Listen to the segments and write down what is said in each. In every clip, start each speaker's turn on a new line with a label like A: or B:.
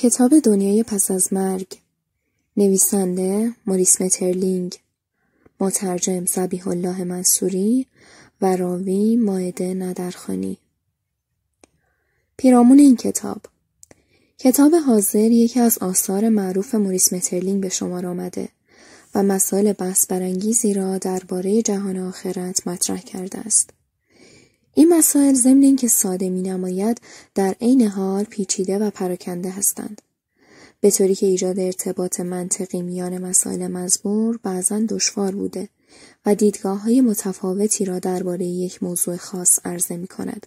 A: کتاب دنیای پس از مرگ نویسنده موریس مترلینگ مترجم زبیح الله منصوری و راوی ماعده ندرخانی پیرامون این کتاب کتاب حاضر یکی از آثار معروف موریس مترلینگ به شمار آمده و مسائل بحث برانگیزی را درباره جهان آخرت مطرح کرده است. این مسائل ضمن اینکه ساده می نماید در عین حال پیچیده و پراکنده هستند. به طوری که ایجاد ارتباط منطقی میان مسائل مزبور بعضا دشوار بوده و دیدگاه های متفاوتی را درباره یک موضوع خاص عرضه می کند.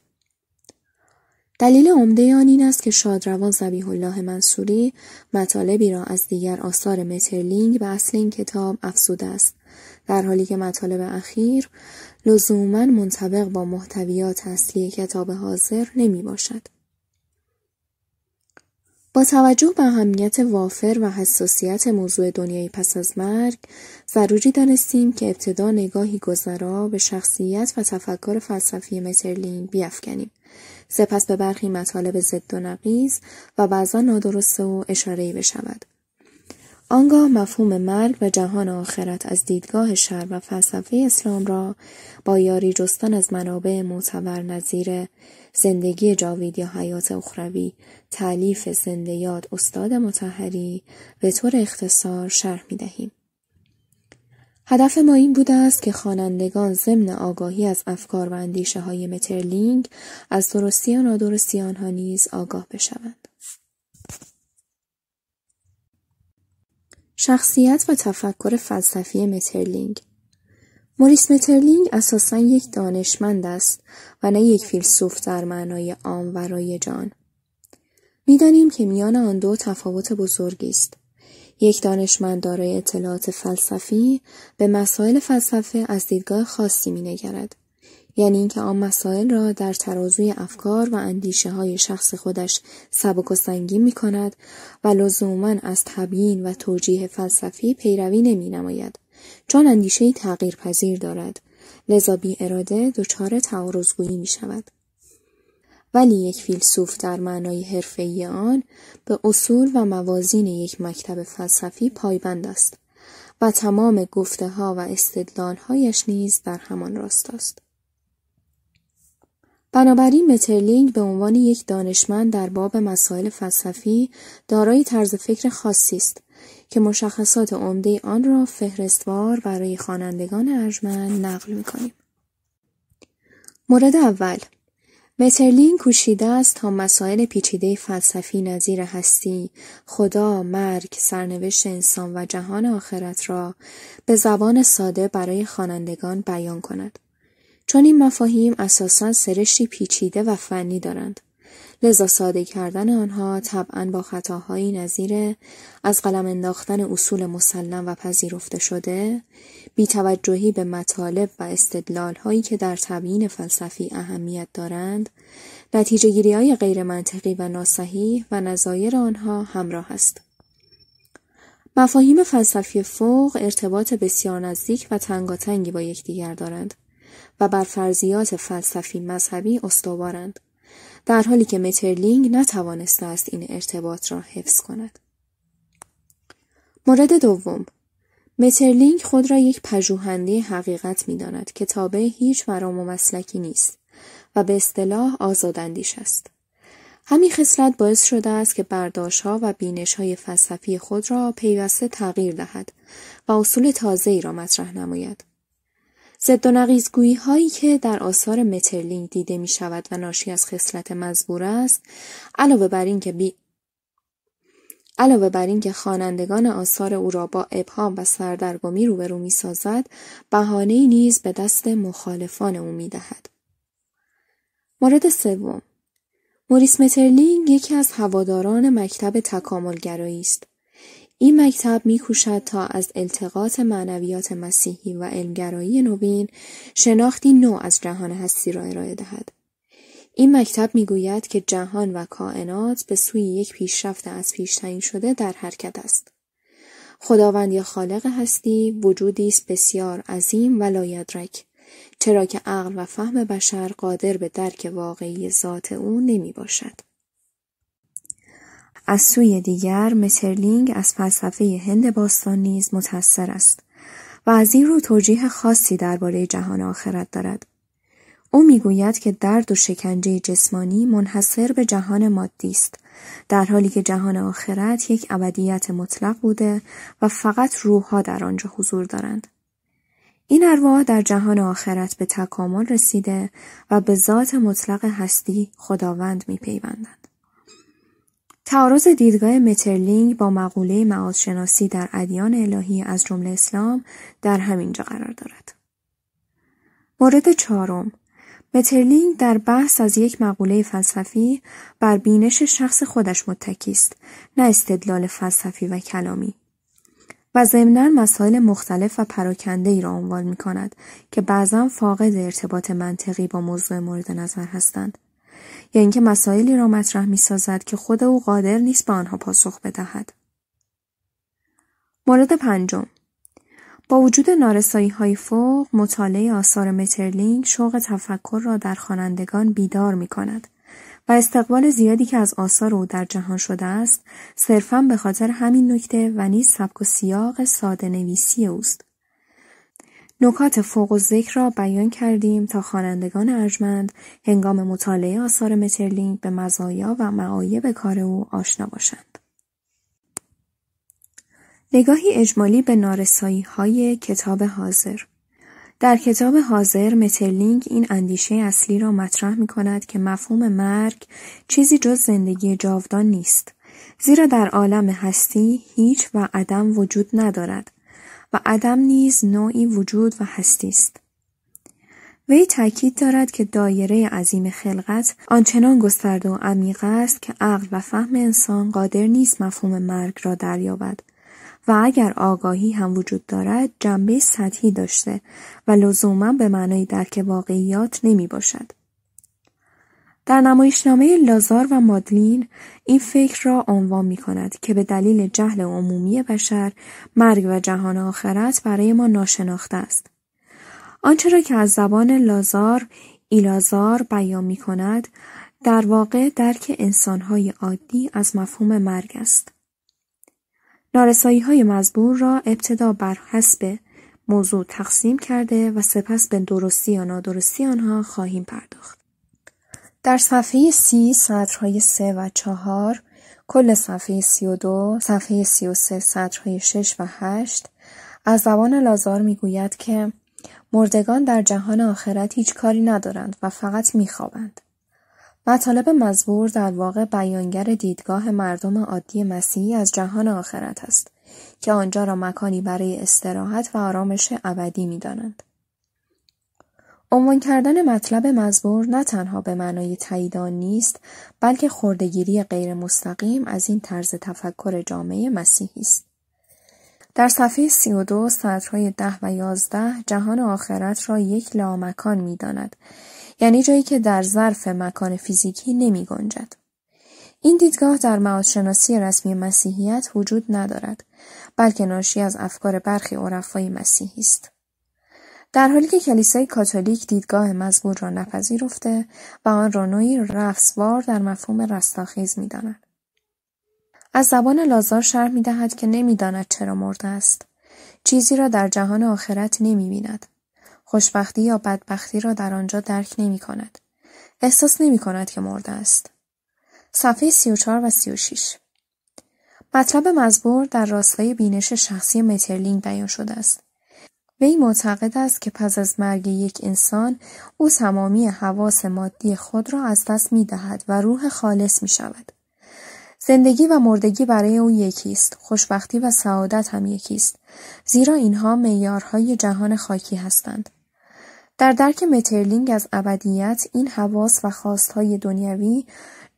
A: دلیل عمده آن این است که شادروان زبیح الله منصوری مطالبی را از دیگر آثار مترلینگ به اصل این کتاب افزوده است در حالی که مطالب اخیر لزوما منطبق با محتویات اصلی کتاب حاضر نمی باشد. با توجه به اهمیت وافر و حساسیت موضوع دنیای پس از مرگ ضروری دانستیم که ابتدا نگاهی گذرا به شخصیت و تفکر فلسفی مترلینگ بیافکنیم سپس به برخی مطالب ضد و نقیز و بعضا نادرست و اشارهای بشود آنگاه مفهوم مرگ و جهان آخرت از دیدگاه شر و فلسفه اسلام را با یاری جستن از منابع معتبر نظیر زندگی جاوید یا حیات اخروی تعلیف زنده یاد استاد متحری به طور اختصار شرح می دهیم. هدف ما این بوده است که خوانندگان ضمن آگاهی از افکار و اندیشه های مترلینگ از درستی و نادرستی آنها نیز آگاه بشوند. شخصیت و تفکر فلسفی مترلینگ موریس مترلینگ اساسا یک دانشمند است و نه یک فیلسوف در معنای عام و رایجان. میدانیم که میان آن دو تفاوت بزرگی است. یک دانشمند دارای اطلاعات فلسفی به مسائل فلسفه از دیدگاه خاصی مینگرد یعنی اینکه آن مسائل را در ترازوی افکار و اندیشه های شخص خودش سبک و سنگین می کند و لزوما از تبیین و توجیه فلسفی پیروی نمی نماید چون اندیشه تغییر پذیر دارد لذا بی اراده دچار تعارضگویی می شود ولی یک فیلسوف در معنای حرفه‌ای آن به اصول و موازین یک مکتب فلسفی پایبند است و تمام گفته ها و استدلال هایش نیز در همان راست است. بنابراین مترلینگ به عنوان یک دانشمند در باب مسائل فلسفی دارای طرز فکر خاصی است که مشخصات عمده آن را فهرستوار برای خوانندگان ارجمند نقل میکنیم مورد اول مترلینگ کوشیده است تا مسائل پیچیده فلسفی نظیر هستی، خدا، مرگ، سرنوشت انسان و جهان آخرت را به زبان ساده برای خوانندگان بیان کند. چون این مفاهیم اساسا سرشتی پیچیده و فنی دارند لذا ساده کردن آنها طبعا با خطاهایی نظیر از قلم انداختن اصول مسلم و پذیرفته شده بیتوجهی به مطالب و استدلال هایی که در تبیین فلسفی اهمیت دارند نتیجه گیری های غیر منطقی و ناصحیح و نظایر آنها همراه است. مفاهیم فلسفی فوق ارتباط بسیار نزدیک و تنگاتنگی با یکدیگر دارند و بر فرضیات فلسفی مذهبی استوارند در حالی که مترلینگ نتوانسته است این ارتباط را حفظ کند مورد دوم مترلینگ خود را یک پژوهنده حقیقت میداند که تابع هیچ مرام و مسلکی نیست و به اصطلاح آزاداندیش است. همین خصلت باعث شده است که برداشتها و های فلسفی خود را پیوسته تغییر دهد و اصول ای را مطرح نماید. زد و هایی که در آثار مترلینگ دیده می شود و ناشی از خصلت مزبور است علاوه بر که بی... علاوه بر اینکه خوانندگان آثار او را با ابهام و سردرگمی روبرو می سازد بهانه نیز به دست مخالفان او می دهد. مورد سوم موریس مترلینگ یکی از هواداران مکتب تکاملگرایی است این مکتب میکوشد تا از التقاط معنویات مسیحی و علمگرایی نوین شناختی نو از جهان هستی را ارائه دهد این مکتب میگوید که جهان و کائنات به سوی یک پیشرفت از پیش تعیین شده در حرکت است خداوند یا خالق هستی وجودی است بسیار عظیم و لایدرک چرا که عقل و فهم بشر قادر به درک واقعی ذات او نمی باشد. از سوی دیگر مترلینگ از فلسفه هند باستان نیز متأثر است و از این رو توجیه خاصی درباره جهان آخرت دارد او میگوید که درد و شکنجه جسمانی منحصر به جهان مادی است در حالی که جهان آخرت یک ابدیت مطلق بوده و فقط روحها در آنجا حضور دارند این ارواح در جهان آخرت به تکامل رسیده و به ذات مطلق هستی خداوند میپیوندند تعارض دیدگاه مترلینگ با مقوله معادشناسی در ادیان الهی از جمله اسلام در همینجا قرار دارد. مورد چهارم مترلینگ در بحث از یک مقوله فلسفی بر بینش شخص خودش متکی است نه استدلال فلسفی و کلامی و ضمنا مسائل مختلف و پراکنده ای را عنوان می کند که بعضا فاقد ارتباط منطقی با موضوع مورد نظر هستند یا اینکه مسائلی را مطرح می سازد که خود او قادر نیست به آنها پاسخ بدهد. مورد پنجم با وجود نارسایی های فوق مطالعه آثار مترلینگ شوق تفکر را در خوانندگان بیدار می کند و استقبال زیادی که از آثار او در جهان شده است صرفاً به خاطر همین نکته و نیز سبک و سیاق ساده نویسی اوست نکات فوق ذکر را بیان کردیم تا خوانندگان ارجمند هنگام مطالعه آثار مترلینگ به مزایا و معایب کار او آشنا باشند. نگاهی اجمالی به نارسایی های کتاب حاضر در کتاب حاضر مترلینگ این اندیشه اصلی را مطرح می کند که مفهوم مرگ چیزی جز زندگی جاودان نیست زیرا در عالم هستی هیچ و عدم وجود ندارد و عدم نیز نوعی وجود و هستی است وی تاکید دارد که دایره عظیم خلقت آنچنان گسترده و عمیق است که عقل و فهم انسان قادر نیست مفهوم مرگ را دریابد و اگر آگاهی هم وجود دارد جنبه سطحی داشته و لزوما به معنای درک واقعیات نمی باشد. در نمایشنامه لازار و مادلین این فکر را عنوان می کند که به دلیل جهل عمومی بشر مرگ و جهان آخرت برای ما ناشناخته است. آنچه را که از زبان لازار ایلازار بیان می کند در واقع درک انسانهای عادی از مفهوم مرگ است. نارسایی های مزبور را ابتدا بر حسب موضوع تقسیم کرده و سپس به درستی یا نادرستی آنها خواهیم پرداخت. در صفحه سی سطرهای سه و چهار کل صفحه سی و دو، صفحه سی و سه سطرهای شش و هشت از زبان لازار میگوید که مردگان در جهان آخرت هیچ کاری ندارند و فقط میخوابند. مطالب مزبور در واقع بیانگر دیدگاه مردم عادی مسیحی از جهان آخرت است که آنجا را مکانی برای استراحت و آرامش ابدی دانند. عنوان کردن مطلب مزبور نه تنها به معنای تایید آن نیست بلکه خوردهگیری غیر مستقیم از این طرز تفکر جامعه مسیحی است در صفحه 32 سطرهای 10 و 11 جهان آخرت را یک لامکان می داند. یعنی جایی که در ظرف مکان فیزیکی نمی گنجد. این دیدگاه در معادشناسی رسمی مسیحیت وجود ندارد بلکه ناشی از افکار برخی عرفای مسیحی است. در حالی که کلیسای کاتولیک دیدگاه مزبور را نپذیرفته و آن را نوعی رفسوار در مفهوم رستاخیز میداند از زبان لازار شرح میدهد که نمیداند چرا مرده است چیزی را در جهان آخرت نمیبیند خوشبختی یا بدبختی را در آنجا درک نمی کند. احساس نمی کند که مرده است. صفحه 34 و 36 مطلب مزبور در راستای بینش شخصی مترلینگ بیان شده است. وی معتقد است که پس از مرگ یک انسان او تمامی حواس مادی خود را از دست می دهد و روح خالص می شود. زندگی و مردگی برای او یکی است خوشبختی و سعادت هم یکی است زیرا اینها معیارهای جهان خاکی هستند در درک مترلینگ از ابدیت این حواس و خواستهای دنیوی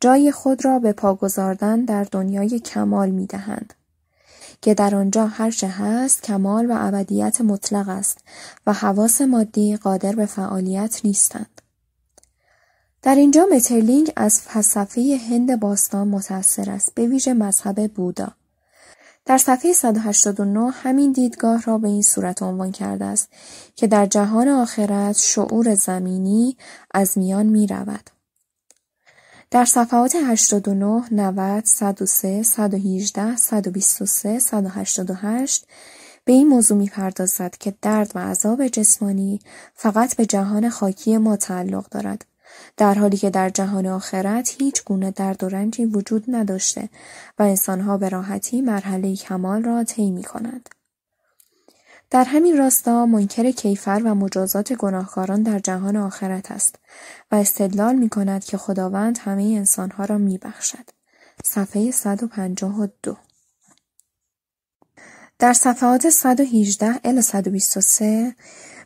A: جای خود را به پا گذاردن در دنیای کمال می دهند. که در آنجا هر چه هست کمال و ابدیت مطلق است و حواس مادی قادر به فعالیت نیستند. در اینجا مترلینگ از فلسفه هند باستان متأثر است به ویژه مذهب بودا. در صفحه 189 همین دیدگاه را به این صورت عنوان کرده است که در جهان آخرت شعور زمینی از میان می رود. در صفحات 89 90 103 118 123 188 به این موضوع میپردازد که درد و عذاب جسمانی فقط به جهان خاکی ما تعلق دارد در حالی که در جهان آخرت هیچ گونه درد و رنجی وجود نداشته و انسانها به راحتی مرحله کمال را طی می در همین راستا منکر کیفر و مجازات گناهکاران در جهان آخرت است و استدلال می کند که خداوند همه انسانها را می بخشد. صفحه 152 در صفحات 118 الی 123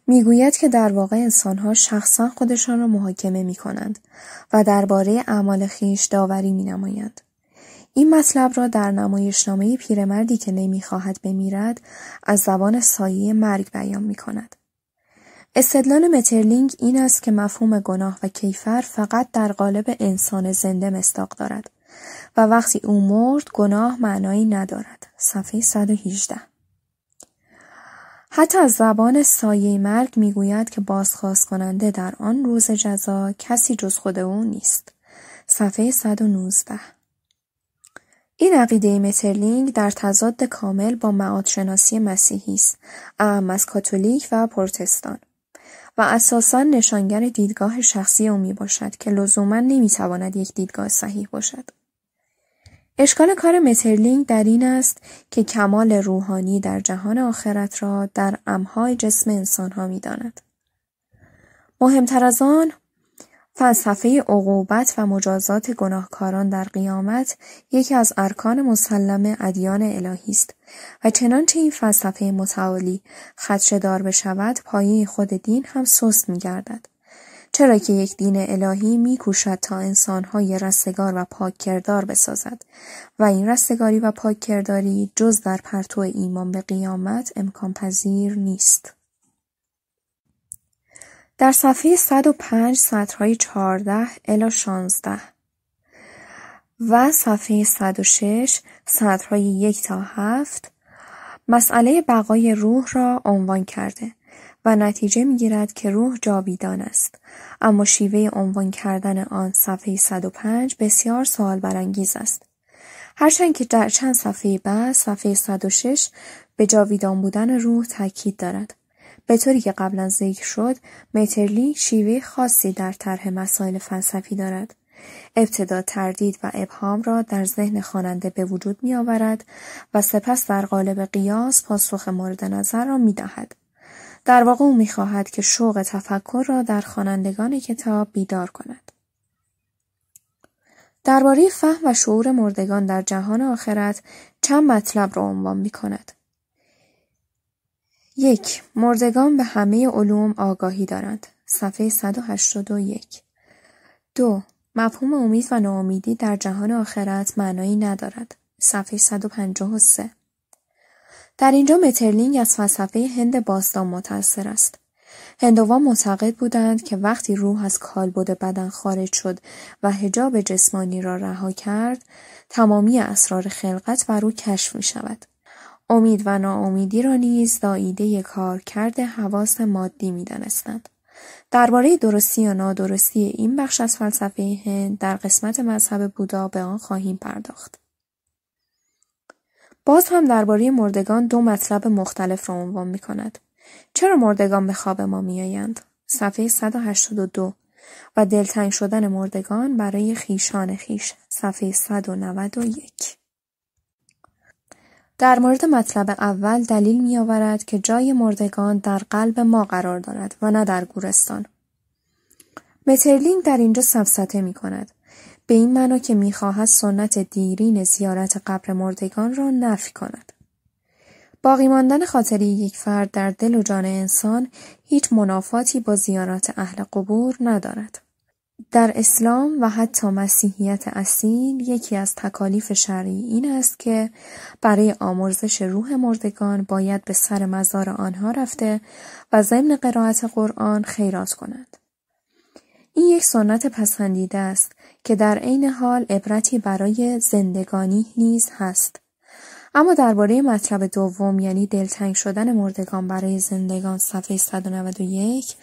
A: میگوید که در واقع انسانها شخصا خودشان را محاکمه می کنند و درباره اعمال خیش داوری می نمایند. این مطلب را در نمایشنامه پیرمردی که نمیخواهد بمیرد از زبان سایه مرگ بیان می کند. استدلال مترلینگ این است که مفهوم گناه و کیفر فقط در قالب انسان زنده مستاق دارد و وقتی او مرد گناه معنایی ندارد. صفحه 118 حتی از زبان سایه مرگ میگوید که بازخواست کننده در آن روز جزا کسی جز خود او نیست. صفحه 119 این عقیده مترلینگ در تضاد کامل با معادشناسی مسیحی است اعم از کاتولیک و پروتستان و اساسا نشانگر دیدگاه شخصی او میباشد که لزوما نمیتواند یک دیدگاه صحیح باشد اشکال کار مترلینگ در این است که کمال روحانی در جهان آخرت را در امهای جسم انسان می میداند مهمتر از آن فلسفه عقوبت و مجازات گناهکاران در قیامت یکی از ارکان مسلم ادیان الهی است و چنانچه این فلسفه متعالی دار بشود پایه خود دین هم سست گردد. چرا که یک دین الهی کوشد تا انسانهای رستگار و پاک کردار بسازد و این رستگاری و کرداری جز در پرتو ایمان به قیامت امکان پذیر نیست در صفحه 105 سطرهای 14 الی 16 و صفحه 106 سطرهای 1 تا 7 مسئله بقای روح را عنوان کرده و نتیجه میگیرد که روح جاویدان است اما شیوه عنوان کردن آن صفحه 105 بسیار سوال برانگیز است هرچند که در چند صفحه بعد صفحه 106 به جاویدان بودن روح تاکید دارد به طوری که قبلا ذکر شد مترلی شیوه خاصی در طرح مسائل فلسفی دارد ابتدا تردید و ابهام را در ذهن خواننده به وجود می آورد و سپس در قالب قیاس پاسخ مورد نظر را می دهد. در واقع او می خواهد که شوق تفکر را در خوانندگان کتاب بیدار کند. درباره فهم و شعور مردگان در جهان آخرت چند مطلب را عنوان می کند. یک مردگان به همه علوم آگاهی دارند. صفحه 181 دو مفهوم امید و ناامیدی در جهان آخرت معنایی ندارد. صفحه 153 در اینجا مترلینگ از فلسفه هند باستان متأثر است. هندوها معتقد بودند که وقتی روح از کالبد بدن خارج شد و هجاب جسمانی را رها کرد، تمامی اسرار خلقت و او کشف می شود. امید و ناامیدی را نیز کار کارکرد حواس مادی میدانستند درباره درستی و نادرستی این بخش از فلسفه هند در قسمت مذهب بودا به آن خواهیم پرداخت باز هم درباره مردگان دو مطلب مختلف را عنوان می کند. چرا مردگان به خواب ما می آیند؟ صفحه 182 و دلتنگ شدن مردگان برای خیشان خیش صفحه 191 در مورد مطلب اول دلیل میآورد که جای مردگان در قلب ما قرار دارد و نه در گورستان. مترلینگ در اینجا سفسته می کند. به این معنا که میخواهد سنت دیرین زیارت قبر مردگان را نفی کند. باقی ماندن خاطری یک فرد در دل و جان انسان هیچ منافاتی با زیارت اهل قبور ندارد. در اسلام و حتی مسیحیت اصیل یکی از تکالیف شرعی این است که برای آمرزش روح مردگان باید به سر مزار آنها رفته و ضمن قرائت قرآن خیرات کند. این یک سنت پسندیده است که در عین حال عبرتی برای زندگانی نیز هست. اما درباره مطلب دوم یعنی دلتنگ شدن مردگان برای زندگان صفحه 191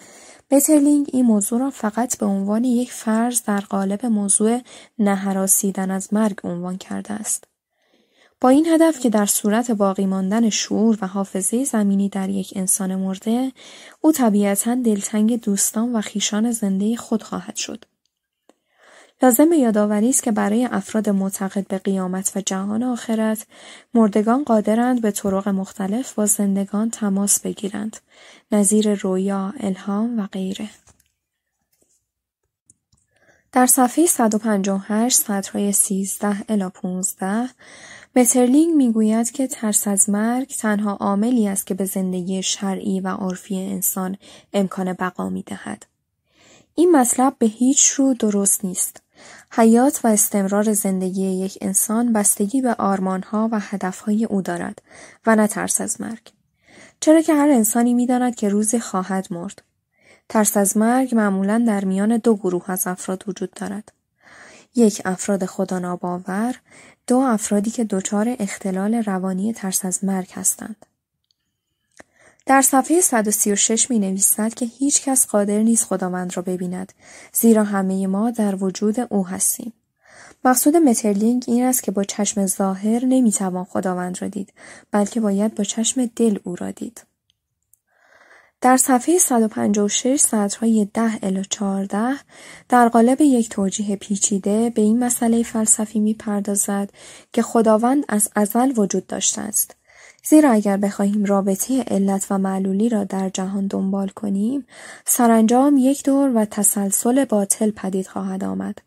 A: بترلینگ این موضوع را فقط به عنوان یک فرض در قالب موضوع نهراسیدن از مرگ عنوان کرده است. با این هدف که در صورت باقی ماندن شعور و حافظه زمینی در یک انسان مرده، او طبیعتا دلتنگ دوستان و خیشان زنده خود خواهد شد. لازم یادآوری است که برای افراد معتقد به قیامت و جهان آخرت مردگان قادرند به طرق مختلف با زندگان تماس بگیرند نظیر رویا الهام و غیره در صفحه 158 سطرهای 13 الا 15 مترلینگ میگوید که ترس از مرگ تنها عاملی است که به زندگی شرعی و عرفی انسان امکان بقا دهد. این مطلب به هیچ رو درست نیست حیات و استمرار زندگی یک انسان بستگی به آرمانها و هدفهای او دارد و نه ترس از مرگ. چرا که هر انسانی داند که روزی خواهد مرد. ترس از مرگ معمولا در میان دو گروه از افراد وجود دارد. یک افراد خدا ناباور، دو افرادی که دچار اختلال روانی ترس از مرگ هستند. در صفحه 136 می نویسد که هیچ کس قادر نیست خداوند را ببیند زیرا همه ما در وجود او هستیم. مقصود مترلینگ این است که با چشم ظاهر توان خداوند را دید بلکه باید با چشم دل او را دید. در صفحه 156 سطرهای 10 الی 14 در قالب یک توجیه پیچیده به این مسئله فلسفی پردازد که خداوند از ازل وجود داشته است زیرا اگر بخواهیم رابطه علت و معلولی را در جهان دنبال کنیم سرانجام یک دور و تسلسل باطل پدید خواهد آمد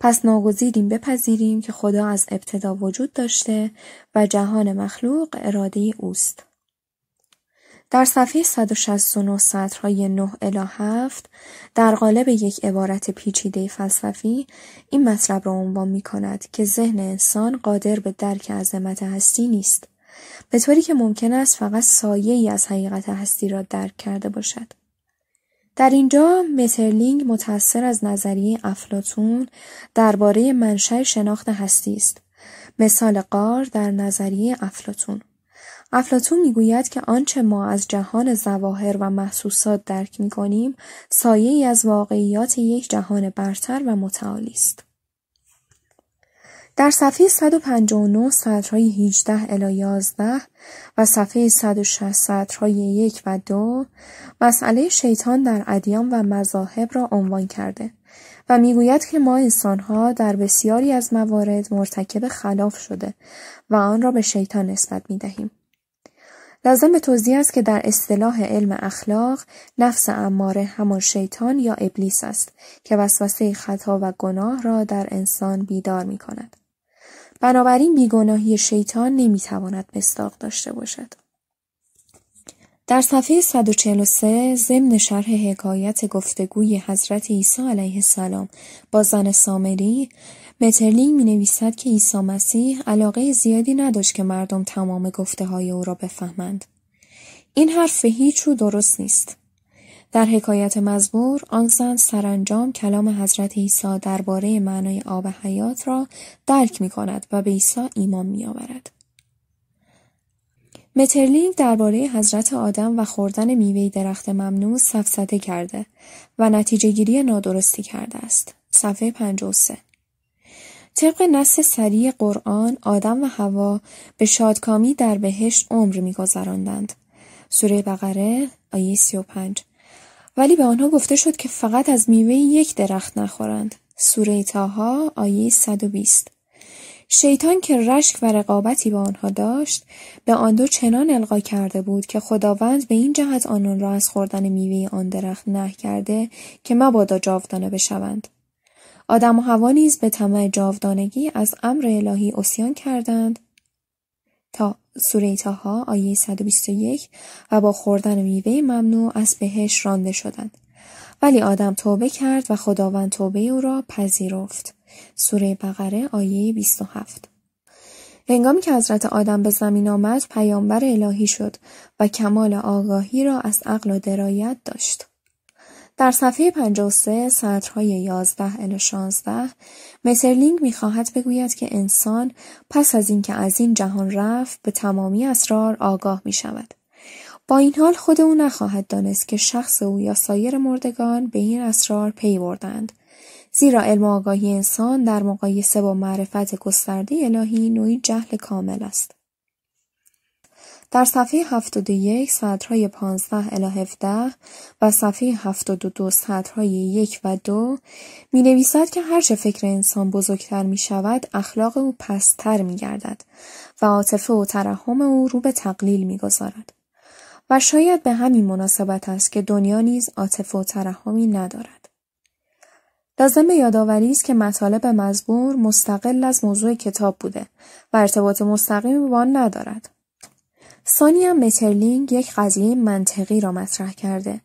A: پس ناگزیریم بپذیریم که خدا از ابتدا وجود داشته و جهان مخلوق اراده اوست در صفحه 169 سطرهای 9 الا 7 در قالب یک عبارت پیچیده فلسفی این مطلب را عنوان می کند که ذهن انسان قادر به درک عظمت هستی نیست. به طوری که ممکن است فقط سایه ای از حقیقت هستی را درک کرده باشد. در اینجا مترلینگ متأثر از نظریه افلاتون درباره منشأ شناخت هستی است. مثال قار در نظریه افلاتون افلاتون میگوید که آنچه ما از جهان ظواهر و محسوسات درک می کنیم سایه ای از واقعیات یک جهان برتر و متعالی است. در صفحه 159 سطرهای 18 الی 11 و صفحه 160 سطرهای 1 و 2 مسئله شیطان در ادیان و مذاهب را عنوان کرده و میگوید که ما انسانها در بسیاری از موارد مرتکب خلاف شده و آن را به شیطان نسبت می دهیم. لازم به توضیح است که در اصطلاح علم اخلاق نفس اماره همان شیطان یا ابلیس است که وسوسه خطا و گناه را در انسان بیدار می کند. بنابراین بیگناهی شیطان نمیتواند مصداق داشته باشد. در صفحه 143 ضمن شرح حکایت گفتگوی حضرت عیسی علیه السلام با زن سامری مترلینگ می نویسد که عیسی مسیح علاقه زیادی نداشت که مردم تمام گفته های او را بفهمند. این حرف هیچ رو درست نیست. در حکایت مزبور آن زن سرانجام کلام حضرت عیسی درباره معنای آب حیات را درک می کند و به عیسی ایمان می آورد. مترلینگ درباره حضرت آدم و خوردن میوه درخت ممنوع سفسده کرده و نتیجه گیری نادرستی کرده است. صفحه 53 طبق نص سریع قرآن آدم و هوا به شادکامی در بهشت عمر میگذراندند. سوره بقره آیه 35 ولی به آنها گفته شد که فقط از میوه یک درخت نخورند. سوره تاها آیه 120 شیطان که رشک و رقابتی با آنها داشت به آن دو چنان القا کرده بود که خداوند به این جهت آنان را از خوردن میوه آن درخت نه کرده که مبادا جاودانه بشوند آدم و هوا نیز به طمع جاودانگی از امر الهی اسیان کردند تا سوره تاها آیه 121 و با خوردن میوه ممنوع از بهش رانده شدند. ولی آدم توبه کرد و خداوند توبه او را پذیرفت. سوره بقره آیه 27 هنگامی که حضرت آدم به زمین آمد پیامبر الهی شد و کمال آگاهی را از عقل و درایت داشت. در صفحه 53 سطرهای 11 الی 16 مترلینگ میخواهد بگوید که انسان پس از اینکه از این جهان رفت به تمامی اسرار آگاه می شود. با این حال خود او نخواهد دانست که شخص او یا سایر مردگان به این اسرار پی بردند. زیرا علم آگاهی انسان در مقایسه با معرفت گسترده الهی نوعی جهل کامل است. در صفحه 71 سطرهای 15 الی 17 و صفحه 72 سطرهای 1 و 2 می نویسد که هرچه فکر انسان بزرگتر می شود اخلاق او پستر می گردد و عاطفه و ترحم او رو به تقلیل می گذارد. و شاید به همین مناسبت است که دنیا نیز عاطفه و ترحمی ندارد. لازم یادآوری است که مطالب مزبور مستقل از موضوع کتاب بوده و ارتباط مستقیم با آن ندارد. سونیا مترلینگ یک قضیه منطقی را مطرح کرده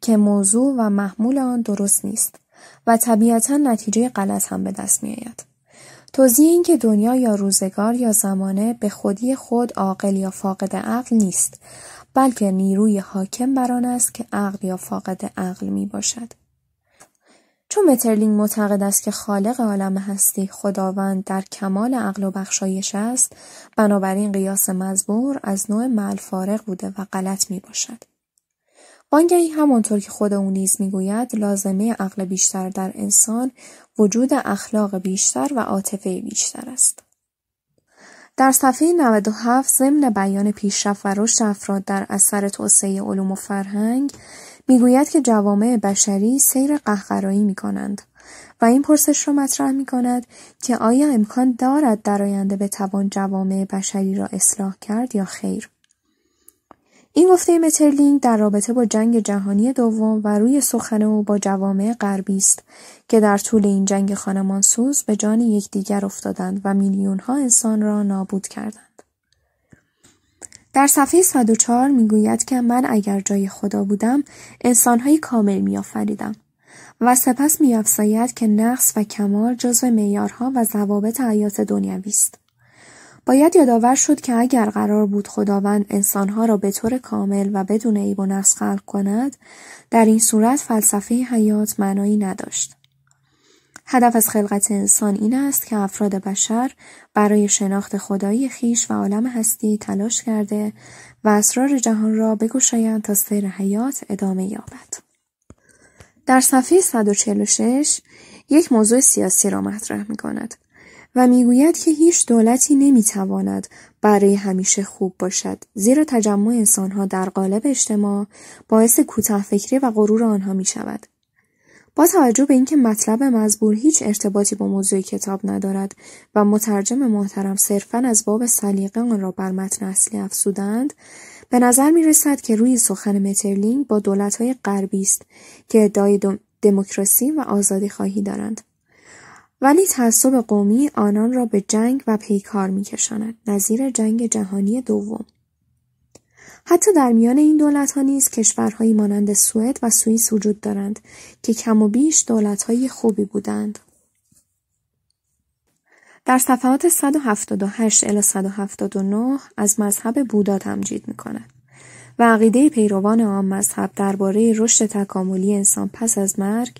A: که موضوع و محمول آن درست نیست و طبیعتا نتیجه غلط هم به دست می آید. توضیح این که دنیا یا روزگار یا زمانه به خودی خود عاقل یا فاقد عقل نیست بلکه نیروی حاکم بر آن است که عقل یا فاقد عقل می باشد. چون مترلینگ معتقد است که خالق عالم هستی خداوند در کمال عقل و بخشایش است بنابراین قیاس مزبور از نوع فارغ بوده و غلط می باشد. وانگهی همانطور که خود او نیز میگوید لازمه عقل بیشتر در انسان وجود اخلاق بیشتر و عاطفه بیشتر است در صفحه 97 ضمن بیان پیشرفت و رشد افراد در اثر توسعه علوم و فرهنگ میگوید که جوامع بشری سیر قهقرایی کنند و این پرسش را مطرح کند که آیا امکان دارد در آینده توان جوامع بشری را اصلاح کرد یا خیر این گفته مترلینگ در رابطه با جنگ جهانی دوم و روی سخن او با جوامع غربی است که در طول این جنگ خانمانسوز به جان یکدیگر افتادند و ها انسان را نابود کردند در صفحه 104 میگوید که من اگر جای خدا بودم انسانهای کامل میآفریدم و سپس میافزاید که نقص و کمال جزو معیارها و ضوابط حیات دنیوی است باید یادآور شد که اگر قرار بود خداوند انسانها را به طور کامل و بدون عیب و نقص خلق کند در این صورت فلسفه حیات معنایی نداشت هدف از خلقت انسان این است که افراد بشر برای شناخت خدایی خیش و عالم هستی تلاش کرده و اسرار جهان را بگشایند تا سیر حیات ادامه یابد. در صفحه 146 یک موضوع سیاسی را مطرح می کند و میگوید که هیچ دولتی نمیتواند برای همیشه خوب باشد زیرا تجمع انسانها در قالب اجتماع باعث فکری و غرور آنها می شود با توجه به اینکه مطلب مزبور هیچ ارتباطی با موضوع کتاب ندارد و مترجم محترم صرفا از باب سلیقه آن را بر متن اصلی افزودند به نظر می رسد که روی سخن مترلینگ با های غربی است که ادعای دموکراسی و آزادی خواهی دارند ولی تعصب قومی آنان را به جنگ و پیکار میکشاند نظیر جنگ جهانی دوم حتی در میان این دولت ها نیز کشورهایی مانند سوئد و سوئیس وجود دارند که کم و بیش دولت های خوبی بودند. در صفحات 178 الی 179 از مذهب بودا تمجید می کند و عقیده پیروان آن مذهب درباره رشد تکاملی انسان پس از مرگ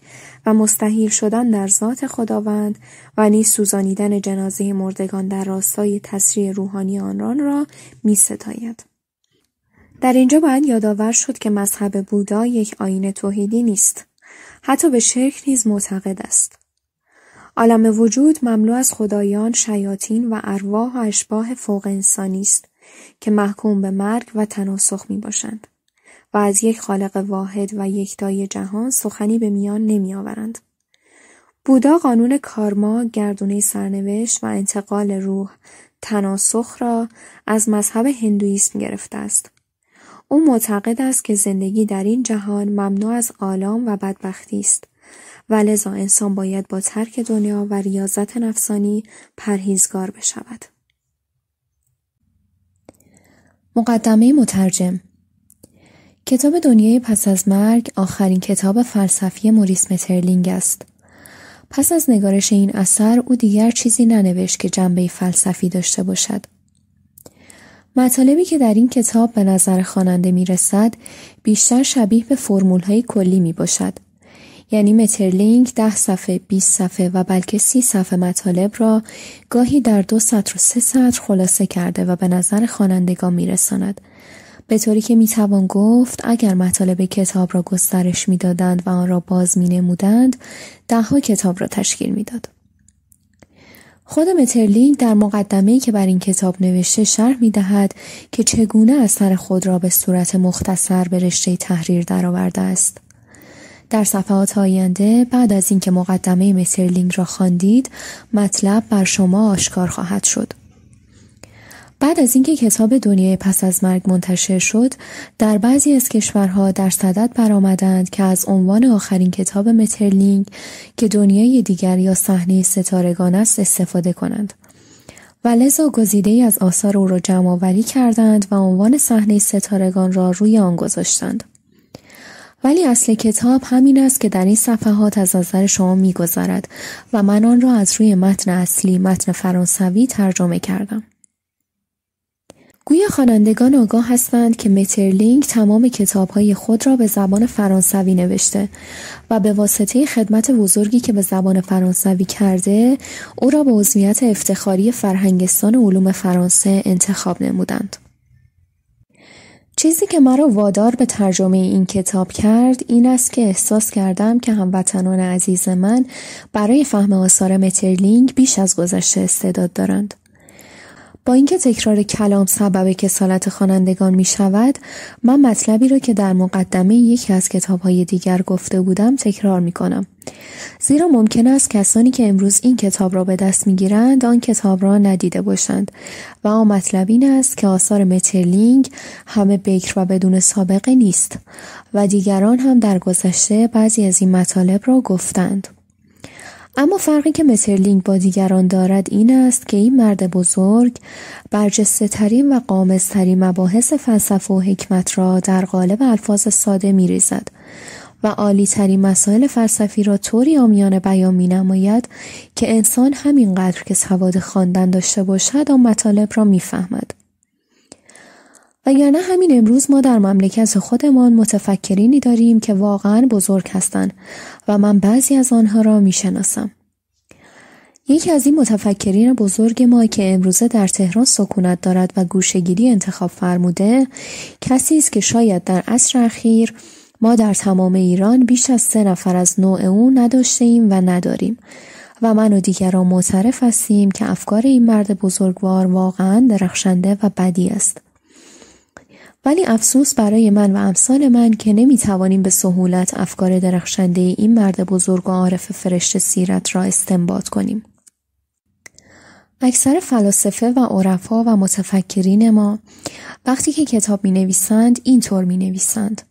A: و مستحیل شدن در ذات خداوند و نیز سوزانیدن جنازه مردگان در راستای تسریع روحانی آنران را می ستاید. در اینجا باید یادآور شد که مذهب بودا یک آین توحیدی نیست. حتی به شرک نیز معتقد است. عالم وجود مملو از خدایان، شیاطین و ارواح و اشباه فوق انسانی است که محکوم به مرگ و تناسخ می باشند و از یک خالق واحد و یکتای جهان سخنی به میان نمی آورند. بودا قانون کارما، گردونه سرنوشت و انتقال روح تناسخ را از مذهب هندویسم گرفته است او معتقد است که زندگی در این جهان ممنوع از آلام و بدبختی است و لذا انسان باید با ترک دنیا و ریاضت نفسانی پرهیزگار بشود. مقدمه مترجم کتاب دنیای پس از مرگ آخرین کتاب فلسفی موریس مترلینگ است. پس از نگارش این اثر او دیگر چیزی ننوشت که جنبه فلسفی داشته باشد. مطالبی که در این کتاب به نظر خواننده رسد بیشتر شبیه به فرمول های کلی می باشد. یعنی مترلینک ده صفحه، 20 صفحه و بلکه سی صفحه مطالب را گاهی در دو سطر و سه سطر خلاصه کرده و به نظر خوانندگان میرساند. به طوری که توان گفت اگر مطالب کتاب را گسترش میدادند و آن را باز می نمودند ها کتاب را تشکیل داد. خود مترلینگ در مقدمه که بر این کتاب نوشته شرح دهد که چگونه اثر خود را به صورت مختصر به رشته تحریر درآورده است. در صفحات آینده بعد از اینکه مقدمه مترلینگ را خواندید مطلب بر شما آشکار خواهد شد. بعد از اینکه کتاب دنیای پس از مرگ منتشر شد در بعضی از کشورها در صدد برآمدند که از عنوان آخرین کتاب مترلینگ که دنیای دیگر یا صحنه ستارگان است استفاده کنند و لذا گزیده ای از آثار او را جمع آوری کردند و عنوان صحنه ستارگان را روی آن گذاشتند ولی اصل کتاب همین است که در این صفحات از نظر شما میگذرد و من آن را از روی متن اصلی متن فرانسوی ترجمه کردم گویا خوانندگان آگاه هستند که مترلینگ تمام کتابهای خود را به زبان فرانسوی نوشته و به واسطه خدمت بزرگی که به زبان فرانسوی کرده او را به عضویت افتخاری فرهنگستان علوم فرانسه انتخاب نمودند. چیزی که مرا وادار به ترجمه این کتاب کرد این است که احساس کردم که هموطنان عزیز من برای فهم آثار مترلینگ بیش از گذشته استعداد دارند. با اینکه تکرار کلام سبب کسالت خوانندگان می شود من مطلبی را که در مقدمه یکی از کتاب های دیگر گفته بودم تکرار می کنم زیرا ممکن است کسانی که امروز این کتاب را به دست می گیرند آن کتاب را ندیده باشند و آن مطلب این است که آثار مترلینگ همه بکر و بدون سابقه نیست و دیگران هم در گذشته بعضی از این مطالب را گفتند اما فرقی که مترلینگ با دیگران دارد این است که این مرد بزرگ برجسته ترین و ترین مباحث فلسفه و حکمت را در قالب الفاظ ساده می ریزد و عالی ترین مسائل فلسفی را طوری آمیانه بیان می نماید که انسان همینقدر که سواد خواندن داشته باشد آن مطالب را می فهمد. وگرنه همین امروز ما در مملکت خودمان متفکرینی داریم که واقعا بزرگ هستند و من بعضی از آنها را میشناسم. یکی از این متفکرین بزرگ ما که امروزه در تهران سکونت دارد و گوشگیری انتخاب فرموده کسی است که شاید در عصر اخیر ما در تمام ایران بیش از سه نفر از نوع او نداشته ایم و نداریم و من و دیگران معترف هستیم که افکار این مرد بزرگوار واقعا درخشنده و بدی است ولی افسوس برای من و امثال من که نمی توانیم به سهولت افکار درخشنده این مرد بزرگ و عارف فرشت سیرت را استنباط کنیم. اکثر فلاسفه و عرفا و متفکرین ما وقتی که کتاب می نویسند اینطور می نویسند.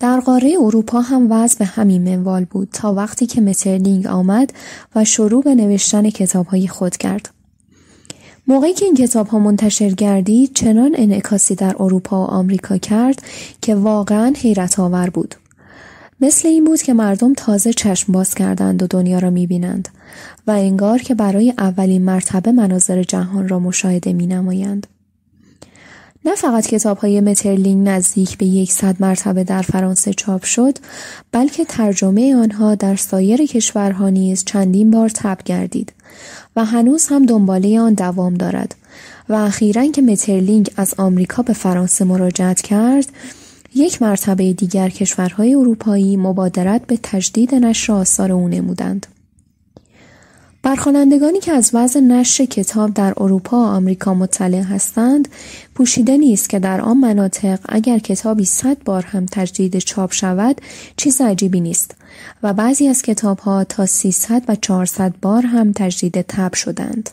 A: در قاره اروپا هم وضع به همین منوال بود تا وقتی که مترلینگ آمد و شروع به نوشتن کتابهای خود کرد. موقعی که این کتاب ها منتشر گردید چنان انعکاسی در اروپا و آمریکا کرد که واقعا حیرت آور بود. مثل این بود که مردم تازه چشم باز کردند و دنیا را میبینند و انگار که برای اولین مرتبه مناظر جهان را مشاهده می نمایند. نه فقط کتاب های مترلینگ نزدیک به یکصد مرتبه در فرانسه چاپ شد بلکه ترجمه آنها در سایر کشورها نیز چندین بار تب گردید و هنوز هم دنباله آن دوام دارد و اخیرا که مترلینگ از آمریکا به فرانسه مراجعت کرد یک مرتبه دیگر کشورهای اروپایی مبادرت به تجدید نشر آثار او نمودند برخوانندگانی که از وضع نشر کتاب در اروپا و آمریکا مطلع هستند پوشیده نیست که در آن مناطق اگر کتابی صد بار هم تجدید چاپ شود چیز عجیبی نیست و بعضی از کتاب ها تا 300 و 400 بار هم تجدید تب شدند.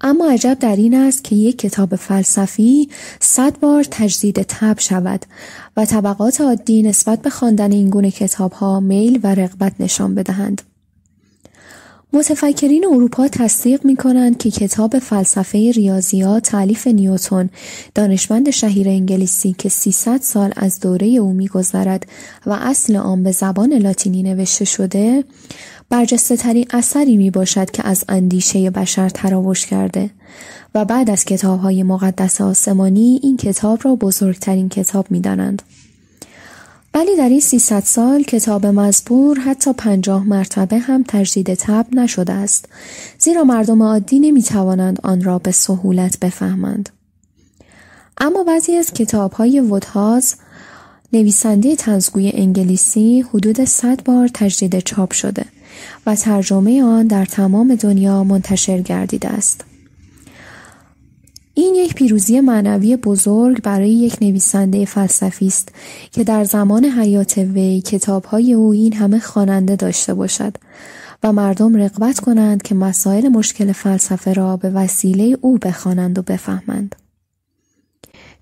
A: اما عجب در این است که یک کتاب فلسفی صد بار تجدید تب شود و طبقات عادی نسبت به خواندن این گونه کتاب ها میل و رغبت نشان بدهند. متفکرین اروپا تصدیق می کنند که کتاب فلسفه ریاضیات تعلیف نیوتون دانشمند شهیر انگلیسی که 300 سال از دوره او میگذرد و اصل آن به زبان لاتینی نوشته شده برجسته ترین اثری می باشد که از اندیشه بشر تراوش کرده و بعد از کتاب های مقدس آسمانی این کتاب را بزرگترین کتاب می دانند. ولی در این 300 سال کتاب مزبور حتی پنجاه مرتبه هم تجدید تب نشده است زیرا مردم عادی نمی توانند آن را به سهولت بفهمند اما بعضی از کتاب های ودهاز نویسنده تنزگوی انگلیسی حدود 100 بار تجدید چاپ شده و ترجمه آن در تمام دنیا منتشر گردیده است. این یک پیروزی معنوی بزرگ برای یک نویسنده فلسفی است که در زمان حیات وی کتابهای او این همه خواننده داشته باشد و مردم رغبت کنند که مسائل مشکل فلسفه را به وسیله او بخوانند و بفهمند.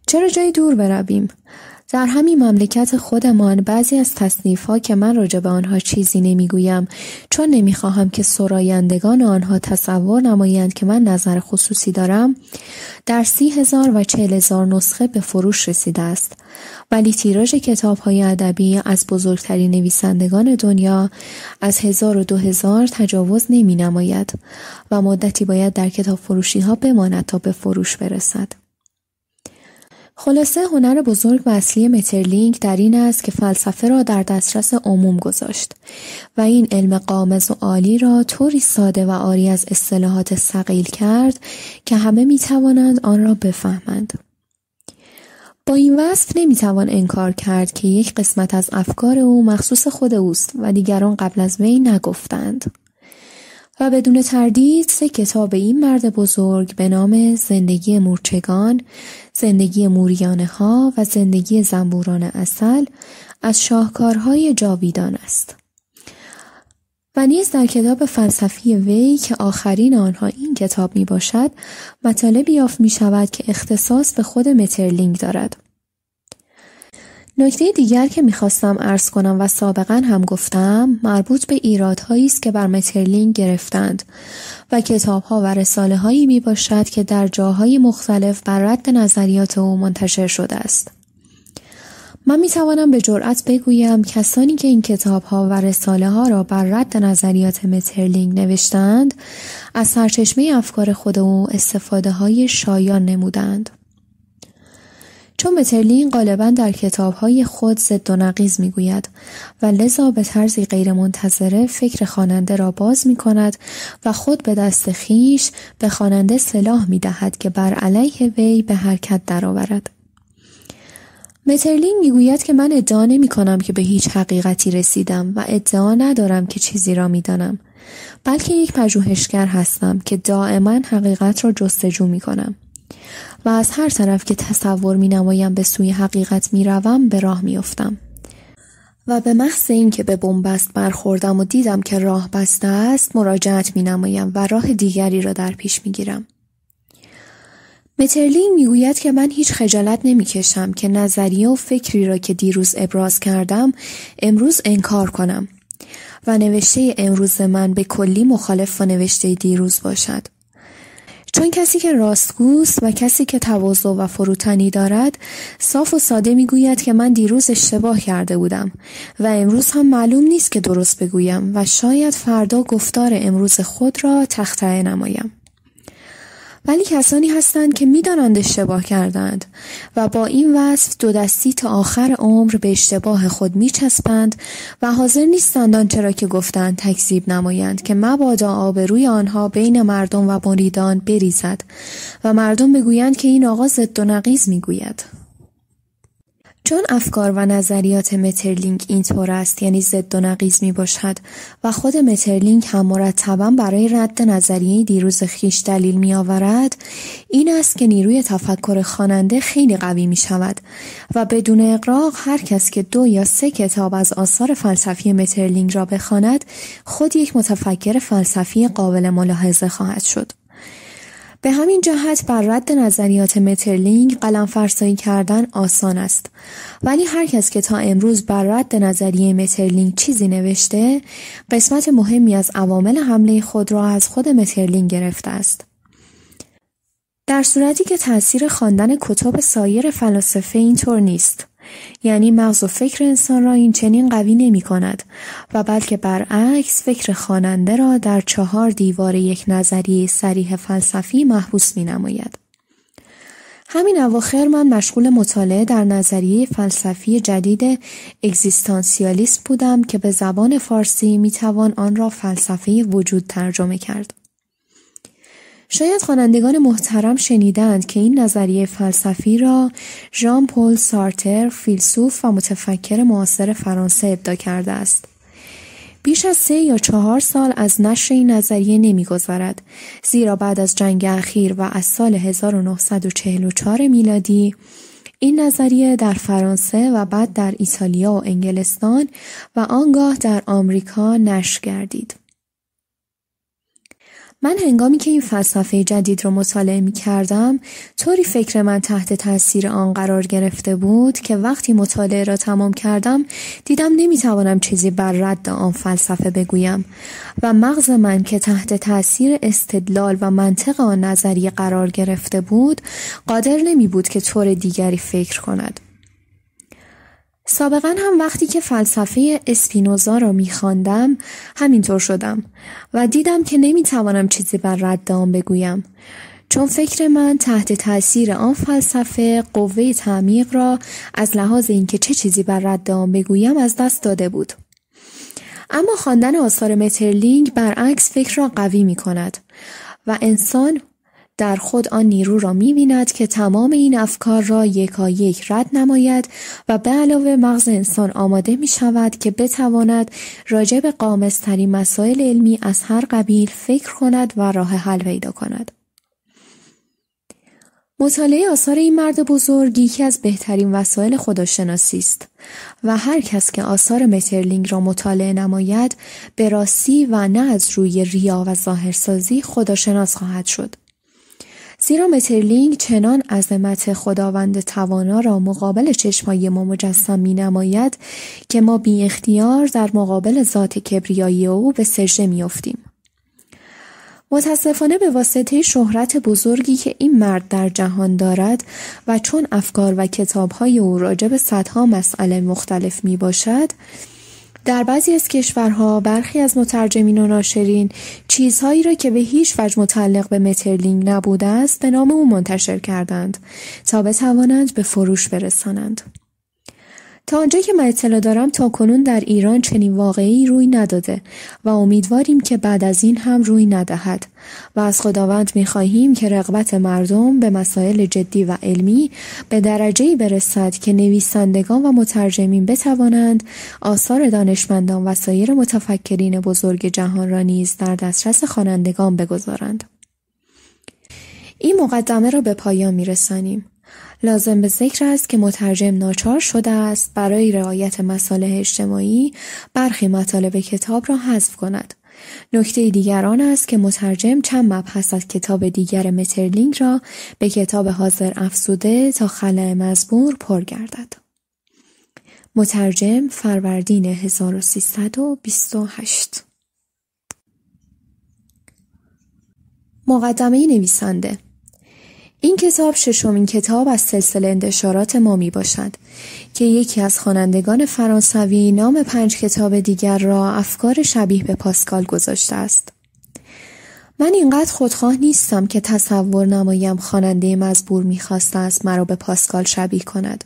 A: چرا جایی دور برویم؟ در همین مملکت خودمان بعضی از تصنیف ها که من راجع به آنها چیزی نمیگویم چون نمیخواهم که سرایندگان آنها تصور نمایند که من نظر خصوصی دارم در سی هزار و چهل هزار نسخه به فروش رسیده است ولی تیراژ کتاب های ادبی از بزرگترین نویسندگان دنیا از هزار و دو هزار تجاوز نمی نماید و مدتی باید در کتاب فروشی ها بماند تا به فروش برسد. خلاصه هنر بزرگ و اصلی مترلینگ در این است که فلسفه را در دسترس عموم گذاشت و این علم قامز و عالی را طوری ساده و عاری از اصطلاحات سقیل کرد که همه می توانند آن را بفهمند. با این وصف توان انکار کرد که یک قسمت از افکار او مخصوص خود اوست و دیگران قبل از وی نگفتند. و بدون تردید سه کتاب این مرد بزرگ به نام زندگی مورچگان زندگی موریانه ها و زندگی زنبوران اصل از شاهکارهای جاویدان است. و نیز در کتاب فلسفی وی که آخرین آنها این کتاب می باشد مطالبی یافت می شود که اختصاص به خود مترلینگ دارد نکته دیگر که میخواستم ارز کنم و سابقا هم گفتم مربوط به ایرادهایی است که بر مترلینگ گرفتند و کتابها و رساله هایی می باشد که در جاهای مختلف بر رد نظریات او منتشر شده است. من می توانم به جرأت بگویم کسانی که این کتاب ها و رساله ها را بر رد نظریات مترلینگ نوشتند از سرچشمه افکار خود او استفاده های شایان نمودند. چون مترلین غالبا در کتابهای خود ضد و نقیض میگوید و لذا به طرزی غیرمنتظره فکر خواننده را باز می کند و خود به دست خیش به خواننده سلاح می دهد که بر علیه وی به حرکت درآورد. مترلین میگوید که من ادعا نمی کنم که به هیچ حقیقتی رسیدم و ادعا ندارم که چیزی را میدانم بلکه یک پژوهشگر هستم که دائما حقیقت را جستجو می کنم. و از هر طرف که تصور می نمایم به سوی حقیقت می به راه می افتم. و به محض اینکه به بنبست برخوردم و دیدم که راه بسته است مراجعت می نمایم و راه دیگری را در پیش می گیرم. می میگوید که من هیچ خجالت نمیکشم که نظریه و فکری را که دیروز ابراز کردم امروز انکار کنم و نوشته امروز من به کلی مخالف و نوشته دیروز باشد چون کسی که راستگوست و کسی که تواضع و فروتنی دارد صاف و ساده میگوید که من دیروز اشتباه کرده بودم و امروز هم معلوم نیست که درست بگویم و شاید فردا گفتار امروز خود را تخته نمایم ولی کسانی هستند که میدانند اشتباه کردند و با این وصف دو دستی تا آخر عمر به اشتباه خود میچسبند و حاضر نیستند آنچه را که گفتند تکذیب نمایند که مبادا روی آنها بین مردم و مریدان بریزد و مردم بگویند که این آقا ضد و نقیز میگوید چون افکار و نظریات مترلینک اینطور است یعنی ضد و نقیض می باشد و خود مترلینگ هم مرتبا برای رد نظریه دیروز خیش دلیل می آورد این است که نیروی تفکر خواننده خیلی قوی می شود و بدون اقراق هر کس که دو یا سه کتاب از آثار فلسفی مترلینگ را بخواند خود یک متفکر فلسفی قابل ملاحظه خواهد شد به همین جهت بر رد نظریات مترلینگ قلم فرسایی کردن آسان است ولی هر کس که تا امروز بر رد نظریه مترلینگ چیزی نوشته قسمت مهمی از عوامل حمله خود را از خود مترلینگ گرفته است در صورتی که تاثیر خواندن کتب سایر فلاسفه اینطور نیست یعنی مغز و فکر انسان را این چنین قوی نمی کند و بلکه برعکس فکر خواننده را در چهار دیوار یک نظریه سریح فلسفی محبوس می نماید. همین اواخر من مشغول مطالعه در نظریه فلسفی جدید اگزیستانسیالیسم بودم که به زبان فارسی می توان آن را فلسفه وجود ترجمه کرد. شاید خوانندگان محترم شنیدند که این نظریه فلسفی را ژان پل سارتر فیلسوف و متفکر معاصر فرانسه ابدا کرده است بیش از سه یا چهار سال از نشر این نظریه نمیگذرد زیرا بعد از جنگ اخیر و از سال 1944 میلادی این نظریه در فرانسه و بعد در ایتالیا و انگلستان و آنگاه در آمریکا نشر گردید من هنگامی که این فلسفه جدید را مطالعه می کردم طوری فکر من تحت تاثیر آن قرار گرفته بود که وقتی مطالعه را تمام کردم دیدم نمی توانم چیزی بر رد آن فلسفه بگویم و مغز من که تحت تاثیر استدلال و منطق آن نظریه قرار گرفته بود قادر نمی بود که طور دیگری فکر کند سابقا هم وقتی که فلسفه اسپینوزا را میخواندم همینطور شدم و دیدم که نمیتوانم چیزی بر رد آن بگویم چون فکر من تحت تاثیر آن فلسفه قوه تعمیق را از لحاظ اینکه چه چیزی بر رد آن بگویم از دست داده بود اما خواندن آثار مترلینگ برعکس فکر را قوی می کند و انسان در خود آن نیرو را می بیند که تمام این افکار را یک رد نماید و به علاوه مغز انسان آماده می شود که بتواند راجع به قامسترین مسائل علمی از هر قبیل فکر کند و راه حل پیدا کند. مطالعه آثار این مرد بزرگ یکی از بهترین وسایل خداشناسی است و هر کس که آثار مترلینگ را مطالعه نماید به راستی و نه از روی ریا و ظاهرسازی خداشناس خواهد شد. زیرا مترلینگ چنان عظمت خداوند توانا را مقابل چشمای ما مجسم می نماید که ما بی اختیار در مقابل ذات کبریایی او به سجده می افتیم. متاسفانه به واسطه شهرت بزرگی که این مرد در جهان دارد و چون افکار و کتابهای او راجع به صدها مسئله مختلف می باشد، در بعضی از کشورها برخی از مترجمین و ناشرین چیزهایی را که به هیچ وجه متعلق به مترلینگ نبوده است به نام او منتشر کردند تا بتوانند به فروش برسانند. تا آنجا که من اطلاع دارم تا کنون در ایران چنین واقعی روی نداده و امیدواریم که بعد از این هم روی ندهد و از خداوند میخواهیم که رغبت مردم به مسائل جدی و علمی به درجه برسد که نویسندگان و مترجمین بتوانند آثار دانشمندان و سایر متفکرین بزرگ جهان را نیز در دسترس خوانندگان بگذارند این مقدمه را به پایان رسانیم لازم به ذکر است که مترجم ناچار شده است برای رعایت مسائل اجتماعی برخی مطالب کتاب را حذف کند. نکته دیگر آن است که مترجم چند مبحث از کتاب دیگر مترلینگ را به کتاب حاضر افسوده تا خلع مزبور پر گردد. مترجم فروردین 1328 مقدمه نویسنده این کتاب ششمین کتاب از سلسله انتشارات ما می باشد که یکی از خوانندگان فرانسوی نام پنج کتاب دیگر را افکار شبیه به پاسکال گذاشته است. من اینقدر خودخواه نیستم که تصور نمایم خواننده مزبور میخواسته است مرا به پاسکال شبیه کند.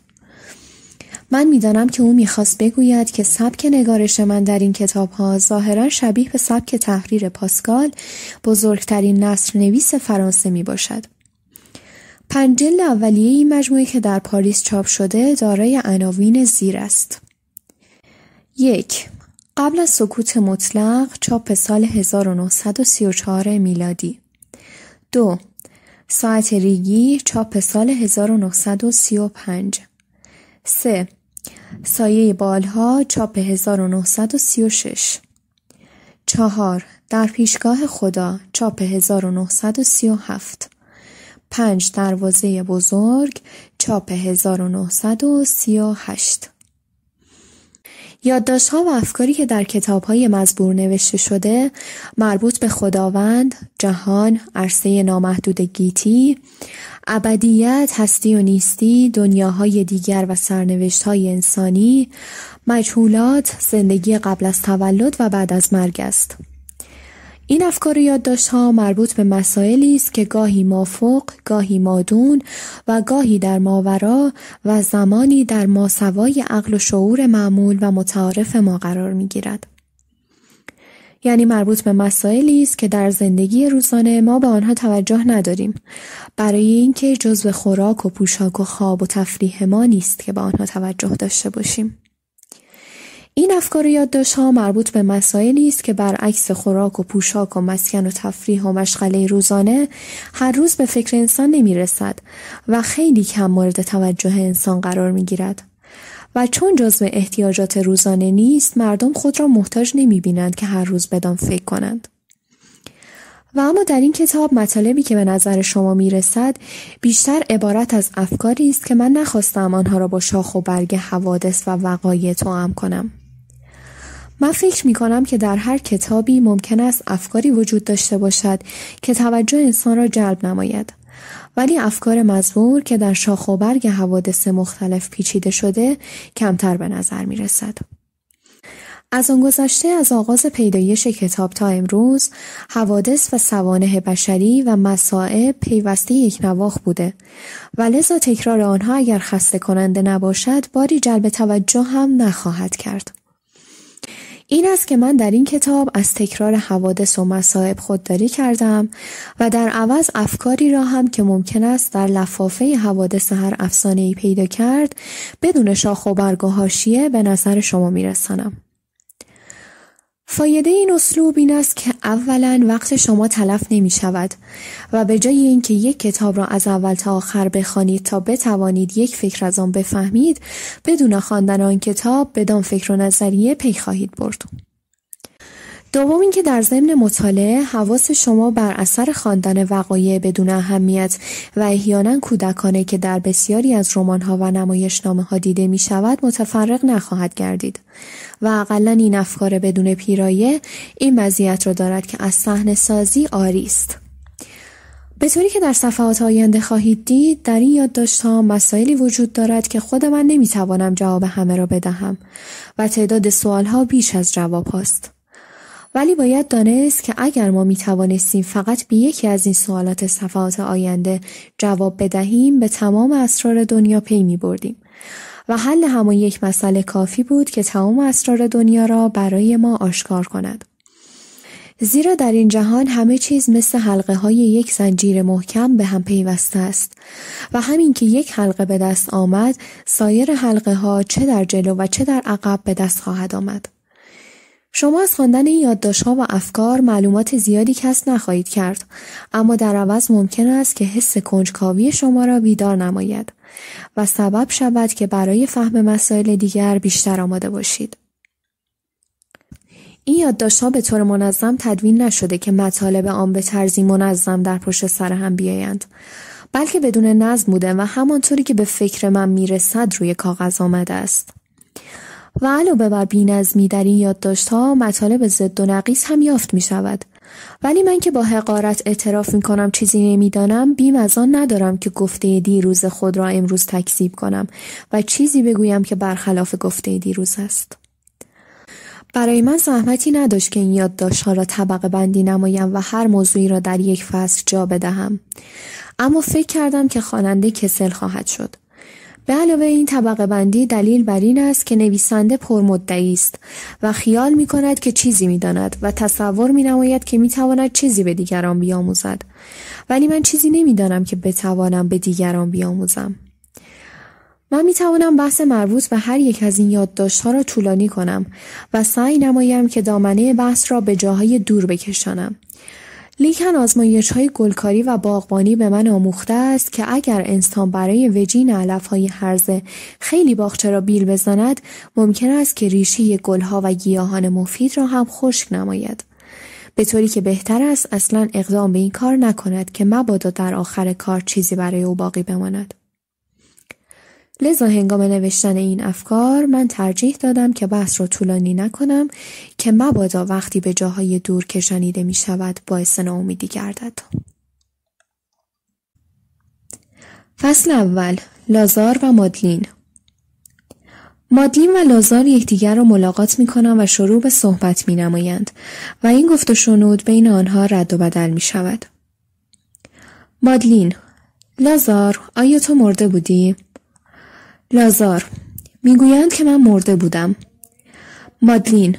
A: من میدانم که او میخواست بگوید که سبک نگارش من در این کتاب ها ظاهرا شبیه به سبک تحریر پاسکال بزرگترین نصر نویس فرانسه می باشد. پنجل اولیه این مجموعه که در پاریس چاپ شده دارای عناوین زیر است. یک قبل از سکوت مطلق چاپ سال 1934 میلادی دو ساعت ریگی چاپ سال 1935 3. سایه بالها چاپ 1936 4. در پیشگاه خدا چاپ 1937 پنج دروازه بزرگ چاپ 1938 یادداشت ها و افکاری که در کتاب های مزبور نوشته شده مربوط به خداوند، جهان، عرصه نامحدود گیتی، ابدیت، هستی و نیستی، دنیاهای دیگر و سرنوشت های انسانی، مجهولات، زندگی قبل از تولد و بعد از مرگ است. این افکار یادداشت ها مربوط به مسائلی است که گاهی مافوق، گاهی مادون و گاهی در ماورا و زمانی در ماسوای عقل و شعور معمول و متعارف ما قرار می گیرد. یعنی مربوط به مسائلی است که در زندگی روزانه ما به آنها توجه نداریم برای اینکه جزو خوراک و پوشاک و خواب و تفریح ما نیست که به آنها توجه داشته باشیم این افکار یادداشت ها مربوط به مسائلی است که برعکس خوراک و پوشاک و مسکن و تفریح و مشغله روزانه هر روز به فکر انسان نمی رسد و خیلی کم مورد توجه انسان قرار می گیرد. و چون جزء احتیاجات روزانه نیست مردم خود را محتاج نمی بینند که هر روز بدان فکر کنند. و اما در این کتاب مطالبی که به نظر شما می رسد بیشتر عبارت از افکاری است که من نخواستم آنها را با شاخ و برگ حوادث و وقایع توام کنم من فکر می کنم که در هر کتابی ممکن است افکاری وجود داشته باشد که توجه انسان را جلب نماید. ولی افکار مزبور که در شاخ و برگ حوادث مختلف پیچیده شده کمتر به نظر می رسد. از آن گذشته از آغاز پیدایش کتاب تا امروز حوادث و سوانه بشری و مسائب پیوسته یک نواخ بوده و لذا تکرار آنها اگر خسته کننده نباشد باری جلب توجه هم نخواهد کرد. این است که من در این کتاب از تکرار حوادث و مصائب خودداری کردم و در عوض افکاری را هم که ممکن است در لفافه حوادث هر افسانه ای پیدا کرد بدون شاخ و برگ و به نظر شما میرسانم فایده این اسلوب این است که اولا وقت شما تلف نمی شود و به جای اینکه یک کتاب را از اول تا آخر بخوانید تا بتوانید یک فکر از آن بفهمید بدون خواندن آن کتاب بدان فکر و نظریه پی خواهید برد. دوم اینکه در ضمن مطالعه حواس شما بر اثر خواندن وقایع بدون اهمیت و احیانا کودکانه که در بسیاری از رمانها و نامه ها دیده می شود متفرق نخواهد گردید و اقلا این افکار بدون پیرایه این مزیت را دارد که از صحنه سازی آری است به طوری که در صفحات آینده خواهید دید در این یادداشت ها مسائلی وجود دارد که خود من نمیتوانم جواب همه را بدهم و تعداد سوال ها بیش از جواب ولی باید دانست که اگر ما می توانستیم فقط به یکی از این سوالات صفحات آینده جواب بدهیم به تمام اسرار دنیا پی می بردیم و حل همون یک مسئله کافی بود که تمام اسرار دنیا را برای ما آشکار کند. زیرا در این جهان همه چیز مثل حلقه های یک زنجیر محکم به هم پیوسته است و همین که یک حلقه به دست آمد سایر حلقه ها چه در جلو و چه در عقب به دست خواهد آمد. شما از خواندن این یادداشت‌ها و افکار معلومات زیادی کسب نخواهید کرد اما در عوض ممکن است که حس کنجکاوی شما را بیدار نماید و سبب شود که برای فهم مسائل دیگر بیشتر آماده باشید این یادداشت‌ها به طور منظم تدوین نشده که مطالب آن به طرزی منظم در پشت سر هم بیایند بلکه بدون نظم بوده و همانطوری که به فکر من میرسد روی کاغذ آمده است و علاوه بر بینظمی در این یادداشت مطالب ضد و نقیص هم یافت می شود. ولی من که با حقارت اعتراف می کنم چیزی نمیدانم بیم از آن ندارم که گفته دیروز خود را امروز تکذیب کنم و چیزی بگویم که برخلاف گفته دیروز است. برای من زحمتی نداشت که این ها را طبقه بندی نمایم و هر موضوعی را در یک فصل جا بدهم اما فکر کردم که خواننده کسل خواهد شد به علاوه این طبقه بندی دلیل بر این است که نویسنده پرمدعی است و خیال می کند که چیزی می داند و تصور می نماید که می تواند چیزی به دیگران بیاموزد ولی من چیزی نمی دانم که بتوانم به دیگران بیاموزم من می توانم بحث مربوط به هر یک از این یادداشت ها را طولانی کنم و سعی نمایم که دامنه بحث را به جاهای دور بکشانم لیکن آزمایش های گلکاری و باغبانی به من آموخته است که اگر انسان برای وجین علف های هرزه خیلی باغچه را بیل بزند ممکن است که ریشه گلها و گیاهان مفید را هم خشک نماید به طوری که بهتر است اصلا اقدام به این کار نکند که مبادا در آخر کار چیزی برای او باقی بماند لذا هنگام نوشتن این افکار من ترجیح دادم که بحث را طولانی نکنم که مبادا وقتی به جاهای دور کشانیده می شود باعث ناامیدی گردد. فصل اول لازار و مادلین مادلین و لازار یکدیگر را ملاقات می کنند و شروع به صحبت می و این گفت و شنود بین آنها رد و بدل می شود. مادلین لازار آیا تو مرده بودی؟ لازار میگویند که من مرده بودم مادلین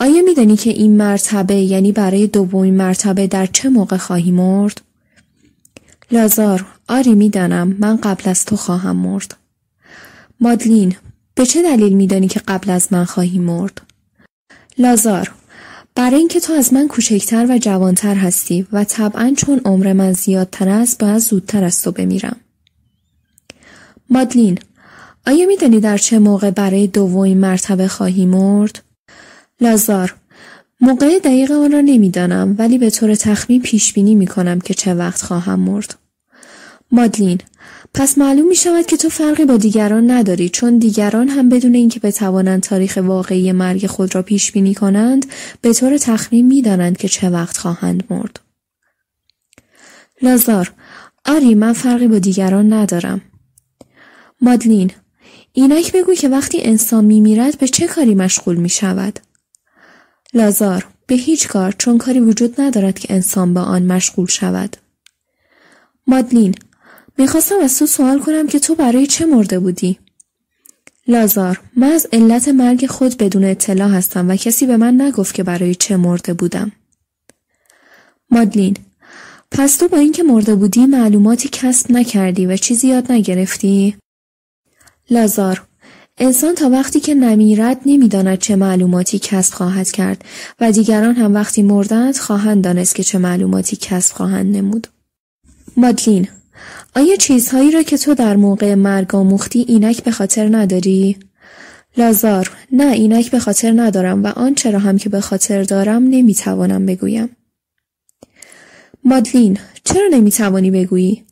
A: آیا میدانی که این مرتبه یعنی برای دومین مرتبه در چه موقع خواهی مرد؟ لازار آری میدانم من قبل از تو خواهم مرد مادلین به چه دلیل میدانی که قبل از من خواهی مرد؟ لازار برای اینکه تو از من کوچکتر و جوانتر هستی و طبعا چون عمر من زیادتر است باید زودتر از تو بمیرم مادلین آیا میدانی در چه موقع برای دومین مرتبه خواهی مرد؟ لازار موقع دقیق آن را نمیدانم ولی به طور تخمین پیش بینی می کنم که چه وقت خواهم مرد. مادلین پس معلوم می شود که تو فرقی با دیگران نداری چون دیگران هم بدون اینکه بتوانند تاریخ واقعی مرگ خود را پیش بینی کنند به طور تخمین می دانند که چه وقت خواهند مرد. لازار آری من فرقی با دیگران ندارم. مادلین اینک بگو که وقتی انسان میمیرد به چه کاری مشغول می شود؟ لازار به هیچ کار چون کاری وجود ندارد که انسان به آن مشغول شود. مادلین میخواستم از تو سوال کنم که تو برای چه مرده بودی؟ لازار من از علت مرگ خود بدون اطلاع هستم و کسی به من نگفت که برای چه مرده بودم. مادلین پس تو با اینکه مرده بودی معلوماتی کسب نکردی و چیزی یاد نگرفتی؟ لازار انسان تا وقتی که نمیرد نمیداند چه معلوماتی کسب خواهد کرد و دیگران هم وقتی مردند خواهند دانست که چه معلوماتی کسب خواهند نمود. مادلین آیا چیزهایی را که تو در موقع مرگ آموختی اینک به خاطر نداری؟ لازار نه اینک به خاطر ندارم و آن چرا هم که به خاطر دارم نمیتوانم بگویم. مادلین چرا نمیتوانی بگویی؟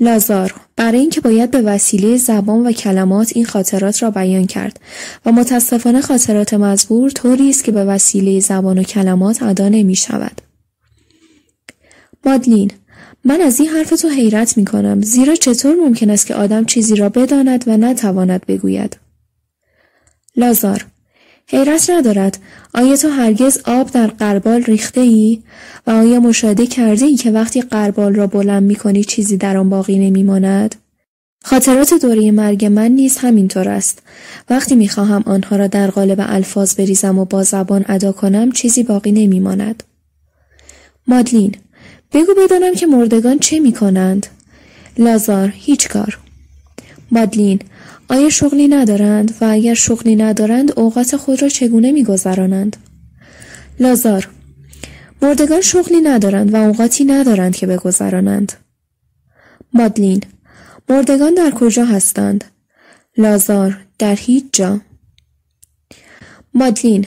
A: لازار برای اینکه باید به وسیله زبان و کلمات این خاطرات را بیان کرد و متاسفانه خاطرات مزبور طوری است که به وسیله زبان و کلمات ادا نمی شود. مادلین من از این حرف تو حیرت می کنم زیرا چطور ممکن است که آدم چیزی را بداند و نتواند بگوید؟ لازار حیرت ندارد آیا تو هرگز آب در قربال ریخته ای؟ و آیا مشاهده کرده ای که وقتی قربال را بلند می کنی چیزی در آن باقی نمی ماند؟ خاطرات دوره مرگ من نیز همینطور است. وقتی میخواهم آنها را در قالب الفاظ بریزم و با زبان ادا کنم چیزی باقی نمیماند. مادلین بگو بدانم که مردگان چه کنند؟ لازار هیچ کار. مادلین آیا شغلی ندارند و اگر شغلی ندارند اوقات خود را چگونه میگذرانند لازار مردگان شغلی ندارند و اوقاتی ندارند که بگذرانند مادلین مردگان در کجا هستند لازار در هیچ جا مادلین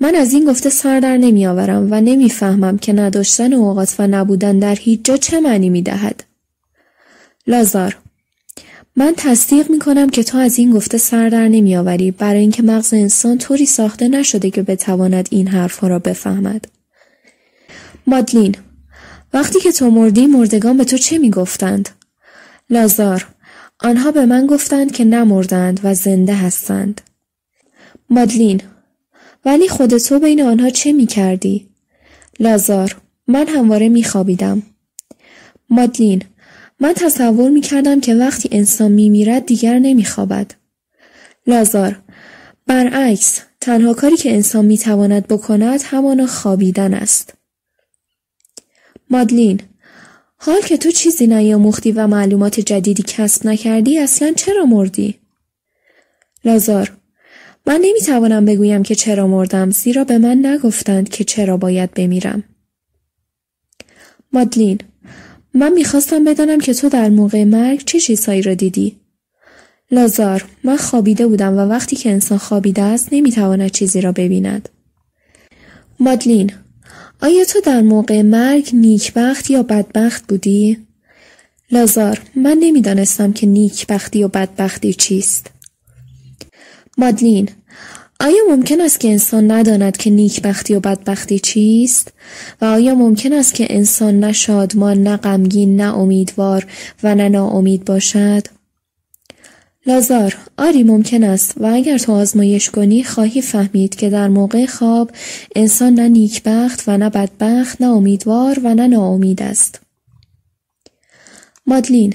A: من از این گفته سر در نمی آورم و نمیفهمم که نداشتن اوقات و نبودن در هیچ جا چه معنی می دهد. لازار من تصدیق می کنم که تو از این گفته سر در نمی آوری برای اینکه مغز انسان طوری ساخته نشده که بتواند این حرفها را بفهمد. مادلین وقتی که تو مردی مردگان به تو چه می گفتند؟ لازار آنها به من گفتند که نمردند و زنده هستند. مادلین ولی خود تو بین آنها چه می کردی؟ لازار من همواره می خوابیدم. مادلین من تصور می کردم که وقتی انسان می میرد دیگر نمی خوابد. لازار برعکس تنها کاری که انسان می تواند بکند همان خوابیدن است. مادلین حال که تو چیزی نیاموختی و معلومات جدیدی کسب نکردی اصلا چرا مردی؟ لازار من نمی توانم بگویم که چرا مردم زیرا به من نگفتند که چرا باید بمیرم. مادلین من میخواستم بدانم که تو در موقع مرگ چه چیزهایی را دیدی لازار من خوابیده بودم و وقتی که انسان خوابیده است نمیتواند چیزی را ببیند مادلین آیا تو در موقع مرگ نیکبخت یا بدبخت بودی لازار من نمیدانستم که نیکبختی و بدبختی چیست مادلین آیا ممکن است که انسان نداند که نیکبختی و بدبختی چیست؟ و آیا ممکن است که انسان نه شادمان، نه غمگین، نه امیدوار و نه ناامید باشد؟ لازار آری ممکن است و اگر تو آزمایش کنی خواهی فهمید که در موقع خواب انسان نه نیکبخت و نه بدبخت نه امیدوار و نه ناامید است. مادلین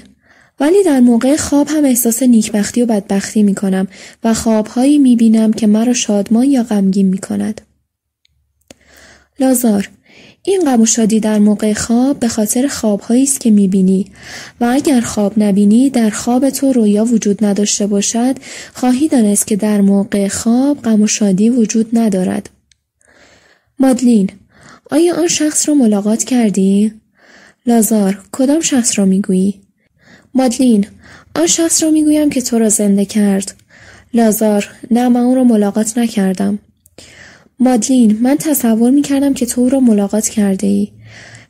A: ولی در موقع خواب هم احساس نیکبختی و بدبختی می کنم و خوابهایی می بینم که مرا شادمان یا غمگین می کند. لازار این غم و شادی در موقع خواب به خاطر خوابهایی است که می بینی و اگر خواب نبینی در خواب تو رویا وجود نداشته باشد خواهی دانست که در موقع خواب غم و شادی وجود ندارد مادلین آیا آن شخص را ملاقات کردی؟ لازار کدام شخص را گویی؟ مادلین آن شخص را میگویم که تو را زنده کرد لازار نه من او را ملاقات نکردم مادلین من تصور میکردم که تو او را ملاقات کرده ای.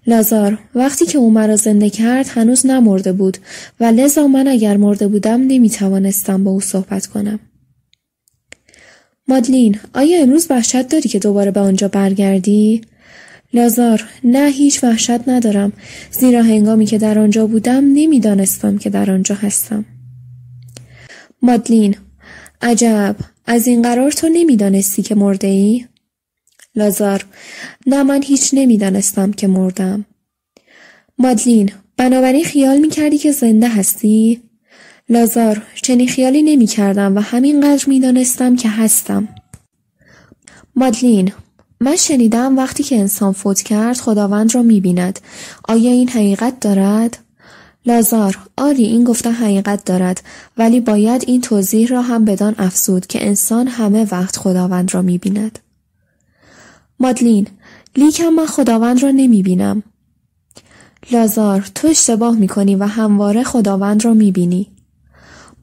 A: لازار وقتی که او مرا زنده کرد هنوز نمرده بود و لذا من اگر مرده بودم نمیتوانستم با او صحبت کنم. مادلین آیا امروز وحشت داری که دوباره به آنجا برگردی؟ لازار نه هیچ وحشت ندارم زیرا هنگامی که در آنجا بودم نمیدانستم که در آنجا هستم مادلین عجب از این قرار تو نمیدانستی که مرده ای؟ لازار نه من هیچ نمیدانستم که مردم مادلین بنابراین خیال می کردی که زنده هستی؟ لازار چنین خیالی نمی کردم و همینقدر می دانستم که هستم مادلین من شنیدم وقتی که انسان فوت کرد خداوند را میبیند. آیا این حقیقت دارد؟ لازار آری این گفته حقیقت دارد ولی باید این توضیح را هم بدان افزود که انسان همه وقت خداوند را میبیند. مادلین لیکن من خداوند را نمیبینم. لازار تو اشتباه میکنی و همواره خداوند را میبینی.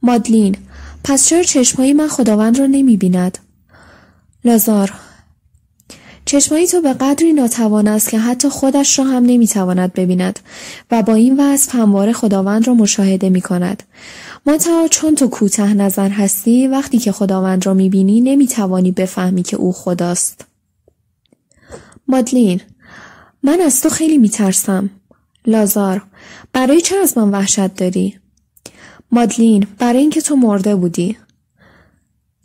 A: مادلین پس چرا چشمهای من خداوند را نمیبیند؟ لازار چشمایی تو به قدری ناتوان است که حتی خودش را هم نمیتواند ببیند و با این وصف همواره خداوند را مشاهده می کند. چون تو کوتاه نظر هستی وقتی که خداوند را میبینی نمیتوانی بفهمی که او خداست. مادلین من از تو خیلی میترسم. لازار برای چه از من وحشت داری؟ مادلین برای اینکه تو مرده بودی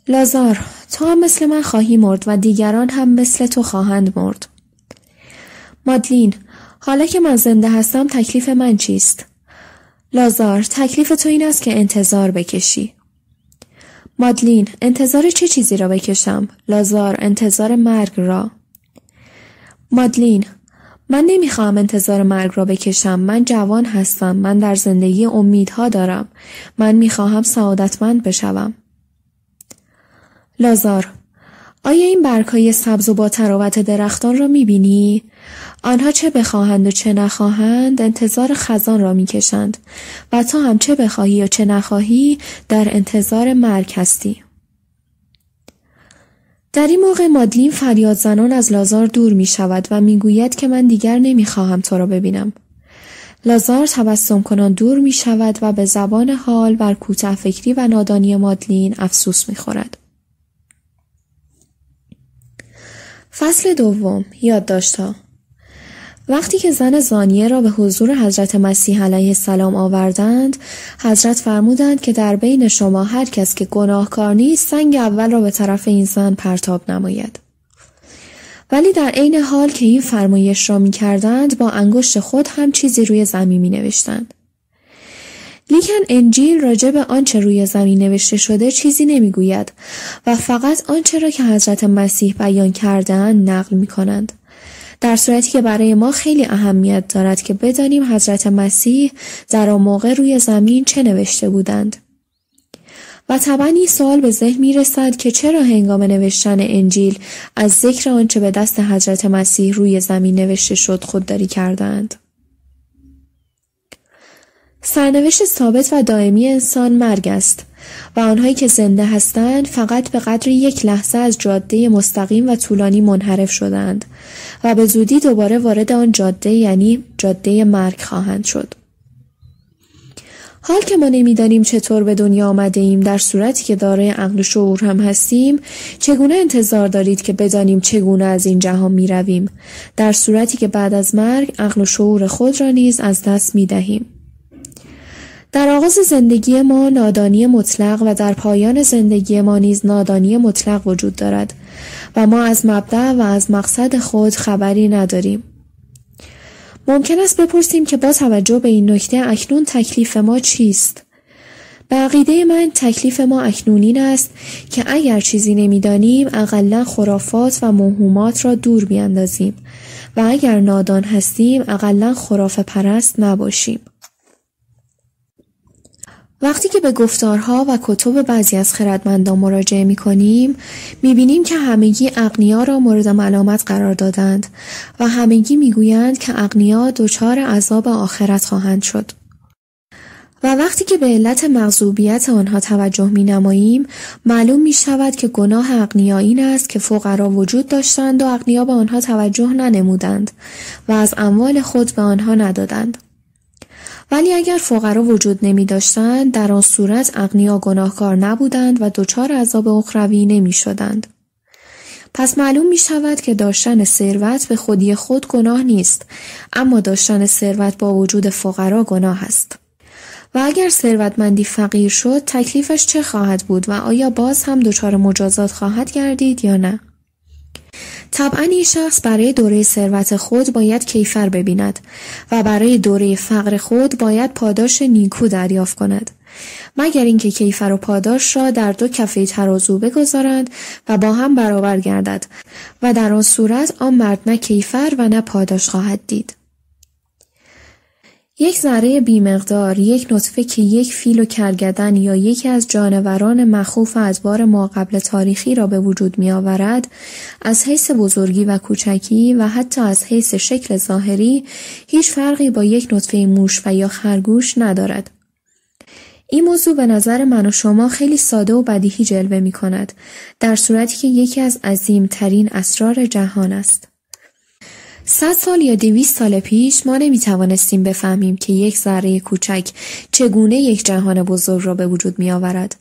A: لازار تو هم مثل من خواهی مرد و دیگران هم مثل تو خواهند مرد مادلین حالا که من زنده هستم تکلیف من چیست؟ لازار تکلیف تو این است که انتظار بکشی مادلین انتظار چه چیزی را بکشم؟ لازار انتظار مرگ را مادلین من نمیخواهم انتظار مرگ را بکشم من جوان هستم من در زندگی امیدها دارم من میخواهم سعادتمند بشوم لازار آیا این های سبز و با تراوت درختان را میبینی؟ آنها چه بخواهند و چه نخواهند انتظار خزان را میکشند و تو هم چه بخواهی و چه نخواهی در انتظار مرگ هستی. در این موقع مادلین فریاد زنان از لازار دور می شود و می گوید که من دیگر نمی خواهم تو را ببینم. لازار تبسم کنان دور می شود و به زبان حال بر کوتاه فکری و نادانی مادلین افسوس می خورد. فصل دوم یادداشتها وقتی که زن زانیه را به حضور حضرت مسیح علیه السلام آوردند حضرت فرمودند که در بین شما هر کس که گناهکار نیست سنگ اول را به طرف این زن پرتاب نماید ولی در عین حال که این فرمایش را می کردند با انگشت خود هم چیزی روی زمین می نوشتند لیکن انجیل راجع به آنچه روی زمین نوشته شده چیزی نمیگوید و فقط آنچه را که حضرت مسیح بیان کردهاند نقل می کنند. در صورتی که برای ما خیلی اهمیت دارد که بدانیم حضرت مسیح در آن موقع روی زمین چه نوشته بودند. و طبعا این سوال به ذهن می رسد که چرا هنگام نوشتن انجیل از ذکر آنچه به دست حضرت مسیح روی زمین نوشته شد خودداری کردند. سرنوشت ثابت و دائمی انسان مرگ است و آنهایی که زنده هستند فقط به قدر یک لحظه از جاده مستقیم و طولانی منحرف شدند و به زودی دوباره وارد آن جاده یعنی جاده مرگ خواهند شد. حال که ما نمیدانیم چطور به دنیا آمده ایم در صورتی که دارای عقل و شعور هم هستیم چگونه انتظار دارید که بدانیم چگونه از این جهان می رویم در صورتی که بعد از مرگ عقل و شعور خود را نیز از دست می دهیم. در آغاز زندگی ما نادانی مطلق و در پایان زندگی ما نیز نادانی مطلق وجود دارد و ما از مبدع و از مقصد خود خبری نداریم. ممکن است بپرسیم که با توجه به این نکته اکنون تکلیف ما چیست؟ به عقیده من تکلیف ما اکنون این است که اگر چیزی نمیدانیم اقلا خرافات و موهومات را دور بیاندازیم و اگر نادان هستیم اقلا خرافه پرست نباشیم. وقتی که به گفتارها و کتب بعضی از خردمندان مراجعه می کنیم می بینیم که همگی اقنیا را مورد ملامت قرار دادند و همگی می گویند که ها دچار عذاب آخرت خواهند شد. و وقتی که به علت مغزوبیت آنها توجه می نماییم معلوم می شود که گناه اقنیا این است که فقرا وجود داشتند و اغنیا به آنها توجه ننمودند و از اموال خود به آنها ندادند. ولی اگر فقرا وجود نمی داشتند در آن صورت اغنیا گناهکار نبودند و دچار عذاب اخروی نمی شدند. پس معلوم می شود که داشتن ثروت به خودی خود گناه نیست اما داشتن ثروت با وجود فقرا گناه است. و اگر ثروتمندی فقیر شد تکلیفش چه خواهد بود و آیا باز هم دچار مجازات خواهد گردید یا نه؟ طبعا این شخص برای دوره ثروت خود باید کیفر ببیند و برای دوره فقر خود باید پاداش نیکو دریافت کند مگر اینکه کیفر و پاداش را در دو کفه ترازو بگذارند و با هم برابر گردد و در آن صورت آن مرد نه کیفر و نه پاداش خواهد دید یک ذره بیمقدار یک نطفه که یک فیل و کرگدن یا یکی از جانوران مخوف بار ما قبل تاریخی را به وجود می آورد از حیث بزرگی و کوچکی و حتی از حیث شکل ظاهری هیچ فرقی با یک نطفه موش و یا خرگوش ندارد. این موضوع به نظر من و شما خیلی ساده و بدیهی جلوه می کند در صورتی که یکی از عظیم ترین اسرار جهان است. صد سال یا دویست سال پیش ما نمی توانستیم بفهمیم که یک ذره کوچک چگونه یک جهان بزرگ را به وجود می آورد.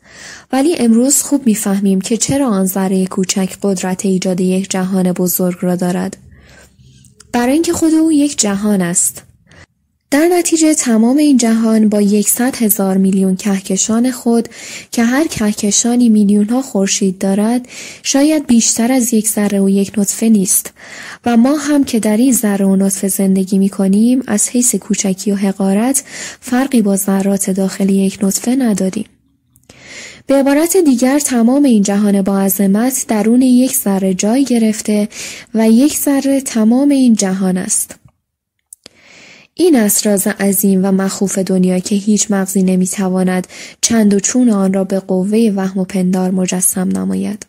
A: ولی امروز خوب فهمیم که چرا آن ذره کوچک قدرت ایجاد یک جهان بزرگ را دارد. برای اینکه خود او یک جهان است. در نتیجه تمام این جهان با یکصد هزار میلیون کهکشان خود که هر کهکشانی میلیون ها خورشید دارد شاید بیشتر از یک ذره و یک نطفه نیست و ما هم که در این ذره و نطفه زندگی می کنیم از حیث کوچکی و حقارت فرقی با ذرات داخل یک نطفه نداریم. به عبارت دیگر تمام این جهان با عظمت درون یک ذره جای گرفته و یک ذره تمام این جهان است. این است راز عظیم و مخوف دنیا که هیچ مغزی نمیتواند چند و چون آن را به قوه وهم و پندار مجسم نماید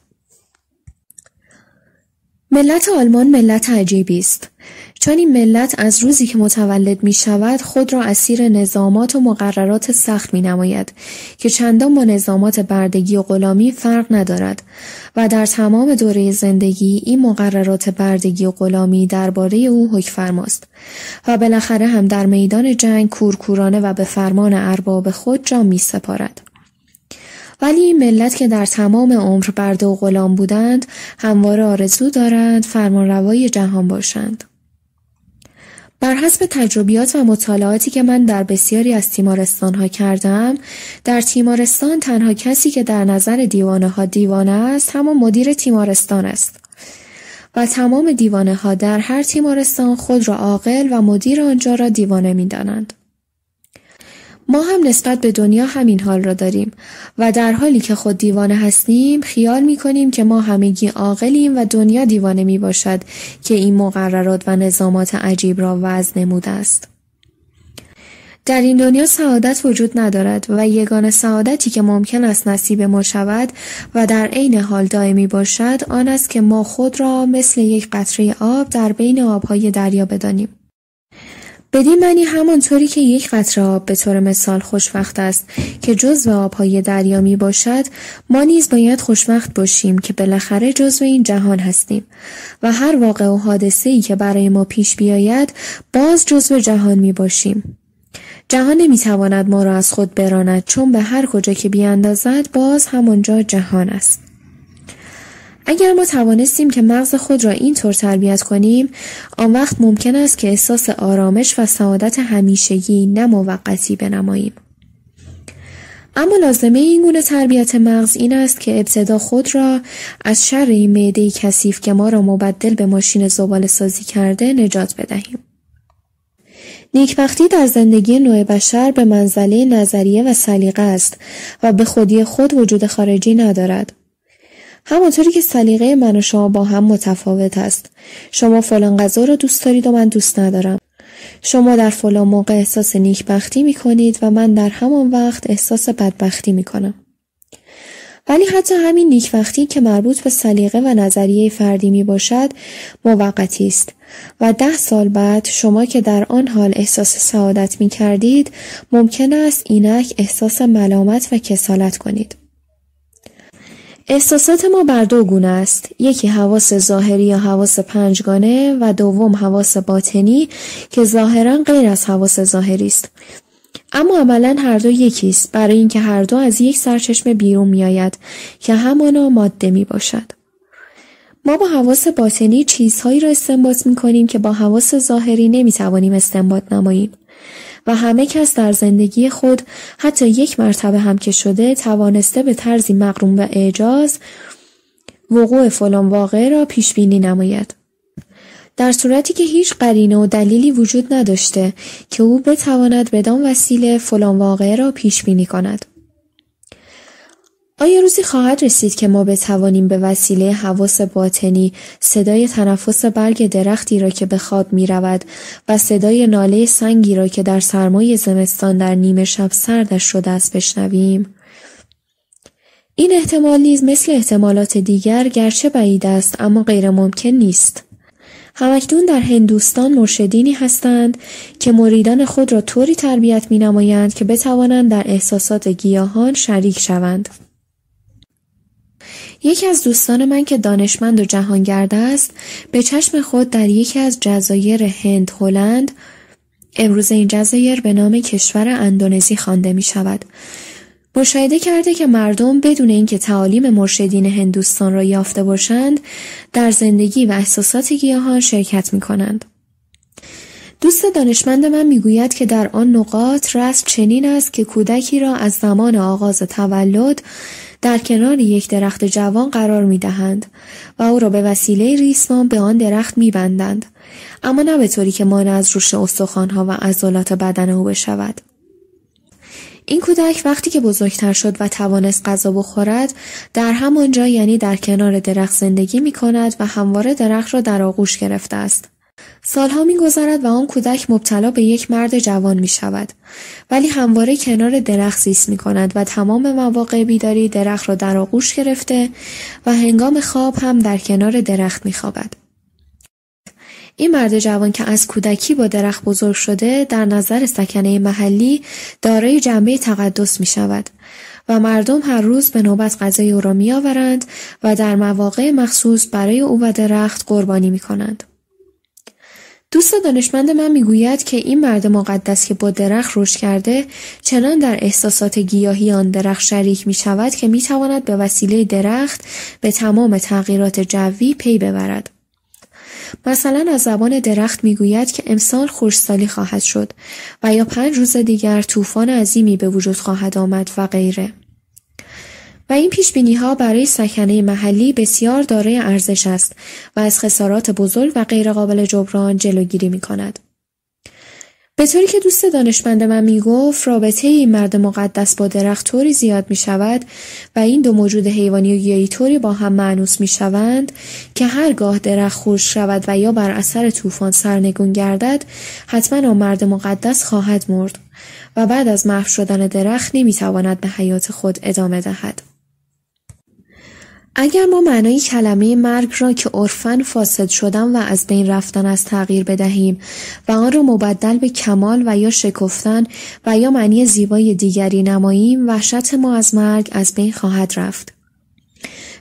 B: ملت آلمان
A: ملت عجیبی است چون این ملت از روزی که متولد می شود خود را اسیر نظامات و مقررات سخت می نماید که چندان با نظامات بردگی و غلامی فرق ندارد و در تمام دوره زندگی این مقررات بردگی و غلامی درباره او فرماست و بالاخره هم در میدان جنگ کورکورانه و به فرمان ارباب خود جا می سپارد. ولی این ملت که در تمام عمر برده و غلام بودند همواره آرزو دارند فرمانروای جهان باشند بر حسب تجربیات و مطالعاتی که من در بسیاری از تیمارستان ها کردم در تیمارستان تنها کسی که در نظر دیوانه ها دیوانه است همان مدیر تیمارستان است و تمام دیوانه ها در هر تیمارستان خود را عاقل و مدیر آنجا را دیوانه می دانند. ما هم نسبت به دنیا همین حال را داریم و در حالی که خود دیوانه هستیم خیال می کنیم که ما همگی عاقلیم و دنیا دیوانه می باشد که این مقررات و نظامات عجیب را وزن نموده است. در این دنیا سعادت وجود ندارد و یگان سعادتی که ممکن است نصیب ما شود و در عین حال دائمی باشد آن است که ما خود را مثل یک قطره آب در بین آبهای دریا بدانیم بدین معنی همانطوری که یک قطره آب به طور مثال خوشوقت است که جزء آبهای دریا می باشد ما نیز باید خوشوقت باشیم که بالاخره جزو این جهان هستیم و هر واقع و حادثه ای که برای ما پیش بیاید باز جزو جهان می باشیم جهان تواند ما را از خود براند چون به هر کجا که بیاندازد باز همانجا جهان است اگر ما توانستیم که مغز خود را این طور تربیت کنیم آن وقت ممکن است که احساس آرامش و سعادت همیشگی نه موقتی بنماییم اما لازمه این گونه تربیت مغز این است که ابتدا خود را از شر این معده کثیف که ما را مبدل به ماشین زبال سازی کرده نجات بدهیم نیکبختی در زندگی نوع بشر به منزله نظریه و سلیقه است و به خودی خود وجود خارجی ندارد همانطوری که سلیقه من و شما با هم متفاوت است شما فلان غذا را دوست دارید و من دوست ندارم شما در فلان موقع احساس نیکبختی می کنید و من در همان وقت احساس بدبختی می کنم. ولی حتی همین نیکبختی که مربوط به سلیقه و نظریه فردی می باشد موقتی است و ده سال بعد شما که در آن حال احساس سعادت می کردید ممکن است اینک احساس ملامت و کسالت کنید. احساسات ما بر دو گونه است یکی حواس ظاهری یا حواس پنجگانه و دوم حواس باطنی که ظاهرا غیر از حواس ظاهری است اما عملا هر دو یکی است برای اینکه هر دو از یک سرچشمه بیرون میآید که همانا ماده می باشد ما با حواس باطنی چیزهایی را استنباط می کنیم که با حواس ظاهری نمی توانیم استنباط نماییم و همه کس در زندگی خود حتی یک مرتبه هم که شده توانسته به طرزی مقروم و اعجاز وقوع فلان واقعه را پیش بینی نماید در صورتی که هیچ قرینه و دلیلی وجود نداشته که او بتواند بدان وسیله فلان واقعه را پیش بینی کند آیا روزی خواهد رسید که ما بتوانیم به وسیله حواس باطنی صدای تنفس برگ درختی را که به خواب می رود و صدای ناله سنگی را که در سرمای زمستان در نیمه شب سردش شده است بشنویم؟ این احتمال نیز مثل احتمالات دیگر گرچه بعید است اما غیر ممکن نیست. همکنون در هندوستان مرشدینی هستند که مریدان خود را طوری تربیت می نمایند که بتوانند در احساسات گیاهان شریک شوند. یکی از دوستان من که دانشمند و جهانگرد است به چشم خود در یکی از جزایر هند هلند امروز این جزایر به نام کشور اندونزی خوانده می شود مشاهده کرده که مردم بدون اینکه تعالیم مرشدین هندوستان را یافته باشند در زندگی و احساسات گیاهان شرکت می کنند. دوست دانشمند من میگوید که در آن نقاط رسم چنین است که کودکی را از زمان آغاز تولد در کنار یک درخت جوان قرار می دهند و او را به وسیله ریسمان به آن درخت می بندند. اما نه به طوری که مانع از روش استخوانها و عضلات بدن او بشود. این کودک وقتی که بزرگتر شد و توانست غذا بخورد در همانجا یعنی در کنار درخت زندگی می کند و همواره درخت را در آغوش گرفته است. سالها میگذرد و آن کودک مبتلا به یک مرد جوان می شود. ولی همواره کنار درخت زیست می کند و تمام مواقع بیداری درخت را در آغوش گرفته و هنگام خواب هم در کنار درخت می خوابد. این مرد جوان که از کودکی با درخت بزرگ شده در نظر سکنه محلی دارای جنبه تقدس می شود و مردم هر روز به نوبت غذای او را می آورند و در مواقع مخصوص برای او و درخت قربانی می کنند. دوست دانشمند من میگوید که این مرد مقدس که با درخت رشد کرده چنان در احساسات گیاهی آن درخت شریک می شود که می تواند به وسیله درخت به تمام تغییرات جوی پی ببرد. مثلا از زبان درخت میگوید که امسال سالی خواهد شد و یا پنج روز دیگر طوفان عظیمی به وجود خواهد آمد و غیره. و این پیش بینی ها برای سکنه محلی بسیار دارای ارزش است و از خسارات بزرگ و غیرقابل جبران جلوگیری می کند. به طوری که دوست دانشمند من می گفت رابطه این مرد مقدس با درخت طوری زیاد می شود و این دو موجود حیوانی و گیاهی طوری با هم معنوس می شوند که هرگاه درخت خوش شود و یا بر اثر طوفان سرنگون گردد حتما آن مرد مقدس خواهد مرد و بعد از محو شدن درخت نمی تواند به حیات خود ادامه دهد. اگر ما معنای کلمه مرگ را که عرفا فاسد شدن و از بین رفتن از تغییر بدهیم و آن را مبدل به کمال و یا شکفتن و یا معنی زیبای دیگری نماییم وحشت ما از مرگ از بین خواهد رفت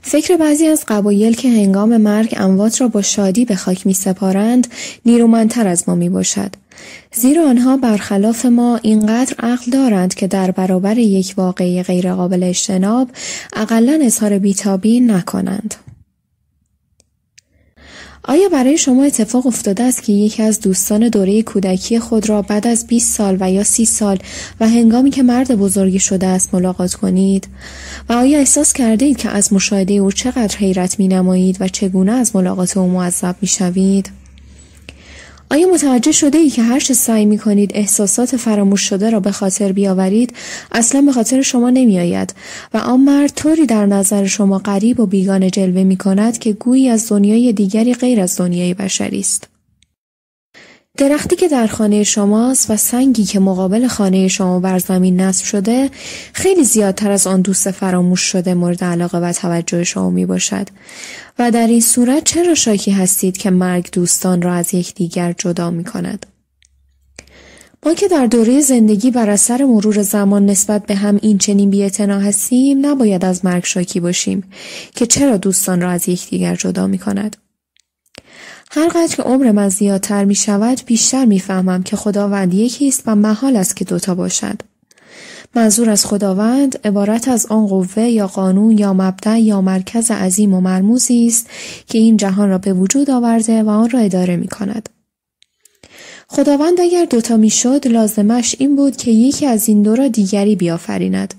A: فکر بعضی از قبایل که هنگام مرگ اموات را با شادی به خاک می سپارند نیرومندتر از ما می باشد. زیرا آنها برخلاف ما اینقدر عقل دارند که در برابر یک واقعی غیرقابل اجتناب اقلا اظهار بیتابی نکنند. آیا برای شما اتفاق افتاده است که یکی از دوستان دوره کودکی خود را بعد از 20 سال و یا سی سال و هنگامی که مرد بزرگی شده است ملاقات کنید؟ و آیا احساس کرده اید که از مشاهده او چقدر حیرت می نمایید و چگونه از ملاقات او معذب می شوید؟ آیا متوجه شده ای که هر چه سعی می کنید احساسات فراموش شده را به خاطر بیاورید اصلا به خاطر شما نمی آید و آن مرد طوری در نظر شما غریب و بیگانه جلوه می کند که گویی از دنیای دیگری غیر از دنیای بشری است. درختی که در خانه شماست و سنگی که مقابل خانه شما بر زمین نصب شده خیلی زیادتر از آن دوست فراموش شده مورد علاقه و توجه شما می باشد و در این صورت چرا شاکی هستید که مرگ دوستان را از یکدیگر جدا می کند؟ ما که در دوره زندگی بر اثر مرور زمان نسبت به هم این چنین بیعتنا هستیم نباید از مرگ شاکی باشیم که چرا دوستان را از یکدیگر جدا می کند. هرقدر که عمر من زیادتر می شود بیشتر فهمم که خداوند یکی است و محال است که دوتا باشد. منظور از خداوند عبارت از آن قوه یا قانون یا مبدع یا مرکز عظیم و مرموزی است که این جهان را به وجود آورده و آن را اداره می کند. خداوند اگر دوتا شد لازمش این بود که یکی از این دو را دیگری بیافریند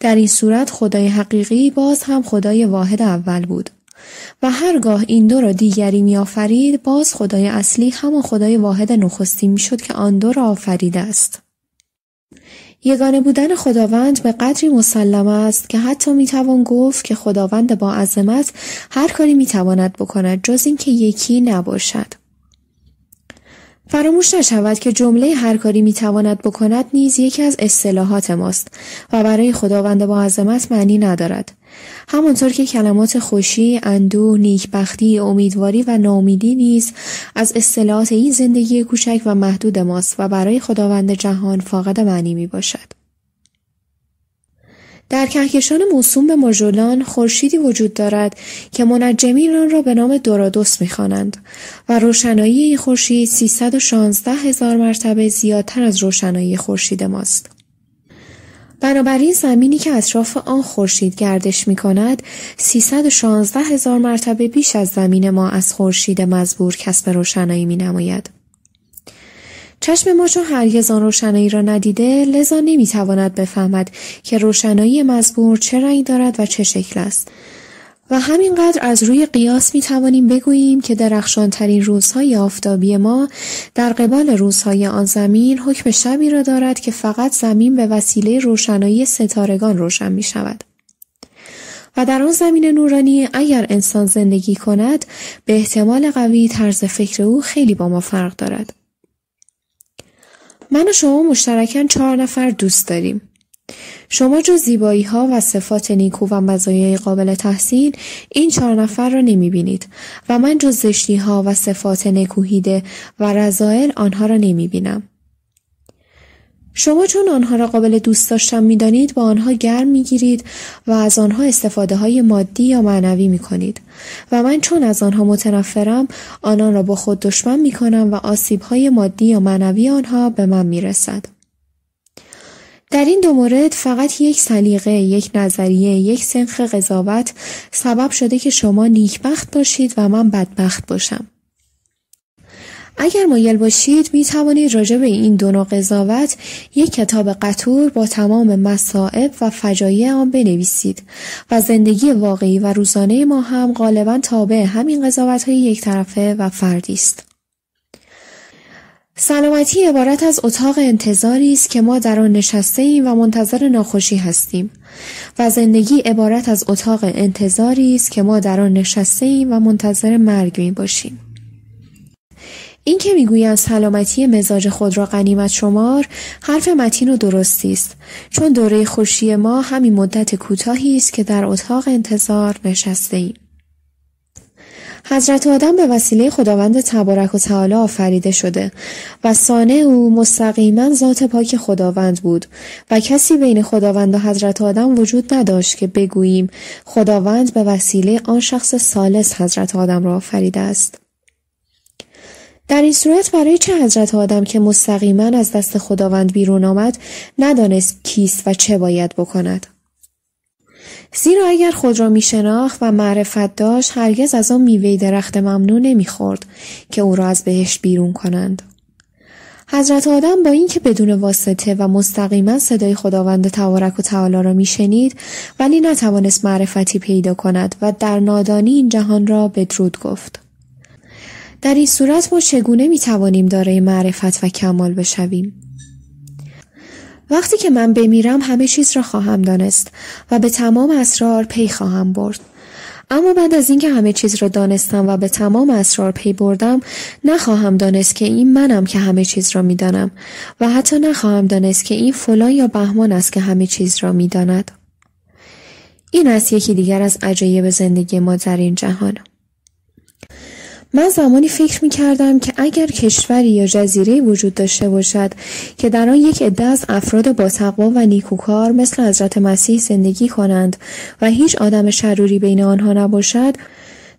A: در این صورت خدای حقیقی باز هم خدای واحد اول بود و هرگاه این دو را دیگری میآفرید باز خدای اصلی همان خدای واحد نخستی شد که آن دو را آفریده است یگانه بودن خداوند به قدری مسلم است که حتی میتوان گفت که خداوند با عظمت هر کاری میتواند بکند جز اینکه یکی نباشد فراموش نشود که جمله هر کاری میتواند بکند نیز یکی از اصطلاحات ماست و برای خداوند با عظمت معنی ندارد همانطور که کلمات خوشی، اندوه، نیکبختی، امیدواری و نامیدی نیز از اصطلاحات این زندگی کوچک و محدود ماست و برای خداوند جهان فاقد معنی می باشد. در کهکشان موسوم به مجولان خورشیدی وجود دارد که منجمین آن را به نام دورادوس میخوانند و روشنایی این خورشید 316 هزار مرتبه زیادتر از روشنایی خورشید ماست بنابراین زمینی که اطراف آن خورشید گردش می کند 316 هزار مرتبه بیش از زمین ما از خورشید مزبور کسب روشنایی می نماید. چشم ما چون هرگز آن روشنایی را ندیده لذا نمیتواند بفهمد که روشنایی مزبور چه رنگ دارد و چه شکل است و همینقدر از روی قیاس می توانیم بگوییم که درخشانترین روزهای آفتابی ما در قبال روزهای آن زمین حکم شبی را دارد که فقط زمین به وسیله روشنایی ستارگان روشن می شود. و در آن زمین نورانی اگر انسان زندگی کند به احتمال قوی طرز فکر او خیلی با ما فرق دارد. من و شما مشترکاً چهار نفر دوست داریم. شما جز زیبایی ها و صفات نیکو و مزایای قابل تحسین این چهار نفر را نمی بینید و من جز زشتی ها و صفات نکوهیده و رضایل آنها را نمی بینم. شما چون آنها را قابل دوست داشتن می دانید با آنها گرم می گیرید و از آنها استفاده های مادی یا معنوی می کنید و من چون از آنها متنفرم آنان را با خود دشمن می کنم و آسیب های مادی یا معنوی آنها به من می رسد. در این دو مورد فقط یک سلیقه، یک نظریه، یک سنخ قضاوت سبب شده که شما نیکبخت باشید و من بدبخت باشم. اگر مایل باشید می توانید راجع به این دو نوع قضاوت یک کتاب قطور با تمام مصائب و فجایع آن بنویسید و زندگی واقعی و روزانه ما هم غالبا تابع همین قضاوت های یک طرفه و فردی است. سلامتی عبارت از اتاق انتظاری است که ما در آن نشسته ایم و منتظر ناخوشی هستیم و زندگی عبارت از اتاق انتظاری است که ما در آن نشسته ایم و منتظر مرگ می باشیم. این که میگویند سلامتی مزاج خود را غنیمت شمار حرف متین و درستی است چون دوره خوشی ما همین مدت کوتاهی است که در اتاق انتظار نشسته ایم. حضرت آدم به وسیله خداوند تبارک و تعالی آفریده شده و سانه او مستقیما ذات پاک خداوند بود و کسی بین خداوند و حضرت آدم وجود نداشت که بگوییم خداوند به وسیله آن شخص سالس حضرت آدم را آفریده است. در این صورت برای چه حضرت آدم که مستقیما از دست خداوند بیرون آمد ندانست کیست و چه باید بکند؟ زیرا اگر خود را میشناخت و معرفت داشت هرگز از آن میوه درخت ممنوع نمیخورد که او را از بهشت بیرون کنند حضرت آدم با اینکه بدون واسطه و مستقیما صدای خداوند تبارک و تعالی را میشنید ولی نتوانست معرفتی پیدا کند و در نادانی این جهان را بدرود گفت در این صورت ما چگونه میتوانیم توانیم دارای معرفت و کمال بشویم وقتی که من بمیرم همه چیز را خواهم دانست و به تمام اسرار پی خواهم برد. اما بعد از اینکه همه چیز را دانستم و به تمام اسرار پی بردم نخواهم دانست که این منم که همه چیز را میدانم و حتی نخواهم دانست که این فلان یا بهمان است که همه چیز را میداند این است یکی دیگر از عجایب زندگی ما در این جهان من زمانی فکر می کردم که اگر کشوری یا جزیره وجود داشته باشد که در آن یک عده از افراد تقوا و نیکوکار مثل حضرت مسیح زندگی کنند و هیچ آدم شروری بین آنها نباشد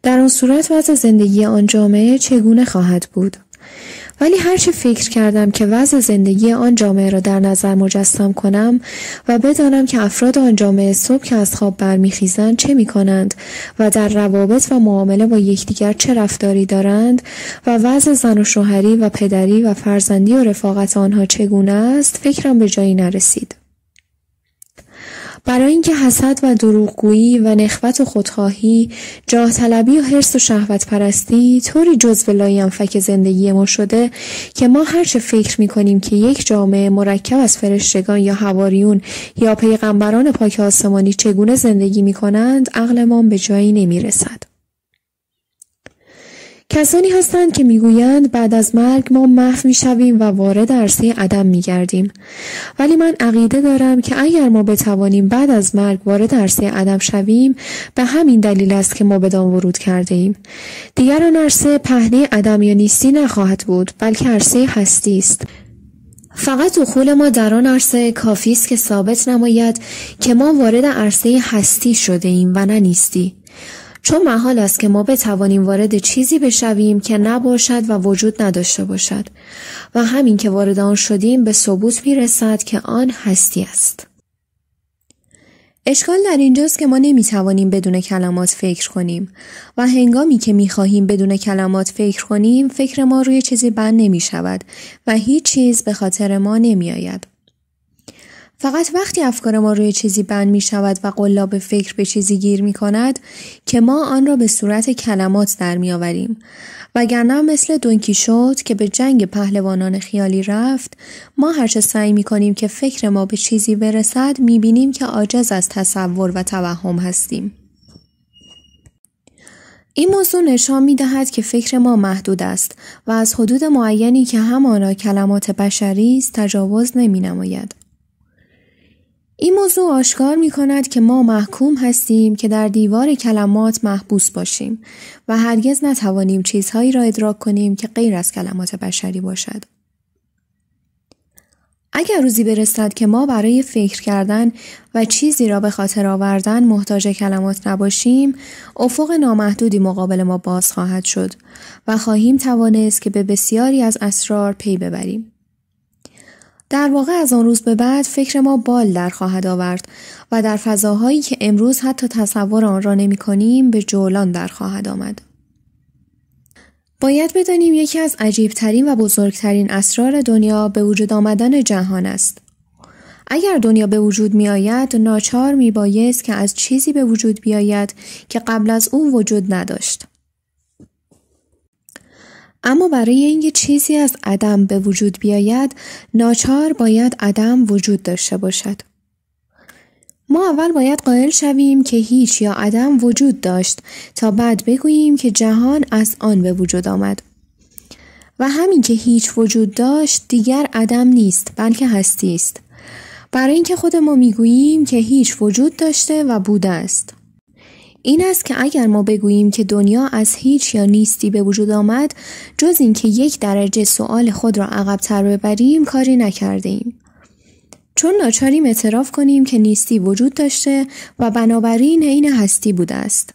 A: در آن صورت وضع زندگی آن جامعه چگونه خواهد بود ولی هرچه فکر کردم که وضع زندگی آن جامعه را در نظر مجسم کنم و بدانم که افراد آن جامعه صبح که از خواب برمیخیزند چه کنند و در روابط و معامله با یکدیگر چه رفتاری دارند و وضع زن و شوهری و پدری و فرزندی و رفاقت آنها چگونه است فکرم به جایی نرسید برای اینکه حسد و دروغگویی و نخوت و خودخواهی جاه طلبی و حرس و شهوت پرستی طوری جزو فک زندگی ما شده که ما هرچه فکر می کنیم که یک جامعه مرکب از فرشتگان یا هواریون یا پیغمبران پاک آسمانی چگونه زندگی می کنند ما به جایی نمی کسانی هستند که میگویند بعد از مرگ ما محو میشویم و وارد عرصه عدم میگردیم ولی من عقیده دارم که اگر ما بتوانیم بعد از مرگ وارد عرصه عدم شویم به همین دلیل است که ما بدان ورود کرده ایم دیگر آن عرصه پهنه عدم یا نیستی نخواهد بود بلکه عرصه هستی است فقط دخول ما در آن عرصه کافی است که ثابت نماید که ما وارد عرصه هستی شده ایم و نه نیستی چون محال است که ما بتوانیم وارد چیزی بشویم که نباشد و وجود نداشته باشد و همین که وارد آن شدیم به ثبوت می که آن هستی است. اشکال در اینجاست که ما نمیتوانیم بدون کلمات فکر کنیم و هنگامی که میخواهیم بدون کلمات فکر کنیم فکر ما روی چیزی بند نمی شود و هیچ چیز به خاطر ما نمیآید. فقط وقتی افکار ما روی چیزی بند می شود و قلاب فکر به چیزی گیر می کند که ما آن را به صورت کلمات در می آوریم وگرنه مثل دونکی شد که به جنگ پهلوانان خیالی رفت ما هرچه سعی می کنیم که فکر ما به چیزی برسد می بینیم که عاجز از تصور و توهم هستیم. این موضوع نشان می دهد که فکر ما محدود است و از حدود معینی که همان کلمات بشری است تجاوز نمی نماید. این موضوع آشکار می کند که ما محکوم هستیم که در دیوار کلمات محبوس باشیم و هرگز نتوانیم چیزهایی را ادراک کنیم که غیر از کلمات بشری باشد. اگر روزی برسد که ما برای فکر کردن و چیزی را به خاطر آوردن محتاج کلمات نباشیم، افق نامحدودی مقابل ما باز خواهد شد و خواهیم توانست که به بسیاری از اسرار پی ببریم. در واقع از آن روز به بعد فکر ما بال در خواهد آورد و در فضاهایی که امروز حتی تصور آن را نمی کنیم به جولان در خواهد آمد. باید بدانیم یکی از عجیبترین و بزرگترین اسرار دنیا به وجود آمدن جهان است. اگر دنیا به وجود می آید ناچار می بایست که از چیزی به وجود بیاید که قبل از او وجود نداشت. اما برای اینکه چیزی از عدم به وجود بیاید ناچار باید عدم وجود داشته باشد ما اول باید قائل شویم که هیچ یا عدم وجود داشت تا بعد بگوییم که جهان از آن به وجود آمد و همین که هیچ وجود داشت دیگر عدم نیست بلکه هستی است برای اینکه خود ما میگوییم که هیچ وجود داشته و بوده است این است که اگر ما بگوییم که دنیا از هیچ یا نیستی به وجود آمد جز اینکه یک درجه سوال خود را عقبتر ببریم کاری نکرده ایم. چون ناچاریم اعتراف کنیم که نیستی وجود داشته و بنابراین عین هستی بوده است.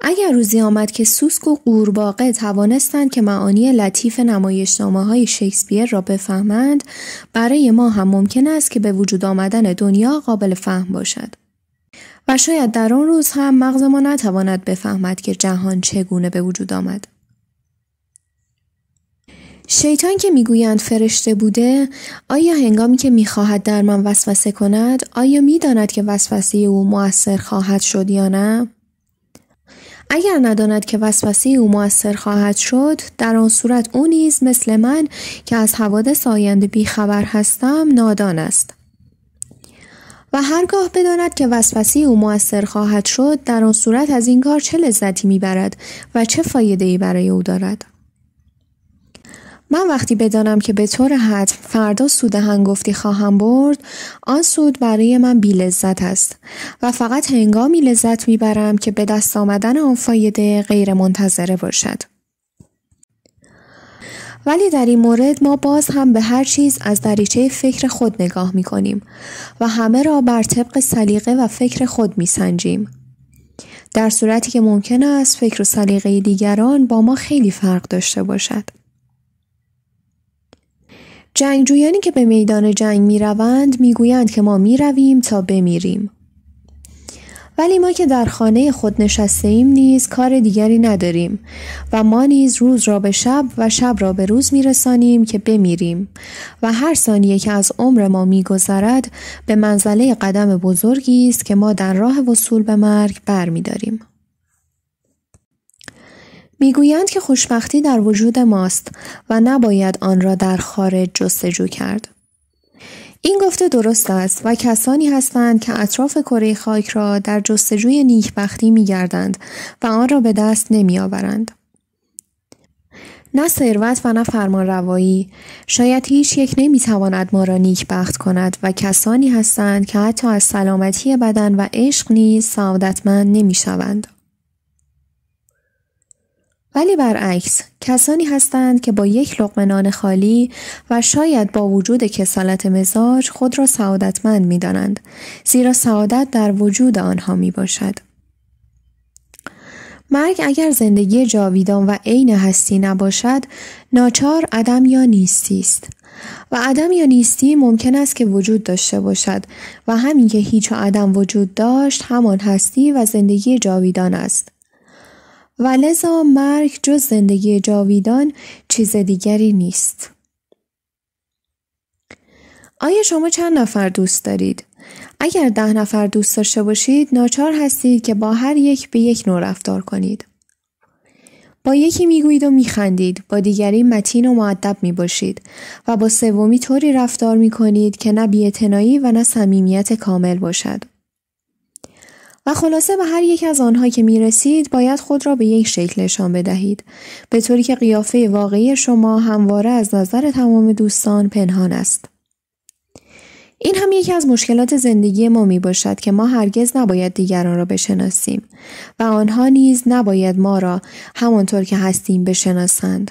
A: اگر روزی آمد که سوسک و قورباغه توانستند که معانی لطیف نمایشنامه های شکسپیر را بفهمند برای ما هم ممکن است که به وجود آمدن دنیا قابل فهم باشد. و شاید در آن روز هم مغز ما نتواند بفهمد که جهان چگونه به وجود آمد. شیطان که میگویند فرشته بوده آیا هنگامی که میخواهد در من وسوسه کند آیا میداند که وسوسه او موثر خواهد شد یا نه اگر نداند که وسوسه او موثر خواهد شد در آن صورت او نیز مثل من که از حوادث آینده بیخبر هستم نادان است و هرگاه بداند که وسوسه او موثر خواهد شد در آن صورت از این کار چه لذتی میبرد و چه ای برای او دارد من وقتی بدانم که به طور حتم فردا سود هنگفتی خواهم برد آن سود برای من بی لذت است و فقط هنگامی لذت میبرم که به دست آمدن آن فایده غیر منتظره باشد ولی در این مورد ما باز هم به هر چیز از دریچه فکر خود نگاه می کنیم و همه را بر طبق سلیقه و فکر خود می سنجیم. در صورتی که ممکن است فکر و سلیقه دیگران با ما خیلی فرق داشته باشد. جنگجویانی که به میدان جنگ می روند می گویند که ما می رویم تا بمیریم. ولی ما که در خانه خود نشسته ایم نیز کار دیگری نداریم و ما نیز روز را به شب و شب را به روز رسانیم که بمیریم و هر ثانیه که از عمر ما میگذرد به منزله قدم بزرگی است که ما در راه وصول به مرگ می گویند که خوشبختی در وجود ماست و نباید آن را در خارج جستجو کرد این گفته درست است و کسانی هستند که اطراف کره خاک را در جستجوی نیکبختی می گردند و آن را به دست نمی آورند. نه ثروت و نه فرمان روایی. شاید هیچ یک نمیتواند ما را نیکبخت کند و کسانی هستند که حتی از سلامتی بدن و عشق نیز سعادتمند شوند. ولی برعکس کسانی هستند که با یک لقمه نان خالی و شاید با وجود کسالت مزاج خود را سعادتمند می دانند زیرا سعادت در وجود آنها می باشد. مرگ اگر زندگی جاویدان و عین هستی نباشد ناچار عدم یا نیستی است و عدم یا نیستی ممکن است که وجود داشته باشد و همین که هیچ عدم وجود داشت همان هستی و زندگی جاویدان است و لذا مرگ جز زندگی جاویدان چیز دیگری نیست. آیا شما چند نفر دوست دارید؟ اگر ده نفر دوست داشته باشید ناچار هستید که با هر یک به یک نوع رفتار کنید. با یکی میگویید و میخندید با دیگری متین و معدب میباشید و با سومی طوری رفتار میکنید که نه بیاعتنایی و نه صمیمیت کامل باشد و خلاصه به هر یک از آنها که می رسید باید خود را به یک شکل نشان بدهید به طوری که قیافه واقعی شما همواره از نظر تمام دوستان پنهان است. این هم یکی از مشکلات زندگی ما می باشد که ما هرگز نباید دیگران را بشناسیم و آنها نیز نباید ما را همانطور که هستیم بشناسند.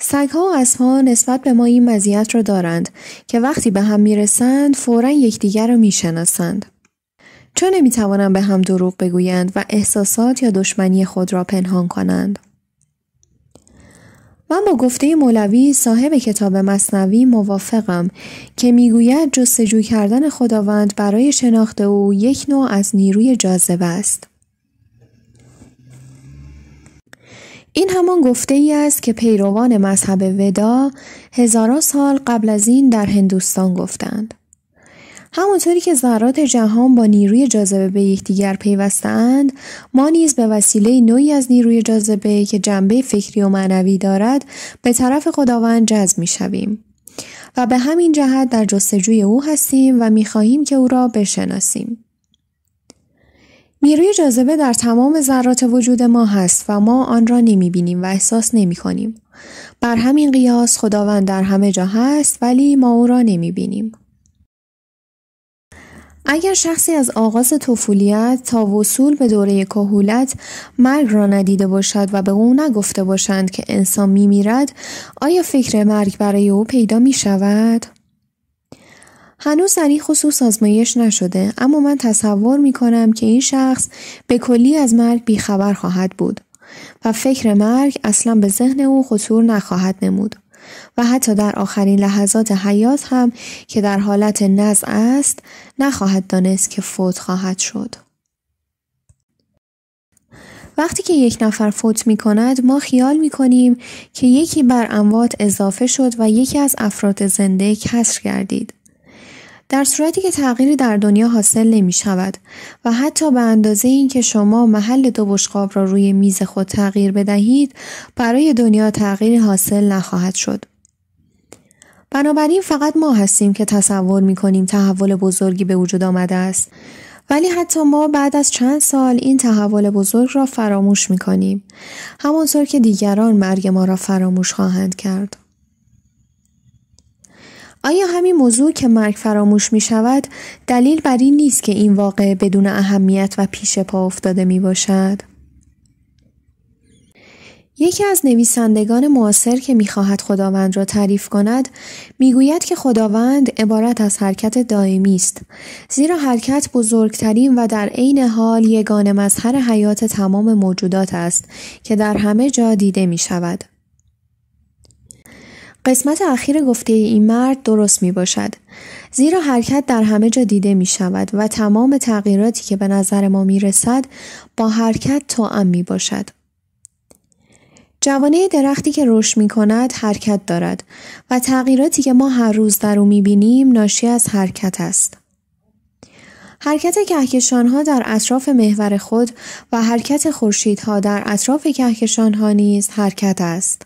A: سگها و ها نسبت به ما این مزیت را دارند که وقتی به هم می رسند فورا یکدیگر را شناسند چون نمیتوانند به هم دروغ بگویند و احساسات یا دشمنی خود را پنهان کنند من با گفته مولوی صاحب کتاب مصنوی موافقم که میگوید جستجو کردن خداوند برای شناخت او یک نوع از نیروی جاذبه است این همان گفته ای است که پیروان مذهب ودا هزاران سال قبل از این در هندوستان گفتند. همانطوری که ذرات جهان با نیروی جاذبه به یکدیگر پیوستند ما نیز به وسیله نوعی از نیروی جاذبه که جنبه فکری و معنوی دارد به طرف خداوند جذب میشویم و به همین جهت در جستجوی او هستیم و خواهیم که او را بشناسیم نیروی جاذبه در تمام ذرات وجود ما هست و ما آن را نمی بینیم و احساس نمی کنیم. بر همین قیاس خداوند در همه جا هست ولی ما او را نمی بینیم. اگر شخصی از آغاز طفولیت تا وصول به دوره کهولت مرگ را ندیده باشد و به او نگفته باشند که انسان می میرد آیا فکر مرگ برای او پیدا می شود؟ هنوز در این خصوص آزمایش نشده اما من تصور می کنم که این شخص به کلی از مرگ بیخبر خواهد بود و فکر مرگ اصلا به ذهن او خطور نخواهد نمود. و حتی در آخرین لحظات حیات هم که در حالت نزع است نخواهد دانست که فوت خواهد شد. وقتی که یک نفر فوت می کند ما خیال می کنیم که یکی بر اموات اضافه شد و یکی از افراد زنده کسر گردید. در صورتی که تغییری در دنیا حاصل نمی شود و حتی به اندازه اینکه شما محل دو بشقاب را روی میز خود تغییر بدهید برای دنیا تغییری حاصل نخواهد شد. بنابراین فقط ما هستیم که تصور می کنیم تحول بزرگی به وجود آمده است ولی حتی ما بعد از چند سال این تحول بزرگ را فراموش می کنیم همانطور که دیگران مرگ ما را فراموش خواهند کرد. آیا همین موضوع که مرگ فراموش می شود دلیل بر این نیست که این واقعه بدون اهمیت و پیش پا افتاده می باشد؟ یکی از نویسندگان معاصر که میخواهد خداوند را تعریف کند میگوید که خداوند عبارت از حرکت دائمی است زیرا حرکت بزرگترین و در عین حال یگانه مظهر حیات تمام موجودات است که در همه جا دیده می شود. قسمت اخیر گفته این مرد درست می باشد. زیرا حرکت در همه جا دیده می شود و تمام تغییراتی که به نظر ما می رسد با حرکت ام می باشد. جوانه درختی که رشد می کند حرکت دارد و تغییراتی که ما هر روز در او می بینیم ناشی از حرکت است. حرکت کهکشانها در اطراف محور خود و حرکت خورشیدها در اطراف ها نیز حرکت است.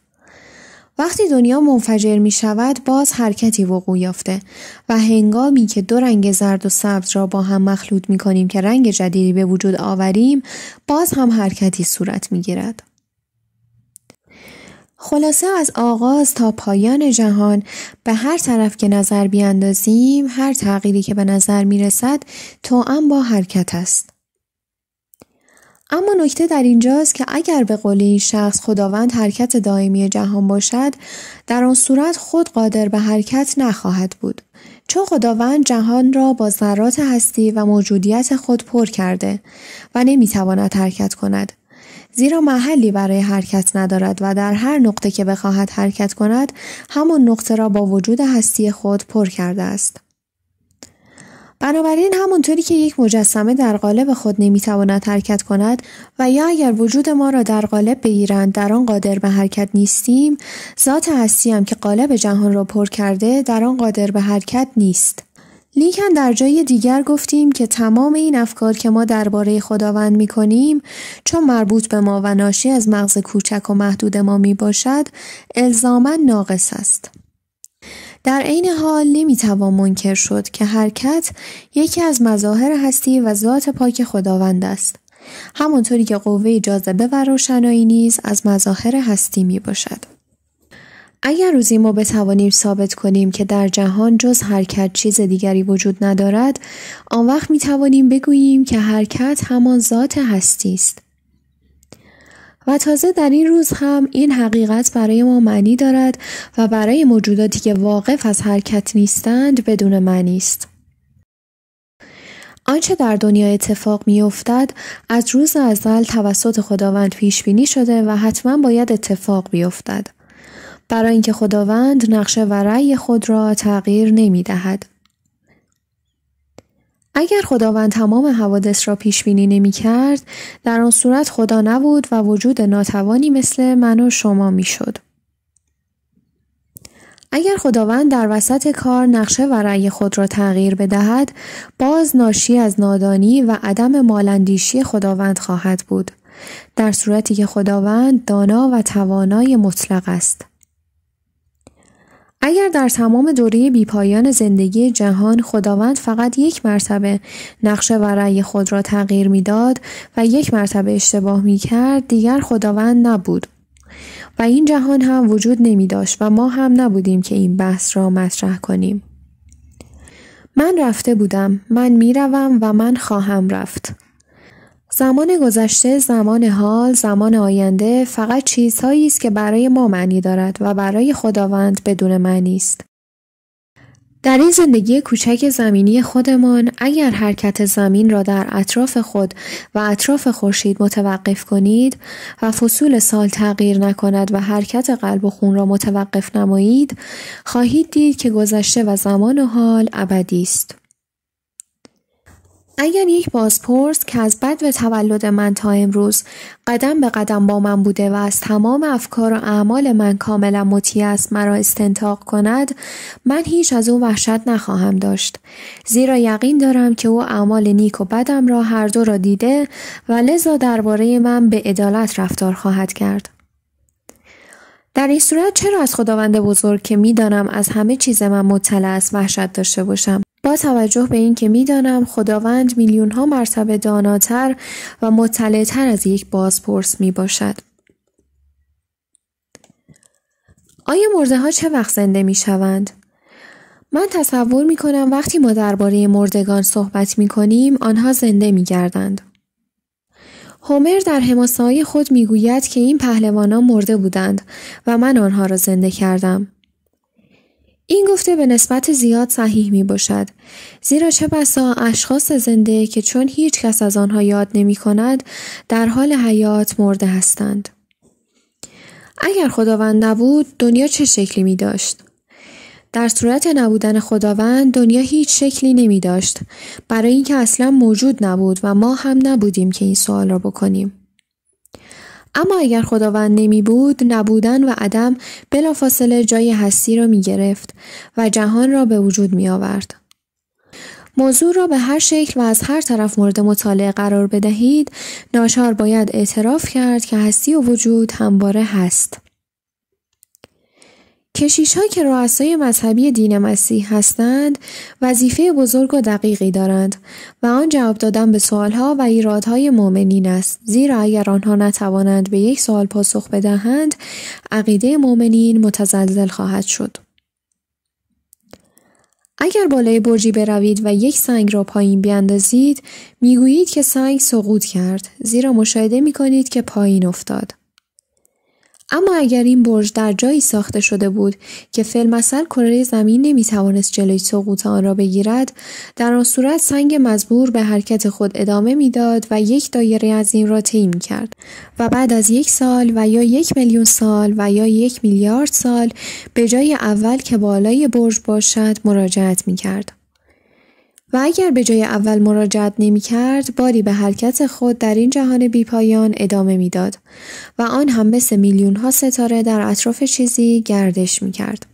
A: وقتی دنیا منفجر می شود باز حرکتی وقوع یافته و هنگامی که دو رنگ زرد و سبز را با هم مخلوط می کنیم که رنگ جدیدی به وجود آوریم باز هم حرکتی صورت می گیرد. خلاصه از آغاز تا پایان جهان به هر طرف که نظر بیاندازیم هر تغییری که به نظر می رسد هم با حرکت است. اما نکته در اینجاست که اگر به قول این شخص خداوند حرکت دائمی جهان باشد در آن صورت خود قادر به حرکت نخواهد بود چون خداوند جهان را با ذرات هستی و موجودیت خود پر کرده و نمیتواند حرکت کند زیرا محلی برای حرکت ندارد و در هر نقطه که بخواهد حرکت کند همان نقطه را با وجود هستی خود پر کرده است بنابراین همونطوری که یک مجسمه در قالب خود نمیتواند حرکت کند و یا اگر وجود ما را در قالب بگیرند در آن قادر به حرکت نیستیم ذات هستی هم که قالب جهان را پر کرده در آن قادر به حرکت نیست لیکن در جای دیگر گفتیم که تمام این افکار که ما درباره خداوند می کنیم چون مربوط به ما و ناشی از مغز کوچک و محدود ما می باشد الزامن ناقص است. در عین حال نمیتوان منکر شد که حرکت یکی از مظاهر هستی و ذات پاک خداوند است همانطوری که قوه جاذبه و روشنایی نیز از مظاهر هستی می باشد. اگر روزی ما بتوانیم ثابت کنیم که در جهان جز حرکت چیز دیگری وجود ندارد آن وقت می توانیم بگوییم که حرکت همان ذات هستی است و تازه در این روز هم این حقیقت برای ما معنی دارد و برای موجوداتی که واقف از حرکت نیستند بدون معنی است. آنچه در دنیا اتفاق میافتد از روز ازل توسط خداوند پیش بینی شده و حتما باید اتفاق بیفتد برای اینکه خداوند نقشه و رأی خود را تغییر نمی دهد. اگر خداوند تمام حوادث را پیش بینی نمی کرد، در آن صورت خدا نبود و وجود ناتوانی مثل من و شما می شد. اگر خداوند در وسط کار نقشه و رأی خود را تغییر بدهد، باز ناشی از نادانی و عدم مالندیشی خداوند خواهد بود. در صورتی که خداوند دانا و توانای مطلق است. اگر در تمام دوره بیپایان زندگی جهان خداوند فقط یک مرتبه نقشه و رأی خود را تغییر میداد و یک مرتبه اشتباه می کرد دیگر خداوند نبود و این جهان هم وجود نمی داشت و ما هم نبودیم که این بحث را مطرح کنیم. من رفته بودم، من میروم و من خواهم رفت. زمان گذشته، زمان حال، زمان آینده فقط چیزهایی است که برای ما معنی دارد و برای خداوند بدون معنی است. در این زندگی کوچک زمینی خودمان اگر حرکت زمین را در اطراف خود و اطراف خورشید متوقف کنید و فصول سال تغییر نکند و حرکت قلب و خون را متوقف نمایید خواهید دید که گذشته و زمان حال ابدی است اگر یک بازپرس که از بد و تولد من تا امروز قدم به قدم با من بوده و از تمام افکار و اعمال من کاملا مطیع است مرا استنتاق کند من هیچ از او وحشت نخواهم داشت زیرا یقین دارم که او اعمال نیک و بدم را هر دو را دیده و لذا درباره من به عدالت رفتار خواهد کرد در این صورت چرا از خداوند بزرگ که میدانم از همه چیز من مطلع است وحشت داشته باشم با توجه به اینکه میدانم خداوند میلیون ها مرتبه داناتر و مطلعتر از یک بازپرس می باشد. آیا مرده ها چه وقت زنده می شوند؟ من تصور می کنم وقتی ما درباره مردگان صحبت می کنیم آنها زنده می گردند. هومر در حماسه خود می گوید که این پهلوانان مرده بودند و من آنها را زنده کردم. این گفته به نسبت زیاد صحیح می باشد زیرا چه بسا اشخاص زنده که چون هیچ کس از آنها یاد نمی کند در حال حیات مرده هستند. اگر خداوند نبود دنیا چه شکلی می داشت؟ در صورت نبودن خداوند دنیا هیچ شکلی نمی داشت برای اینکه اصلا موجود نبود و ما هم نبودیم که این سوال را بکنیم. اما اگر خداوند نمی بود نبودن و عدم بلافاصله جای هستی را می گرفت و جهان را به وجود می آورد. موضوع را به هر شکل و از هر طرف مورد مطالعه قرار بدهید ناشار باید اعتراف کرد که هستی و وجود همواره هست کشیش که رؤسای مذهبی دین مسیح هستند وظیفه بزرگ و دقیقی دارند و آن جواب دادن به ها و های مؤمنین است زیرا اگر آنها نتوانند به یک سوال پاسخ بدهند عقیده مؤمنین متزلزل خواهد شد اگر بالای برجی بروید و یک سنگ را پایین بیاندازید میگویید که سنگ سقوط کرد زیرا مشاهده می کنید که پایین افتاد اما اگر این برج در جایی ساخته شده بود که فیلمسل کره زمین نمیتوانست جلوی سقوط آن را بگیرد در آن صورت سنگ مزبور به حرکت خود ادامه میداد و یک دایره از این را طی کرد و بعد از یک سال و یا یک میلیون سال و یا یک میلیارد سال به جای اول که بالای برج باشد مراجعت میکرد و اگر به جای اول مراجعت نمی کرد باری به حرکت خود در این جهان پایان ادامه داد و آن هم مثل میلیون ها ستاره در اطراف چیزی گردش می کرد.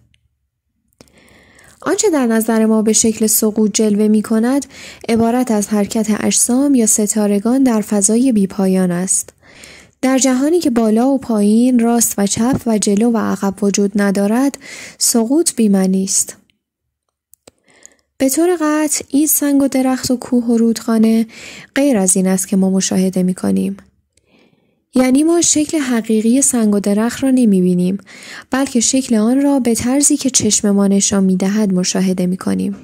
A: آنچه در نظر ما به شکل سقوط جلوه می کند عبارت از حرکت اجسام یا ستارگان در فضای پایان است. در جهانی که بالا و پایین، راست و چپ و جلو و عقب وجود ندارد، سقوط بیمنی است. به طور قطع این سنگ و درخت و کوه و رودخانه غیر از این است که ما مشاهده می کنیم. یعنی ما شکل حقیقی سنگ و درخت را نمی بینیم بلکه شکل آن را به طرزی که چشم ما نشان می دهد مشاهده می کنیم.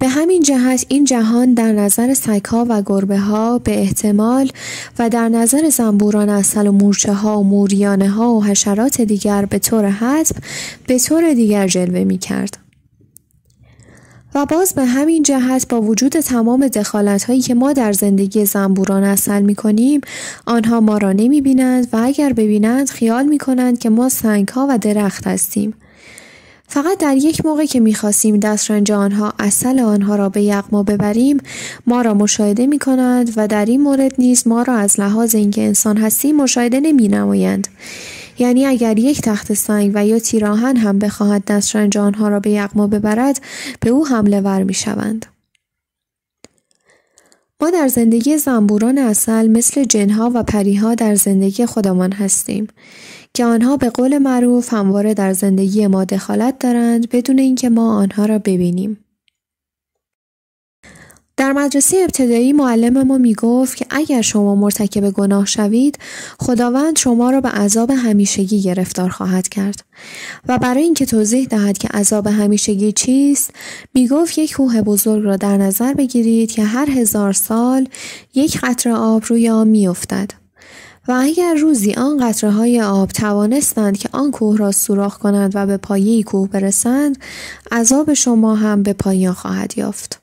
A: به همین جهت این جهان در نظر سگها و گربه ها به احتمال و در نظر زنبوران اصل و مورچه ها و موریانه ها و حشرات دیگر به طور حتم به طور دیگر جلوه می کرد. و باز به همین جهت با وجود تمام دخالت هایی که ما در زندگی زنبوران اصل می کنیم آنها ما را نمی بینند و اگر ببینند خیال می کنند که ما سنگ ها و درخت هستیم. فقط در یک موقع که میخواستیم دسترنج آنها اصل آنها را به یغما ببریم ما را مشاهده می کنند و در این مورد نیز ما را از لحاظ اینکه انسان هستیم مشاهده نمی یعنی اگر یک تخت سنگ و یا تیراهن هم بخواهد دسترنج آنها را به یغما ببرد به او حمله ور می شوند. ما در زندگی زنبوران اصل مثل جنها و پریها در زندگی خودمان هستیم که آنها به قول معروف همواره در زندگی ما دخالت دارند بدون اینکه ما آنها را ببینیم. در مدرسه ابتدایی معلم ما میگفت که اگر شما مرتکب گناه شوید خداوند شما را به عذاب همیشگی گرفتار خواهد کرد و برای اینکه توضیح دهد که عذاب همیشگی چیست میگفت یک کوه بزرگ را در نظر بگیرید که هر هزار سال یک قطره آب روی آن میافتد و اگر روزی آن قطره های آب توانستند که آن کوه را سوراخ کنند و به پایه کوه برسند عذاب شما هم به پایان خواهد یافت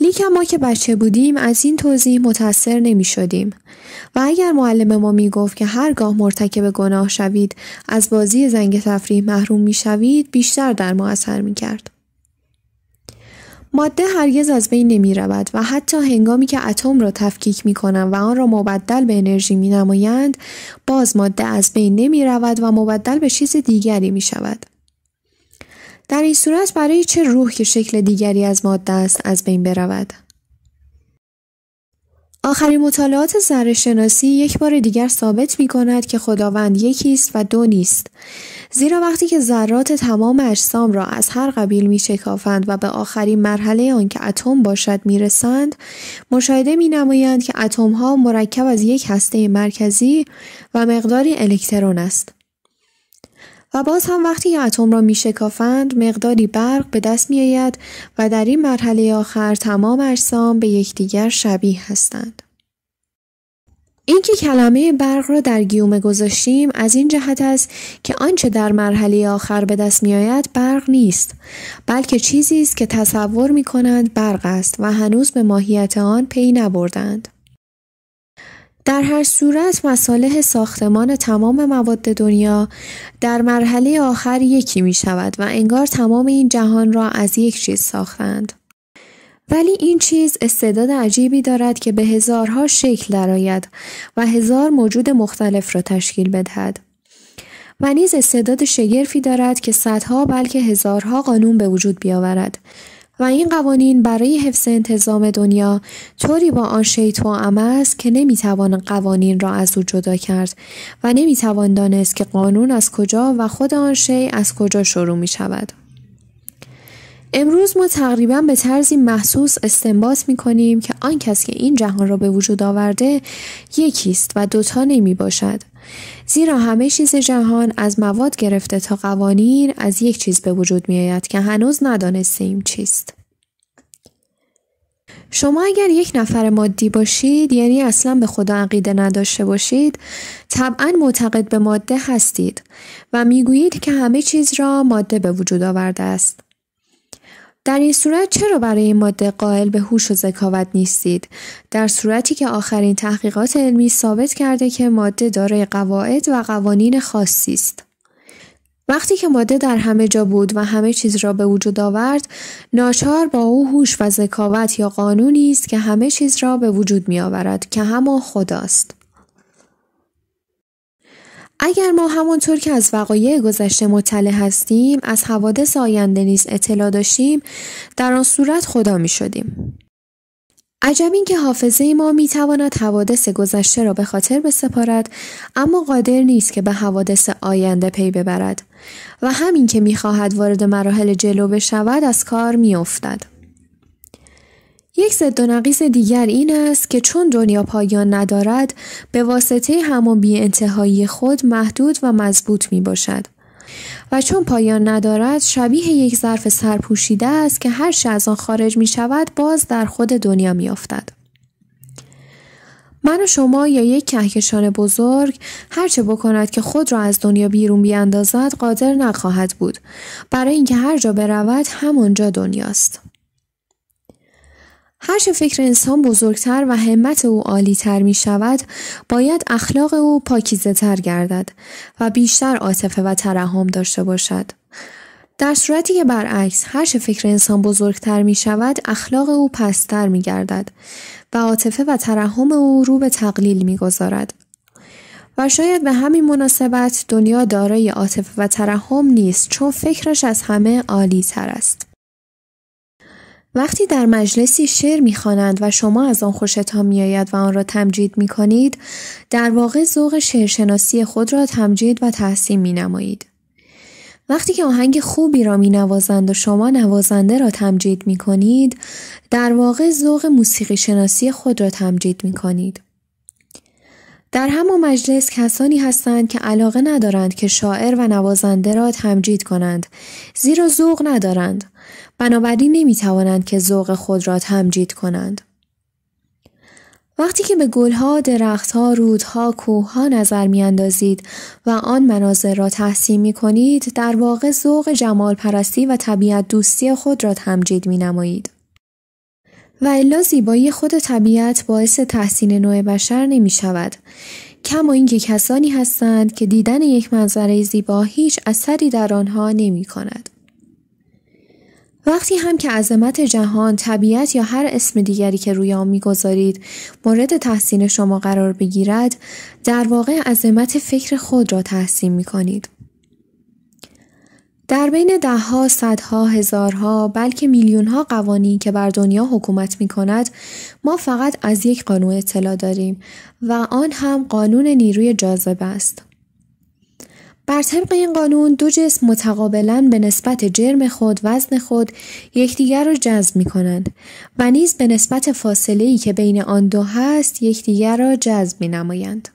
A: لیکن ما که بچه بودیم از این توضیح متأثر نمی شدیم و اگر معلم ما می گفت که هرگاه مرتکب گناه شوید از بازی زنگ تفریح محروم می شوید بیشتر در ما اثر می کرد. ماده هرگز از بین نمی رود و حتی هنگامی که اتم را تفکیک می کنند و آن را مبدل به انرژی می نمایند باز ماده از بین نمی رود و مبدل به چیز دیگری می شود. در این صورت برای چه روح که شکل دیگری از ماده است از بین برود؟ آخرین مطالعات ذره شناسی یک بار دیگر ثابت می کند که خداوند یکی است و دو نیست. زیرا وقتی که ذرات تمام اجسام را از هر قبیل می شکافند و به آخرین مرحله آن که اتم باشد می رسند، مشاهده می نمایند که اتم ها مرکب از یک هسته مرکزی و مقداری الکترون است. و باز هم وقتی اتم را میشکافند مقداری برق به دست میآید و در این مرحله آخر تمام اجسام به یکدیگر شبیه هستند اینکه کلمه برق را در گیومه گذاشتیم از این جهت است که آنچه در مرحله آخر به دست میآید برق نیست بلکه چیزی است که تصور می کنند برق است و هنوز به ماهیت آن پی نبردند در هر صورت مصالح ساختمان تمام مواد دنیا در مرحله آخر یکی می شود و انگار تمام این جهان را از یک چیز ساختند. ولی این چیز استعداد عجیبی دارد که به هزارها شکل درآید و هزار موجود مختلف را تشکیل بدهد. و نیز استعداد شگرفی دارد که صدها بلکه هزارها قانون به وجود بیاورد و این قوانین برای حفظ انتظام دنیا طوری با آن شیطان عمل است که نمیتوان قوانین را از او جدا کرد و نمیتوان دانست که قانون از کجا و خود آن شی از کجا شروع می شود. امروز ما تقریبا به طرزی محسوس استنباط می کنیم که آن کس که این جهان را به وجود آورده یکیست و دوتا نمی باشد. زیرا همه چیز جهان از مواد گرفته تا قوانین از یک چیز به وجود می آید که هنوز ندانستیم چیست. شما اگر یک نفر مادی باشید یعنی اصلا به خدا عقیده نداشته باشید طبعا معتقد به ماده هستید و میگویید که همه چیز را ماده به وجود آورده است در این صورت چرا برای این ماده قائل به هوش و ذکاوت نیستید در صورتی که آخرین تحقیقات علمی ثابت کرده که ماده دارای قواعد و قوانین خاصی است وقتی که ماده در همه جا بود و همه چیز را به وجود آورد ناچار با او هوش و ذکاوت یا قانونی است که همه چیز را به وجود می آورد که همان خداست اگر ما همانطور که از وقایع گذشته مطلع هستیم از حوادث آینده نیز اطلاع داشتیم در آن صورت خدا می شدیم. عجب این که حافظه ما می تواند حوادث گذشته را به خاطر بسپارد اما قادر نیست که به حوادث آینده پی ببرد و همین که می خواهد وارد مراحل جلو بشود از کار می افتد. یک ضد و نقیز دیگر این است که چون دنیا پایان ندارد به واسطه همان بی انتهایی خود محدود و مضبوط می باشد. و چون پایان ندارد شبیه یک ظرف سرپوشیده است که هر از آن خارج می شود باز در خود دنیا می افتد. من و شما یا یک کهکشان بزرگ هرچه بکند که خود را از دنیا بیرون بیاندازد قادر نخواهد بود برای اینکه هر جا برود همانجا دنیاست هر چه فکر انسان بزرگتر و همت او عالیتر می شود باید اخلاق او پاکیزه تر گردد و بیشتر عاطفه و ترحم داشته باشد در صورتی که برعکس هر چه فکر انسان بزرگتر می شود اخلاق او پستر می گردد و عاطفه و ترحم او رو به تقلیل می گذارد. و شاید به همین مناسبت دنیا دارای عاطفه و ترحم نیست چون فکرش از همه عالی تر است. وقتی در مجلسی شعر میخوانند و شما از آن خوشتان میآید و آن را تمجید کنید در واقع ذوق شعرشناسی خود را تمجید و تحسین مینمایید وقتی که آهنگ خوبی را می نوازند و شما نوازنده را تمجید می کنید، در واقع ذوق موسیقی شناسی خود را تمجید می کنید. در همان مجلس کسانی هستند که علاقه ندارند که شاعر و نوازنده را تمجید کنند زیرا ذوق ندارند بنابراین نمی توانند که ذوق خود را تمجید کنند. وقتی که به گلها، درختها، رودها، کوهها نظر میاندازید و آن مناظر را تحسین می کنید، در واقع ذوق جمال پرستی و طبیعت دوستی خود را تمجید می نمایید. و الا زیبایی خود طبیعت باعث تحسین نوع بشر نمی شود. کما اینکه کسانی هستند که دیدن یک منظره زیبا هیچ اثری در آنها نمی کند. وقتی هم که عظمت جهان طبیعت یا هر اسم دیگری که روی آن میگذارید مورد تحسین شما قرار بگیرد در واقع عظمت فکر خود را تحسین می کنید. در بین دهها، صدها، هزارها، بلکه میلیونها قوانین که بر دنیا حکومت می کند، ما فقط از یک قانون اطلاع داریم و آن هم قانون نیروی جاذبه است. بر طبق این قانون دو جسم متقابلا به نسبت جرم خود وزن خود یکدیگر را جذب می کنند و نیز به نسبت فاصله ای که بین آن دو هست یکدیگر را جذب می نمایند.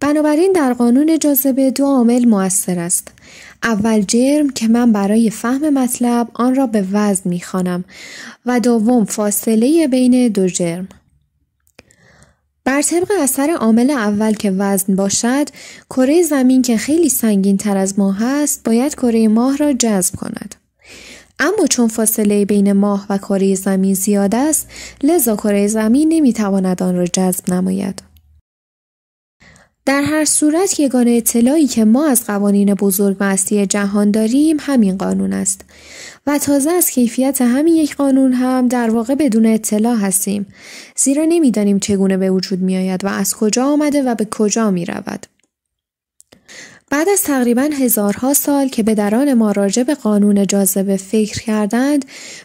A: بنابراین در قانون جاذبه دو عامل موثر است. اول جرم که من برای فهم مطلب آن را به وزن می خوانم و دوم فاصله بین دو جرم. بر طبق اثر عامل اول که وزن باشد کره زمین که خیلی سنگین تر از ماه است، باید کره ماه را جذب کند اما چون فاصله بین ماه و کره زمین زیاد است لذا کره زمین نمیتواند آن را جذب نماید در هر صورت یگانه اطلاعی که ما از قوانین بزرگ و جهان داریم همین قانون است و تازه از کیفیت همین یک قانون هم در واقع بدون اطلاع هستیم زیرا نمیدانیم چگونه به وجود آید و از کجا آمده و به کجا می رود. بعد از تقریبا هزارها سال که به دران ما راجع به قانون جاذبه فکر کردند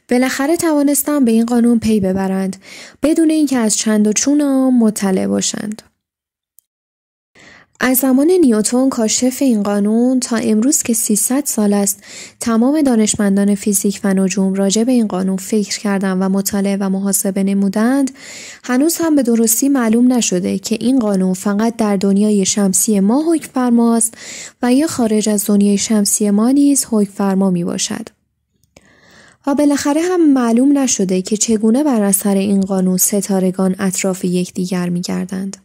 A: بالاخره توانستم به این قانون پی ببرند بدون اینکه از چند و چون آن مطلع باشند از زمان نیوتون کاشف این قانون تا امروز که 300 سال است تمام دانشمندان فیزیک و نجوم راجع به این قانون فکر کردند و مطالعه و محاسبه نمودند هنوز هم به درستی معلوم نشده که این قانون فقط در دنیای شمسی ما حکم است و یا خارج از دنیای شمسی ما نیز حکم فرما می باشد. و بالاخره هم معلوم نشده که چگونه بر اثر این قانون ستارگان اطراف یکدیگر می گردند.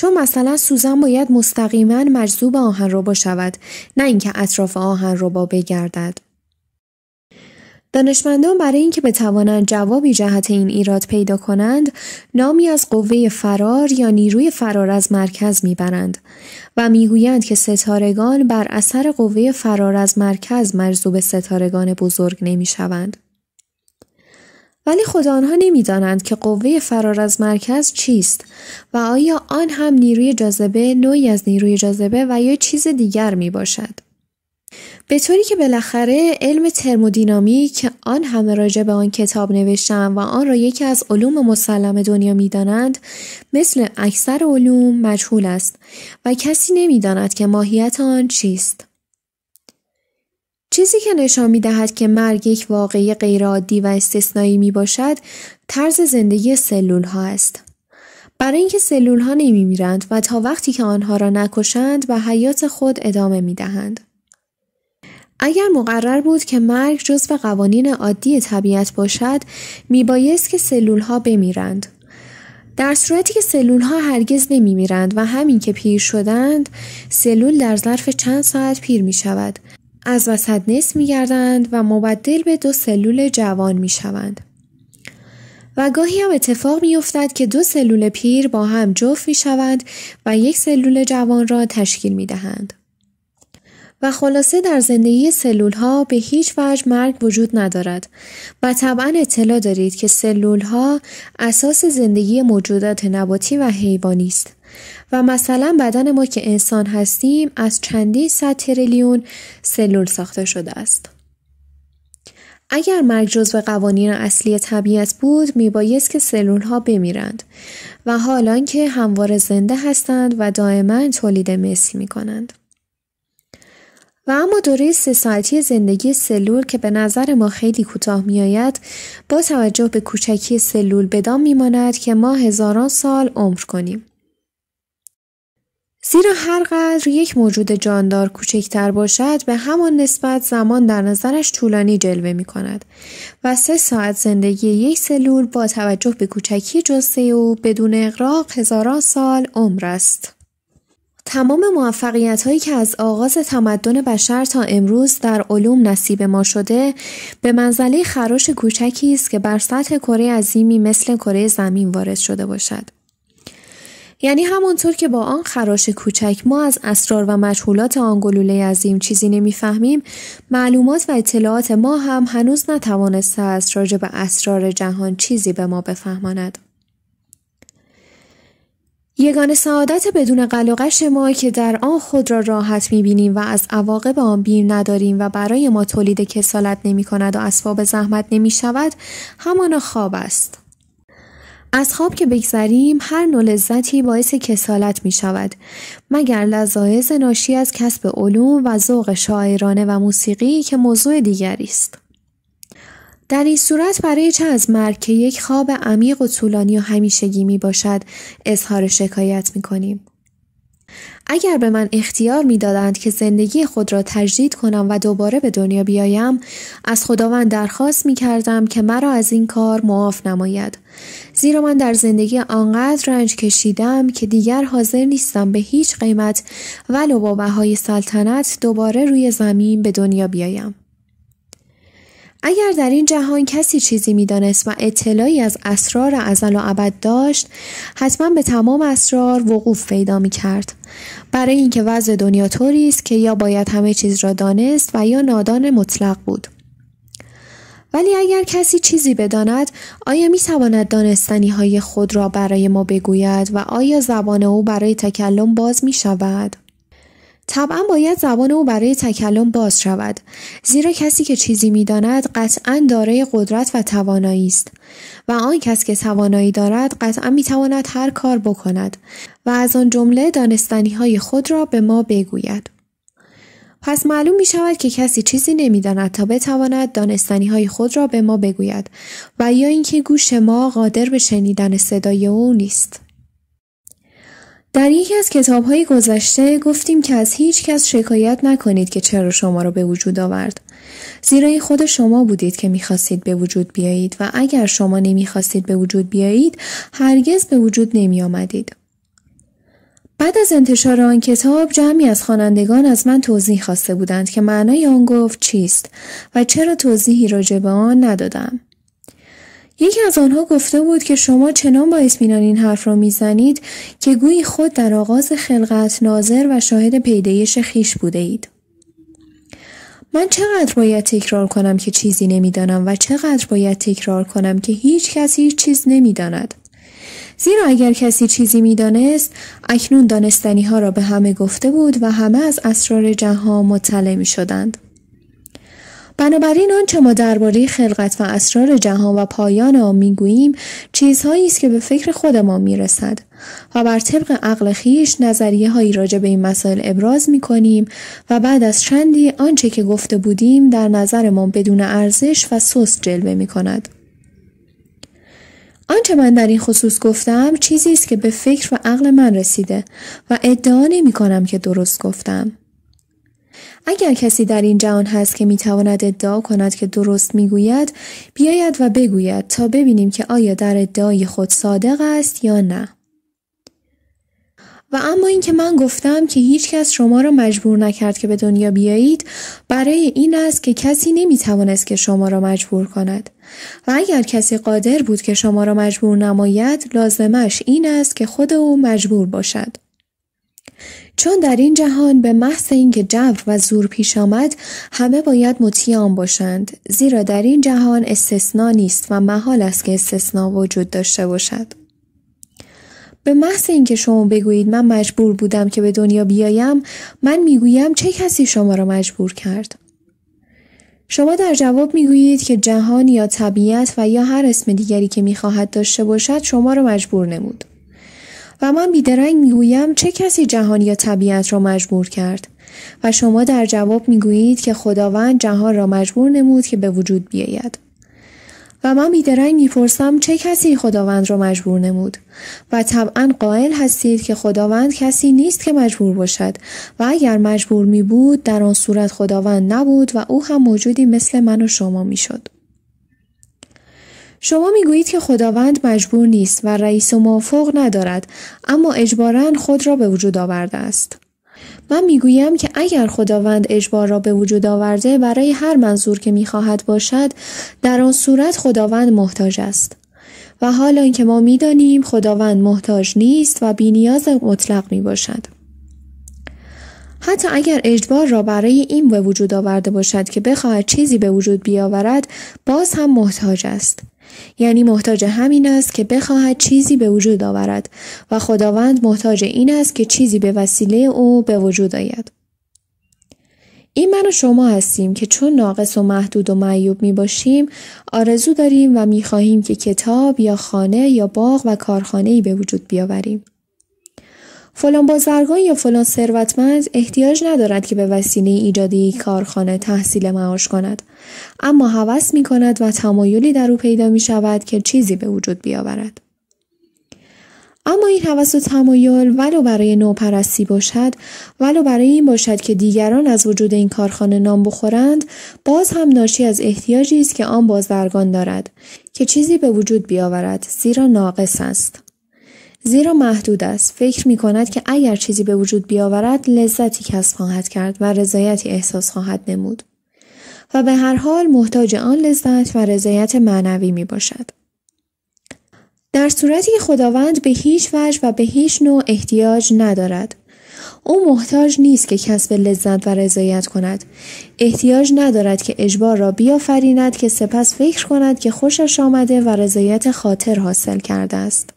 A: چون مثلا سوزن باید مستقیما مجذوب آهن ربا شود نه اینکه اطراف آهن با بگردد دانشمندان برای اینکه بتوانند جوابی جهت این ایراد پیدا کنند نامی از قوه فرار یا نیروی فرار از مرکز میبرند و میگویند که ستارگان بر اثر قوه فرار از مرکز مجذوب ستارگان بزرگ نمیشوند ولی خود آنها نمیدانند که قوه فرار از مرکز چیست و آیا آن هم نیروی جاذبه نوعی از نیروی جاذبه و یا چیز دیگر می باشد. به طوری که بالاخره علم ترمودینامیک که آن همه راجع به آن کتاب نوشتم و آن را یکی از علوم مسلم دنیا میدانند مثل اکثر علوم مجهول است و کسی نمیداند که ماهیت آن چیست چیزی که نشان می دهد که مرگ یک واقعی غیرعادی و استثنایی می باشد طرز زندگی سلول ها است. برای اینکه سلول ها نمی میرند و تا وقتی که آنها را نکشند و حیات خود ادامه می دهند. اگر مقرر بود که مرگ و قوانین عادی طبیعت باشد می بایست که سلول ها بمیرند. در صورتی که سلول ها هرگز نمی میرند و همین که پیر شدند سلول در ظرف چند ساعت پیر می شود از وسط نصف می گردند و مبدل به دو سلول جوان می شوند. و گاهی هم اتفاق می افتد که دو سلول پیر با هم جفت می شوند و یک سلول جوان را تشکیل می دهند. و خلاصه در زندگی سلول ها به هیچ وجه مرگ وجود ندارد و طبعا اطلاع دارید که سلول ها اساس زندگی موجودات نباتی و حیوانی است. و مثلا بدن ما که انسان هستیم از چندی صد تریلیون سلول ساخته شده است. اگر مرگ جزو قوانین اصلی طبیعت بود میبایست که سلول ها بمیرند و حالانکه که همواره زنده هستند و دائما تولید مثل می کنند. و اما دوره سه ساعتی زندگی سلول که به نظر ما خیلی کوتاه میآید با توجه به کوچکی سلول بدان میماند که ما هزاران سال عمر کنیم زیرا هر قدر یک موجود جاندار کوچکتر باشد به همان نسبت زمان در نظرش طولانی جلوه می کند و سه ساعت زندگی یک سلول با توجه به کوچکی جسه او بدون اغراق هزاران سال عمر است. تمام موفقیت هایی که از آغاز تمدن بشر تا امروز در علوم نصیب ما شده به منزله خراش کوچکی است که بر سطح کره عظیمی مثل کره زمین وارد شده باشد. یعنی همانطور که با آن خراش کوچک ما از اسرار و مجهولات آن گلوله عظیم چیزی نمیفهمیم معلومات و اطلاعات ما هم هنوز نتوانسته است راجع به اسرار جهان چیزی به ما بفهماند یگان سعادت بدون قلقش ما که در آن خود را راحت میبینیم و از عواقب آن بیم نداریم و برای ما تولید کسالت نمی کند و اسباب زحمت نمی شود همان خواب است. از خواب که بگذریم هر نوع لذتی باعث کسالت می شود مگر لذایز ناشی از کسب علوم و ذوق شاعرانه و موسیقی که موضوع دیگری است در این صورت برای چه از مرگ که یک خواب عمیق و طولانی و همیشگی می باشد اظهار شکایت می کنیم اگر به من اختیار میدادند که زندگی خود را تجدید کنم و دوباره به دنیا بیایم از خداوند درخواست می کردم که مرا از این کار معاف نماید زیرا من در زندگی آنقدر رنج کشیدم که دیگر حاضر نیستم به هیچ قیمت ولو با بهای سلطنت دوباره روی زمین به دنیا بیایم اگر در این جهان کسی چیزی میدانست و اطلاعی از اسرار ازل و ابد داشت حتما به تمام اسرار وقوف پیدا می کرد برای اینکه وضع دنیا طوری است که یا باید همه چیز را دانست و یا نادان مطلق بود ولی اگر کسی چیزی بداند آیا می تواند دانستنی های خود را برای ما بگوید و آیا زبان او برای تکلم باز می شود؟ طبعا باید زبان او برای تکلم باز شود زیرا کسی که چیزی میداند قطعا دارای قدرت و توانایی است و آن کس که توانایی دارد قطعا میتواند هر کار بکند و از آن جمله دانستنی های خود را به ما بگوید پس معلوم می شود که کسی چیزی نمیداند تا بتواند دانستنی های خود را به ما بگوید و یا اینکه گوش ما قادر به شنیدن صدای او نیست. در یکی از کتاب های گذشته گفتیم که از هیچ کس شکایت نکنید که چرا شما را به وجود آورد. زیرا این خود شما بودید که میخواستید به وجود بیایید و اگر شما نمیخواستید به وجود بیایید هرگز به وجود نمی آمدید. بعد از انتشار آن کتاب جمعی از خوانندگان از من توضیح خواسته بودند که معنای آن گفت چیست و چرا توضیحی راجع به آن ندادم. یکی از آنها گفته بود که شما چنان با اسمینان این حرف را میزنید که گویی خود در آغاز خلقت ناظر و شاهد پیدایش خیش بوده اید. من چقدر باید تکرار کنم که چیزی نمیدانم و چقدر باید تکرار کنم که هیچ کسی هیچ چیز نمیداند. زیرا اگر کسی چیزی میدانست اکنون دانستنی ها را به همه گفته بود و همه از اسرار جهان مطلع می شدند. بنابراین آنچه ما درباره خلقت و اسرار جهان و پایان آن میگوییم چیزهایی است که به فکر خودمان میرسد و بر طبق عقل خیش نظریه هایی راجع به این مسائل ابراز می و بعد از چندی آنچه که گفته بودیم در نظرمان بدون ارزش و سست جلوه می کند. آنچه من در این خصوص گفتم چیزی است که به فکر و عقل من رسیده و ادعا نمی که درست گفتم. اگر کسی در این جهان هست که میتواند ادعا کند که درست میگوید بیاید و بگوید تا ببینیم که آیا در ادعای خود صادق است یا نه و اما اینکه من گفتم که هیچ کس شما را مجبور نکرد که به دنیا بیایید برای این است که کسی نمیتوانست که شما را مجبور کند و اگر کسی قادر بود که شما را مجبور نماید لازمش این است که خود او مجبور باشد چون در این جهان به محض اینکه جبر و زور پیش آمد همه باید مطیع باشند زیرا در این جهان استثنا نیست و محال است که استثنا وجود داشته باشد به محض اینکه شما بگویید من مجبور بودم که به دنیا بیایم من میگویم چه کسی شما را مجبور کرد شما در جواب میگویید که جهان یا طبیعت و یا هر اسم دیگری که میخواهد داشته باشد شما را مجبور نمود و من بیدرنگ میگویم چه کسی جهان یا طبیعت را مجبور کرد و شما در جواب میگویید که خداوند جهان را مجبور نمود که به وجود بیاید و من بیدرنگ میپرسم چه کسی خداوند را مجبور نمود و طبعا قائل هستید که خداوند کسی نیست که مجبور باشد و اگر مجبور می بود در آن صورت خداوند نبود و او هم موجودی مثل من و شما میشد. شما میگویید که خداوند مجبور نیست و رئیس و موافق ندارد اما اجبارا خود را به وجود آورده است من میگویم که اگر خداوند اجبار را به وجود آورده برای هر منظور که میخواهد باشد در آن صورت خداوند محتاج است و حال آنکه ما میدانیم خداوند محتاج نیست و بینیاز مطلق میباشد. حتی اگر اجبار را برای این به وجود آورده باشد که بخواهد چیزی به وجود بیاورد باز هم محتاج است یعنی محتاج همین است که بخواهد چیزی به وجود آورد و خداوند محتاج این است که چیزی به وسیله او به وجود آید. این من و شما هستیم که چون ناقص و محدود و معیوب می باشیم آرزو داریم و می خواهیم که کتاب یا خانه یا باغ و کارخانه به وجود بیاوریم. فلان بازرگان یا فلان ثروتمند احتیاج ندارد که به وسیله ایجاد یک کارخانه تحصیل معاش کند اما هوس می کند و تمایلی در او پیدا می شود که چیزی به وجود بیاورد اما این هوس و تمایل ولو برای نوپرستی باشد ولو برای این باشد که دیگران از وجود این کارخانه نام بخورند باز هم ناشی از احتیاجی است که آن بازرگان دارد که چیزی به وجود بیاورد زیرا ناقص است زیرا محدود است فکر می کند که اگر چیزی به وجود بیاورد لذتی کسب خواهد کرد و رضایتی احساس خواهد نمود و به هر حال محتاج آن لذت و رضایت معنوی می باشد. در صورتی که خداوند به هیچ وجه و به هیچ نوع احتیاج ندارد او محتاج نیست که کسب لذت و رضایت کند احتیاج ندارد که اجبار را بیافریند که سپس فکر کند که خوشش آمده و رضایت خاطر حاصل کرده است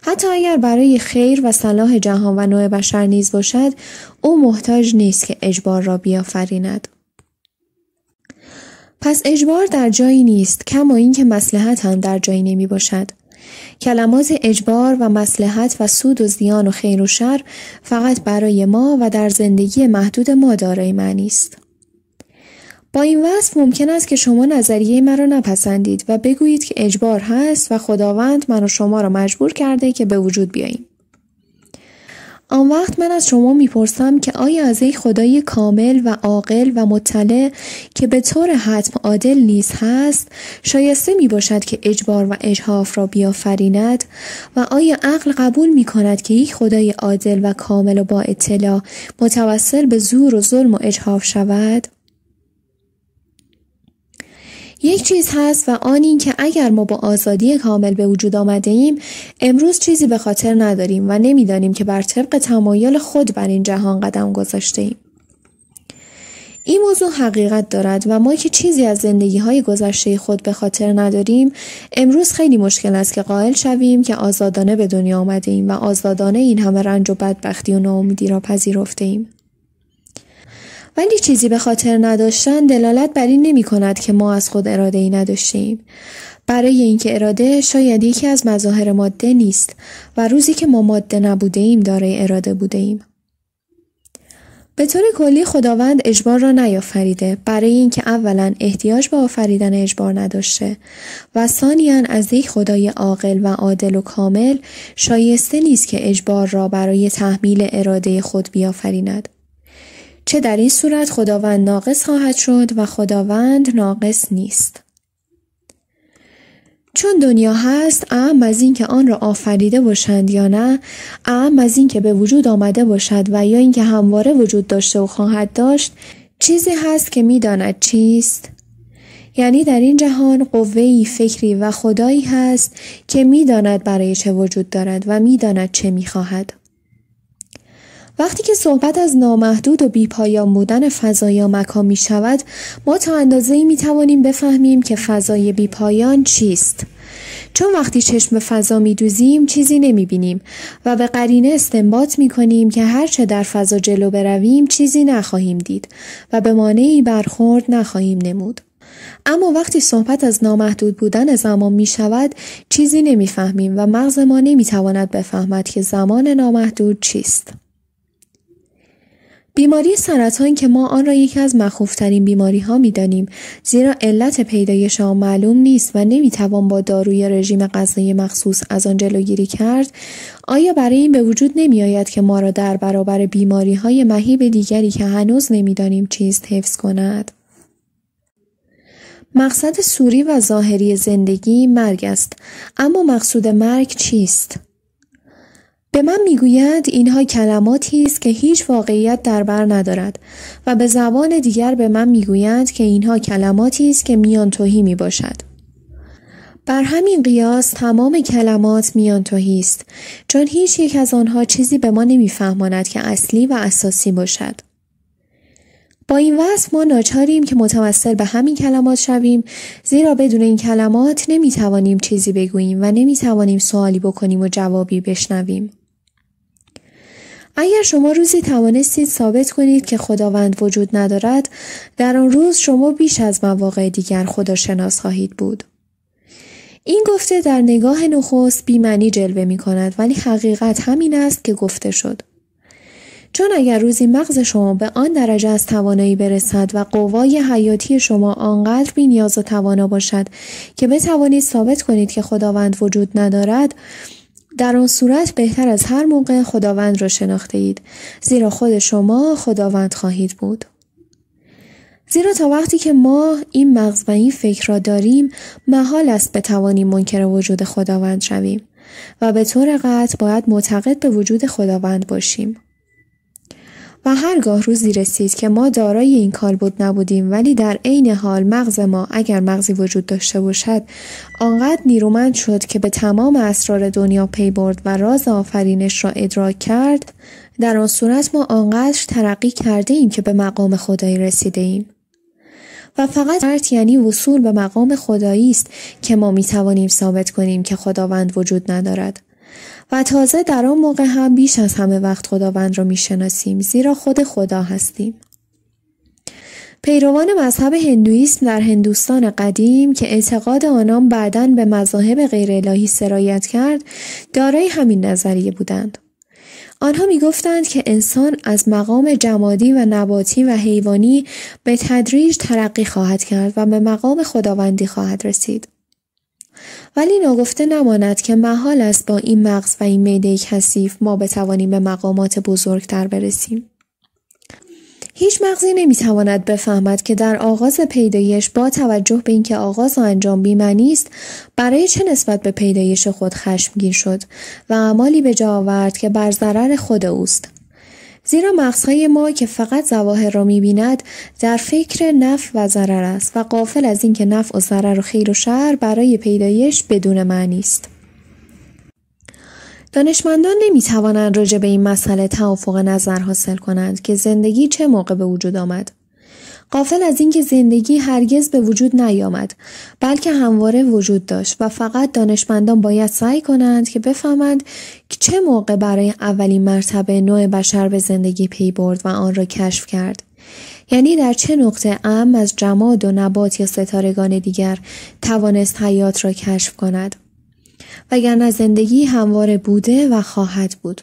A: حتی اگر برای خیر و صلاح جهان و نوع بشر نیز باشد او محتاج نیست که اجبار را بیافریند پس اجبار در جایی نیست کما اینکه مسلحت هم در جایی نمی باشد. کلمات اجبار و مسلحت و سود و زیان و خیر و شر فقط برای ما و در زندگی محدود ما دارای معنی است. با این وصف ممکن است که شما نظریه مرا نپسندید و بگویید که اجبار هست و خداوند من و شما را مجبور کرده که به وجود بیاییم. آن وقت من از شما میپرسم که آیا از یک خدای کامل و عاقل و مطلع که به طور حتم عادل نیست هست شایسته می باشد که اجبار و اجهاف را بیافریند و آیا عقل قبول می کند که یک خدای عادل و کامل و با اطلاع متوسل به زور و ظلم و اجهاف شود؟ یک چیز هست و آن این که اگر ما با آزادی کامل به وجود آمده ایم امروز چیزی به خاطر نداریم و نمیدانیم که بر طبق تمایل خود بر این جهان قدم گذاشته ایم. این موضوع حقیقت دارد و ما که چیزی از زندگی های گذشته خود به خاطر نداریم امروز خیلی مشکل است که قائل شویم که آزادانه به دنیا آمده ایم و آزادانه این همه رنج و بدبختی و ناامیدی را پذیرفته ایم. ولی چیزی به خاطر نداشتن دلالت بر این نمی کند که ما از خود اراده ای نداشتیم. برای اینکه اراده شاید یکی از مظاهر ماده نیست و روزی که ما ماده نبوده ایم دارای اراده بوده ایم. به طور کلی خداوند اجبار را نیافریده برای اینکه اولا احتیاج به آفریدن اجبار نداشته و ثانیا از یک خدای عاقل و عادل و کامل شایسته نیست که اجبار را برای تحمیل اراده خود بیافریند چه در این صورت خداوند ناقص خواهد شد و خداوند ناقص نیست. چون دنیا هست ام از اینکه آن را آفریده باشند یا نه ام از اینکه به وجود آمده باشد و یا اینکه همواره وجود داشته و خواهد داشت چیزی هست که میداند چیست یعنی در این جهان قوهی فکری و خدایی هست که میداند برای چه وجود دارد و میداند چه میخواهد وقتی که صحبت از نامحدود و بیپایان بودن فضا یا مکان می شود ما تا اندازه ای می توانیم بفهمیم که فضای بیپایان چیست چون وقتی چشم فضا می دوزیم چیزی نمی بینیم و به قرینه استنباط می کنیم که هرچه در فضا جلو برویم چیزی نخواهیم دید و به مانعی برخورد نخواهیم نمود. اما وقتی صحبت از نامحدود بودن زمان می شود چیزی نمیفهمیم و مغز ما نمی تواند بفهمد که زمان نامحدود چیست. بیماری سرطان که ما آن را یکی از مخوفترین بیماری ها می دانیم زیرا علت پیدایش آن معلوم نیست و نمی توان با داروی رژیم غذایی مخصوص از آن جلوگیری کرد آیا برای این به وجود نمی آید که ما را در برابر بیماری های مهیب دیگری که هنوز نمیدانیم چیست حفظ کند؟ مقصد سوری و ظاهری زندگی مرگ است اما مقصود مرگ چیست؟ به من میگوید اینها کلماتی است که هیچ واقعیت در بر ندارد و به زبان دیگر به من میگویند که اینها کلماتی است که میان توهی می باشد. بر همین قیاس تمام کلمات میان توهی است چون هیچ یک از آنها چیزی به ما نمیفهماند که اصلی و اساسی باشد. با این وصف ما ناچاریم که متوسل به همین کلمات شویم زیرا بدون این کلمات نمیتوانیم چیزی بگوییم و نمیتوانیم سوالی بکنیم و جوابی بشنویم. اگر شما روزی توانستید ثابت کنید که خداوند وجود ندارد در آن روز شما بیش از مواقع دیگر خداشناس خواهید بود این گفته در نگاه نخست بیمنی جلوه می کند ولی حقیقت همین است که گفته شد چون اگر روزی مغز شما به آن درجه از توانایی برسد و قوای حیاتی شما آنقدر بی و توانا باشد که بتوانید ثابت کنید که خداوند وجود ندارد در آن صورت بهتر از هر موقع خداوند را شناخته اید زیرا خود شما خداوند خواهید بود. زیرا تا وقتی که ما این مغز و این فکر را داریم محال است بتوانیم منکر وجود خداوند شویم و به طور قطع باید معتقد به وجود خداوند باشیم. و هرگاه روزی رسید که ما دارای این بود نبودیم ولی در عین حال مغز ما اگر مغزی وجود داشته باشد آنقدر نیرومند شد که به تمام اسرار دنیا پی برد و راز آفرینش را ادراک کرد در آن صورت ما آنقدر ترقی کرده ایم که به مقام خدایی رسیده ایم. و فقط شرط یعنی وصول به مقام خدایی است که ما می توانیم ثابت کنیم که خداوند وجود ندارد و تازه در آن موقع هم بیش از همه وقت خداوند را میشناسیم زیرا خود خدا هستیم پیروان مذهب هندویسم در هندوستان قدیم که اعتقاد آنان بعدا به مذاهب الهی سرایت کرد دارای همین نظریه بودند آنها میگفتند که انسان از مقام جمادی و نباتی و حیوانی به تدریج ترقی خواهد کرد و به مقام خداوندی خواهد رسید. ولی ناگفته نماند که محال است با این مغز و این میده کثیف ما بتوانیم به مقامات بزرگتر برسیم هیچ مغزی نمیتواند بفهمد که در آغاز پیدایش با توجه به اینکه آغاز و انجام بیمنی است برای چه نسبت به پیدایش خود خشمگین شد و اعمالی به جا آورد که بر ضرر خود اوست زیرا مغزهای ما که فقط ظواهر را میبیند در فکر نف و ضرر است و قافل از اینکه نف و ضرر و خیر و شر برای پیدایش بدون معنی است دانشمندان نمی توانند راجع به این مسئله توافق نظر حاصل کنند که زندگی چه موقع به وجود آمد قافل از اینکه زندگی هرگز به وجود نیامد بلکه همواره وجود داشت و فقط دانشمندان باید سعی کنند که بفهمند چه موقع برای اولین مرتبه نوع بشر به زندگی پی برد و آن را کشف کرد یعنی در چه نقطه ام از جماد و نبات یا ستارگان دیگر توانست حیات را کشف کند وگرنه زندگی همواره بوده و خواهد بود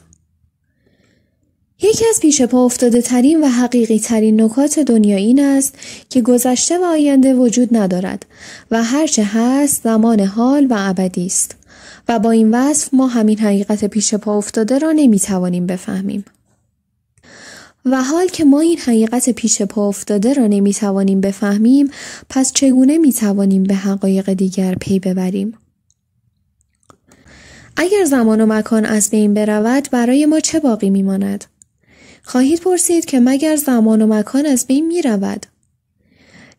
A: یکی از پیش پا افتاده ترین و حقیقی ترین نکات دنیا این است که گذشته و آینده وجود ندارد و هرچه هست زمان حال و ابدی است و با این وصف ما همین حقیقت پیش پا افتاده را نمی توانیم بفهمیم. و حال که ما این حقیقت پیش پا افتاده را نمی توانیم بفهمیم پس چگونه می توانیم به حقایق دیگر پی ببریم؟ اگر زمان و مکان از بین برود برای ما چه باقی می ماند؟ خواهید پرسید که مگر زمان و مکان از بین می رود؟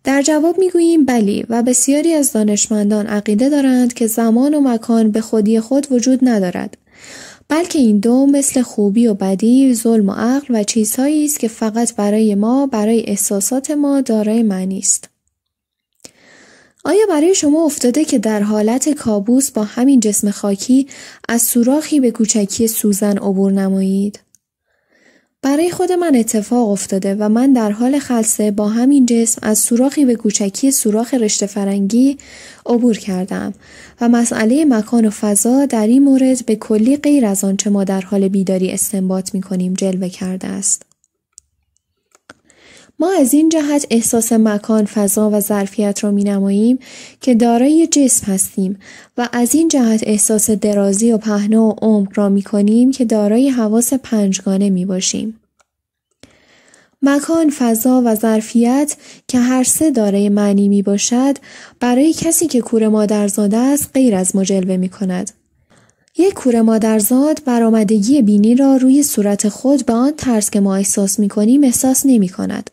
A: در جواب می گوییم بلی و بسیاری از دانشمندان عقیده دارند که زمان و مکان به خودی خود وجود ندارد. بلکه این دو مثل خوبی و بدی، ظلم و عقل و چیزهایی است که فقط برای ما، برای احساسات ما دارای معنی است. آیا برای شما افتاده که در حالت کابوس با همین جسم خاکی از سوراخی به کوچکی سوزن عبور نمایید؟ برای خود من اتفاق افتاده و من در حال خلصه با همین جسم از سوراخی به کوچکی سوراخ رشته فرنگی عبور کردم و مسئله مکان و فضا در این مورد به کلی غیر از آنچه ما در حال بیداری استنباط می کنیم جلوه کرده است. ما از این جهت احساس مکان، فضا و ظرفیت را می نماییم که دارای جسم هستیم و از این جهت احساس درازی و پهنه و عمق را می کنیم که دارای حواس پنجگانه می باشیم. مکان، فضا و ظرفیت که هر سه دارای معنی می باشد برای کسی که کور مادرزاده است غیر از مجلوه می کند. یک کور مادرزاد برآمدگی بینی را روی صورت خود به آن ترس که ما احساس می کنیم احساس نمی کند.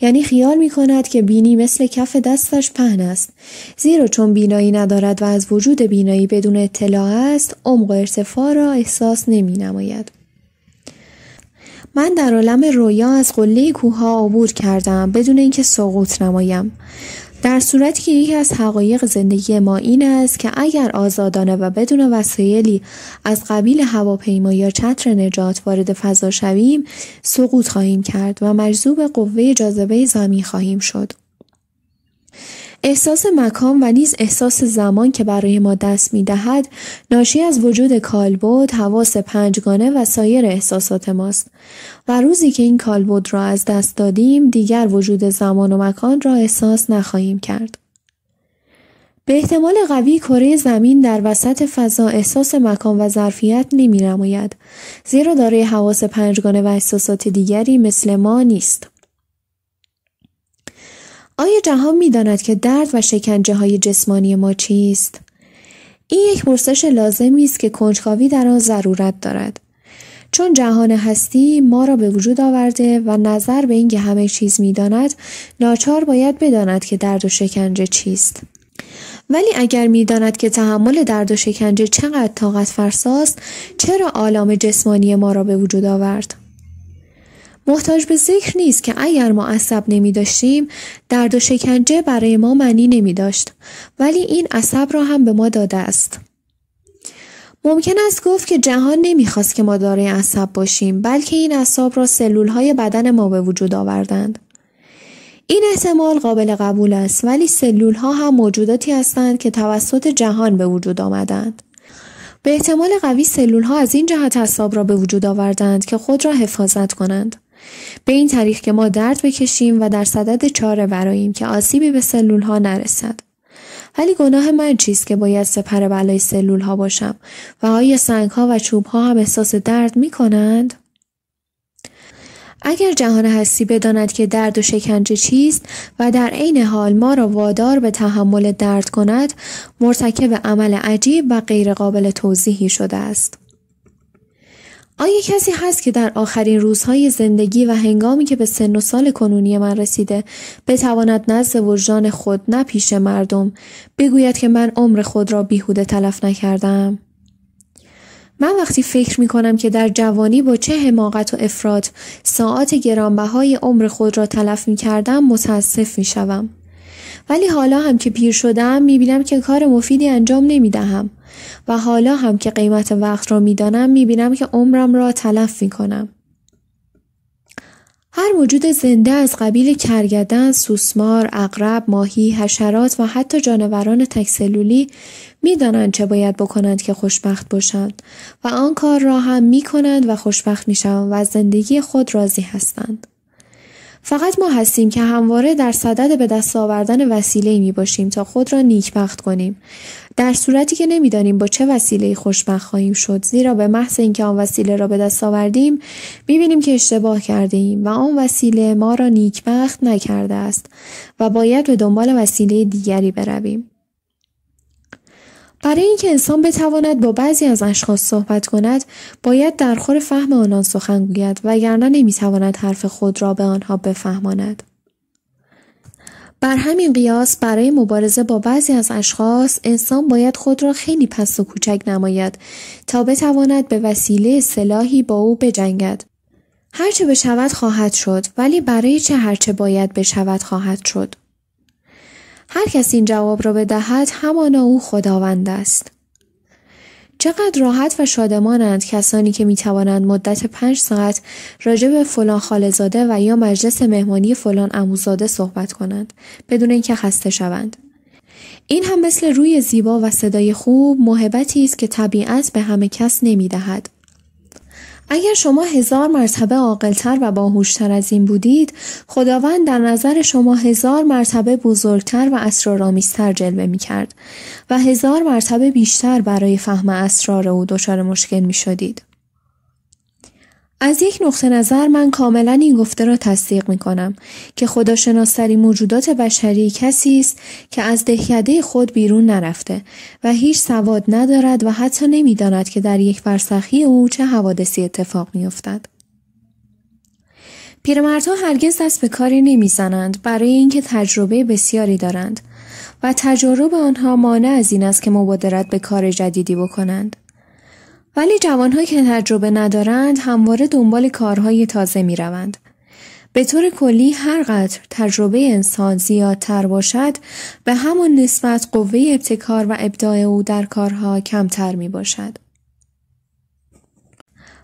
A: یعنی خیال می کند که بینی مثل کف دستش پهن است زیرا چون بینایی ندارد و از وجود بینایی بدون اطلاع است عمق و ارتفاع را احساس نمی نماید من در عالم رویا از قله کوها عبور کردم بدون اینکه سقوط نمایم در صورتی که یکی از حقایق زندگی ما این است که اگر آزادانه و بدون وسایلی از قبیل هواپیما یا چتر نجات وارد فضا شویم سقوط خواهیم کرد و مجذوب قوه جاذبه زمین خواهیم شد احساس مکان و نیز احساس زمان که برای ما دست می دهد ناشی از وجود کالبد، حواس پنجگانه و سایر احساسات ماست و روزی که این کالبد را از دست دادیم دیگر وجود زمان و مکان را احساس نخواهیم کرد. به احتمال قوی کره زمین در وسط فضا احساس مکان و ظرفیت نمی نماید زیرا دارای حواس پنجگانه و احساسات دیگری مثل ما نیست. آیا جهان می داند که درد و شکنجه های جسمانی ما چیست؟ این یک پرسش لازمی است که کنجکاوی در آن ضرورت دارد. چون جهان هستی ما را به وجود آورده و نظر به اینکه همه چیز میداند ناچار باید بداند که درد و شکنجه چیست ولی اگر میداند که تحمل درد و شکنجه چقدر طاقت فرساست چرا آلام جسمانی ما را به وجود آورد محتاج به ذکر نیست که اگر ما عصب نمی داشتیم درد و شکنجه برای ما معنی نمی داشت ولی این عصب را هم به ما داده است. ممکن است گفت که جهان نمیخواست که ما دارای عصب باشیم بلکه این عصب را سلول های بدن ما به وجود آوردند. این احتمال قابل قبول است ولی سلول ها هم موجوداتی هستند که توسط جهان به وجود آمدند. به احتمال قوی سلول ها از این جهت حساب را به وجود آوردند که خود را حفاظت کنند. به این طریق که ما درد بکشیم و در صدد چاره براییم که آسیبی به سلول ها نرسد. ولی گناه من چیست که باید سپر بلای سلول ها باشم و آیا سنگ ها و چوب ها هم احساس درد می کنند؟ اگر جهان هستی بداند که درد و شکنجه چیست و در عین حال ما را وادار به تحمل درد کند مرتکب عمل عجیب و غیرقابل توضیحی شده است. آیا کسی هست که در آخرین روزهای زندگی و هنگامی که به سن و سال کنونی من رسیده بتواند نزد وجدان خود نه پیش مردم بگوید که من عمر خود را بیهوده تلف نکردم؟ من وقتی فکر می کنم که در جوانی با چه حماقت و افراد ساعت گرانبهای عمر خود را تلف می کردم متاسف می شوم. ولی حالا هم که پیر شدم می بینم که کار مفیدی انجام نمی دهم. و حالا هم که قیمت وقت را میدانم میبینم که عمرم را تلف میکنم هر موجود زنده از قبیل کرگدن، سوسمار، اقرب، ماهی، حشرات و حتی جانوران تکسلولی میدانند چه باید بکنند که خوشبخت باشند و آن کار را هم می کنند و خوشبخت می شوند و زندگی خود راضی هستند. فقط ما هستیم که همواره در صدد به دست آوردن وسیله می باشیم تا خود را نیکبخت کنیم در صورتی که نمیدانیم با چه وسیله خوشبخت خواهیم شد زیرا به محض اینکه آن وسیله را به دست آوردیم میبینیم که اشتباه کرده ایم و آن وسیله ما را نیکبخت نکرده است و باید به دنبال وسیله دیگری برویم برای اینکه انسان بتواند با بعضی از اشخاص صحبت کند باید در خور فهم آنان سخن گوید وگرنه نمیتواند حرف خود را به آنها بفهماند بر همین قیاس برای مبارزه با بعضی از اشخاص انسان باید خود را خیلی پس و کوچک نماید تا بتواند به وسیله سلاحی با او بجنگد هرچه بشود خواهد شد ولی برای چه هرچه باید بشود خواهد شد هر کس این جواب را بدهد همانا او خداوند است چقدر راحت و شادمانند کسانی که میتوانند مدت پنج ساعت راجع به فلان خالزاده و یا مجلس مهمانی فلان اموزاده صحبت کنند بدون اینکه خسته شوند این هم مثل روی زیبا و صدای خوب محبتی است که طبیعت به همه کس نمیدهد اگر شما هزار مرتبه عاقلتر و باهوشتر از این بودید خداوند در نظر شما هزار مرتبه بزرگتر و اسرارآمیزتر جلوه می کرد و هزار مرتبه بیشتر برای فهم اسرار او دچار مشکل می شدید. از یک نقطه نظر من کاملا این گفته را تصدیق می کنم که خداشناسترین موجودات بشری کسی است که از دهکده خود بیرون نرفته و هیچ سواد ندارد و حتی نمیداند که در یک فرسخی او چه حوادثی اتفاق میافتد. پیرمردها هرگز دست به کاری نمیزنند برای اینکه تجربه بسیاری دارند و تجارب آنها مانع از این است که مبادرت به کار جدیدی بکنند. ولی جوانهایی که تجربه ندارند همواره دنبال کارهای تازه می روند. به طور کلی هر هرقدر تجربه انسان زیادتر باشد به همان نسبت قوه ابتکار و ابداع او در کارها کمتر می باشد.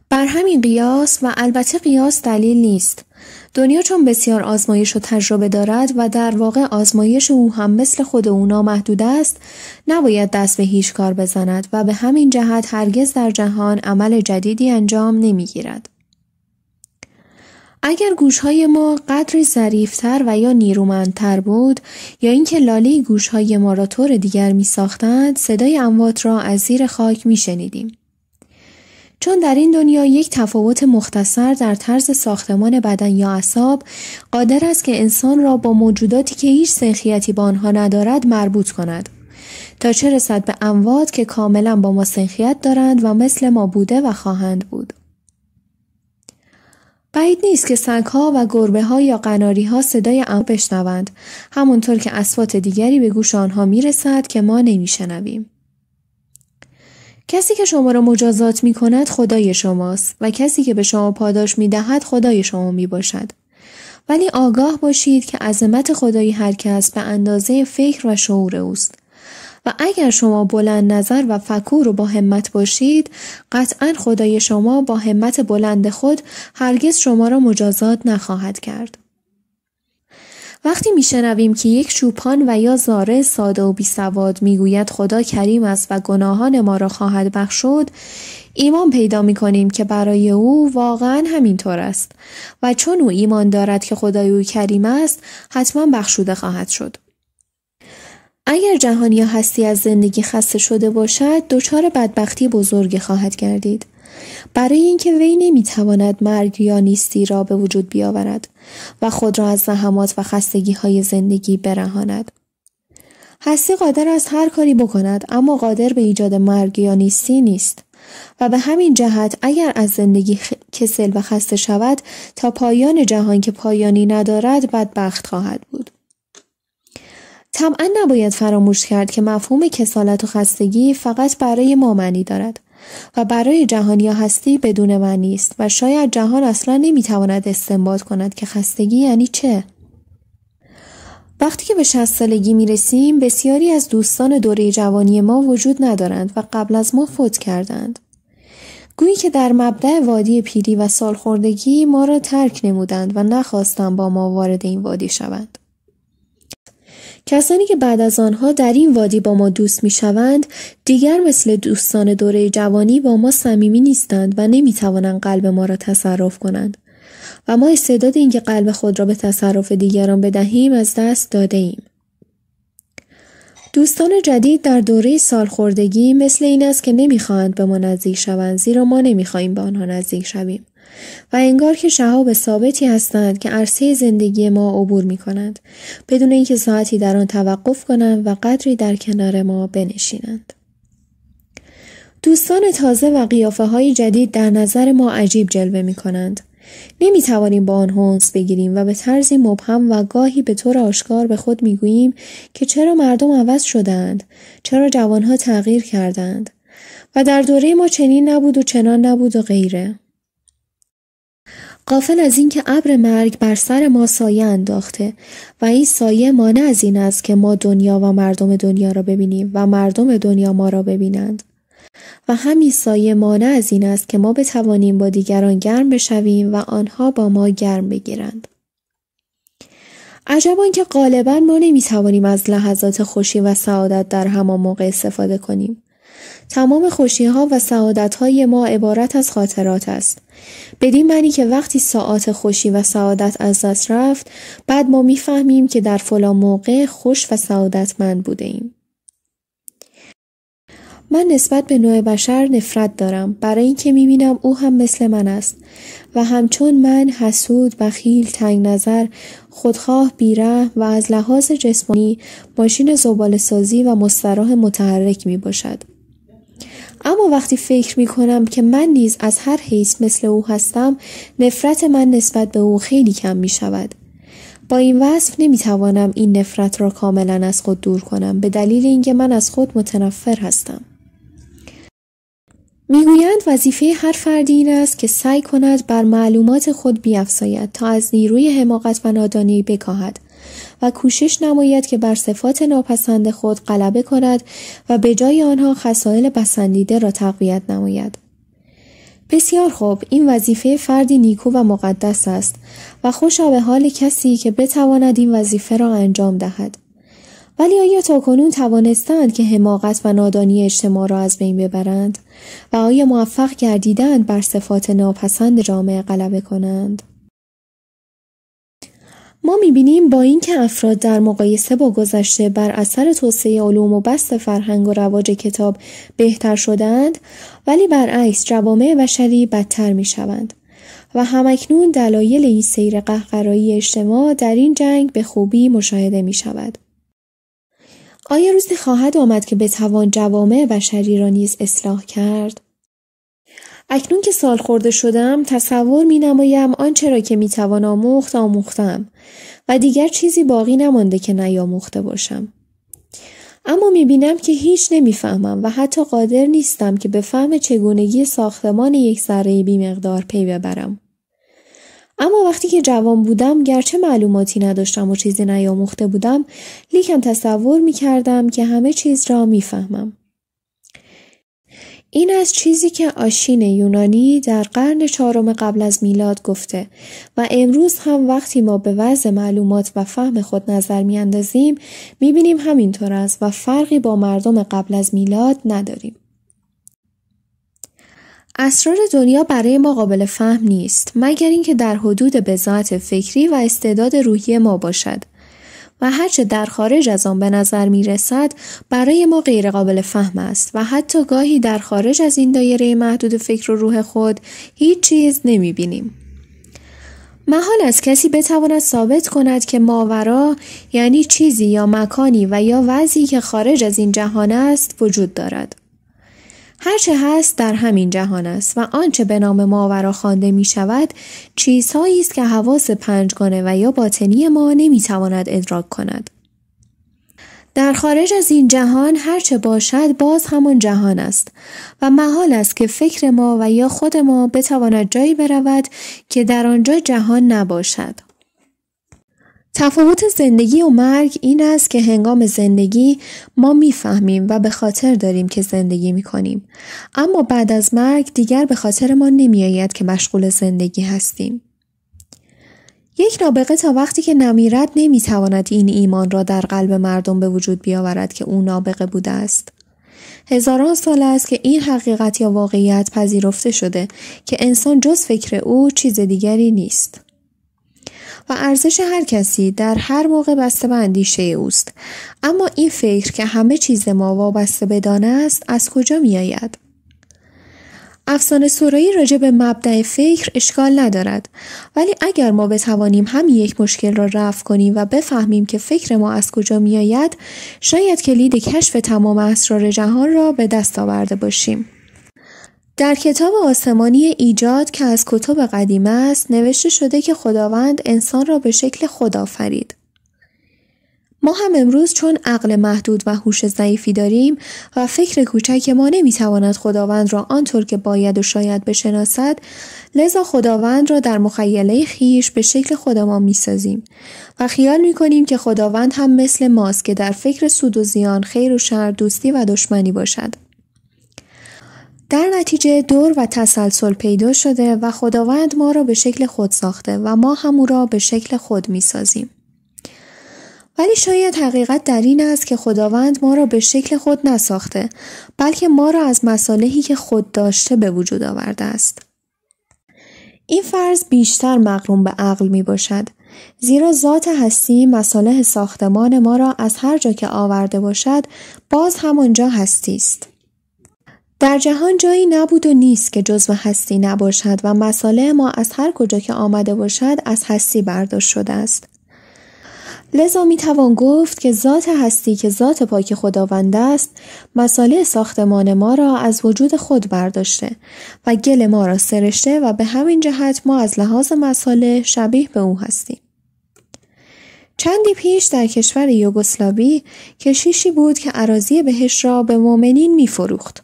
A: بر همین قیاس و البته قیاس دلیل نیست دنیا چون بسیار آزمایش و تجربه دارد و در واقع آزمایش او هم مثل خود او نامحدود است نباید دست به هیچ کار بزند و به همین جهت هرگز در جهان عمل جدیدی انجام نمیگیرد اگر گوشهای ما قدری ظریفتر و یا نیرومندتر بود یا اینکه لاله گوشهای ما را طور دیگر می ساختند صدای اموات را از زیر خاک می شنیدیم. چون در این دنیا یک تفاوت مختصر در طرز ساختمان بدن یا عصاب قادر است که انسان را با موجوداتی که هیچ سنخیتی با آنها ندارد مربوط کند تا چه رسد به اموات که کاملا با ما سنخیت دارند و مثل ما بوده و خواهند بود بعید نیست که سگها و گربه ها یا قناری ها صدای ام بشنوند همونطور که اسوات دیگری به گوش آنها میرسد که ما نمیشنویم کسی که شما را مجازات می کند خدای شماست و کسی که به شما پاداش می دهد خدای شما می باشد. ولی آگاه باشید که عظمت خدای هر کس به اندازه فکر و شعور اوست. و اگر شما بلند نظر و فکور و با همت باشید قطعا خدای شما با همت بلند خود هرگز شما را مجازات نخواهد کرد. وقتی میشنویم که یک چوپان و یا زاره ساده و بیسواد میگوید خدا کریم است و گناهان ما را خواهد بخشود ایمان پیدا می کنیم که برای او واقعا همینطور است و چون او ایمان دارد که خدای او کریم است حتما بخشوده خواهد شد. اگر جهان یا هستی از زندگی خسته شده باشد دچار بدبختی بزرگی خواهد گردید. برای اینکه وی نمیتواند مرگ یا نیستی را به وجود بیاورد و خود را از زحمات و خستگی های زندگی برهاند هستی قادر است هر کاری بکند اما قادر به ایجاد مرگ یا نیستی نیست و به همین جهت اگر از زندگی کسل و خسته شود تا پایان جهان که پایانی ندارد بدبخت خواهد بود طبعا نباید فراموش کرد که مفهوم کسالت و خستگی فقط برای ما معنی دارد و برای جهانی هستی بدون من نیست و شاید جهان اصلا نمیتواند استنباط کند که خستگی یعنی چه وقتی که به 60 سالگی میرسیم بسیاری از دوستان دوره جوانی ما وجود ندارند و قبل از ما فوت کردند. گویی که در مبدع وادی پیری و سالخوردگی ما را ترک نمودند و نخواستند با ما وارد این وادی شوند. کسانی که بعد از آنها در این وادی با ما دوست می شوند دیگر مثل دوستان دوره جوانی با ما صمیمی نیستند و نمی توانند قلب ما را تصرف کنند و ما استعداد اینکه قلب خود را به تصرف دیگران بدهیم از دست داده ایم. دوستان جدید در دوره سالخوردگی مثل این است که نمیخواهند به ما نزدیک شوند زیرا ما نمیخواهیم به آنها نزدیک شویم و انگار که شهاب ثابتی هستند که عرصه زندگی ما عبور می کنند بدون اینکه ساعتی در آن توقف کنند و قدری در کنار ما بنشینند. دوستان تازه و قیافه های جدید در نظر ما عجیب جلوه می کنند. نمی توانیم با آن هونس بگیریم و به طرزی مبهم و گاهی به طور آشکار به خود می گوییم که چرا مردم عوض شدند، چرا جوانها تغییر کردند و در دوره ما چنین نبود و چنان نبود و غیره. قافل از اینکه ابر مرگ بر سر ما سایه انداخته و این سایه مانع از این است که ما دنیا و مردم دنیا را ببینیم و مردم دنیا ما را ببینند و همین سایه مانع از این است که ما بتوانیم با دیگران گرم بشویم و آنها با ما گرم بگیرند عجب که غالبا ما نمیتوانیم از لحظات خوشی و سعادت در همان موقع استفاده کنیم تمام خوشی ها و سعادت های ما عبارت از خاطرات است. بدین معنی که وقتی ساعات خوشی و سعادت از دست رفت بعد ما میفهمیم که در فلان موقع خوش و سعادتمند بوده ایم. من نسبت به نوع بشر نفرت دارم برای اینکه میبینم او هم مثل من است و همچون من حسود بخیل تنگ نظر خودخواه بیره و از لحاظ جسمانی ماشین زبال سازی و مستراح متحرک می باشد. اما وقتی فکر می کنم که من نیز از هر حیث مثل او هستم نفرت من نسبت به او خیلی کم می شود. با این وصف نمی توانم این نفرت را کاملا از خود دور کنم به دلیل اینکه من از خود متنفر هستم. میگویند وظیفه هر فردی این است که سعی کند بر معلومات خود بیافزاید تا از نیروی حماقت و نادانی بکاهد و کوشش نماید که بر صفات ناپسند خود غلبه کند و به جای آنها خصایل بسندیده را تقویت نماید. بسیار خوب این وظیفه فردی نیکو و مقدس است و خوشا به حال کسی که بتواند این وظیفه را انجام دهد. ولی آیا کنون توانستند که حماقت و نادانی اجتماع را از بین ببرند و آیا موفق گردیدند بر صفات ناپسند جامعه غلبه کنند ما میبینیم با اینکه افراد در مقایسه با گذشته بر اثر توسعه علوم و بست فرهنگ و رواج کتاب بهتر شدند ولی برعکس جوامع بشری بدتر میشوند و همکنون دلایل این سیر قهقرایی اجتماع در این جنگ به خوبی مشاهده می شود. آیا روزی خواهد آمد که بتوان جوامع بشری را نیز اصلاح کرد؟ اکنون که سال خورده شدم تصور می نمایم آنچه را که می توان آموخت آموختم و دیگر چیزی باقی نمانده که نیاموخته باشم. اما می بینم که هیچ نمیفهمم و حتی قادر نیستم که به فهم چگونگی ساختمان یک ذره بی مقدار پی ببرم. اما وقتی که جوان بودم گرچه معلوماتی نداشتم و چیزی نیاموخته بودم لیکن تصور می کردم که همه چیز را فهمم. این از چیزی که آشین یونانی در قرن چهارم قبل از میلاد گفته و امروز هم وقتی ما به وضع معلومات و فهم خود نظر میاندازیم میبینیم همینطور است و فرقی با مردم قبل از میلاد نداریم. اسرار دنیا برای ما قابل فهم نیست مگر اینکه در حدود بزاعت فکری و استعداد روحی ما باشد و هرچه در خارج از آن به نظر می رسد برای ما غیرقابل فهم است و حتی گاهی در خارج از این دایره محدود فکر و روح خود هیچ چیز نمی بینیم. محال است کسی بتواند ثابت کند که ماورا یعنی چیزی یا مکانی و یا وضعی که خارج از این جهان است وجود دارد. هرچه هست در همین جهان است و آنچه به نام ماورا خوانده می شود چیزهایی است که حواس پنجگانه و یا باطنی ما نمی تواند ادراک کند در خارج از این جهان هرچه باشد باز همان جهان است و محال است که فکر ما و یا خود ما بتواند جایی برود که در آنجا جهان نباشد تفاوت زندگی و مرگ این است که هنگام زندگی ما میفهمیم و به خاطر داریم که زندگی می کنیم. اما بعد از مرگ دیگر به خاطر ما آید که مشغول زندگی هستیم. یک نابغه تا وقتی که نمیرد نمیتواند این ایمان را در قلب مردم به وجود بیاورد که او نابغه بوده است. هزاران سال است که این حقیقت یا واقعیت پذیرفته شده که انسان جز فکر او چیز دیگری نیست. ارزش هر کسی در هر موقع بسته به اندیشه اوست اما این فکر که همه چیز ما وابسته به دانه است از کجا می آید؟ افسانه سورایی راجع به مبدع فکر اشکال ندارد ولی اگر ما بتوانیم هم یک مشکل را رفع کنیم و بفهمیم که فکر ما از کجا میآید شاید کلید کشف تمام اسرار جهان را به دست آورده باشیم در کتاب آسمانی ایجاد که از کتاب قدیمه است نوشته شده که خداوند انسان را به شکل خدا فرید. ما هم امروز چون عقل محدود و هوش ضعیفی داریم و فکر کوچک ما نمیتواند خداوند را آنطور که باید و شاید بشناسد لذا خداوند را در مخیله خیش به شکل خودمان میسازیم و خیال میکنیم که خداوند هم مثل ماست که در فکر سود و زیان خیر و شر دوستی و دشمنی باشد در نتیجه دور و تسلسل پیدا شده و خداوند ما را به شکل خود ساخته و ما هم او را به شکل خود می سازیم. ولی شاید حقیقت در این است که خداوند ما را به شکل خود نساخته بلکه ما را از مصالحی که خود داشته به وجود آورده است. این فرض بیشتر مقروم به عقل می باشد زیرا ذات هستی مصالح ساختمان ما را از هر جا که آورده باشد باز همانجا هستی است. در جهان جایی نبود و نیست که جزو هستی نباشد و مساله ما از هر کجا که آمده باشد از هستی برداشت شده است. لذا می توان گفت که ذات هستی که ذات پاک خداوند است مساله ساختمان ما را از وجود خود برداشته و گل ما را سرشته و به همین جهت ما از لحاظ مساله شبیه به او هستیم. چندی پیش در کشور یوگسلاوی کشیشی بود که عراضی بهش را به مؤمنین میفروخت.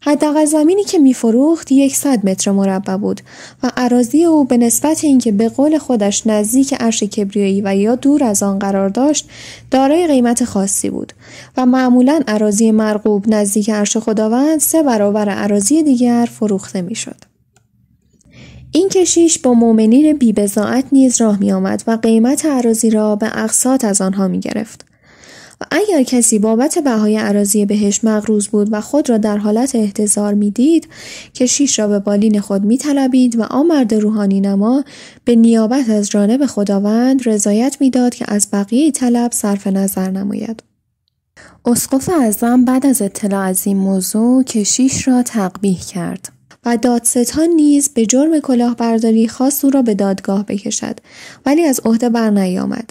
A: حداقل زمینی که میفروخت یکصد متر مربع بود و عراضی او به نسبت اینکه به قول خودش نزدیک عرش کبریایی و یا دور از آن قرار داشت دارای قیمت خاصی بود و معمولا عراضی مرغوب نزدیک عرش خداوند سه برابر عراضی دیگر فروخته میشد این کشیش با مؤمنین بیبزاعت نیز راه می آمد و قیمت عراضی را به اقساط از آنها می گرفت. و اگر کسی بابت بهای عراضی بهش مغروز بود و خود را در حالت احتضار میدید شیش را به بالین خود میطلبید و آمرد روحانی نما به نیابت از جانب خداوند رضایت میداد که از بقیه طلب صرف نظر نماید اسقف اعظم بعد از اطلاع از این موضوع کشیش را تقبیح کرد و دادستان نیز به جرم کلاهبرداری خواست او را به دادگاه بکشد ولی از عهده نیامد.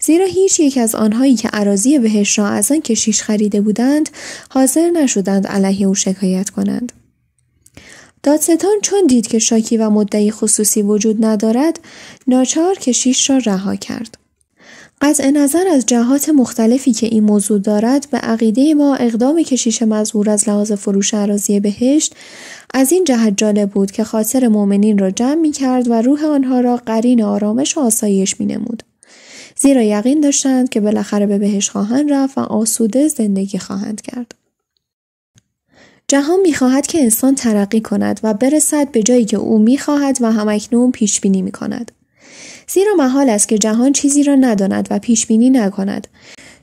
A: زیرا هیچ یک از آنهایی که عراضی بهش را از آن کشیش خریده بودند حاضر نشدند علیه او شکایت کنند دادستان چون دید که شاکی و مدعی خصوصی وجود ندارد ناچار کشیش را رها کرد قطع نظر از جهات مختلفی که این موضوع دارد به عقیده ما اقدام کشیش مزبور از لحاظ فروش عراضی بهشت از این جهت جالب بود که خاطر مؤمنین را جمع می کرد و روح آنها را قرین آرامش و آسایش می نمود. زیرا یقین داشتند که بالاخره به بهش خواهند رفت و آسوده زندگی خواهند کرد. جهان میخواهد که انسان ترقی کند و برسد به جایی که او میخواهد و همکنون پیش بینی کند. زیرا محال است که جهان چیزی را نداند و پیش بینی نکند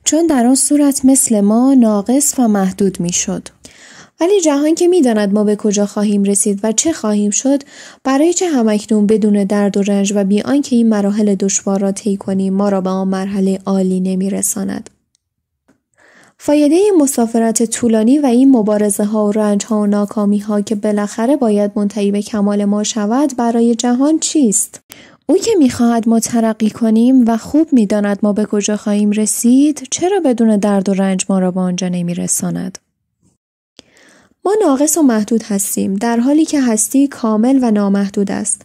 A: چون در آن صورت مثل ما ناقص و محدود میشد. ولی جهان که میداند ما به کجا خواهیم رسید و چه خواهیم شد برای چه همکنون بدون درد و رنج و بی آنکه این مراحل دشوار را طی کنیم ما را به آن مرحله عالی نمیرساند فایده این مسافرت طولانی و این مبارزه ها و رنج ها و ناکامی ها که بالاخره باید منتهی به کمال ما شود برای جهان چیست؟ او که میخواهد ما ترقی کنیم و خوب میداند ما به کجا خواهیم رسید چرا بدون درد و رنج ما را به آنجا نمیرساند؟ ما ناقص و محدود هستیم در حالی که هستی کامل و نامحدود است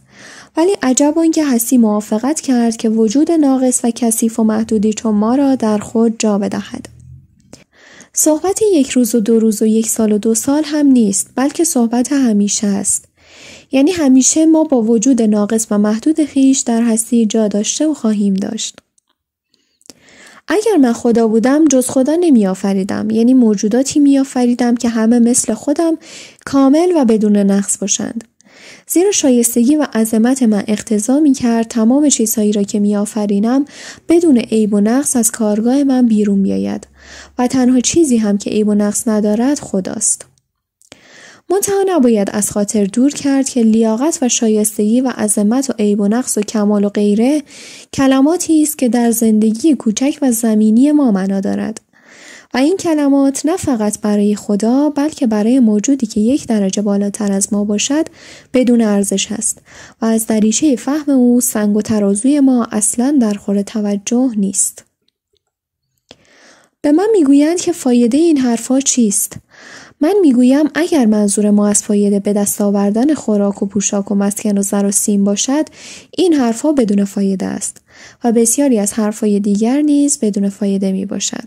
A: ولی عجب که هستی موافقت کرد که وجود ناقص و کثیف و محدودی چون ما را در خود جا بدهد صحبت یک روز و دو روز و یک سال و دو سال هم نیست بلکه صحبت همیشه است یعنی همیشه ما با وجود ناقص و محدود خیش در هستی جا داشته و خواهیم داشت اگر من خدا بودم جز خدا نمی آفریدم یعنی موجوداتی می آفریدم که همه مثل خودم کامل و بدون نقص باشند زیرا شایستگی و عظمت من اقتضا می کرد تمام چیزهایی را که می آفرینم بدون عیب و نقص از کارگاه من بیرون بیاید و تنها چیزی هم که عیب و نقص ندارد خداست منتها نباید از خاطر دور کرد که لیاقت و شایستگی و عظمت و عیب و نقص و کمال و غیره کلماتی است که در زندگی کوچک و زمینی ما معنا دارد و این کلمات نه فقط برای خدا بلکه برای موجودی که یک درجه بالاتر از ما باشد بدون ارزش است و از دریچه فهم او سنگ و ترازوی ما اصلا در خور توجه نیست به من میگویند که فایده این حرفها چیست من میگویم اگر منظور ما از فایده به دست آوردن خوراک و پوشاک و مسکن و زر و سیم باشد این حرفها بدون فایده است و بسیاری از حرفهای دیگر نیز بدون فایده می باشد.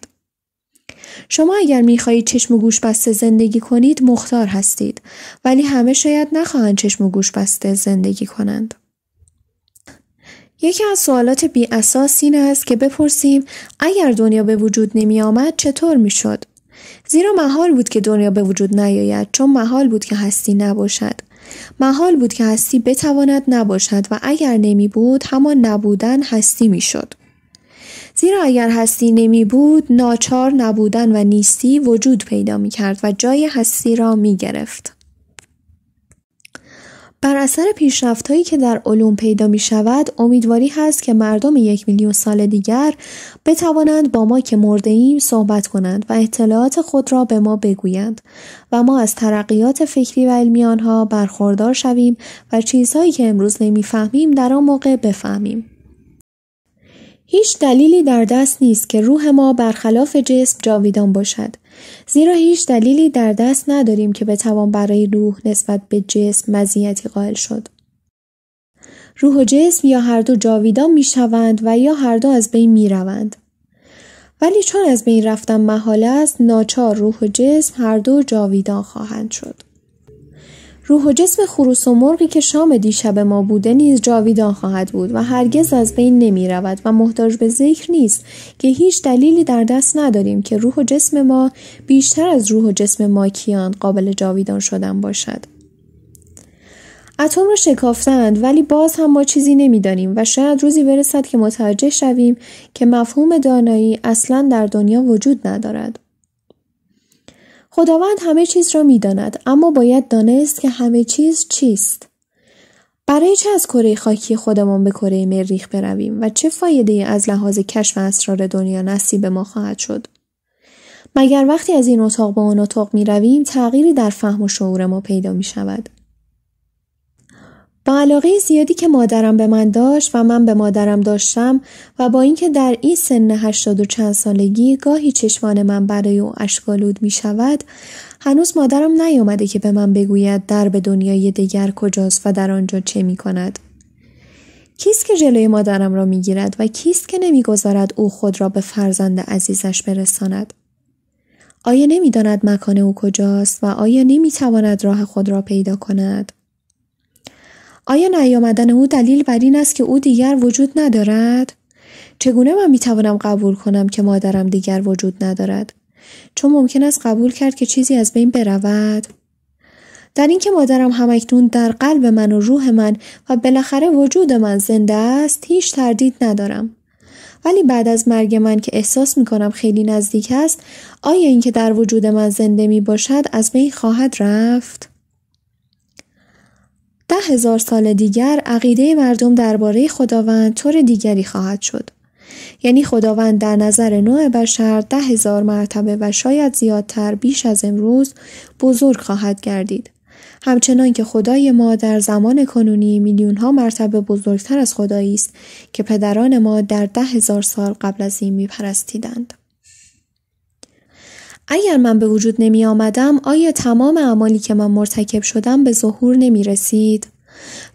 A: شما اگر میخواهید چشم و گوش بسته زندگی کنید مختار هستید ولی همه شاید نخواهند چشم و گوش بسته زندگی کنند. یکی از سوالات بی اساس این است که بپرسیم اگر دنیا به وجود نمی آمد چطور می شد؟ زیرا محال بود که دنیا به وجود نیاید چون محال بود که هستی نباشد محال بود که هستی بتواند نباشد و اگر نمی بود همان نبودن هستی می شد. زیرا اگر هستی نمی بود ناچار نبودن و نیستی وجود پیدا می کرد و جای هستی را می گرفت. بر اثر پیشرفت هایی که در علوم پیدا می شود امیدواری هست که مردم یک میلیون سال دیگر بتوانند با ما که مرده ایم صحبت کنند و اطلاعات خود را به ما بگویند و ما از ترقیات فکری و علمی آنها برخوردار شویم و چیزهایی که امروز نمیفهمیم در آن موقع بفهمیم. هیچ دلیلی در دست نیست که روح ما برخلاف جسم جاویدان باشد زیرا هیچ دلیلی در دست نداریم که بتوان برای روح نسبت به جسم مزیتی قائل شد. روح و جسم یا هر دو جاویدان شوند و یا هر دو از بین روند ولی چون از بین رفتن محال است ناچار روح و جسم هر دو جاویدان خواهند شد. روح و جسم خروس و مرغی که شام دیشب ما بوده نیز جاویدان خواهد بود و هرگز از بین نمی رود و محتاج به ذکر نیست که هیچ دلیلی در دست نداریم که روح و جسم ما بیشتر از روح و جسم ماکیان قابل جاویدان شدن باشد. اتم را شکافتند ولی باز هم ما چیزی نمیدانیم و شاید روزی برسد که متوجه شویم که مفهوم دانایی اصلا در دنیا وجود ندارد. خداوند همه چیز را میداند اما باید دانست که همه چیز چیست برای چه از کره خاکی خودمان به کره مریخ برویم و چه فایده از لحاظ کشف اسرار دنیا نصیب ما خواهد شد مگر وقتی از این اتاق به آن اتاق می رویم تغییری در فهم و شعور ما پیدا می شود با علاقه زیادی که مادرم به من داشت و من به مادرم داشتم و با اینکه در این سن هشتاد و چند سالگی گاهی چشمان من برای او اشکالود می شود هنوز مادرم نیامده که به من بگوید در به دنیای دیگر کجاست و در آنجا چه می کند. کیست که جلوی مادرم را می گیرد و کیست که نمیگذارد او خود را به فرزند عزیزش برساند؟ آیا داند مکان او کجاست و آیا نمی تواند راه خود را پیدا کند؟ آیا نیامدن او دلیل بر این است که او دیگر وجود ندارد؟ چگونه من میتوانم قبول کنم که مادرم دیگر وجود ندارد؟ چون ممکن است قبول کرد که چیزی از بین برود؟ در اینکه مادرم همکنون در قلب من و روح من و بالاخره وجود من زنده است هیچ تردید ندارم ولی بعد از مرگ من که احساس می کنم خیلی نزدیک است آیا اینکه در وجود من زنده می باشد از بین خواهد رفت؟ ده هزار سال دیگر عقیده مردم درباره خداوند طور دیگری خواهد شد. یعنی خداوند در نظر نوع بشر ده هزار مرتبه و شاید زیادتر بیش از امروز بزرگ خواهد گردید. همچنان که خدای ما در زمان کنونی میلیون ها مرتبه بزرگتر از خدایی است که پدران ما در ده هزار سال قبل از این میپرستیدند. اگر من به وجود نمی آمدم آیا تمام اعمالی که من مرتکب شدم به ظهور نمی رسید؟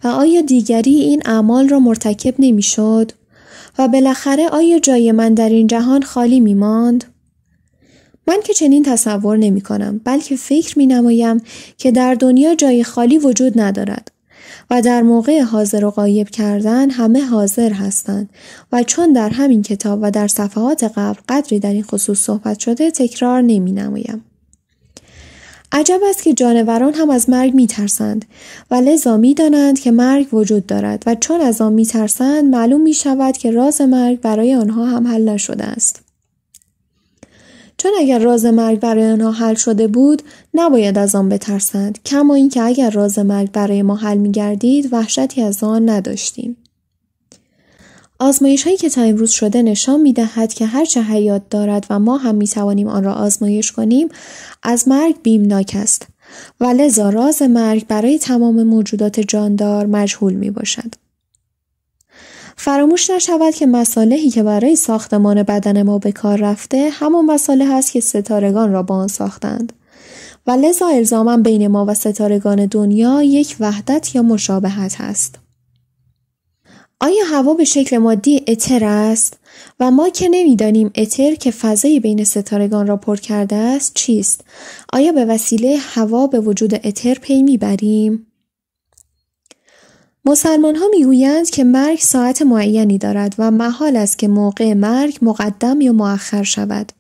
A: و آیا دیگری این اعمال را مرتکب نمی شد؟ و بالاخره آیا جای من در این جهان خالی می ماند؟ من که چنین تصور نمی کنم بلکه فکر می نمایم که در دنیا جای خالی وجود ندارد و در موقع حاضر و قایب کردن همه حاضر هستند و چون در همین کتاب و در صفحات قبل قدری در این خصوص صحبت شده تکرار نمی عجب است که جانوران هم از مرگ می ترسند و لذا می دانند که مرگ وجود دارد و چون از آن می ترسند معلوم می شود که راز مرگ برای آنها هم حل نشده است. چون اگر راز مرگ برای آنها حل شده بود نباید از آن بترسند کما اینکه اگر راز مرگ برای ما حل می گردید وحشتی از آن نداشتیم آزمایش هایی که تا امروز شده نشان می دهد که هرچه حیات دارد و ما هم می توانیم آن را آزمایش کنیم از مرگ بیمناک است و لذا راز مرگ برای تمام موجودات جاندار مجهول می باشد. فراموش نشود که مصالحی که برای ساختمان بدن ما به کار رفته همان مصالح است که ستارگان را با آن ساختند و لذا الزاما بین ما و ستارگان دنیا یک وحدت یا مشابهت هست آیا هوا به شکل مادی اتر است و ما که نمیدانیم اتر که فضای بین ستارگان را پر کرده است چیست آیا به وسیله هوا به وجود اتر پی میبریم مسلمان ها میگویند که مرگ ساعت معینی دارد و محال است که موقع مرگ مقدم یا مؤخر شود.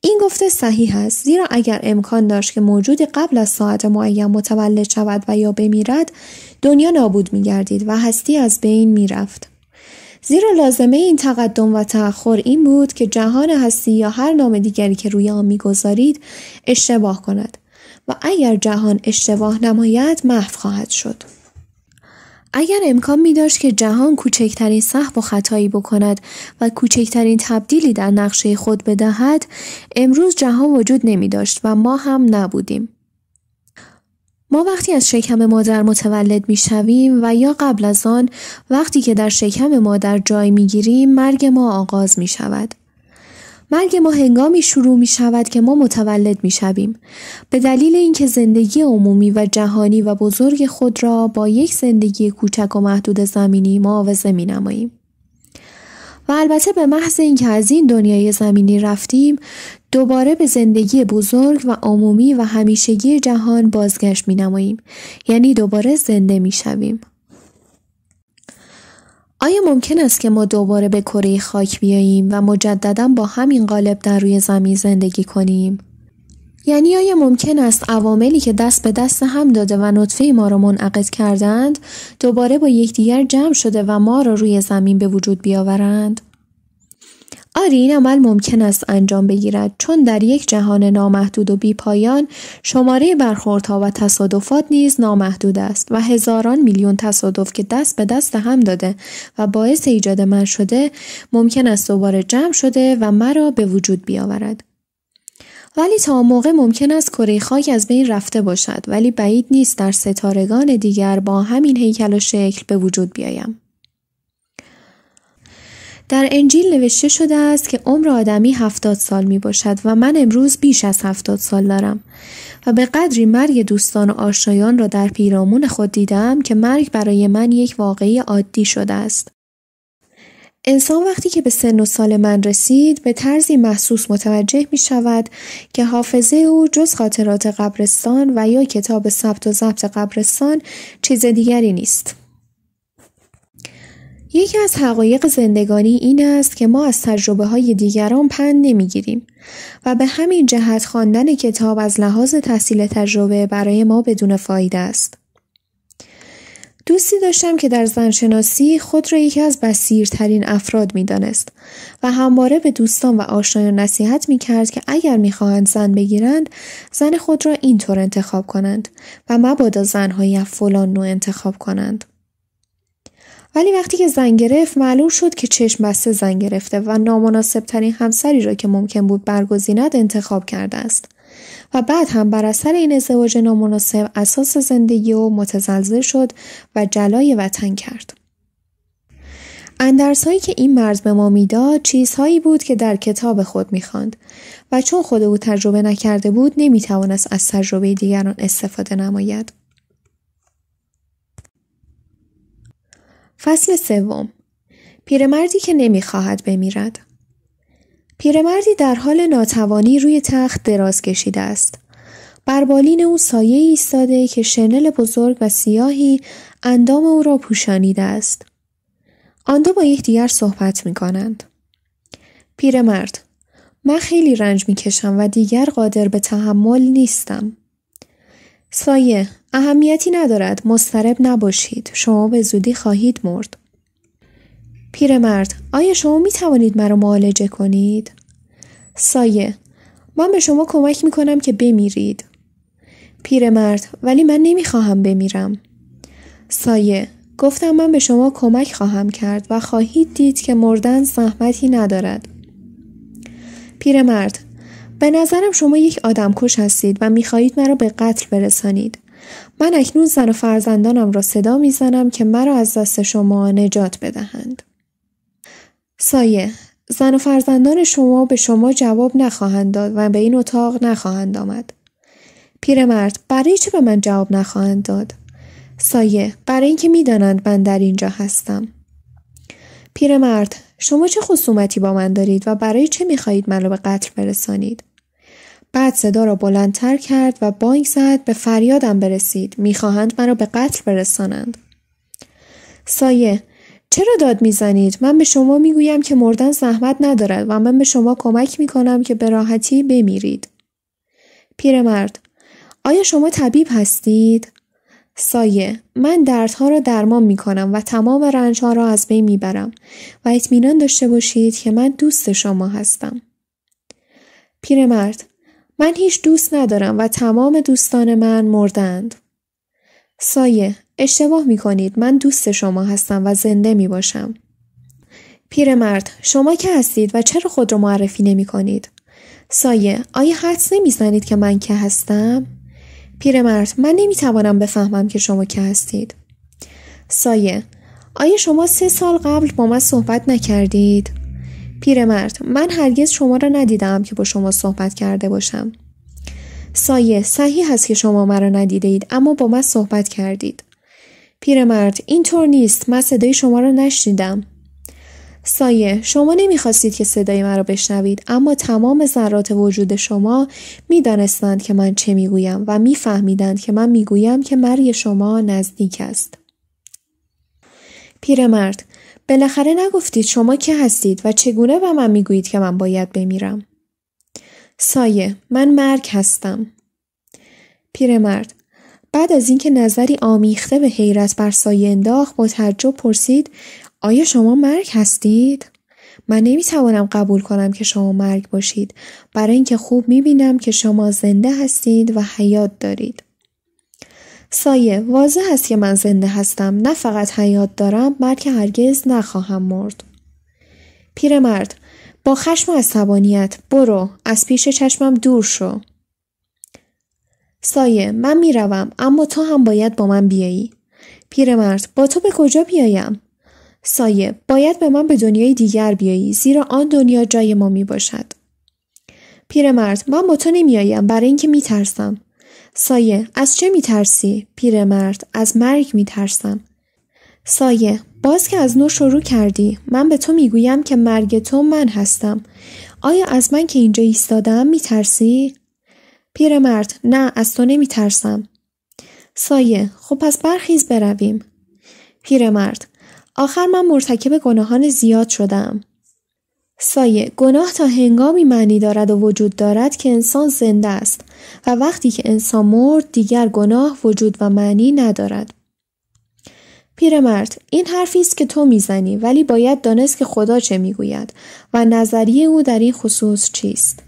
A: این گفته صحیح است زیرا اگر امکان داشت که موجودی قبل از ساعت معین متولد شود و یا بمیرد دنیا نابود می گردید و هستی از بین می رفت. زیرا لازمه این تقدم و تأخر این بود که جهان هستی یا هر نام دیگری که روی آن میگذارید اشتباه کند و اگر جهان اشتباه نماید محو خواهد شد. اگر امکان می داشت که جهان کوچکترین صحب و خطایی بکند و کوچکترین تبدیلی در نقشه خود بدهد امروز جهان وجود نمی داشت و ما هم نبودیم. ما وقتی از شکم مادر متولد می شویم و یا قبل از آن وقتی که در شکم مادر جای می گیریم مرگ ما آغاز می شود. مرگ ما هنگامی شروع می شود که ما متولد می شویم. به دلیل اینکه زندگی عمومی و جهانی و بزرگ خود را با یک زندگی کوچک و محدود زمینی معاوضه می نماییم. و البته به محض اینکه از این دنیای زمینی رفتیم دوباره به زندگی بزرگ و عمومی و همیشگی جهان بازگشت می نماییم. یعنی دوباره زنده می شویم. آیا ممکن است که ما دوباره به کره خاک بیاییم و مجددا با همین قالب در روی زمین زندگی کنیم؟ یعنی آیا ممکن است عواملی که دست به دست هم داده و نطفه ما را منعقد کردند دوباره با یکدیگر جمع شده و ما را روی زمین به وجود بیاورند؟ آری این عمل ممکن است انجام بگیرد چون در یک جهان نامحدود و پایان شماره برخوردها و تصادفات نیز نامحدود است و هزاران میلیون تصادف که دست به دست هم داده و باعث ایجاد من شده ممکن است دوباره جمع شده و مرا به وجود بیاورد ولی تا موقع ممکن است کره خاک از بین رفته باشد ولی بعید نیست در ستارگان دیگر با همین هیکل و شکل به وجود بیایم در انجیل نوشته شده است که عمر آدمی هفتاد سال می باشد و من امروز بیش از هفتاد سال دارم و به قدری مرگ دوستان و آشنایان را در پیرامون خود دیدم که مرگ برای من یک واقعی عادی شده است. انسان وقتی که به سن و سال من رسید به طرزی محسوس متوجه می شود که حافظه او جز خاطرات قبرستان و یا کتاب ثبت و ضبط قبرستان چیز دیگری نیست. یکی از حقایق زندگانی این است که ما از تجربه های دیگران پند نمیگیریم و به همین جهت خواندن کتاب از لحاظ تحصیل تجربه برای ما بدون فایده است. دوستی داشتم که در زنشناسی خود را یکی از بسیرترین افراد می دانست و همواره به دوستان و آشنایان نصیحت می کرد که اگر می خواهند زن بگیرند زن خود را اینطور انتخاب کنند و مبادا زنهای فلان نوع انتخاب کنند. ولی وقتی که زن گرفت معلوم شد که چشم بسته زن گرفته و نامناسب ترین همسری را که ممکن بود برگزیند انتخاب کرده است و بعد هم بر اثر این ازدواج نامناسب اساس زندگی او متزلزل شد و جلای وطن کرد. اندرس که این مرز به ما میداد چیزهایی بود که در کتاب خود میخواند و چون خود او تجربه نکرده بود نمیتوانست از تجربه دیگران استفاده نماید. فصل سوم پیرمردی که نمیخواهد بمیرد پیرمردی در حال ناتوانی روی تخت دراز کشیده است بر بالین او سایه ایستاده که شنل بزرگ و سیاهی اندام او را پوشانیده است آن دو با یکدیگر صحبت می کنند. پیرمرد من خیلی رنج میکشم و دیگر قادر به تحمل نیستم. سایه اهمیتی ندارد مسترب نباشید شما به زودی خواهید مرد پیرمرد آیا شما می توانید مرا معالجه کنید سایه من به شما کمک می کنم که بمیرید پیرمرد ولی من نمی خواهم بمیرم سایه گفتم من به شما کمک خواهم کرد و خواهید دید که مردن زحمتی ندارد پیرمرد به نظرم شما یک آدمکش هستید و میخواهید مرا به قتل برسانید من اکنون زن و فرزندانم را صدا میزنم که مرا از دست شما نجات بدهند. سایه زن و فرزندان شما به شما جواب نخواهند داد و به این اتاق نخواهند آمد. پیرمرد برای چه به من جواب نخواهند داد؟ سایه برای اینکه میدانند من در اینجا هستم. پیرمرد شما چه خصومتی با من دارید و برای چه میخواهید من را به قتل برسانید؟ بعد صدا را بلندتر کرد و بانگ زد به فریادم برسید میخواهند مرا به قتل برسانند سایه چرا داد میزنید من به شما میگویم که مردن زحمت ندارد و من به شما کمک میکنم که به راحتی بمیرید پیرمرد آیا شما طبیب هستید سایه من دردها را درمان می کنم و تمام رنجها را از بین می برم و اطمینان داشته باشید که من دوست شما هستم. پیرمرد من هیچ دوست ندارم و تمام دوستان من مردند. سایه اشتباه می کنید من دوست شما هستم و زنده می باشم. پیرمرد شما که هستید و چرا خود را معرفی نمی کنید؟ سایه آیا حدس نمی زنید که من که هستم؟ پیرمرد من نمی توانم بفهمم که شما که هستید. سایه آیا شما سه سال قبل با من صحبت نکردید؟ پیرمرد من هرگز شما را ندیدم که با شما صحبت کرده باشم سایه صحیح هست که شما مرا ندیده اید اما با من صحبت کردید پیرمرد اینطور نیست من صدای شما را نشنیدم سایه شما نمیخواستید که صدای مرا بشنوید اما تمام ذرات وجود شما میدانستند که من چه میگویم و میفهمیدند که من میگویم که مرگ شما نزدیک است پیرمرد بالاخره نگفتید شما که هستید و چگونه به من میگویید که من باید بمیرم سایه من مرگ هستم پیرمرد بعد از اینکه نظری آمیخته به حیرت بر سایه انداخت با تعجب پرسید آیا شما مرگ هستید من نمیتوانم قبول کنم که شما مرگ باشید برای اینکه خوب میبینم که شما زنده هستید و حیات دارید سایه واضح است که من زنده هستم نه فقط حیات دارم بلکه هرگز نخواهم مرد پیرمرد با خشم و عصبانیت برو از پیش چشمم دور شو سایه من میروم اما تو هم باید با من بیایی پیرمرد با تو به کجا بیایم سایه باید به من به دنیای دیگر بیایی زیرا آن دنیا جای ما می باشد پیرمرد من با تو نمیآیم برای اینکه میترسم سایه از چه میترسی؟ پیرمرد از مرگ میترسم. سایه باز که از نو شروع کردی من به تو میگویم که مرگ تو من هستم. آیا از من که اینجا ایستادم میترسی؟ پیرمرد نه از تو نمیترسم. سایه خب پس برخیز برویم. پیرمرد آخر من مرتکب گناهان زیاد شدم. سایه گناه تا هنگامی معنی دارد و وجود دارد که انسان زنده است و وقتی که انسان مرد دیگر گناه وجود و معنی ندارد. پیرمرد این حرفی است که تو میزنی ولی باید دانست که خدا چه میگوید و نظریه او در این خصوص چیست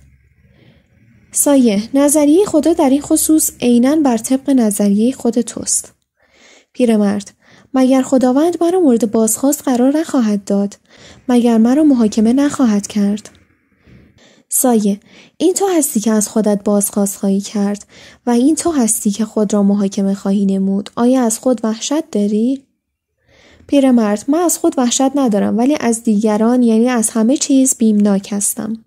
A: سایه نظریه خدا در این خصوص عینا بر طبق نظریه خود توست پیرمرد مگر خداوند مرا مورد بازخواست قرار نخواهد داد مگر مرا محاکمه نخواهد کرد سایه این تو هستی که از خودت بازخواست خواهی کرد و این تو هستی که خود را محاکمه خواهی نمود آیا از خود وحشت داری پیرمرد من از خود وحشت ندارم ولی از دیگران یعنی از همه چیز بیمناک هستم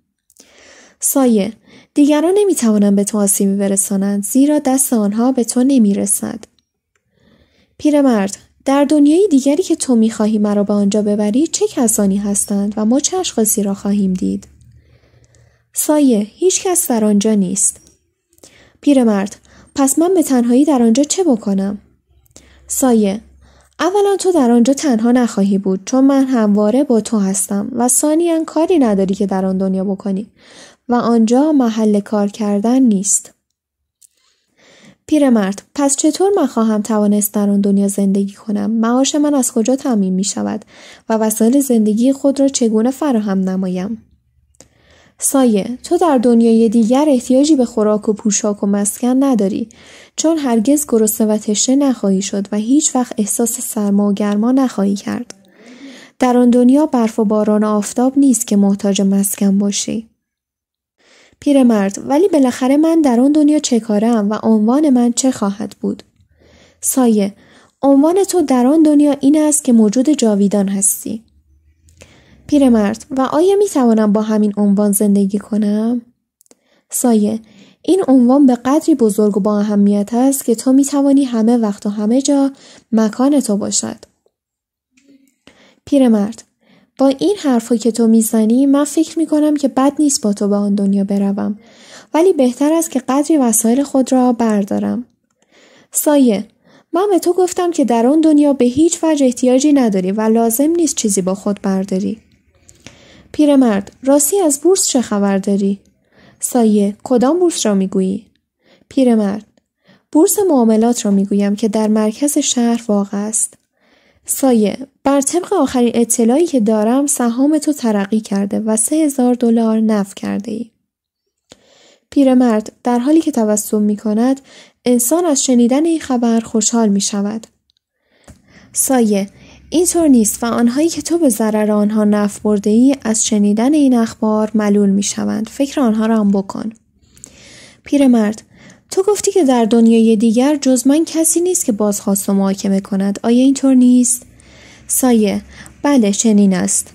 A: سایه دیگران نمیتوانند به تو آسیبی برسانند زیرا دست آنها به تو نمیرسد پیرمرد در دنیای دیگری که تو میخواهی مرا به آنجا ببری چه کسانی هستند و ما چه اشخاصی را خواهیم دید سایه هیچ کس در آنجا نیست پیرمرد پس من به تنهایی در آنجا چه بکنم سایه اولا تو در آنجا تنها نخواهی بود چون من همواره با تو هستم و ثانیا کاری نداری که در آن دنیا بکنی و آنجا محل کار کردن نیست پیرمرد پس چطور من خواهم توانست در آن دنیا زندگی کنم معاش من از کجا تعمین می شود و وسایل زندگی خود را چگونه فراهم نمایم سایه تو در دنیای دیگر احتیاجی به خوراک و پوشاک و مسکن نداری چون هرگز گرسنه و تشنه نخواهی شد و هیچ وقت احساس سرما و گرما نخواهی کرد در آن دنیا برف و باران و آفتاب نیست که محتاج مسکن باشی پیرمرد ولی بالاخره من در آن دنیا چه کارم و عنوان من چه خواهد بود سایه عنوان تو در آن دنیا این است که موجود جاویدان هستی پیرمرد و آیا می توانم با همین عنوان زندگی کنم؟ سایه این عنوان به قدری بزرگ و با اهمیت است که تو می توانی همه وقت و همه جا مکان تو باشد. پیرمرد با این حرفا که تو میزنی من فکر می کنم که بد نیست با تو به آن دنیا بروم ولی بهتر است که قدری وسایل خود را بردارم. سایه من به تو گفتم که در آن دنیا به هیچ وجه احتیاجی نداری و لازم نیست چیزی با خود برداری. پیرمرد راستی از بورس چه خبر داری سایه کدام بورس را میگویی پیرمرد بورس معاملات را میگویم که در مرکز شهر واقع است سایه بر طبق آخرین اطلاعی که دارم سهام تو ترقی کرده و سه هزار دلار نف کرده ای. پیرمرد در حالی که توسم می کند انسان از شنیدن این خبر خوشحال می شود. سایه اینطور نیست و آنهایی که تو به ضرر آنها نف برده ای از شنیدن این اخبار ملول می شوند. فکر آنها را هم بکن. پیرمرد تو گفتی که در دنیای دیگر جز من کسی نیست که بازخواست و محاکمه کند. آیا اینطور نیست؟ سایه بله چنین است.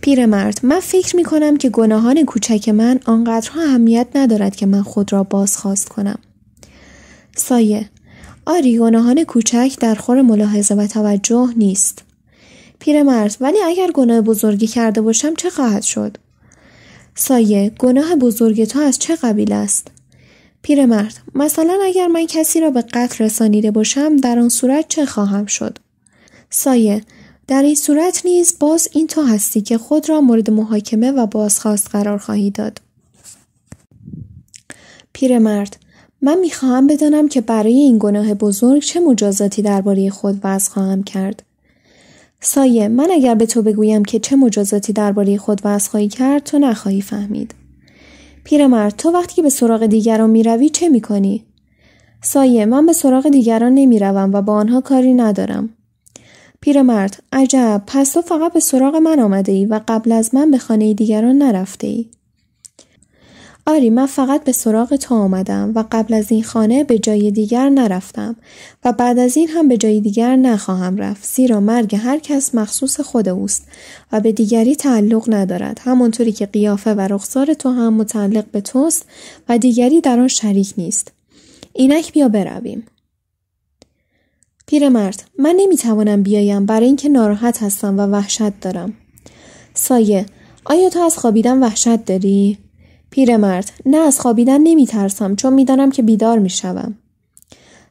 A: پیرمرد من فکر می کنم که گناهان کوچک من آنقدرها اهمیت ندارد که من خود را بازخواست کنم. سایه آری گناهان کوچک در خور ملاحظه و توجه نیست پیرمرد ولی اگر گناه بزرگی کرده باشم چه خواهد شد سایه گناه بزرگ تو از چه قبیل است پیرمرد مثلا اگر من کسی را به قتل رسانیده باشم در آن صورت چه خواهم شد سایه در این صورت نیز باز این تو هستی که خود را مورد محاکمه و بازخواست قرار خواهی داد پیرمرد من میخواهم بدانم که برای این گناه بزرگ چه مجازاتی درباره خود وضع خواهم کرد سایه من اگر به تو بگویم که چه مجازاتی درباره خود وضع خواهی کرد تو نخواهی فهمید پیرمرد تو وقتی به سراغ دیگران میروی چه میکنی سایه من به سراغ دیگران نمیروم و با آنها کاری ندارم پیرمرد عجب پس تو فقط به سراغ من آمده ای و قبل از من به خانه دیگران نرفته ای آری من فقط به سراغ تو آمدم و قبل از این خانه به جای دیگر نرفتم و بعد از این هم به جای دیگر نخواهم رفت زیرا مرگ هر کس مخصوص خود اوست و به دیگری تعلق ندارد همانطوری که قیافه و رخسار تو هم متعلق به توست و دیگری در آن شریک نیست اینک بیا برویم پیرمرد من نمیتوانم بیایم برای اینکه ناراحت هستم و وحشت دارم سایه آیا تو از خوابیدن وحشت داری پیرمرد نه از خوابیدن نمی ترسم چون دانم که بیدار می شوم.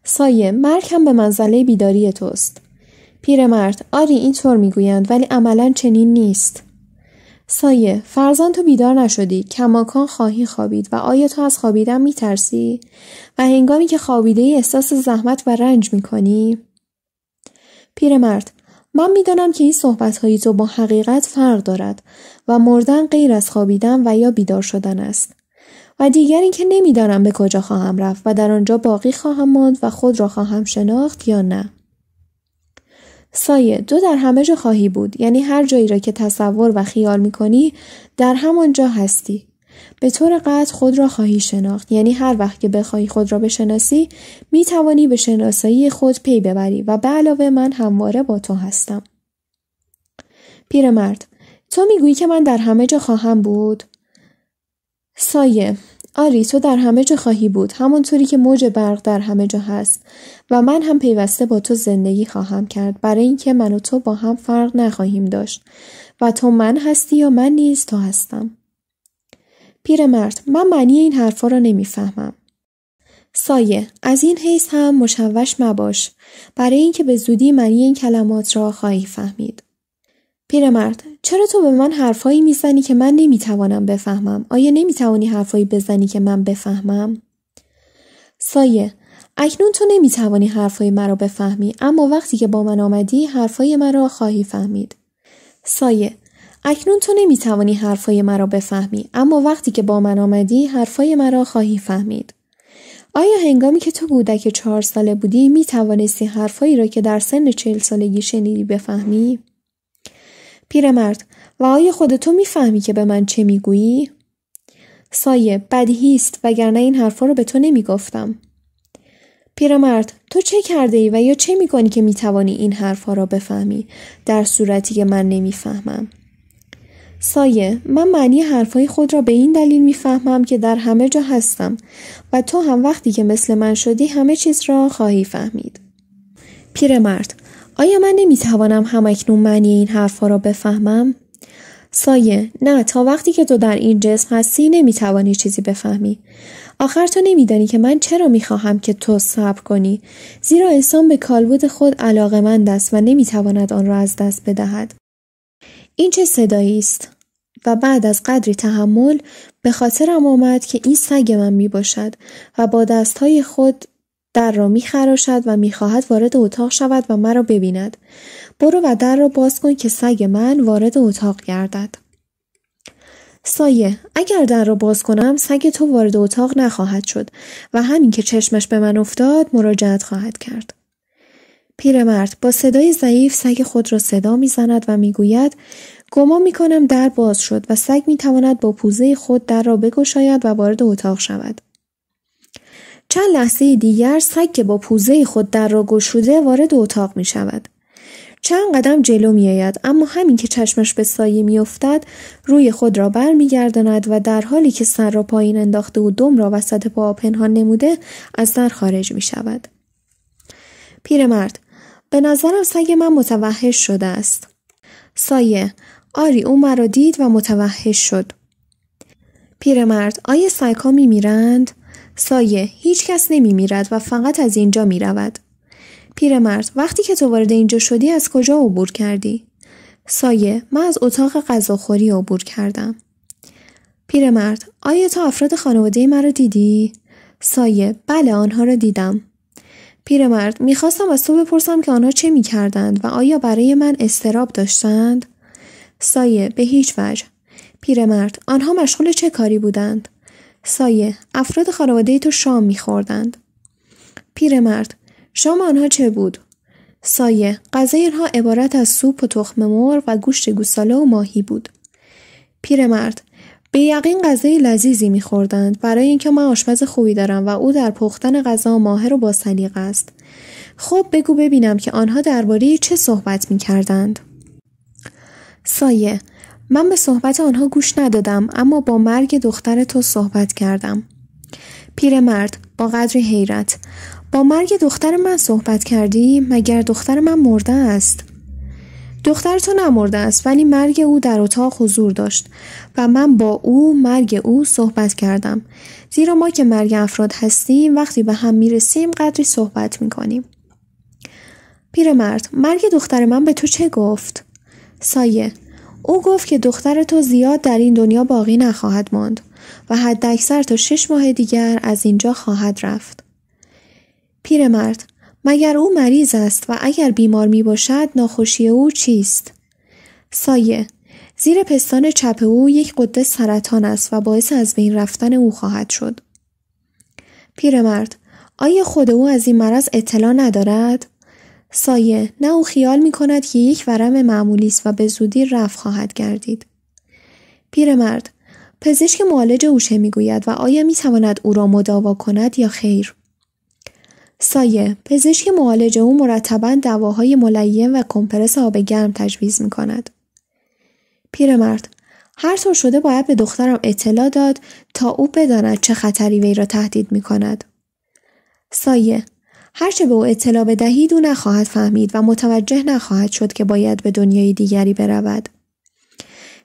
A: سایه مرگ هم به منزله بیداری توست. پیرمرد آری اینطور میگویند ولی عملا چنین نیست. سایه فرزن تو بیدار نشدی کماکان خواهی خوابید و آیا تو از خوابیدن میترسی و هنگامی که خوابیده ای احساس زحمت و رنج می کنی. پیرمرد من میدانم که این صحبتهای تو با حقیقت فرق دارد و مردن غیر از خوابیدن و یا بیدار شدن است و دیگر اینکه نمیدانم به کجا خواهم رفت و در آنجا باقی خواهم ماند و خود را خواهم شناخت یا نه سایه دو در همه جا خواهی بود یعنی هر جایی را که تصور و خیال می کنی در همانجا هستی به طور قطع خود را خواهی شناخت یعنی هر وقت که بخواهی خود را بشناسی می توانی به شناسایی خود پی ببری و به علاوه من همواره با تو هستم پیرمرد تو میگویی که من در همه جا خواهم بود سایه آری تو در همه جا خواهی بود همونطوری که موج برق در همه جا هست و من هم پیوسته با تو زندگی خواهم کرد برای اینکه من و تو با هم فرق نخواهیم داشت و تو من هستی یا من نیز تو هستم پیرمرد من معنی این حرفا را نمیفهمم سایه از این حیث هم مشوش مباش برای اینکه به زودی معنی این کلمات را خواهی فهمید پیرمرد چرا تو به من حرفهایی میزنی که من نمیتوانم بفهمم آیا نمیتوانی حرفایی بزنی که من بفهمم سایه اکنون تو نمیتوانی حرفهای مرا بفهمی اما وقتی که با من آمدی حرفهای مرا خواهی فهمید سایه اکنون تو نمیتوانی حرفای مرا بفهمی اما وقتی که با من آمدی حرفای مرا خواهی فهمید آیا هنگامی که تو کودک چهار ساله بودی می توانستی حرفهایی را که در سن چهل سالگی شنیدی بفهمی؟ پیرمرد و آیا خود تو میفهمی که به من چه میگویی؟ سایه بدیهی است وگرنه این حرفا را به تو نمیگفتم. پیرمرد تو چه کرده ای و یا چه کنی که میتوانی این حرفها را بفهمی در صورتی که من نمیفهمم؟ سایه من معنی حرفهای خود را به این دلیل میفهمم که در همه جا هستم و تو هم وقتی که مثل من شدی همه چیز را خواهی فهمید پیرمرد آیا من نمیتوانم همکنون معنی این حرفها را بفهمم سایه نه تا وقتی که تو در این جسم هستی نمیتوانی چیزی بفهمی آخر تو نمیدانی که من چرا میخواهم که تو صبر کنی زیرا انسان به کالبود خود علاقمند است و نمیتواند آن را از دست بدهد این چه صدایی است و بعد از قدری تحمل به خاطرم آمد که این سگ من می باشد و با دستهای خود در را می خراشد و می خواهد وارد اتاق شود و مرا ببیند. برو و در را باز کن که سگ من وارد اتاق گردد. سایه اگر در را باز کنم سگ تو وارد اتاق نخواهد شد و همین که چشمش به من افتاد مراجعت خواهد کرد. پیرمرد با صدای ضعیف سگ خود را صدا میزند و میگوید گمان میکنم در باز شد و سگ میتواند با پوزه خود در را بگشاید و وارد اتاق شود چند لحظه دیگر سگ که با پوزه خود در را گشوده وارد اتاق می شود. چند قدم جلو می آید اما همین که چشمش به سایه می افتد روی خود را بر می و در حالی که سر را پایین انداخته و دم را وسط پا پنهان نموده از در خارج می شود. پیرمرد به نظرم سگ من متوحش شده است. سایه آری او مرا دید و متوحش شد. پیرمرد آیا سگها می میرند؟ سایه هیچ کس نمی میرد و فقط از اینجا می رود. پیرمرد وقتی که تو وارد اینجا شدی از کجا عبور کردی؟ سایه من از اتاق غذاخوری عبور کردم. پیرمرد آیا تو افراد خانواده مرا دیدی؟ سایه بله آنها را دیدم. پیرمرد میخواستم از تو بپرسم که آنها چه میکردند و آیا برای من استراب داشتند سایه به هیچ وجه پیرمرد آنها مشغول چه کاری بودند سایه افراد خانواده تو شام میخوردند پیرمرد شام آنها چه بود سایه غذای آنها عبارت از سوپ و تخم مرغ و گوشت گوساله و ماهی بود پیرمرد به یقین غذای لذیذی میخوردند برای اینکه من آشپز خوبی دارم و او در پختن غذا ماهر و با سلیق است خب بگو ببینم که آنها درباره چه صحبت میکردند سایه من به صحبت آنها گوش ندادم اما با مرگ دختر تو صحبت کردم پیرمرد با قدری حیرت با مرگ دختر من صحبت کردی مگر دختر من مرده است دختر تو نمرده است ولی مرگ او در اتاق حضور داشت و من با او مرگ او صحبت کردم زیرا ما که مرگ افراد هستیم وقتی به هم میرسیم قدری صحبت میکنیم پیرمرد مرگ دختر من به تو چه گفت سایه او گفت که دختر تو زیاد در این دنیا باقی نخواهد ماند و حداکثر تا شش ماه دیگر از اینجا خواهد رفت پیرمرد مگر او مریض است و اگر بیمار می باشد ناخوشی او چیست؟ سایه زیر پستان چپ او یک قده سرطان است و باعث از بین رفتن او خواهد شد. پیرمرد آیا خود او از این مرض اطلاع ندارد؟ سایه نه او خیال می کند که یک ورم معمولی است و به زودی رفت خواهد گردید. پیرمرد پزشک معالج او چه میگوید و آیا می تواند او را مداوا کند یا خیر؟ سایه پزشک معالج او مرتبا دواهای ملیم و کمپرس آب گرم تجویز می کند. پیرمرد هر طور شده باید به دخترم اطلاع داد تا او بداند چه خطری وی را تهدید می کند. سایه هرچه به او اطلاع بدهید او نخواهد فهمید و متوجه نخواهد شد که باید به دنیای دیگری برود.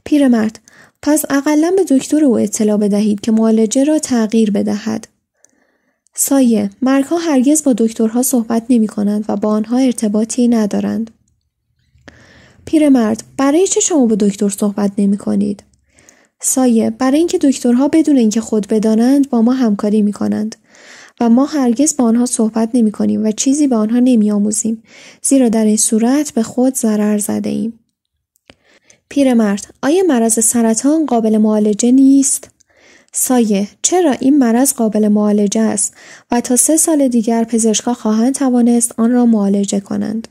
A: پیرمرد پس اقلا به دکتر او اطلاع بدهید که معالجه را تغییر بدهد. سایه مرگها هرگز با دکترها صحبت نمی کنند و با آنها ارتباطی ندارند. پیرمرد برای چه شما با دکتر صحبت نمی کنید؟ سایه برای اینکه دکترها بدون اینکه خود بدانند با ما همکاری می کنند و ما هرگز با آنها صحبت نمی کنیم و چیزی به آنها نمی آموزیم زیرا در این صورت به خود ضرر زده ایم. پیرمرد آیا مرض سرطان قابل معالجه نیست؟ سایه چرا این مرض قابل معالجه است و تا سه سال دیگر پزشکها خواهند توانست آن را معالجه کنند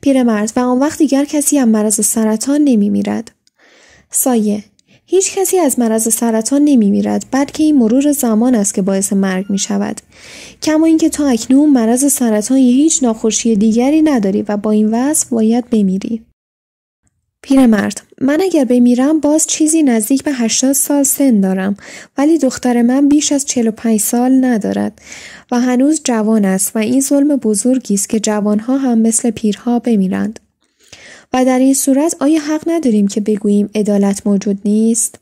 A: پیرمرد و آن وقت دیگر کسی از مرض سرطان نمی میرد. سایه هیچ کسی از مرض سرطان نمی میرد بلکه این مرور زمان است که باعث مرگ می شود. کما اینکه تا اکنون مرض سرطان یه هیچ ناخوشی دیگری نداری و با این وصف باید بمیری. پیرمرد من اگر بمیرم باز چیزی نزدیک به 80 سال سن دارم ولی دختر من بیش از 45 سال ندارد و هنوز جوان است و این ظلم بزرگی است که جوانها هم مثل پیرها بمیرند و در این صورت آیا حق نداریم که بگوییم عدالت موجود نیست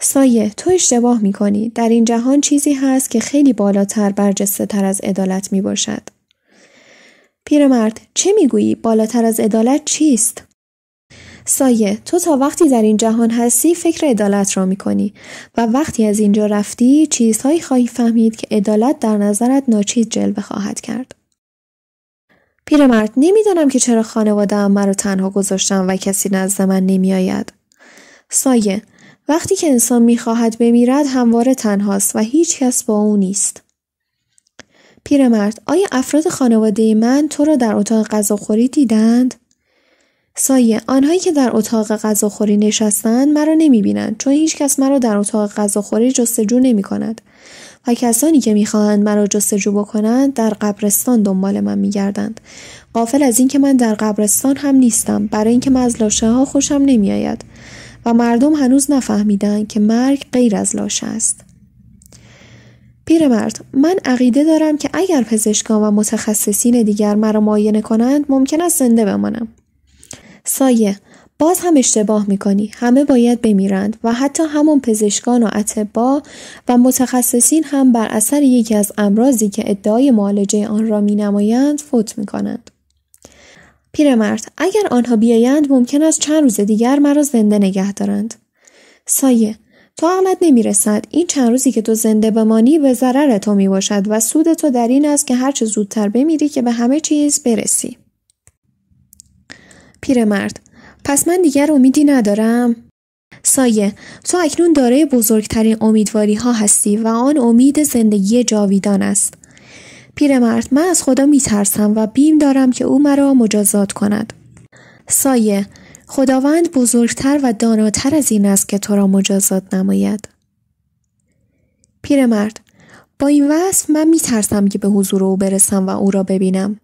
A: سایه تو اشتباه می در این جهان چیزی هست که خیلی بالاتر برجسته تر از عدالت می باشد. پیرمرد چه میگویی بالاتر از عدالت چیست؟ سایه تو تا وقتی در این جهان هستی فکر عدالت را می کنی و وقتی از اینجا رفتی چیزهایی خواهی فهمید که عدالت در نظرت ناچیز جلوه خواهد کرد. پیرمرد نمیدانم که چرا خانواده مرا تنها گذاشتم و کسی نزد من نمیآید. سایه وقتی که انسان میخواهد بمیرد همواره تنهاست و هیچ کس با او نیست. پیرمرد آیا افراد خانواده من تو را در اتاق غذاخوری دیدند؟ سایه آنهایی که در اتاق غذاخوری نشستند مرا بینند چون هیچ کس مرا در اتاق غذاخوری جستجو نمی کند و کسانی که میخواهند مرا جستجو بکنند در قبرستان دنبال من گردند قافل از اینکه من در قبرستان هم نیستم برای اینکه من از لاشه ها خوشم نمیآید و مردم هنوز نفهمیدند که مرگ غیر از لاشه است پیرمرد من عقیده دارم که اگر پزشکان و متخصصین دیگر مرا معاینه کنند ممکن است زنده بمانم سایه باز هم اشتباه میکنی همه باید بمیرند و حتی همون پزشکان و اطبا و متخصصین هم بر اثر یکی از امراضی که ادعای معالجه آن را می نمایند فوت میکنند پیرمرد اگر آنها بیایند ممکن است چند روز دیگر مرا زنده نگه دارند سایه تو عقلت نمیرسد این چند روزی که تو زنده بمانی به ضرر تو میباشد و سود تو در این است که هرچه زودتر بمیری که به همه چیز برسی پیرمرد پس من دیگر امیدی ندارم سایه تو اکنون دارای بزرگترین امیدواری ها هستی و آن امید زندگی جاویدان است پیرمرد من از خدا می ترسم و بیم دارم که او مرا مجازات کند سایه خداوند بزرگتر و داناتر از این است که تو را مجازات نماید پیرمرد با این وصف من می ترسم که به حضور او برسم و او را ببینم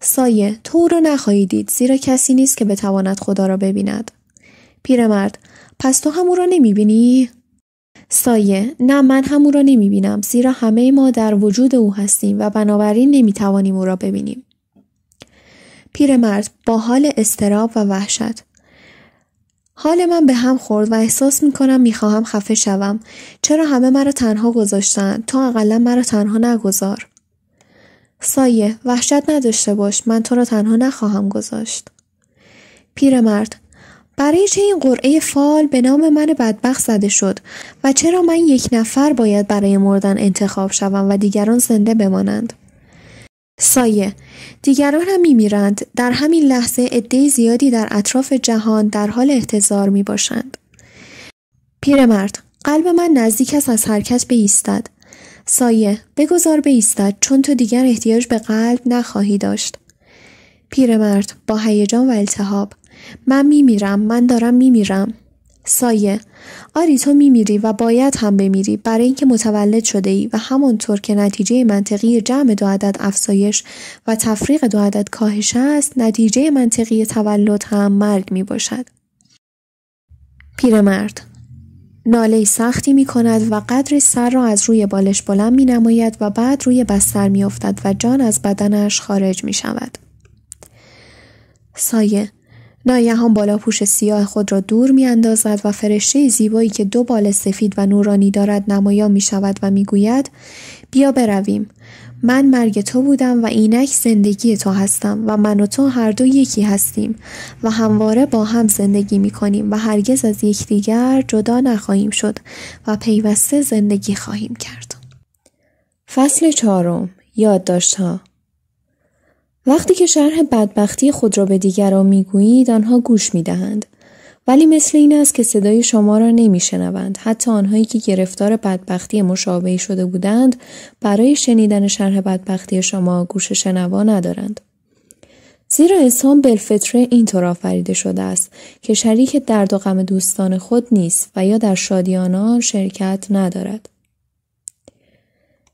A: سایه تو او را نخواهی دید زیرا کسی نیست که بتواند خدا را ببیند پیرمرد پس تو هم او را نمیبینی سایه نه من هم او را نمیبینم زیرا همه ما در وجود او هستیم و بنابراین نمیتوانیم او را ببینیم پیرمرد با حال استراب و وحشت حال من به هم خورد و احساس می کنم می خواهم خفه شوم. چرا همه مرا تنها گذاشتن؟ تو اقلا مرا تنها نگذار. سایه وحشت نداشته باش من تو را تنها نخواهم گذاشت پیرمرد برای چه این قرعه فال به نام من بدبخت زده شد و چرا من یک نفر باید برای مردن انتخاب شوم و دیگران زنده بمانند سایه دیگران هم میمیرند در همین لحظه عده زیادی در اطراف جهان در حال احتضار میباشند. پیرمرد قلب من نزدیک است از حرکت بایستد سایه بگذار بایستد چون تو دیگر احتیاج به قلب نخواهی داشت پیرمرد با هیجان و التهاب من میمیرم من دارم میمیرم سایه آری تو میمیری و باید هم بمیری برای اینکه متولد شده ای و همانطور که نتیجه منطقی جمع دو عدد افزایش و تفریق دو عدد کاهش است نتیجه منطقی تولد هم مرگ می باشد. پیرمرد ناله سختی می کند و قدر سر را از روی بالش بلند می نماید و بعد روی بستر می افتد و جان از بدنش خارج می شود. سایه هم بالا پوش سیاه خود را دور می اندازد و فرشته زیبایی که دو بال سفید و نورانی دارد نمایان می شود و می گوید بیا برویم من مرگ تو بودم و اینک زندگی تو هستم و من و تو هر دو یکی هستیم و همواره با هم زندگی می کنیم و هرگز از یکدیگر جدا نخواهیم شد و پیوسته زندگی خواهیم کرد. فصل چهارم یادداشت ها وقتی که شرح بدبختی خود را به دیگران میگویید آنها گوش دهند. ولی مثل این است که صدای شما را نمیشنوند حتی آنهایی که گرفتار بدبختی مشابهی شده بودند برای شنیدن شرح بدبختی شما گوش شنوا ندارند زیرا انسان بالفطره اینطور آفریده شده است که شریک درد و غم دوستان خود نیست و یا در شادی آنان شرکت ندارد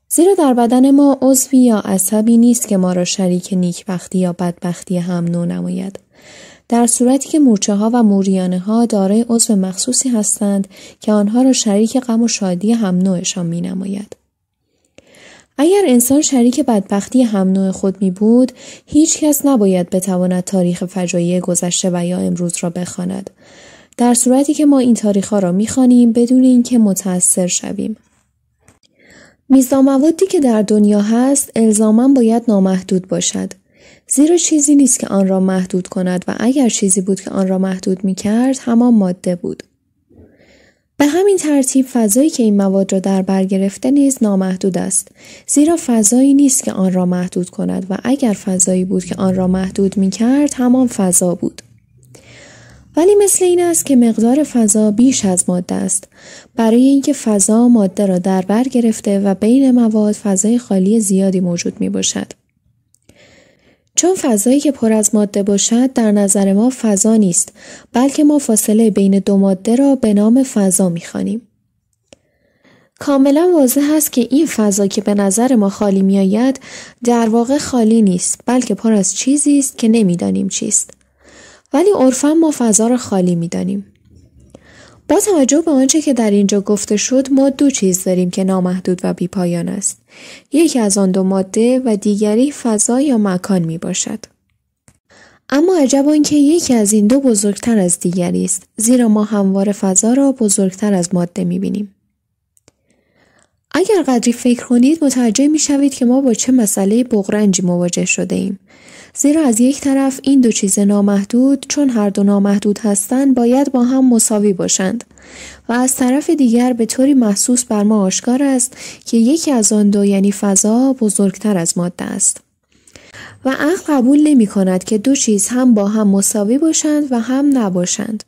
A: زیرا در بدن ما عضوی یا عصبی نیست که ما را شریک نیکبختی یا بدبختی هم نو نماید در صورتی که مورچه ها و موریانه ها دارای عضو مخصوصی هستند که آنها را شریک غم و شادی هم نوعشان می نماید. اگر انسان شریک بدبختی هم نوع خود می بود، هیچ کس نباید بتواند تاریخ فجایع گذشته و یا امروز را بخواند. در صورتی که ما این تاریخ ها را می خانیم بدون اینکه متأثر شویم. میزان که در دنیا هست الزاما باید نامحدود باشد. زیرا چیزی نیست که آن را محدود کند و اگر چیزی بود که آن را محدود می کرد همان ماده بود. به همین ترتیب فضایی که این مواد را در بر گرفته نیز نامحدود است زیرا فضایی نیست که آن را محدود کند و اگر فضایی بود که آن را محدود می کرد همان فضا بود ولی مثل این است که مقدار فضا بیش از ماده است برای اینکه فضا ماده را در بر گرفته و بین مواد فضای خالی زیادی موجود می باشد چون فضایی که پر از ماده باشد در نظر ما فضا نیست بلکه ما فاصله بین دو ماده را به نام فضا میخوانیم کاملا واضح است که این فضا که به نظر ما خالی میآید در واقع خالی نیست بلکه پر از چیزی است که نمیدانیم چیست ولی عرفا ما فضا را خالی میدانیم با توجه به آنچه که در اینجا گفته شد ما دو چیز داریم که نامحدود و بیپایان است یکی از آن دو ماده و دیگری فضا یا مکان می باشد اما عجب آنکه یکی از این دو بزرگتر از دیگری است زیرا ما هموار فضا را بزرگتر از ماده می بینیم اگر قدری فکر کنید متوجه می شوید که ما با چه مسئله بغرنجی مواجه شده ایم زیرا از یک طرف این دو چیز نامحدود چون هر دو نامحدود هستند باید با هم مساوی باشند و از طرف دیگر به طوری محسوس بر ما آشکار است که یکی از آن دو یعنی فضا بزرگتر از ماده است و عقل قبول نمی کند که دو چیز هم با هم مساوی باشند و هم نباشند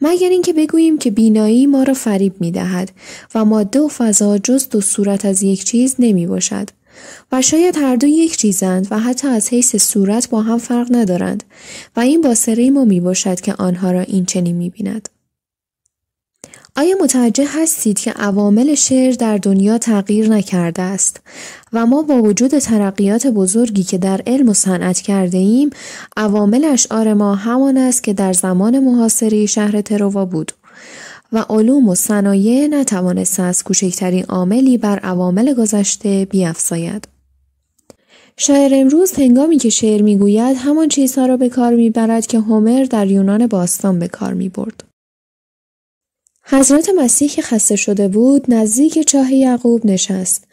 A: مگر اینکه بگوییم که بینایی ما را فریب می دهد و ماده و فضا جز دو صورت از یک چیز نمی باشد و شاید هر دو یک چیزند و حتی از حیث صورت با هم فرق ندارند و این سری ما می باشد که آنها را این چنین می بیند. آیا متوجه هستید که عوامل شعر در دنیا تغییر نکرده است و ما با وجود ترقیات بزرگی که در علم و صنعت کرده ایم عوامل اشعار ما همان است که در زمان محاصره شهر تروا بود و علوم و صنایع نتوانسته از کوچکترین عاملی بر عوامل گذشته بیافزاید شاعر امروز هنگامی که شعر میگوید همان چیزها را به کار میبرد که هومر در یونان باستان به کار میبرد حضرت مسیح که خسته شده بود نزدیک چاه یعقوب نشست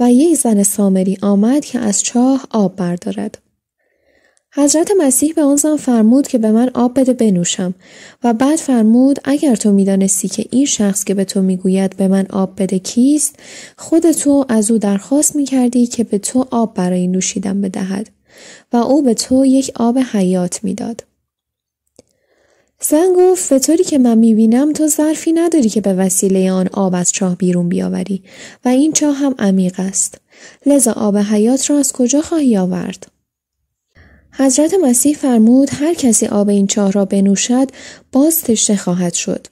A: و یک زن سامری آمد که از چاه آب بردارد حضرت مسیح به آن زن فرمود که به من آب بده بنوشم و بعد فرمود اگر تو میدانستی که این شخص که به تو میگوید به من آب بده کیست خود تو از او درخواست میکردی که به تو آب برای نوشیدن بدهد و او به تو یک آب حیات میداد زن گفت به طوری که من میبینم تو ظرفی نداری که به وسیله آن آب از چاه بیرون بیاوری و این چاه هم عمیق است لذا آب حیات را از کجا خواهی آورد حضرت مسیح فرمود هر کسی آب این چاه را بنوشد باز تشنه خواهد شد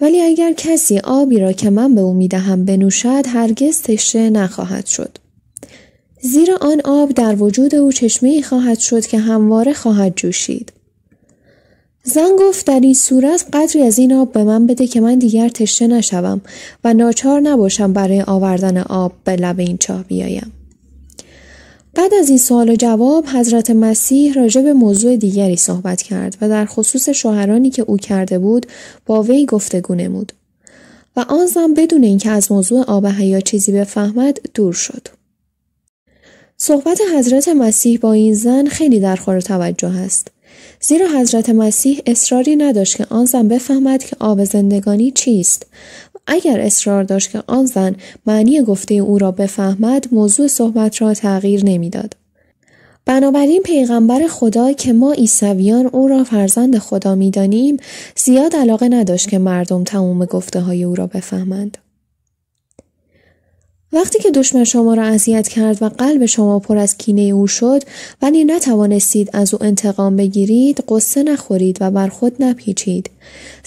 A: ولی اگر کسی آبی را که من به او میدهم بنوشد هرگز تشنه نخواهد شد زیرا آن آب در وجود او چشمه خواهد شد که همواره خواهد جوشید زن گفت در این صورت قدری از این آب به من بده که من دیگر تشنه نشوم و ناچار نباشم برای آوردن آب به لب این چاه بیایم بعد از این سوال و جواب حضرت مسیح راجع به موضوع دیگری صحبت کرد و در خصوص شوهرانی که او کرده بود با وی گفتگو نمود و آن زن بدون اینکه از موضوع آب حیات چیزی بفهمد دور شد صحبت حضرت مسیح با این زن خیلی در خور توجه است زیرا حضرت مسیح اصراری نداشت که آن زن بفهمد که آب زندگانی چیست اگر اصرار داشت که آن زن معنی گفته او را بفهمد موضوع صحبت را تغییر نمیداد بنابراین پیغمبر خدا که ما عیسویان او را فرزند خدا میدانیم زیاد علاقه نداشت که مردم تمام گفته های او را بفهمند وقتی که دشمن شما را اذیت کرد و قلب شما پر از کینه او شد ولی نتوانستید از او انتقام بگیرید قصه نخورید و بر خود نپیچید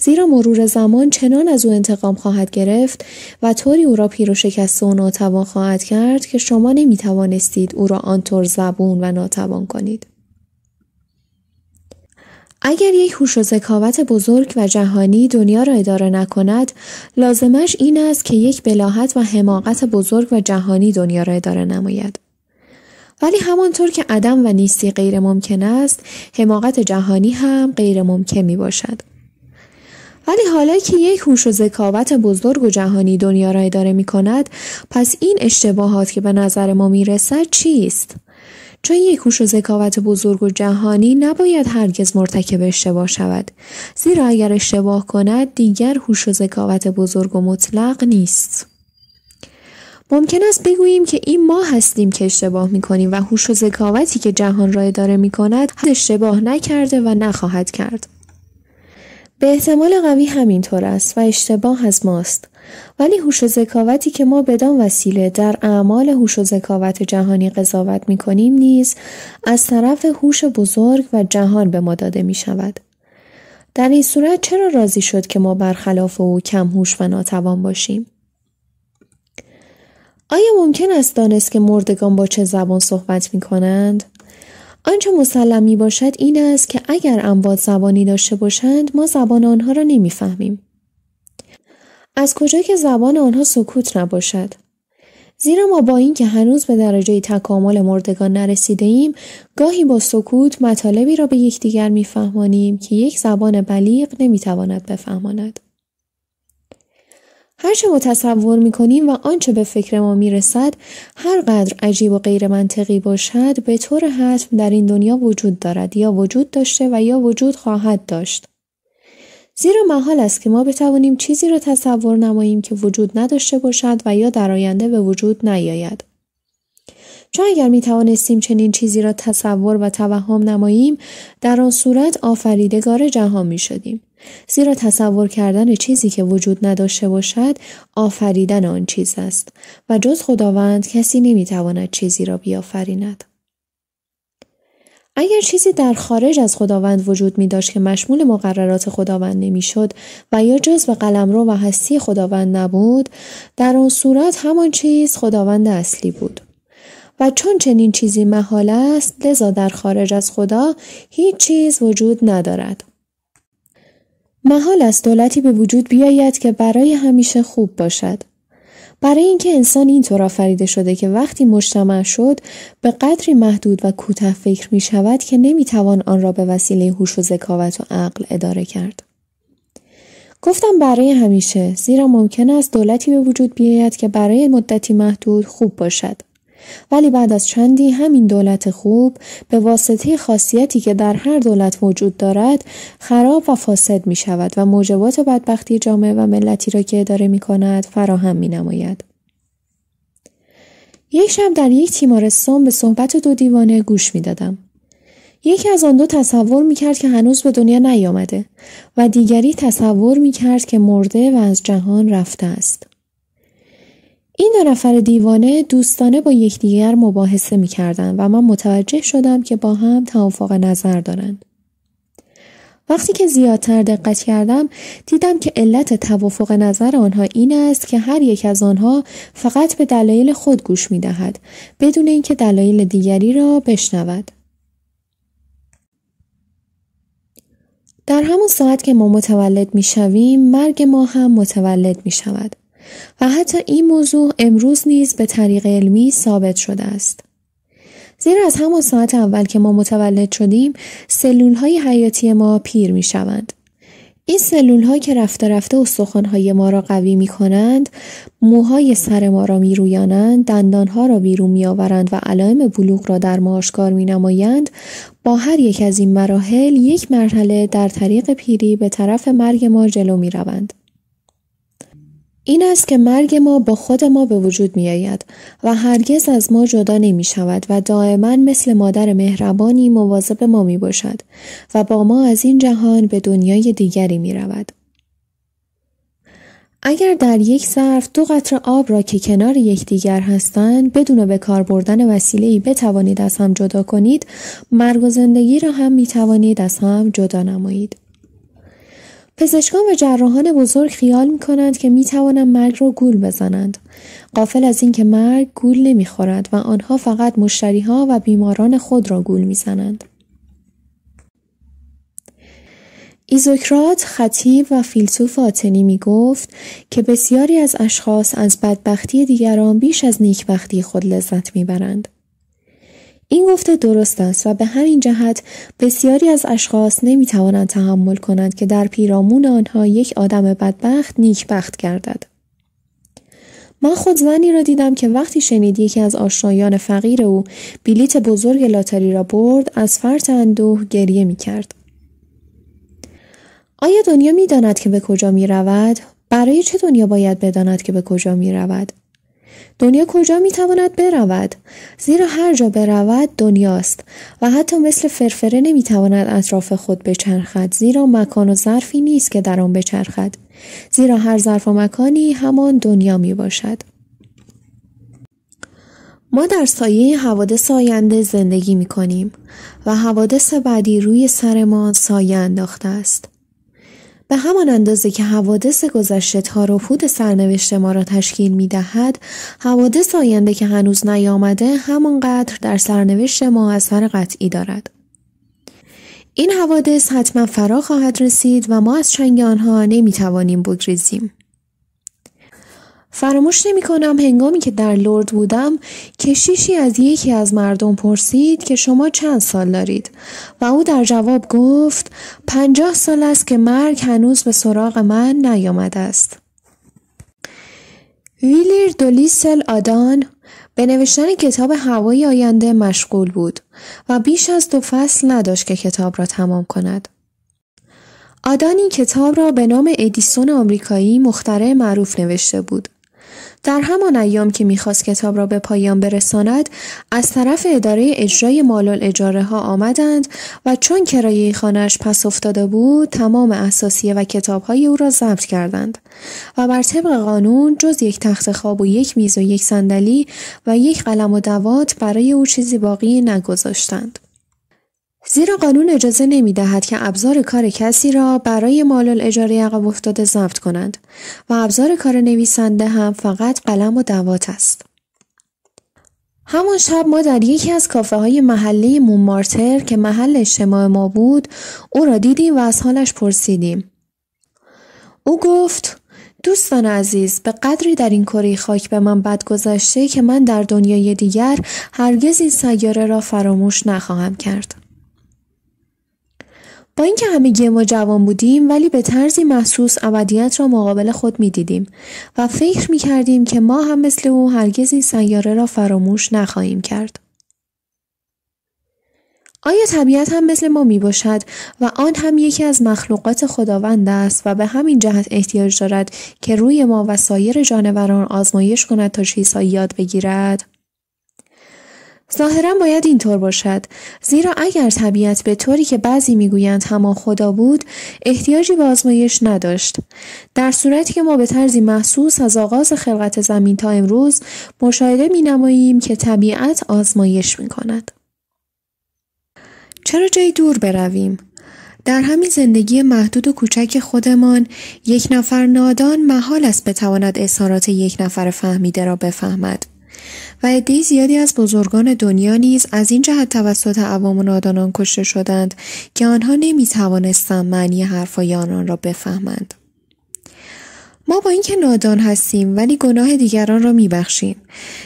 A: زیرا مرور زمان چنان از او انتقام خواهد گرفت و طوری او را پیر و شکست و ناتوان خواهد کرد که شما نمیتوانستید او را آنطور زبون و ناتوان کنید اگر یک هوش و ذکاوت بزرگ و جهانی دنیا را اداره نکند لازمش این است که یک بلاحت و حماقت بزرگ و جهانی دنیا را اداره نماید ولی همانطور که عدم و نیستی غیر ممکن است حماقت جهانی هم غیر ممکن می باشد ولی حالا که یک هوش و ذکاوت بزرگ و جهانی دنیا را اداره می کند پس این اشتباهات که به نظر ما می رسد چیست؟ چون یک هوش و ذکاوت بزرگ و جهانی نباید هرگز مرتکب اشتباه شود زیرا اگر اشتباه کند دیگر هوش و ذکاوت بزرگ و مطلق نیست ممکن است بگوییم که این ما هستیم که اشتباه می کنیم و هوش و ذکاوتی که جهان را اداره می کند اشتباه نکرده و نخواهد کرد. به احتمال قوی همینطور است و اشتباه از ماست. ولی هوش و ذکاوتی که ما بدان وسیله در اعمال هوش و ذکاوت جهانی قضاوت می کنیم نیز از طرف هوش بزرگ و جهان به ما داده می شود. در این صورت چرا راضی شد که ما برخلاف او کم هوش و ناتوان باشیم؟ آیا ممکن است دانست که مردگان با چه زبان صحبت می کنند؟ آنچه مسلم می باشد این است که اگر اموات زبانی داشته باشند ما زبان آنها را نمیفهمیم. از کجا که زبان آنها سکوت نباشد زیرا ما با اینکه هنوز به درجه تکامل مردگان نرسیده ایم گاهی با سکوت مطالبی را به یکدیگر میفهمانیم که یک زبان بلیغ نمیتواند بفهماند هرچه متصور میکنیم و آنچه به فکر ما میرسد هر قدر عجیب و غیر منطقی باشد به طور حتم در این دنیا وجود دارد یا وجود داشته و یا وجود خواهد داشت زیرا محال است که ما بتوانیم چیزی را تصور نماییم که وجود نداشته باشد و یا در آینده به وجود نیاید چون اگر می توانستیم چنین چیزی را تصور و توهم نماییم در آن صورت آفریدگار جهان می شدیم. زیرا تصور کردن چیزی که وجود نداشته باشد آفریدن آن چیز است و جز خداوند کسی نمی تواند چیزی را بیافریند. اگر چیزی در خارج از خداوند وجود می داشت که مشمول مقررات خداوند شد و یا جز به قلمرو و هستی خداوند نبود در آن صورت همان چیز خداوند اصلی بود و چون چنین چیزی محال است لذا در خارج از خدا هیچ چیز وجود ندارد محال است دولتی به وجود بیاید که برای همیشه خوب باشد برای اینکه انسان اینطور آفریده شده که وقتی مجتمع شد به قدری محدود و کوتاه فکر می شود که نمی توان آن را به وسیله هوش و ذکاوت و عقل اداره کرد. گفتم برای همیشه زیرا ممکن است دولتی به وجود بیاید که برای مدتی محدود خوب باشد ولی بعد از چندی همین دولت خوب به واسطه خاصیتی که در هر دولت وجود دارد خراب و فاسد می شود و موجبات بدبختی جامعه و ملتی را که اداره می کند فراهم می نماید. یک شب در یک تیمارستان به صحبت دو دیوانه گوش می دادم. یکی از آن دو تصور می کرد که هنوز به دنیا نیامده و دیگری تصور می کرد که مرده و از جهان رفته است. این دو نفر دیوانه دوستانه با یکدیگر مباحثه میکردند و من متوجه شدم که با هم توافق نظر دارند وقتی که زیادتر دقت کردم دیدم که علت توافق نظر آنها این است که هر یک از آنها فقط به دلایل خود گوش می دهد بدون اینکه دلایل دیگری را بشنود. در همون ساعت که ما متولد می مرگ ما هم متولد می شود. و حتی این موضوع امروز نیز به طریق علمی ثابت شده است. زیرا از همان ساعت اول که ما متولد شدیم سلول های حیاتی ما پیر می شوند. این سلول ها که رفته رفته استخوان های ما را قوی می کنند، موهای سر ما را می رویانند، دندان ها را بیرون می آورند و علائم بلوغ را در ما آشکار می نمایند، با هر یک از این مراحل یک مرحله در طریق پیری به طرف مرگ ما جلو می روند. این است که مرگ ما با خود ما به وجود می آید و هرگز از ما جدا نمی شود و دائما مثل مادر مهربانی مواظب ما می باشد و با ما از این جهان به دنیای دیگری می رود. اگر در یک ظرف دو قطر آب را که کنار یکدیگر هستند بدون به کار بردن وسیله ای بتوانید از هم جدا کنید مرگ و زندگی را هم می توانید از هم جدا نمایید پزشکان و جراحان بزرگ خیال می کنند که می توانند مرگ را گول بزنند. قافل از اینکه مرگ گول نمی خورد و آنها فقط مشتری ها و بیماران خود را گول می زنند. ایزوکرات خطیب و فیلسوف آتنی می گفت که بسیاری از اشخاص از بدبختی دیگران بیش از نیکبختی خود لذت می برند. این گفته درست است و به همین جهت بسیاری از اشخاص نمی توانند تحمل کنند که در پیرامون آنها یک آدم بدبخت نیکبخت گردد. من خود زنی را دیدم که وقتی شنید یکی از آشنایان فقیر او بلیت بزرگ لاتری را برد از فرط اندوه گریه می کرد. آیا دنیا می داند که به کجا می رود؟ برای چه دنیا باید بداند که به کجا می رود؟ دنیا کجا میتواند برود زیرا هر جا برود دنیاست و حتی مثل فرفره نمیتواند اطراف خود بچرخد زیرا مکان و ظرفی نیست که در آن بچرخد زیرا هر ظرف و مکانی همان دنیا می باشد ما در سایه حوادث آینده زندگی می کنیم و حوادث بعدی روی سرمان سایه انداخته است به همان اندازه که حوادث گذشته تار و سرنوشت ما را تشکیل می دهد، حوادث آینده که هنوز نیامده همانقدر در سرنوشت ما اثر قطعی دارد. این حوادث حتما فرا خواهد رسید و ما از چنگ آنها نمی توانیم بگریزیم. فراموش نمی کنم هنگامی که در لرد بودم کشیشی از یکی از مردم پرسید که شما چند سال دارید و او در جواب گفت پنجاه سال است که مرگ هنوز به سراغ من نیامده است. ویلیر دولیسل آدان به نوشتن کتاب هوای آینده مشغول بود و بیش از دو فصل نداشت که کتاب را تمام کند. آدان این کتاب را به نام ادیسون آمریکایی مختره معروف نوشته بود در همان ایام که میخواست کتاب را به پایان برساند از طرف اداره اجرای مالال اجاره ها آمدند و چون کرایه خانهاش پس افتاده بود تمام اساسیه و کتاب های او را ضبط کردند و بر طبق قانون جز یک تخت خواب و یک میز و یک صندلی و یک قلم و دوات برای او چیزی باقی نگذاشتند. زیرا قانون اجازه نمی دهد که ابزار کار کسی را برای مال اجاره عقب افتاده زفت کنند و ابزار کار نویسنده هم فقط قلم و دوات است. همان شب ما در یکی از کافه های محله مومارتر که محل اجتماع ما بود او را دیدیم و از حالش پرسیدیم. او گفت دوستان عزیز به قدری در این کره خاک به من بد گذشته که من در دنیای دیگر هرگز این سیاره را فراموش نخواهم کرد. با اینکه همگی ما جوان بودیم ولی به طرزی محسوس ابدیت را مقابل خود می دیدیم و فکر می کردیم که ما هم مثل او هرگز این سیاره را فراموش نخواهیم کرد. آیا طبیعت هم مثل ما می باشد و آن هم یکی از مخلوقات خداوند است و به همین جهت احتیاج دارد که روی ما و سایر جانوران آزمایش کند تا چیزهایی یاد بگیرد؟ ظاهرا باید اینطور باشد زیرا اگر طبیعت به طوری که بعضی میگویند همان خدا بود احتیاجی به آزمایش نداشت در صورتی که ما به طرزی محسوس از آغاز خلقت زمین تا امروز مشاهده می که طبیعت آزمایش می کند. چرا جای دور برویم؟ در همین زندگی محدود و کوچک خودمان یک نفر نادان محال است بتواند اظهارات یک نفر فهمیده را بفهمد و عده زیادی از بزرگان دنیا نیز از این جهت توسط عوام و نادانان کشته شدند که آنها نمی توانستند معنی حرفهای آنان را بفهمند ما با اینکه نادان هستیم ولی گناه دیگران را میبخشیم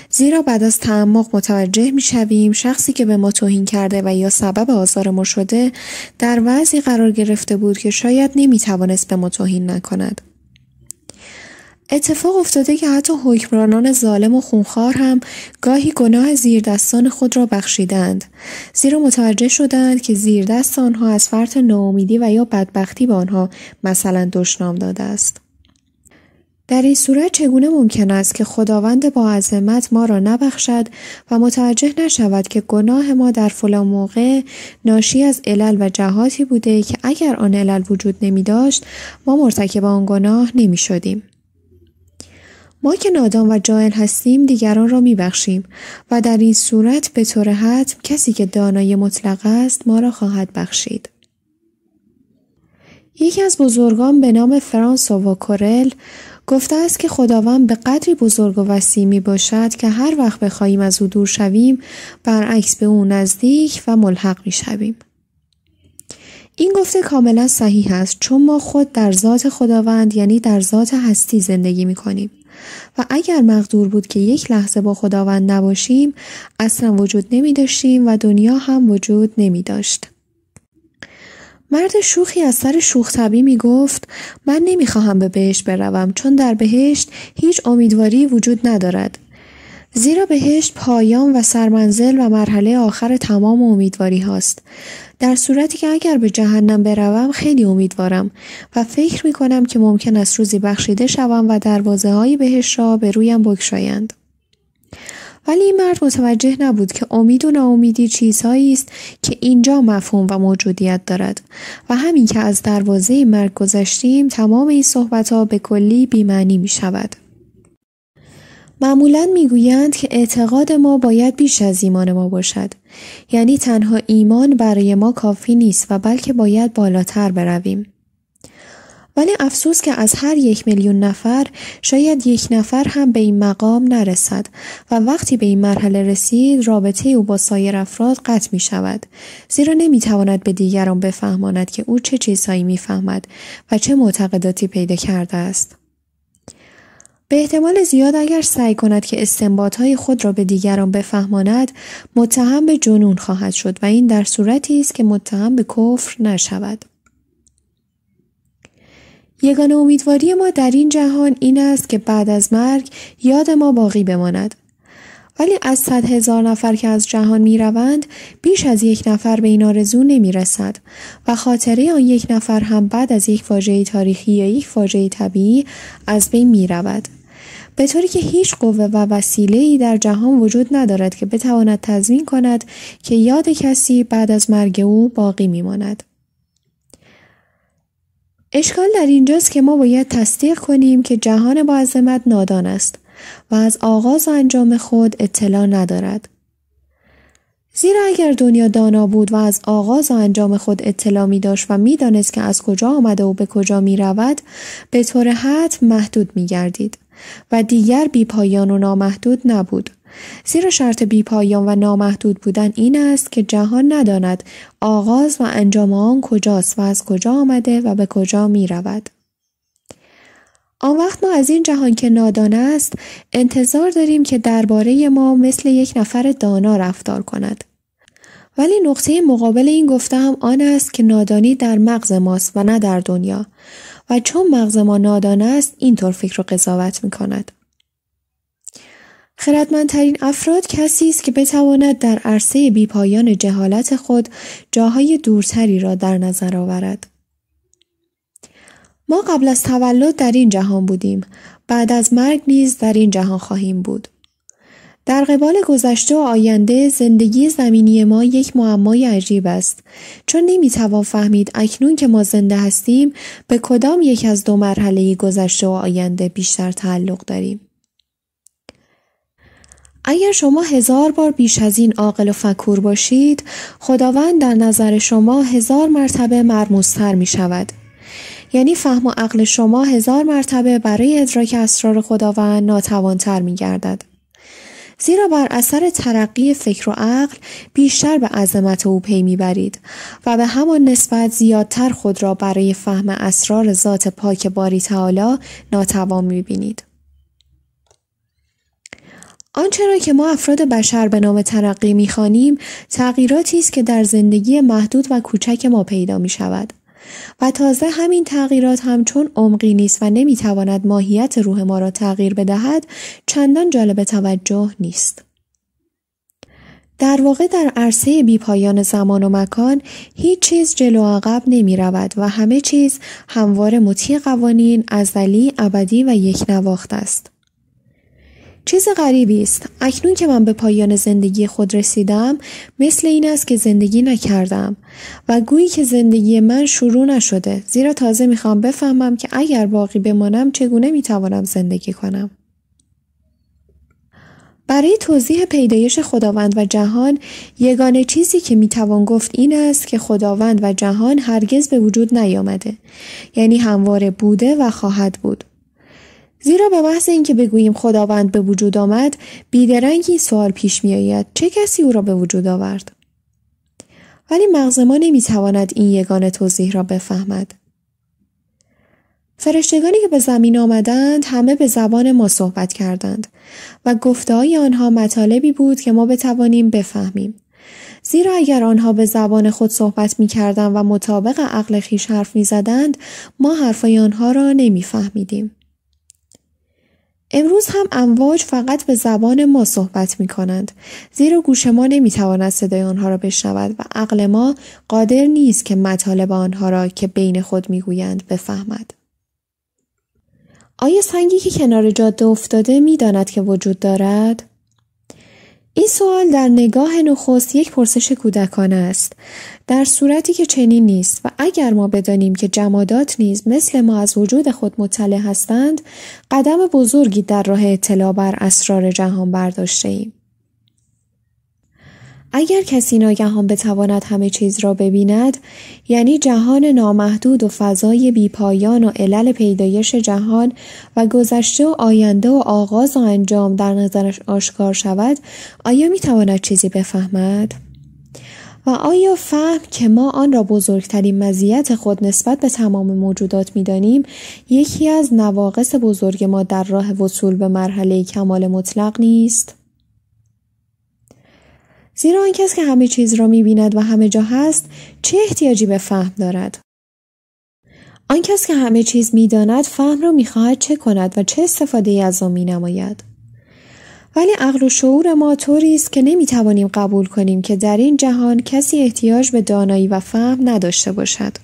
A: زیرا بعد از تعمق متوجه میشویم شخصی که به ما توهین کرده و یا سبب آزار ما شده در وضعی قرار گرفته بود که شاید نمیتوانست به ما توهین نکند اتفاق افتاده که حتی حکمرانان ظالم و خونخوار هم گاهی گناه زیردستان خود را بخشیدند زیرا متوجه شدند که زیردست آنها از فرط ناامیدی و یا بدبختی به آنها مثلا دشنام داده است در این صورت چگونه ممکن است که خداوند با عظمت ما را نبخشد و متوجه نشود که گناه ما در فلان موقع ناشی از علل و جهاتی بوده که اگر آن علل وجود نمی داشت ما مرتکب آن گناه نمی شدیم. ما که نادان و جاهل هستیم دیگران را میبخشیم و در این صورت به طور حتم کسی که دانای مطلق است ما را خواهد بخشید. یکی از بزرگان به نام فرانسا و کورل گفته است که خداوند به قدری بزرگ و وسیع می باشد که هر وقت بخواهیم از او دور شویم برعکس به او نزدیک و ملحق می شویم. این گفته کاملا صحیح است چون ما خود در ذات خداوند یعنی در ذات هستی زندگی می کنیم. و اگر مقدور بود که یک لحظه با خداوند نباشیم اصلا وجود نمی داشتیم و دنیا هم وجود نمی داشت. مرد شوخی از سر شوخ طبی می گفت من نمی خواهم به بهشت بروم چون در بهشت هیچ امیدواری وجود ندارد. زیرا بهشت پایان و سرمنزل و مرحله آخر تمام امیدواری هاست. در صورتی که اگر به جهنم بروم خیلی امیدوارم و فکر می کنم که ممکن است روزی بخشیده شوم و دروازه های بهشت را به رویم بگشایند. ولی این مرد متوجه نبود که امید و ناامیدی چیزهایی است که اینجا مفهوم و موجودیت دارد و همین که از دروازه مرگ گذشتیم تمام این صحبت ها به کلی بیمعنی می شود. معمولا میگویند که اعتقاد ما باید بیش از ایمان ما باشد یعنی تنها ایمان برای ما کافی نیست و بلکه باید بالاتر برویم ولی افسوس که از هر یک میلیون نفر شاید یک نفر هم به این مقام نرسد و وقتی به این مرحله رسید رابطه او با سایر افراد قطع می شود زیرا نمی تواند به دیگران بفهماند که او چه چیزهایی می فهمد و چه معتقداتی پیدا کرده است. به احتمال زیاد اگر سعی کند که استنباطهای خود را به دیگران بفهماند متهم به جنون خواهد شد و این در صورتی است که متهم به کفر نشود یگانه امیدواری ما در این جهان این است که بعد از مرگ یاد ما باقی بماند ولی از صد هزار نفر که از جهان می روند بیش از یک نفر به این آرزو نمی رسد و خاطره آن یک نفر هم بعد از یک فاجعه تاریخی یا یک فاجعه طبیعی از بین می رود. به طوری که هیچ قوه و ای در جهان وجود ندارد که بتواند تضمین کند که یاد کسی بعد از مرگ او باقی میماند اشکال در اینجاست که ما باید تصدیق کنیم که جهان با عظمت نادان است و از آغاز و انجام خود اطلاع ندارد. زیرا اگر دنیا دانا بود و از آغاز و انجام خود اطلاع می داشت و می دانست که از کجا آمده و به کجا می رود به طور حتم محدود می گردید. و دیگر بیپایان و نامحدود نبود. زیرا شرط بیپایان و نامحدود بودن این است که جهان نداند آغاز و انجام آن کجاست و از کجا آمده و به کجا می رود. آن وقت ما از این جهان که نادان است انتظار داریم که درباره ما مثل یک نفر دانا رفتار کند. ولی نقطه مقابل این گفته هم آن است که نادانی در مغز ماست و نه در دنیا و چون مغز ما نادان است اینطور فکر رو قضاوت می کند. خردمندترین افراد کسی است که بتواند در عرصه بیپایان جهالت خود جاهای دورتری را در نظر آورد. ما قبل از تولد در این جهان بودیم بعد از مرگ نیز در این جهان خواهیم بود در قبال گذشته و آینده زندگی زمینی ما یک معمای عجیب است چون نمیتوان فهمید اکنون که ما زنده هستیم به کدام یک از دو مرحله گذشته و آینده بیشتر تعلق داریم اگر شما هزار بار بیش از این عاقل و فکور باشید خداوند در نظر شما هزار مرتبه مرموزتر می شود یعنی فهم و عقل شما هزار مرتبه برای ادراک اسرار خداوند ناتوانتر می گردد زیرا بر اثر ترقی فکر و عقل بیشتر به عظمت او پی میبرید و به همان نسبت زیادتر خود را برای فهم اسرار ذات پاک باری تعالی ناتوان میبینید آنچه را که ما افراد بشر به نام ترقی میخوانیم تغییراتی است که در زندگی محدود و کوچک ما پیدا می شود. و تازه همین تغییرات هم چون عمقی نیست و نمیتواند ماهیت روح ما را تغییر بدهد چندان جالب توجه نیست. در واقع در عرصه بی پایان زمان و مکان هیچ چیز جلو عقب نمی رود و همه چیز هموار مطیع قوانین ازلی ابدی و یک نواخت است. چیز غریبی است اکنون که من به پایان زندگی خود رسیدم مثل این است که زندگی نکردم و گویی که زندگی من شروع نشده زیرا تازه میخوام بفهمم که اگر باقی بمانم چگونه میتوانم زندگی کنم برای توضیح پیدایش خداوند و جهان یگانه چیزی که میتوان گفت این است که خداوند و جهان هرگز به وجود نیامده یعنی همواره بوده و خواهد بود زیرا به محض اینکه بگوییم خداوند به وجود آمد این سوال پیش میآید چه کسی او را به وجود آورد ولی مغز ما نمیتواند این یگان توضیح را بفهمد فرشتگانی که به زمین آمدند همه به زبان ما صحبت کردند و گفته های آنها مطالبی بود که ما بتوانیم بفهمیم. زیرا اگر آنها به زبان خود صحبت می کردند و مطابق عقل خیش حرف می زدند ما حرفای آنها را نمی فهمیدیم. امروز هم امواج فقط به زبان ما صحبت می کنند زیرا گوش ما نمی تواند صدای آنها را بشنود و عقل ما قادر نیست که مطالب آنها را که بین خود می گویند بفهمد. آیا سنگی که کنار جاده افتاده می داند که وجود دارد؟ این سوال در نگاه نخست یک پرسش کودکانه است در صورتی که چنین نیست و اگر ما بدانیم که جمادات نیز مثل ما از وجود خود مطلع هستند قدم بزرگی در راه اطلاع بر اسرار جهان برداشته ایم. اگر کسی ناگهان بتواند همه چیز را ببیند یعنی جهان نامحدود و فضای بیپایان و علل پیدایش جهان و گذشته و آینده و آغاز و انجام در نظرش آشکار شود آیا میتواند چیزی بفهمد؟ و آیا فهم که ما آن را بزرگترین مزیت خود نسبت به تمام موجودات میدانیم یکی از نواقص بزرگ ما در راه وصول به مرحله کمال مطلق نیست زیرا آن کس که همه چیز را بیند و همه جا هست چه احتیاجی به فهم دارد آن کس که همه چیز میداند فهم را خواهد چه کند و چه استفاده از آن نماید؟ ولی عقل و شعور ما طوری است که نمیتوانیم قبول کنیم که در این جهان کسی احتیاج به دانایی و فهم نداشته باشد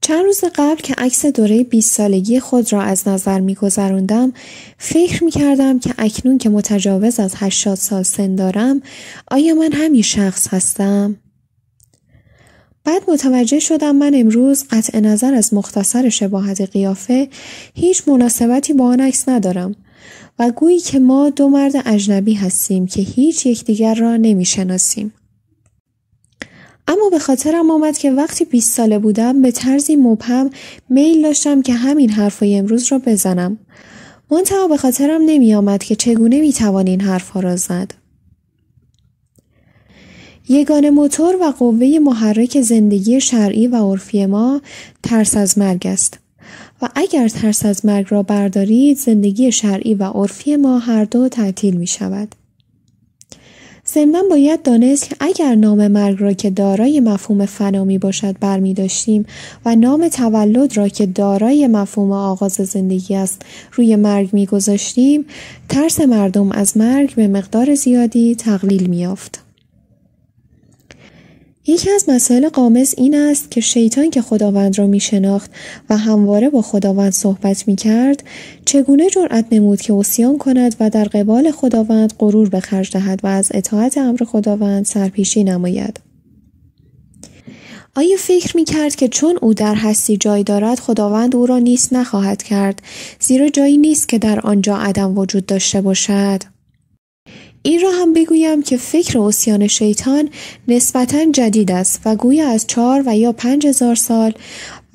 A: چند روز قبل که عکس دوره 20 سالگی خود را از نظر میگذراندم فکر میکردم که اکنون که متجاوز از 80 سال سن دارم آیا من همین شخص هستم بعد متوجه شدم من امروز قطع نظر از مختصر شباهت قیافه هیچ مناسبتی با آن عکس ندارم و گویی که ما دو مرد اجنبی هستیم که هیچ یکدیگر را نمیشناسیم. اما به خاطرم آمد که وقتی 20 ساله بودم به طرزی مبهم میل داشتم که همین حرفای امروز را بزنم. منتها به خاطرم نمی آمد که چگونه می توان این حرفها را زد. یگان موتور و قوه محرک زندگی شرعی و عرفی ما ترس از مرگ است. و اگر ترس از مرگ را بردارید زندگی شرعی و عرفی ما هر دو تعطیل می شود. زمنان باید دانست که اگر نام مرگ را که دارای مفهوم فنا باشد بر می داشتیم و نام تولد را که دارای مفهوم آغاز زندگی است روی مرگ می گذاشتیم ترس مردم از مرگ به مقدار زیادی تقلیل می یافت. یکی از مسائل قامز این است که شیطان که خداوند را می شناخت و همواره با خداوند صحبت می کرد چگونه جرأت نمود که اسیان کند و در قبال خداوند غرور به خرج دهد و از اطاعت امر خداوند سرپیشی نماید آیا فکر می کرد که چون او در هستی جای دارد خداوند او را نیست نخواهد کرد زیرا جایی نیست که در آنجا عدم وجود داشته باشد این را هم بگویم که فکر اسیان شیطان نسبتا جدید است و گویا از چهار و یا پنج هزار سال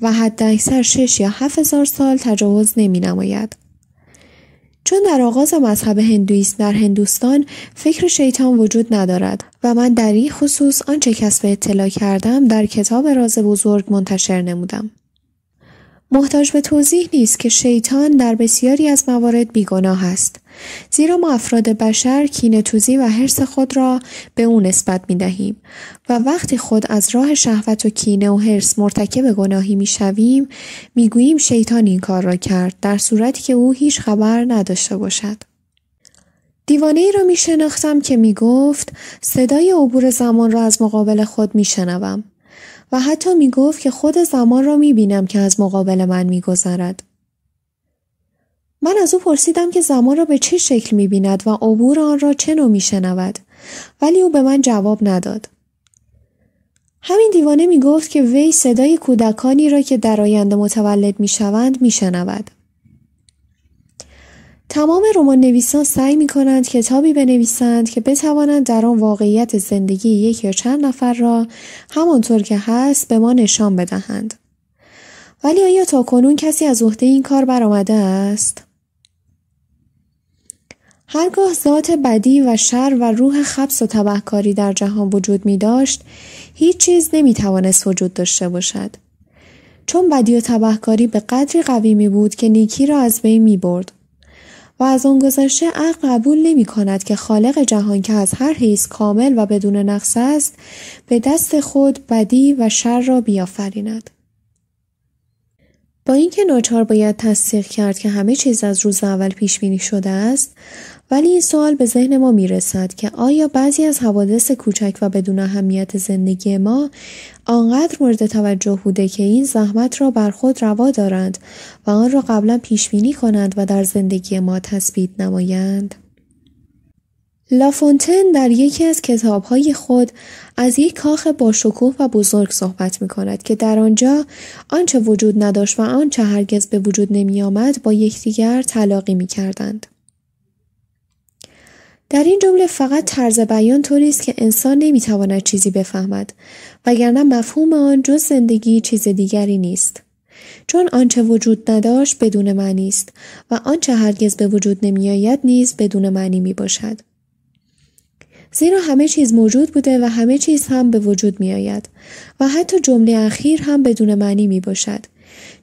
A: و اکثر شش یا هفت هزار سال تجاوز نمی نماید. چون در آغاز مذهب هندویست در هندوستان فکر شیطان وجود ندارد و من در این خصوص آنچه کسب اطلاع کردم در کتاب راز بزرگ منتشر نمودم. محتاج به توضیح نیست که شیطان در بسیاری از موارد بیگناه است زیرا ما افراد بشر کینه توزی و حرس خود را به او نسبت می دهیم و وقتی خود از راه شهوت و کینه و حرس مرتکب گناهی می شویم می گوییم شیطان این کار را کرد در صورتی که او هیچ خبر نداشته باشد دیوانه ای را می شناختم که می گفت صدای عبور زمان را از مقابل خود می شنوم. و حتی می گفت که خود زمان را می بینم که از مقابل من می گذرد. من از او پرسیدم که زمان را به چه شکل می بیند و عبور آن را چه نوع می شنود ولی او به من جواب نداد. همین دیوانه می گفت که وی صدای کودکانی را که در آینده متولد می شوند می شنود. تمام رمان نویسان سعی می کنند کتابی بنویسند که بتوانند در آن واقعیت زندگی یک یا چند نفر را همانطور که هست به ما نشان بدهند. ولی آیا تا کنون کسی از عهده این کار برآمده است؟ هرگاه ذات بدی و شر و روح خبس و تبهکاری در جهان وجود می داشت، هیچ چیز نمی توانست وجود داشته باشد. چون بدی و تبهکاری به قدری قوی می بود که نیکی را از بین می برد. و از آن گذشته عقل قبول نمی کند که خالق جهان که از هر حیث کامل و بدون نقص است به دست خود بدی و شر را بیافریند. با اینکه ناچار باید تصدیق کرد که همه چیز از روز اول پیش بینی شده است ولی این سوال به ذهن ما میرسد که آیا بعضی از حوادث کوچک و بدون اهمیت زندگی ما آنقدر مورد توجه بوده که این زحمت را بر خود روا دارند و آن را قبلا پیش بینی کنند و در زندگی ما تثبیت نمایند لافونتن در یکی از کتابهای خود از یک کاخ با شکوه و بزرگ صحبت می کند که در آنجا آنچه وجود نداشت و آنچه هرگز به وجود نمی آمد با یکدیگر تلاقی می کردند. در این جمله فقط طرز بیان طوری است که انسان نمیتواند چیزی بفهمد وگرنه مفهوم آن جز زندگی چیز دیگری نیست چون آنچه وجود نداشت بدون معنی است و آنچه هرگز به وجود نمیآید نیز بدون معنی می باشد. زیرا همه چیز موجود بوده و همه چیز هم به وجود می آید و حتی جمله اخیر هم بدون معنی می باشد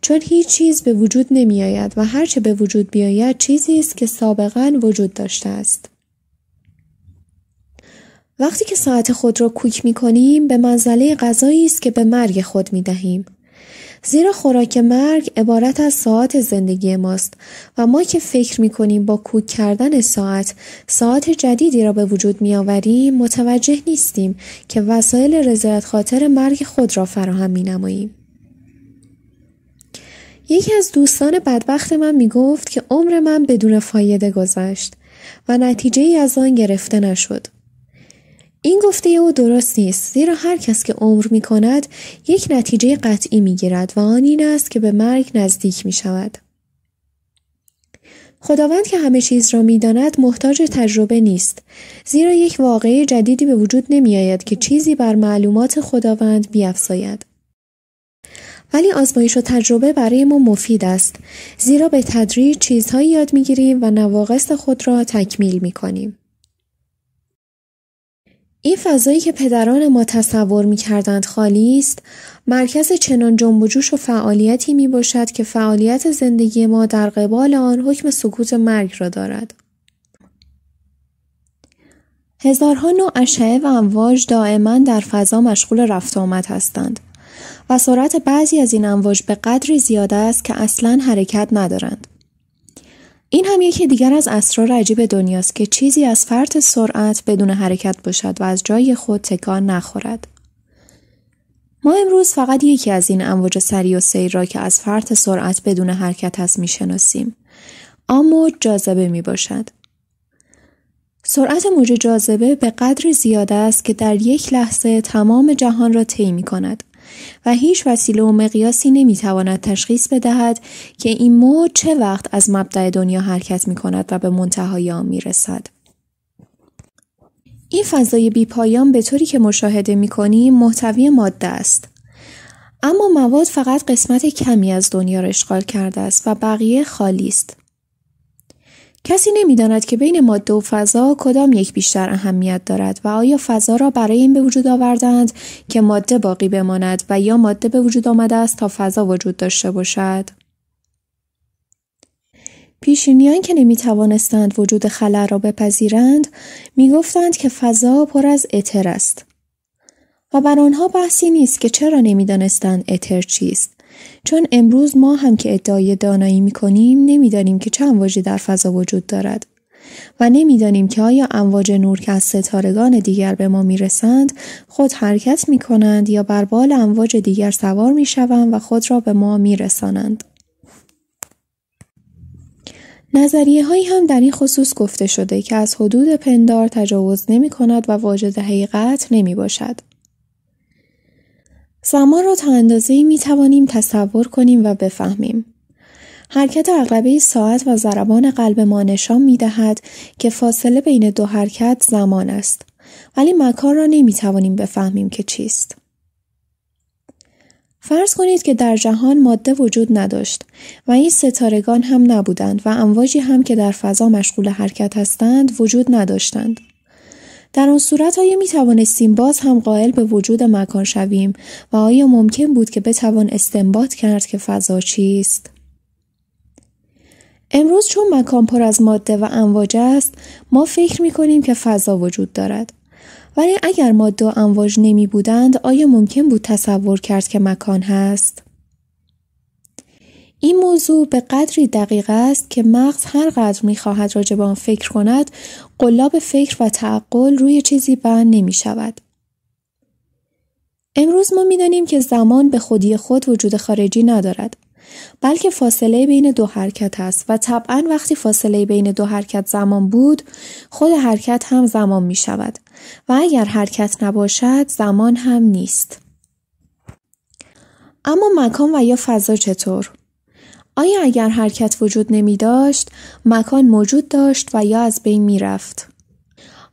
A: چون هیچ چیز به وجود نمی آید و هرچه به وجود بیاید چیزی است که سابقا وجود داشته است. وقتی که ساعت خود را کوک می کنیم به منزله غذایی است که به مرگ خود می دهیم. زیرا خوراک مرگ عبارت از ساعت زندگی ماست و ما که فکر می کنیم با کوک کردن ساعت ساعت جدیدی را به وجود می آوریم متوجه نیستیم که وسایل رضایت خاطر مرگ خود را فراهم می نماییم. یکی از دوستان بدبخت من می گفت که عمر من بدون فایده گذشت و نتیجه ای از آن گرفته نشد. این گفته او درست نیست زیرا هر کس که عمر می کند یک نتیجه قطعی می گیرد و آن این است که به مرگ نزدیک می شود. خداوند که همه چیز را میداند محتاج تجربه نیست زیرا یک واقعه جدیدی به وجود نمی آید که چیزی بر معلومات خداوند بیافزاید ولی آزمایش و تجربه برای ما مفید است زیرا به تدریج چیزهایی یاد میگیریم و نواقص خود را تکمیل کنیم. این فضایی که پدران ما تصور می کردند خالی است مرکز چنان جنب و جوش و فعالیتی می باشد که فعالیت زندگی ما در قبال آن حکم سکوت مرگ را دارد. هزارها نوع اشعه و امواج دائما در فضا مشغول رفت آمد هستند و سرعت بعضی از این امواج به قدری زیاد است که اصلا حرکت ندارند. این هم یکی دیگر از اسرار عجیب دنیاست که چیزی از فرط سرعت بدون حرکت باشد و از جای خود تکان نخورد. ما امروز فقط یکی از این امواج سری و سیر را که از فرط سرعت بدون حرکت است میشناسیم. موج جاذبه می باشد. سرعت موج جاذبه به قدر زیاد است که در یک لحظه تمام جهان را طی می کند. و هیچ وسیله و مقیاسی نمیتواند تشخیص بدهد که این مو چه وقت از مبدع دنیا حرکت می کند و به منتهای آن می رسد. این فضای بیپایان به طوری که مشاهده می کنیم محتوی ماده است. اما مواد فقط قسمت کمی از دنیا را اشغال کرده است و بقیه خالی است. کسی نمیداند که بین ماده و فضا کدام یک بیشتر اهمیت دارد و آیا فضا را برای این به وجود آوردند که ماده باقی بماند و یا ماده به وجود آمده است تا فضا وجود داشته باشد پیشینیان که نمی توانستند وجود خلا را بپذیرند می گفتند که فضا پر از اتر است و بر آنها بحثی نیست که چرا دانستند اتر چیست چون امروز ما هم که ادعای دانایی می کنیم نمیدانیم که چه امواجی در فضا وجود دارد و نمیدانیم که آیا امواج نور که از ستارگان دیگر به ما میرسند خود حرکت می کنند یا بر بال امواج دیگر سوار می شوند و خود را به ما رسانند نظریه هایی هم در این خصوص گفته شده که از حدود پندار تجاوز نمی کند و واجد حقیقت نمی باشد. زمان را تا اندازه می توانیم تصور کنیم و بفهمیم. حرکت عقربه ساعت و ضربان قلب ما نشان می دهد که فاصله بین دو حرکت زمان است. ولی مکان را نمی توانیم بفهمیم که چیست. فرض کنید که در جهان ماده وجود نداشت و این ستارگان هم نبودند و امواجی هم که در فضا مشغول حرکت هستند وجود نداشتند. در آن صورت آیا می توانستیم باز هم قائل به وجود مکان شویم و آیا ممکن بود که بتوان استنباط کرد که فضا چیست؟ امروز چون مکان پر از ماده و امواج است ما فکر می کنیم که فضا وجود دارد ولی اگر ماده و امواج نمی بودند آیا ممکن بود تصور کرد که مکان هست؟ این موضوع به قدری دقیق است که مغز هر قدر می راجع به آن فکر کند قلاب فکر و تعقل روی چیزی بند نمی شود. امروز ما دانیم که زمان به خودی خود وجود خارجی ندارد بلکه فاصله بین دو حرکت است و طبعا وقتی فاصله بین دو حرکت زمان بود خود حرکت هم زمان می شود و اگر حرکت نباشد زمان هم نیست اما مکان و یا فضا چطور؟ آیا اگر حرکت وجود نمی داشت مکان موجود داشت و یا از بین می رفت؟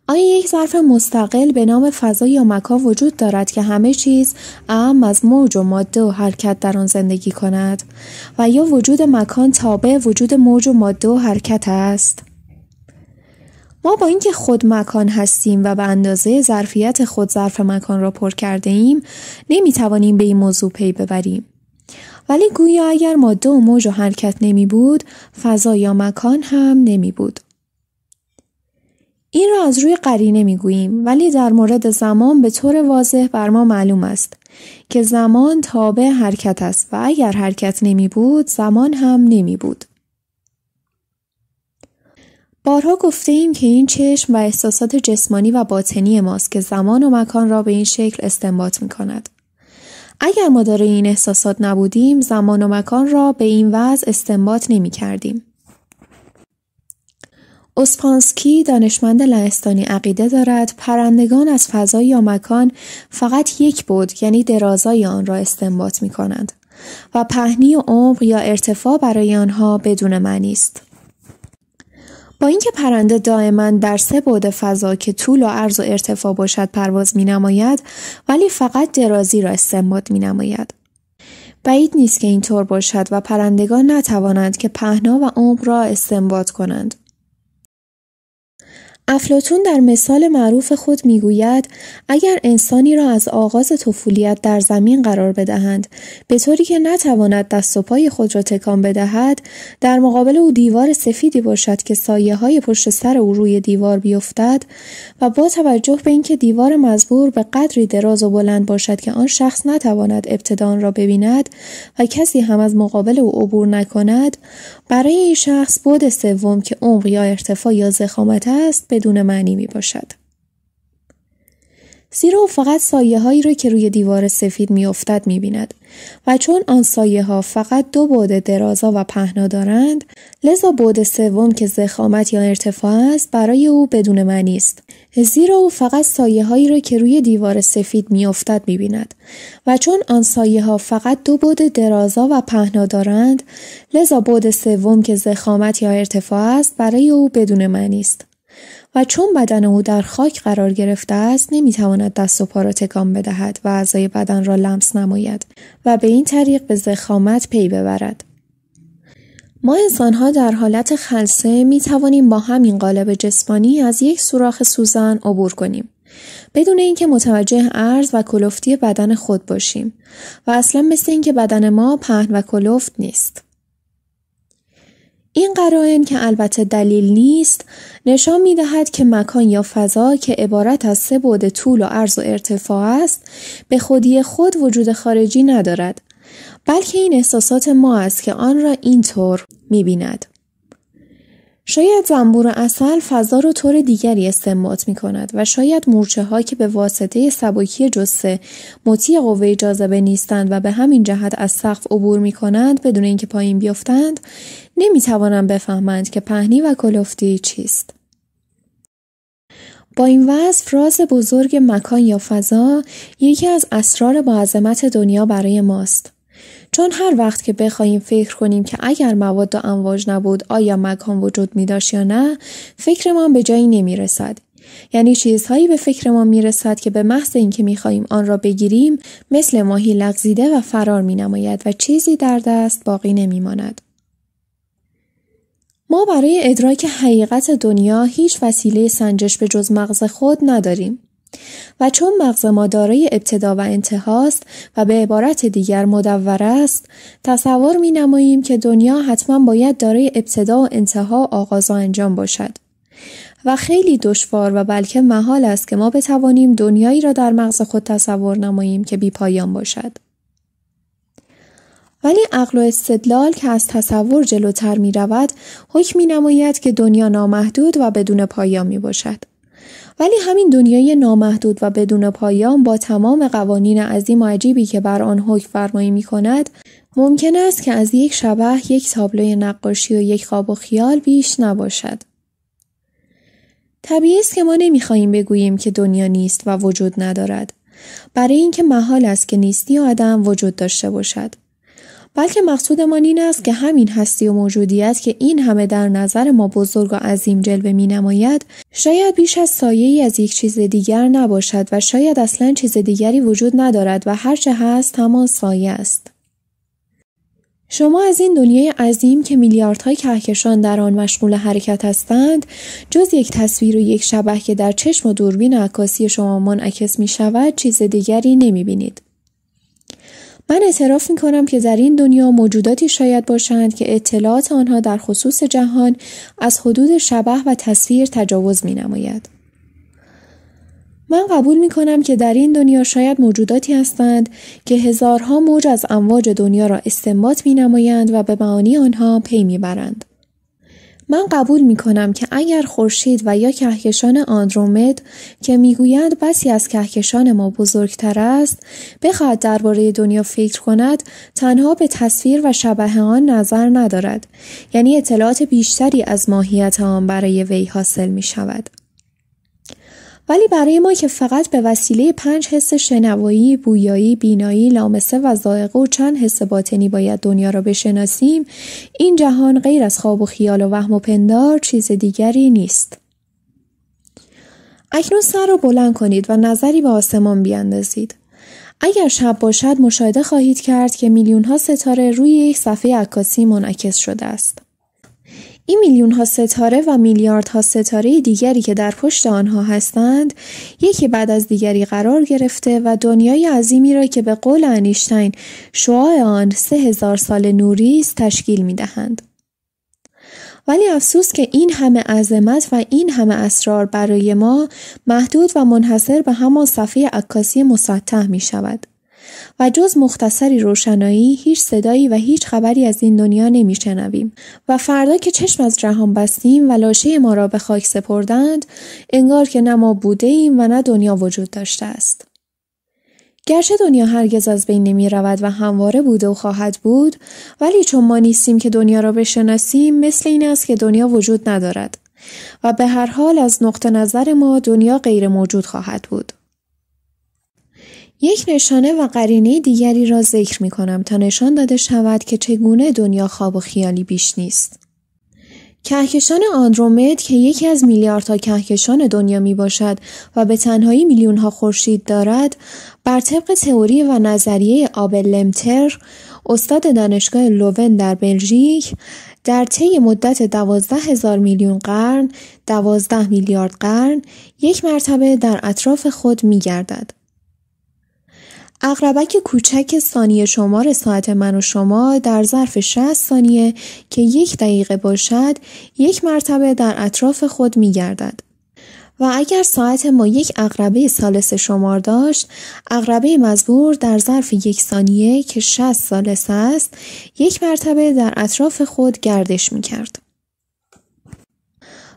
A: آیا یک ظرف مستقل به نام فضا یا مکان وجود دارد که همه چیز اهم از موج و ماده و حرکت در آن زندگی کند و یا وجود مکان تابع وجود موج و ماده و حرکت است ما با اینکه خود مکان هستیم و به اندازه ظرفیت خود ظرف مکان را پر کرده ایم نمی توانیم به این موضوع پی ببریم ولی گویا اگر ماده و موج و حرکت نمی بود فضا یا مکان هم نمی بود. این را از روی قرینه می گوییم ولی در مورد زمان به طور واضح بر ما معلوم است که زمان تابع حرکت است و اگر حرکت نمی بود زمان هم نمی بود. بارها گفته ایم که این چشم و احساسات جسمانی و باطنی ماست که زمان و مکان را به این شکل استنباط می کند. اگر ما داره این احساسات نبودیم زمان و مکان را به این وضع استنباط نمی کردیم. اسپانسکی دانشمند لهستانی عقیده دارد پرندگان از فضا یا مکان فقط یک بود یعنی درازای آن را استنباط می کنند و پهنی و عمق یا ارتفاع برای آنها بدون معنی است. با اینکه پرنده دائما در سه بعد فضا که طول و عرض و ارتفاع باشد پرواز می نماید ولی فقط درازی را استنباط می نماید. بعید نیست که اینطور باشد و پرندگان نتوانند که پهنا و عمق را استنباط کنند. افلاتون در مثال معروف خود میگوید اگر انسانی را از آغاز طفولیت در زمین قرار بدهند به طوری که نتواند دست و پای خود را تکان بدهد در مقابل او دیوار سفیدی باشد که سایه های پشت سر او روی دیوار بیفتد و با توجه به اینکه دیوار مزبور به قدری دراز و بلند باشد که آن شخص نتواند ابتدان را ببیند و کسی هم از مقابل او عبور نکند برای این شخص بود سوم که عمق یا ارتفاع یا زخامت است بدون معنی می باشد. زیرا او فقط سایه هایی را که روی دیوار سفید میافتد میبیند و چون آن سایه ها فقط دو بعد درازا و پهنا دارند لذا بعد سوم که زخامت یا ارتفاع است برای او بدون معنی است زیرا او فقط سایه هایی را که روی دیوار سفید میافتد میبیند و چون آن سایه ها فقط دو بعد درازا و پهنا دارند لذا بعد سوم که زخامت یا ارتفاع است برای او بدون معنی است و چون بدن او در خاک قرار گرفته است نمیتواند دست و پا را تکان بدهد و اعضای بدن را لمس نماید و به این طریق به زخامت پی ببرد ما انسانها در حالت خلصه می توانیم با همین قالب جسمانی از یک سوراخ سوزن عبور کنیم بدون اینکه متوجه عرض و کلفتی بدن خود باشیم و اصلا مثل اینکه بدن ما پهن و کلفت نیست این قرائن که البته دلیل نیست نشان می دهد که مکان یا فضا که عبارت از سه بعد طول و عرض و ارتفاع است به خودی خود وجود خارجی ندارد بلکه این احساسات ما است که آن را اینطور می بیند. شاید زنبور اصل فضا رو طور دیگری استنباط می کند و شاید مورچه ها که به واسطه سبکی جسه مطیع قوه جاذبه نیستند و به همین جهت از سقف عبور می کنند بدون اینکه پایین بیفتند نمی توانند بفهمند که پهنی و کلفتی چیست. با این وصف راز بزرگ مکان یا فضا یکی از اسرار با عظمت دنیا برای ماست. چون هر وقت که بخواهیم فکر کنیم که اگر مواد و امواج نبود آیا مکان وجود می داشت یا نه فکرمان به جایی نمی رسد. یعنی چیزهایی به فکرمان می رسد که به محض اینکه می خواهیم آن را بگیریم مثل ماهی لغزیده و فرار می نماید و چیزی در دست باقی نمی ماند. ما برای ادراک حقیقت دنیا هیچ وسیله سنجش به جز مغز خود نداریم. و چون مغز ما دارای ابتدا و انتهاست و به عبارت دیگر مدور است تصور می نماییم که دنیا حتما باید دارای ابتدا و انتها آغاز و انجام باشد و خیلی دشوار و بلکه محال است که ما بتوانیم دنیایی را در مغز خود تصور نماییم که بی پایان باشد ولی عقل و استدلال که از تصور جلوتر می رود حکمی نماید که دنیا نامحدود و بدون پایان می باشد ولی همین دنیای نامحدود و بدون پایان با تمام قوانین عظیم و عجیبی که بر آن حکم فرمایی می کند ممکن است که از یک شبه یک تابلوی نقاشی و یک خواب و خیال بیش نباشد. طبیعی است که ما نمیخواهیم بگوییم که دنیا نیست و وجود ندارد. برای اینکه محال است که نیستی آدم وجود داشته باشد. بلکه مقصودمان این است که همین هستی و موجودیت که این همه در نظر ما بزرگ و عظیم جلوه می نماید شاید بیش از سایه ای از یک چیز دیگر نباشد و شاید اصلا چیز دیگری وجود ندارد و هرچه هست همان سایه است. شما از این دنیای عظیم که میلیاردهای کهکشان در آن مشغول حرکت هستند جز یک تصویر و یک شبه که در چشم و دوربین عکاسی شما منعکس می شود چیز دیگری نمی بینید. من اعتراف می کنم که در این دنیا موجوداتی شاید باشند که اطلاعات آنها در خصوص جهان از حدود شبه و تصویر تجاوز می نماید. من قبول می کنم که در این دنیا شاید موجوداتی هستند که هزارها موج از امواج دنیا را استنباط می نمایند و به معانی آنها پی می برند. من قبول می کنم که اگر خورشید و یا کهکشان آندرومد که میگویند بسی از کهکشان ما بزرگتر است بخواهد درباره دنیا فکر کند تنها به تصویر و شبه آن نظر ندارد یعنی اطلاعات بیشتری از ماهیت آن برای وی حاصل می شود ولی برای ما که فقط به وسیله پنج حس شنوایی، بویایی، بینایی، لامسه و ذائقه و چند حس باطنی باید دنیا را بشناسیم، این جهان غیر از خواب و خیال و وهم و پندار چیز دیگری نیست. اکنون سر را بلند کنید و نظری به آسمان بیاندازید. اگر شب باشد مشاهده خواهید کرد که میلیون ها ستاره روی یک صفحه عکاسی منعکس شده است. این میلیون ها ستاره و میلیاردها ستاره دیگری که در پشت آنها هستند یکی بعد از دیگری قرار گرفته و دنیای عظیمی را که به قول انیشتین شعاع آن سه هزار سال نوری است تشکیل می دهند. ولی افسوس که این همه عظمت و این همه اسرار برای ما محدود و منحصر به همان صفحه عکاسی مسطح می شود. و جز مختصری روشنایی هیچ صدایی و هیچ خبری از این دنیا نمیشنویم و فردا که چشم از جهان بستیم و لاشه ما را به خاک سپردند انگار که نه ما بوده ایم و نه دنیا وجود داشته است گرچه دنیا هرگز از بین نمی رود و همواره بوده و خواهد بود ولی چون ما نیستیم که دنیا را بشناسیم مثل این است که دنیا وجود ندارد و به هر حال از نقطه نظر ما دنیا غیر موجود خواهد بود. یک نشانه و قرینه دیگری را ذکر می کنم تا نشان داده شود که چگونه دنیا خواب و خیالی بیش نیست. کهکشان آندرومد که یکی از میلیاردها کهکشان دنیا می باشد و به تنهایی میلیون ها خورشید دارد بر طبق تئوری و نظریه آبل لمتر استاد دانشگاه لوون در بلژیک در طی مدت دوازده هزار میلیون قرن دوازده میلیارد قرن یک مرتبه در اطراف خود می گردد. اقربک کوچک ثانیه شمار ساعت من و شما در ظرف 60 ثانیه که یک دقیقه باشد یک مرتبه در اطراف خود می گردد. و اگر ساعت ما یک اقربه سالس شمار داشت اقربه مزبور در ظرف یک ثانیه که 60 سالس است یک مرتبه در اطراف خود گردش می کرد.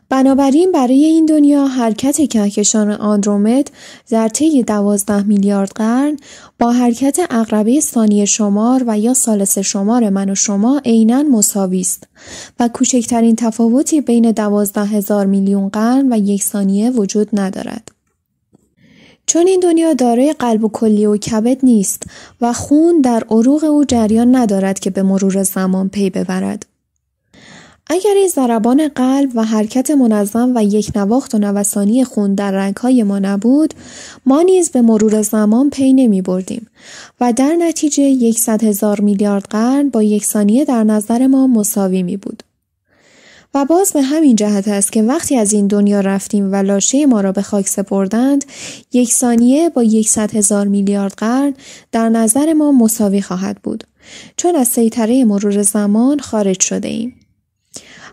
A: بنابراین برای این دنیا حرکت کهکشان آندرومد در طی دوازده میلیارد قرن با حرکت اقربه ثانیه شمار و یا سالس شمار من و شما عینا مساوی است و کوچکترین تفاوتی بین دوازده هزار میلیون قرن و یک ثانیه وجود ندارد. چون این دنیا دارای قلب و کلی و کبد نیست و خون در عروغ او جریان ندارد که به مرور زمان پی ببرد. اگر این ضربان قلب و حرکت منظم و یک نواخت و نوسانی خون در رنگهای ما نبود ما نیز به مرور زمان پی نمی بردیم و در نتیجه 100 هزار میلیارد قرن با یک ثانیه در نظر ما مساوی می بود. و باز به همین جهت است که وقتی از این دنیا رفتیم و لاشه ما را به خاک سپردند یک ثانیه با یک هزار میلیارد قرن در نظر ما مساوی خواهد بود چون از سیطره مرور زمان خارج شده ایم.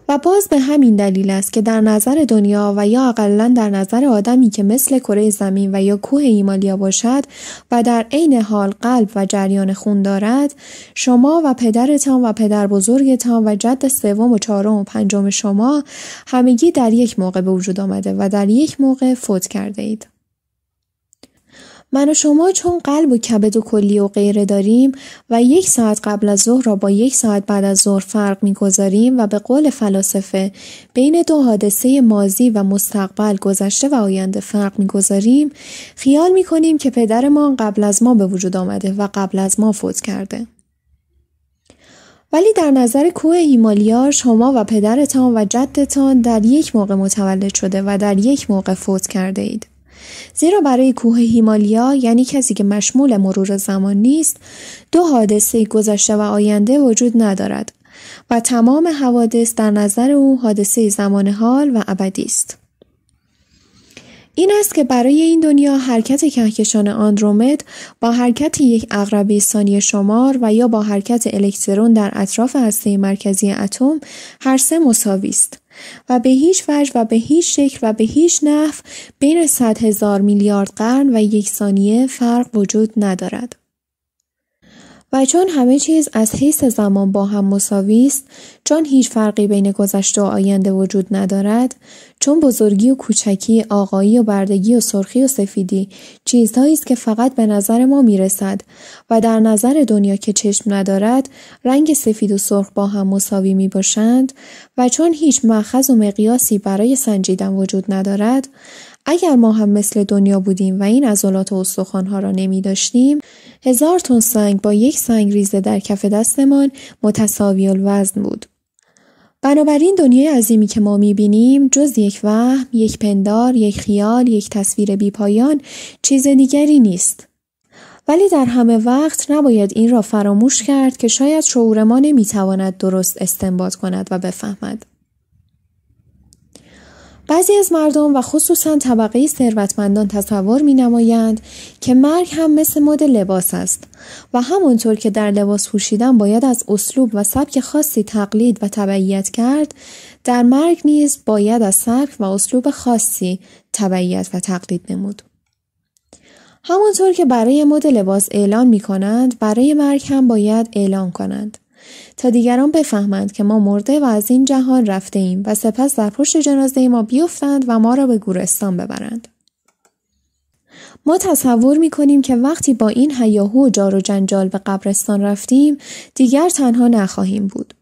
A: و باز به همین دلیل است که در نظر دنیا و یا اقلا در نظر آدمی که مثل کره زمین و یا کوه ایمالیا باشد و در عین حال قلب و جریان خون دارد شما و پدرتان و پدر بزرگتان و جد سوم و چهارم و پنجم شما همگی در یک موقع به وجود آمده و در یک موقع فوت کرده اید. من و شما چون قلب و کبد و کلی و غیره داریم و یک ساعت قبل از ظهر را با یک ساعت بعد از ظهر فرق میگذاریم و به قول فلاسفه بین دو حادثه ماضی و مستقبل گذشته و آینده فرق میگذاریم خیال میکنیم که پدرمان قبل از ما به وجود آمده و قبل از ما فوت کرده ولی در نظر کوه هیمالیا شما و پدرتان و جدتان در یک موقع متولد شده و در یک موقع فوت کرده اید. زیرا برای کوه هیمالیا یعنی کسی که مشمول مرور زمان نیست دو حادثه گذشته و آینده وجود ندارد و تمام حوادث در نظر او حادثه زمان حال و ابدی است این است که برای این دنیا حرکت کهکشان آندرومد با حرکت یک اقربه ثانیه شمار و یا با حرکت الکترون در اطراف هسته مرکزی اتم هر سه مساوی است و به هیچ وجه و به هیچ شکل و به هیچ نحو بین صد هزار میلیارد قرن و یک ثانیه فرق وجود ندارد. چون همه چیز از حیث زمان با هم مساوی است چون هیچ فرقی بین گذشته و آینده وجود ندارد چون بزرگی و کوچکی آقایی و بردگی و سرخی و سفیدی چیزهایی است که فقط به نظر ما میرسد و در نظر دنیا که چشم ندارد رنگ سفید و سرخ با هم مساوی می باشند و چون هیچ معخذ و مقیاسی برای سنجیدن وجود ندارد اگر ما هم مثل دنیا بودیم و این عضلات و استخوانها را نمی داشتیم هزار تون سنگ با یک سنگ ریزه در کف دستمان متساوی الوزن بود. بنابراین دنیای عظیمی که ما میبینیم جز یک وهم، یک پندار، یک خیال، یک تصویر بیپایان چیز دیگری نیست. ولی در همه وقت نباید این را فراموش کرد که شاید شعور ما نمیتواند درست استنباط کند و بفهمد. بعضی از مردم و خصوصا طبقه ثروتمندان تصور می نمایند که مرگ هم مثل مد لباس است و همانطور که در لباس پوشیدن باید از اسلوب و سبک خاصی تقلید و تبعیت کرد در مرگ نیز باید از سبک و اسلوب خاصی تبعیت و تقلید نمود همانطور که برای مد لباس اعلان می کنند برای مرگ هم باید اعلان کنند تا دیگران بفهمند که ما مرده و از این جهان رفته ایم و سپس در پشت جنازه ما بیفتند و ما را به گورستان ببرند. ما تصور می کنیم که وقتی با این هیاهو و جار و جنجال به قبرستان رفتیم دیگر تنها نخواهیم بود.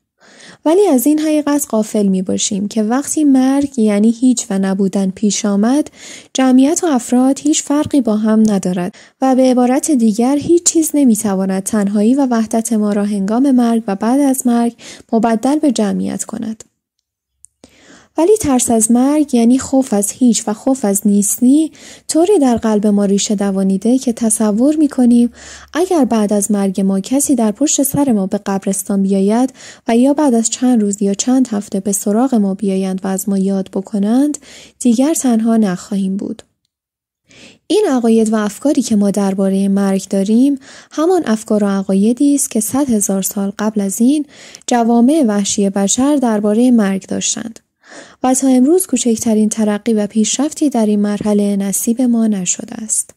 A: ولی از این حقیقت قافل می باشیم که وقتی مرگ یعنی هیچ و نبودن پیش آمد جمعیت و افراد هیچ فرقی با هم ندارد و به عبارت دیگر هیچ چیز نمی تواند تنهایی و وحدت ما را هنگام مرگ و بعد از مرگ مبدل به جمعیت کند. ولی ترس از مرگ یعنی خوف از هیچ و خوف از نیستی طوری در قلب ما ریشه دوانیده که تصور میکنیم اگر بعد از مرگ ما کسی در پشت سر ما به قبرستان بیاید و یا بعد از چند روز یا چند هفته به سراغ ما بیایند و از ما یاد بکنند دیگر تنها نخواهیم بود. این عقاید و افکاری که ما درباره مرگ داریم همان افکار و عقایدی است که صد هزار سال قبل از این جوامع وحشی بشر درباره مرگ داشتند و تا امروز کوچکترین ترقی و پیشرفتی در این مرحله نصیب ما نشده است.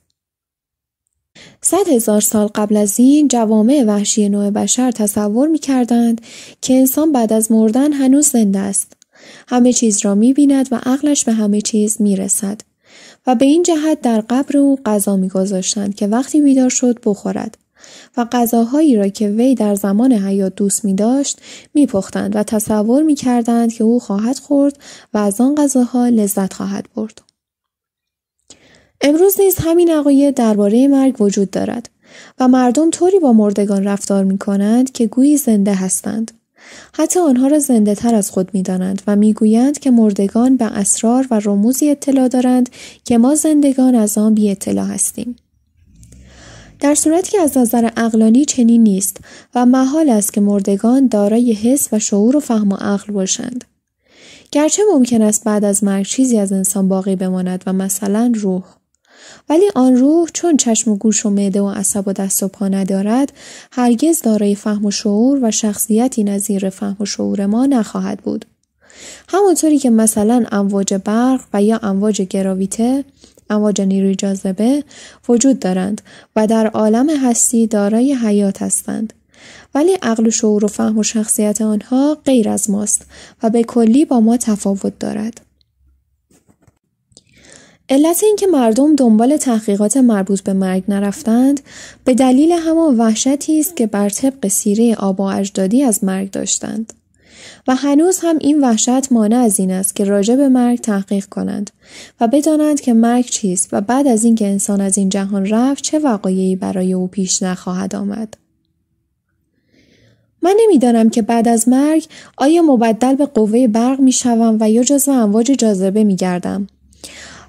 A: صد هزار سال قبل از این جوامع وحشی نوع بشر تصور می کردند که انسان بعد از مردن هنوز زنده است. همه چیز را می بیند و عقلش به همه چیز می رسد. و به این جهت در قبر او غذا می گذاشتند که وقتی بیدار شد بخورد. و غذاهایی را که وی در زمان حیات دوست می داشت می پختند و تصور می کردند که او خواهد خورد و از آن غذاها لذت خواهد برد. امروز نیز همین عقاید درباره مرگ وجود دارد و مردم طوری با مردگان رفتار می کنند که گویی زنده هستند. حتی آنها را زنده تر از خود می دانند و می گویند که مردگان به اسرار و رموزی اطلاع دارند که ما زندگان از آن بی اطلاع هستیم. در صورتی که از نظر اقلانی چنین نیست و محال است که مردگان دارای حس و شعور و فهم و عقل باشند گرچه ممکن است بعد از مرگ چیزی از انسان باقی بماند و مثلا روح ولی آن روح چون چشم و گوش و معده و عصب و دست و پا ندارد هرگز دارای فهم و شعور و شخصیتی نظیر فهم و شعور ما نخواهد بود همانطوری که مثلا امواج برق و یا امواج گراویته امواج نیروی جاذبه وجود دارند و در عالم هستی دارای حیات هستند ولی عقل و شعور و فهم و شخصیت آنها غیر از ماست و به کلی با ما تفاوت دارد علت اینکه مردم دنبال تحقیقات مربوط به مرگ نرفتند به دلیل همان وحشتی است که بر طبق سیره و اجدادی از مرگ داشتند و هنوز هم این وحشت مانع از این است که راجع به مرگ تحقیق کنند و بدانند که مرگ چیست و بعد از اینکه انسان از این جهان رفت چه وقایعی برای او پیش نخواهد آمد من نمیدانم که بعد از مرگ آیا مبدل به قوه برق می شوم و یا جزو امواج جاذبه می گردم.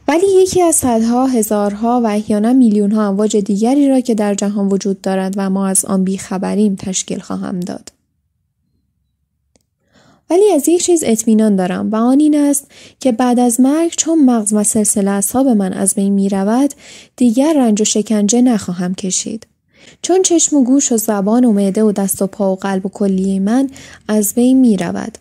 A: ولی یکی از صدها، هزارها و احیانا میلیونها امواج دیگری را که در جهان وجود دارد و ما از آن بیخبریم تشکیل خواهم داد. ولی از یک چیز اطمینان دارم و آن این است که بعد از مرگ چون مغز و سلسله اصحاب من از بین می رود دیگر رنج و شکنجه نخواهم کشید. چون چشم و گوش و زبان و معده و دست و پا و قلب و کلیه من از بین می رود.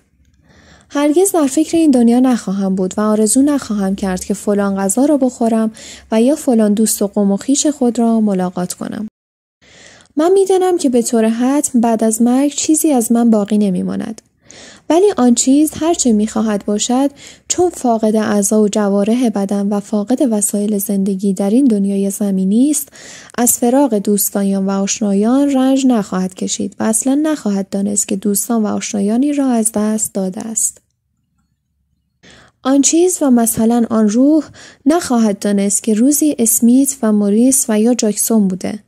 A: هرگز در فکر این دنیا نخواهم بود و آرزو نخواهم کرد که فلان غذا را بخورم و یا فلان دوست و قوم و خیش خود را ملاقات کنم. من میدانم که به طور حتم بعد از مرگ چیزی از من باقی نمیماند. ولی آن چیز هرچه خواهد باشد چون فاقد اعضا و جواره بدن و فاقد وسایل زندگی در این دنیای زمینی است از فراغ دوستانیان و آشنایان رنج نخواهد کشید و اصلا نخواهد دانست که دوستان و آشنایانی را از دست داده است آن چیز و مثلا آن روح نخواهد دانست که روزی اسمیت و موریس و یا جاکسون بوده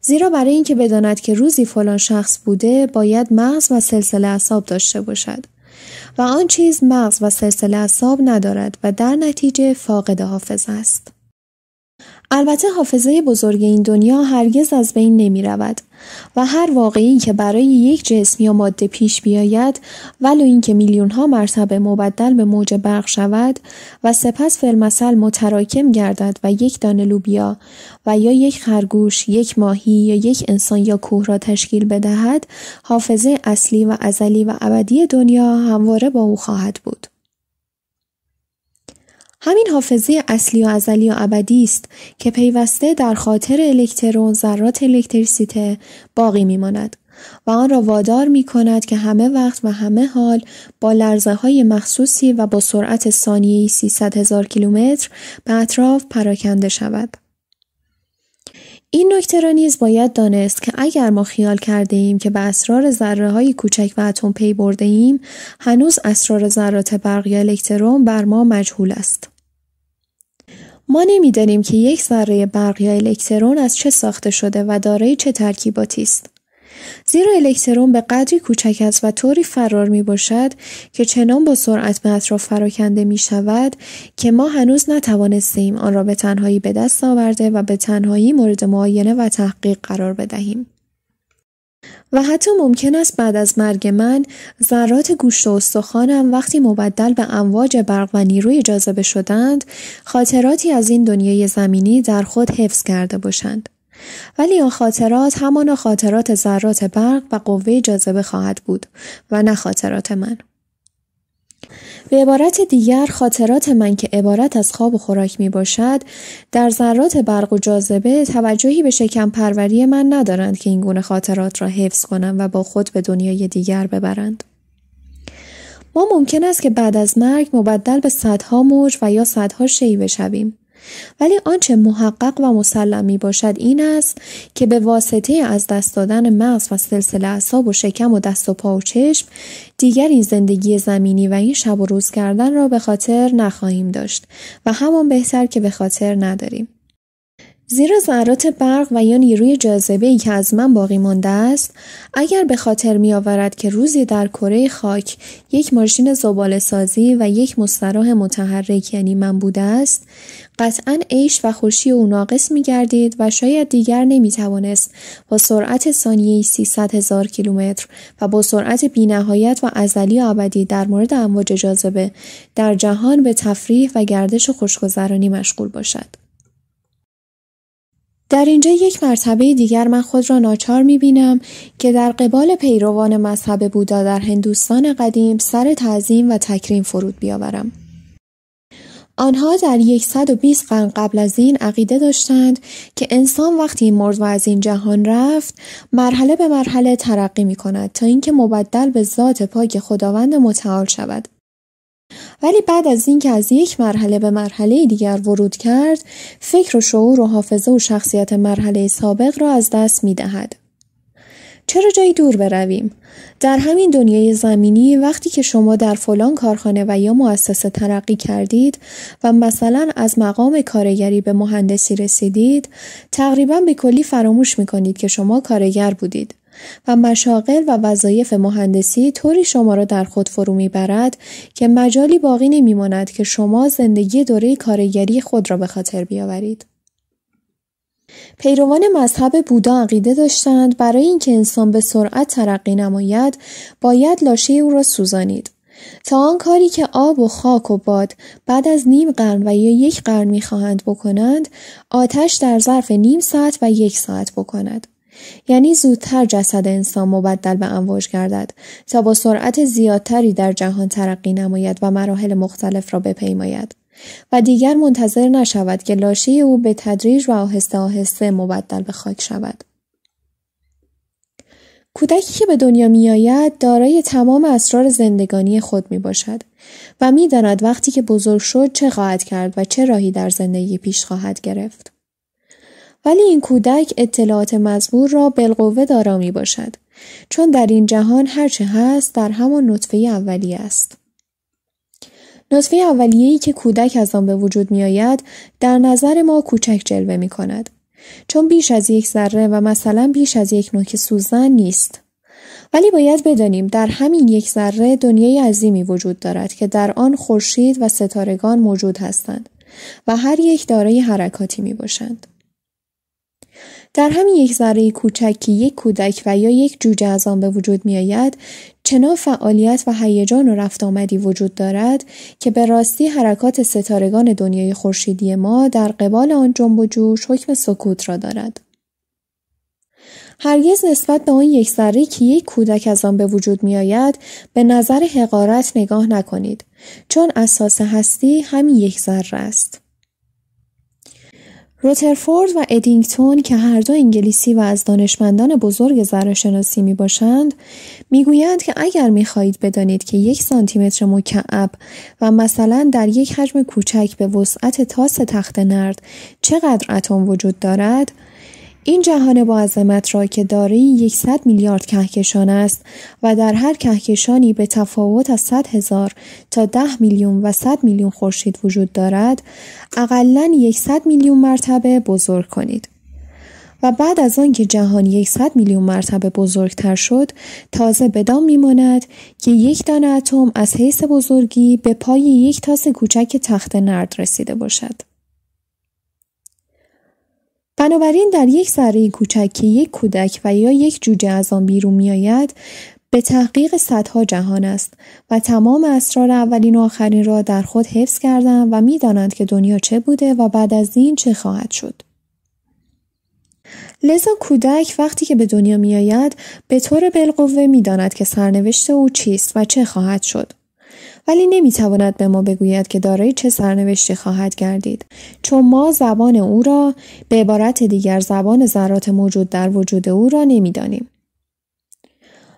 A: زیرا برای اینکه بداند که روزی فلان شخص بوده باید مغز و سلسله اصاب داشته باشد و آن چیز مغز و سلسله اصاب ندارد و در نتیجه فاقد حافظ است البته حافظه بزرگ این دنیا هرگز از بین نمی رود و هر واقعی که برای یک جسم یا ماده پیش بیاید ولو اینکه میلیون ها مرتبه مبدل به موج برق شود و سپس فلمسل متراکم گردد و یک دانه لوبیا و یا یک خرگوش یک ماهی یا یک انسان یا کوه را تشکیل بدهد حافظه اصلی و ازلی و ابدی دنیا همواره با او خواهد بود همین حافظه اصلی و ازلی و ابدی است که پیوسته در خاطر الکترون ذرات الکتریسیته باقی میماند و آن را وادار می کند که همه وقت و همه حال با لرزه های مخصوصی و با سرعت ثانیهی 300 هزار کیلومتر به اطراف پراکنده شود. این نکته را نیز باید دانست که اگر ما خیال کرده ایم که به اسرار ذره های کوچک و اتم پی برده ایم هنوز اسرار ذرات برق یا الکترون بر ما مجهول است. ما نمیدانیم که یک ذره برق یا الکترون از چه ساخته شده و دارای چه ترکیباتی است. زیرا الکترون به قدری کوچک است و طوری فرار می باشد که چنان با سرعت به اطراف فراکنده می شود که ما هنوز نتوانستیم آن را به تنهایی به دست آورده و به تنهایی مورد معاینه و تحقیق قرار بدهیم. و حتی ممکن است بعد از مرگ من ذرات گوشت و استخوانم وقتی مبدل به امواج برق و نیروی جاذبه شدند خاطراتی از این دنیای زمینی در خود حفظ کرده باشند ولی آن خاطرات همان خاطرات ذرات برق و قوه جاذبه خواهد بود و نه خاطرات من به عبارت دیگر خاطرات من که عبارت از خواب و خوراک می باشد در ذرات برق و جاذبه توجهی به شکم پروری من ندارند که این گونه خاطرات را حفظ کنم و با خود به دنیای دیگر ببرند. ما ممکن است که بعد از مرگ مبدل به صدها موج و یا صدها شی بشویم. ولی آنچه محقق و مسلم می باشد این است که به واسطه از دست دادن مغز و سلسله اعصاب و شکم و دست و پا و چشم دیگر این زندگی زمینی و این شب و روز کردن را به خاطر نخواهیم داشت و همان بهتر که به خاطر نداریم زیرا ذرات برق و یا نیروی جاذبه ای که از من باقی مانده است اگر به خاطر می آورد که روزی در کره خاک یک ماشین زباله سازی و یک مستراح متحرک یعنی من بوده است قطعا عیش و خوشی او ناقص می گردید و شاید دیگر نمی توانست با سرعت ثانیه 300 هزار کیلومتر و با سرعت بینهایت و ازلی ابدی در مورد امواج جاذبه در جهان به تفریح و گردش خوشگذرانی مشغول باشد. در اینجا یک مرتبه دیگر من خود را ناچار می بینم که در قبال پیروان مذهب بودا در هندوستان قدیم سر تعظیم و تکریم فرود بیاورم. آنها در 120 قرن قبل از این عقیده داشتند که انسان وقتی مرد و از این جهان رفت مرحله به مرحله ترقی می کند تا اینکه مبدل به ذات پاک خداوند متعال شود ولی بعد از اینکه از یک مرحله به مرحله دیگر ورود کرد فکر و شعور و حافظه و شخصیت مرحله سابق را از دست می دهد. چرا جایی دور برویم؟ در همین دنیای زمینی وقتی که شما در فلان کارخانه و یا مؤسسه ترقی کردید و مثلا از مقام کارگری به مهندسی رسیدید تقریبا به کلی فراموش می کنید که شما کارگر بودید. و مشاغل و وظایف مهندسی طوری شما را در خود فرو میبرد که مجالی باقی نمیماند که شما زندگی دوره کارگری خود را به خاطر بیاورید پیروان مذهب بودا عقیده داشتند برای اینکه انسان به سرعت ترقی نماید باید لاشه او را سوزانید تا آن کاری که آب و خاک و باد بعد از نیم قرن و یا یک قرن میخواهند بکنند آتش در ظرف نیم ساعت و یک ساعت بکند یعنی زودتر جسد انسان مبدل به امواج گردد تا با سرعت زیادتری در جهان ترقی نماید و مراحل مختلف را بپیماید و دیگر منتظر نشود که لاشه او به تدریج و آهسته آهسته مبدل به خاک شود کودکی که به دنیا می آید دارای تمام اسرار زندگانی خود می باشد و میداند وقتی که بزرگ شد چه خواهد کرد و چه راهی در زندگی پیش خواهد گرفت. ولی این کودک اطلاعات مزبور را بالقوه دارا می باشد چون در این جهان هرچه هست در همان نطفه اولیه است. نطفه اولیه‌ای که کودک از آن به وجود می آید در نظر ما کوچک جلوه می کند. چون بیش از یک ذره و مثلا بیش از یک نوک سوزن نیست. ولی باید بدانیم در همین یک ذره دنیای عظیمی وجود دارد که در آن خورشید و ستارگان موجود هستند و هر یک دارای حرکاتی می باشند. در همین یک ذره کوچکی که یک کودک و یا یک جوجه از آن به وجود می آید چنان فعالیت و هیجان و رفت آمدی وجود دارد که به راستی حرکات ستارگان دنیای خورشیدی ما در قبال آن جنب و جوش حکم سکوت را دارد هرگز نسبت به آن یک ذره که یک کودک از آن به وجود می آید به نظر حقارت نگاه نکنید چون اساس هستی همین یک ذره است روترفورد و ادینگتون که هر دو انگلیسی و از دانشمندان بزرگ ذره شناسی می باشند میگویند که اگر می خواهید بدانید که یک سانتیمتر مکعب و مثلا در یک حجم کوچک به وسعت تاس تخت نرد چقدر اتم وجود دارد این جهان با عظمت را که دارای یکصد میلیارد کهکشان است و در هر کهکشانی به تفاوت از 100 هزار تا ده میلیون و 100 میلیون خورشید وجود دارد اقلا یکصد میلیون مرتبه بزرگ کنید و بعد از آنکه جهان یکصد میلیون مرتبه بزرگتر شد تازه بدان میماند که یک دانه اتم از حیث بزرگی به پای یک تاس کوچک تخت نرد رسیده باشد بنابراین در یک ذره کوچک که یک کودک و یا یک جوجه از آن بیرون میآید به تحقیق صدها جهان است و تمام اسرار اولین و آخرین را در خود حفظ کردند و میدانند که دنیا چه بوده و بعد از این چه خواهد شد. لذا کودک وقتی که به دنیا میآید به طور بالقوه میداند که سرنوشت او چیست و چه خواهد شد. ولی نمیتواند به ما بگوید که دارای چه سرنوشتی خواهد گردید چون ما زبان او را به عبارت دیگر زبان ذرات موجود در وجود او را نمیدانیم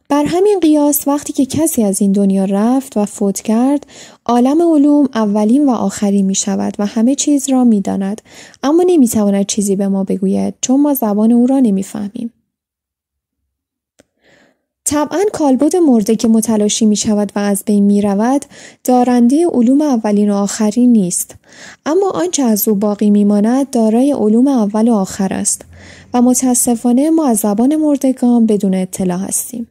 A: بر همین قیاس وقتی که کسی از این دنیا رفت و فوت کرد عالم علوم اولین و آخرین می شود و همه چیز را می اما نمیتواند چیزی به ما بگوید چون ما زبان او را نمیفهمیم. طبعا کالبد مرده که متلاشی می شود و از بین می رود دارنده علوم اولین و آخرین نیست اما آنچه از او باقی می ماند دارای علوم اول و آخر است و متاسفانه ما از زبان مردگان بدون اطلاع هستیم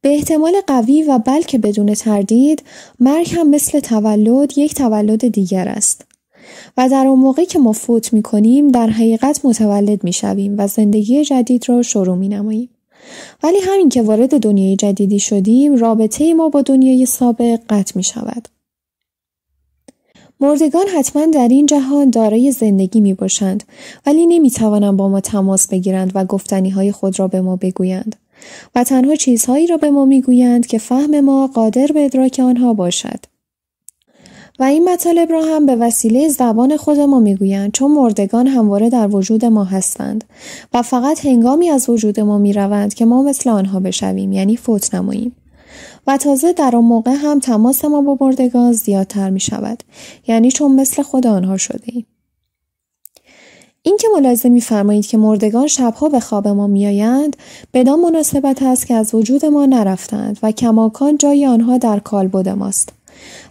A: به احتمال قوی و بلکه بدون تردید مرگ هم مثل تولد یک تولد دیگر است و در اون موقع که ما فوت می کنیم در حقیقت متولد می شویم و زندگی جدید را شروع می نماییم. ولی همین که وارد دنیای جدیدی شدیم رابطه ما با دنیای سابق قطع می شود. مردگان حتما در این جهان دارای زندگی می باشند ولی نمی توانند با ما تماس بگیرند و گفتنی های خود را به ما بگویند و تنها چیزهایی را به ما می گویند که فهم ما قادر به ادراک آنها باشد. و این مطالب را هم به وسیله زبان خود ما میگویند چون مردگان همواره در وجود ما هستند و فقط هنگامی از وجود ما میروند که ما مثل آنها بشویم یعنی فوت نماییم و تازه در آن موقع هم تماس ما با مردگان زیادتر می شود یعنی چون مثل خود آنها شده ایم. این که ملاحظه میفرمایید که مردگان شبها به خواب ما میآیند بدان مناسبت است که از وجود ما نرفتند و کماکان جای آنها در کالبد ماست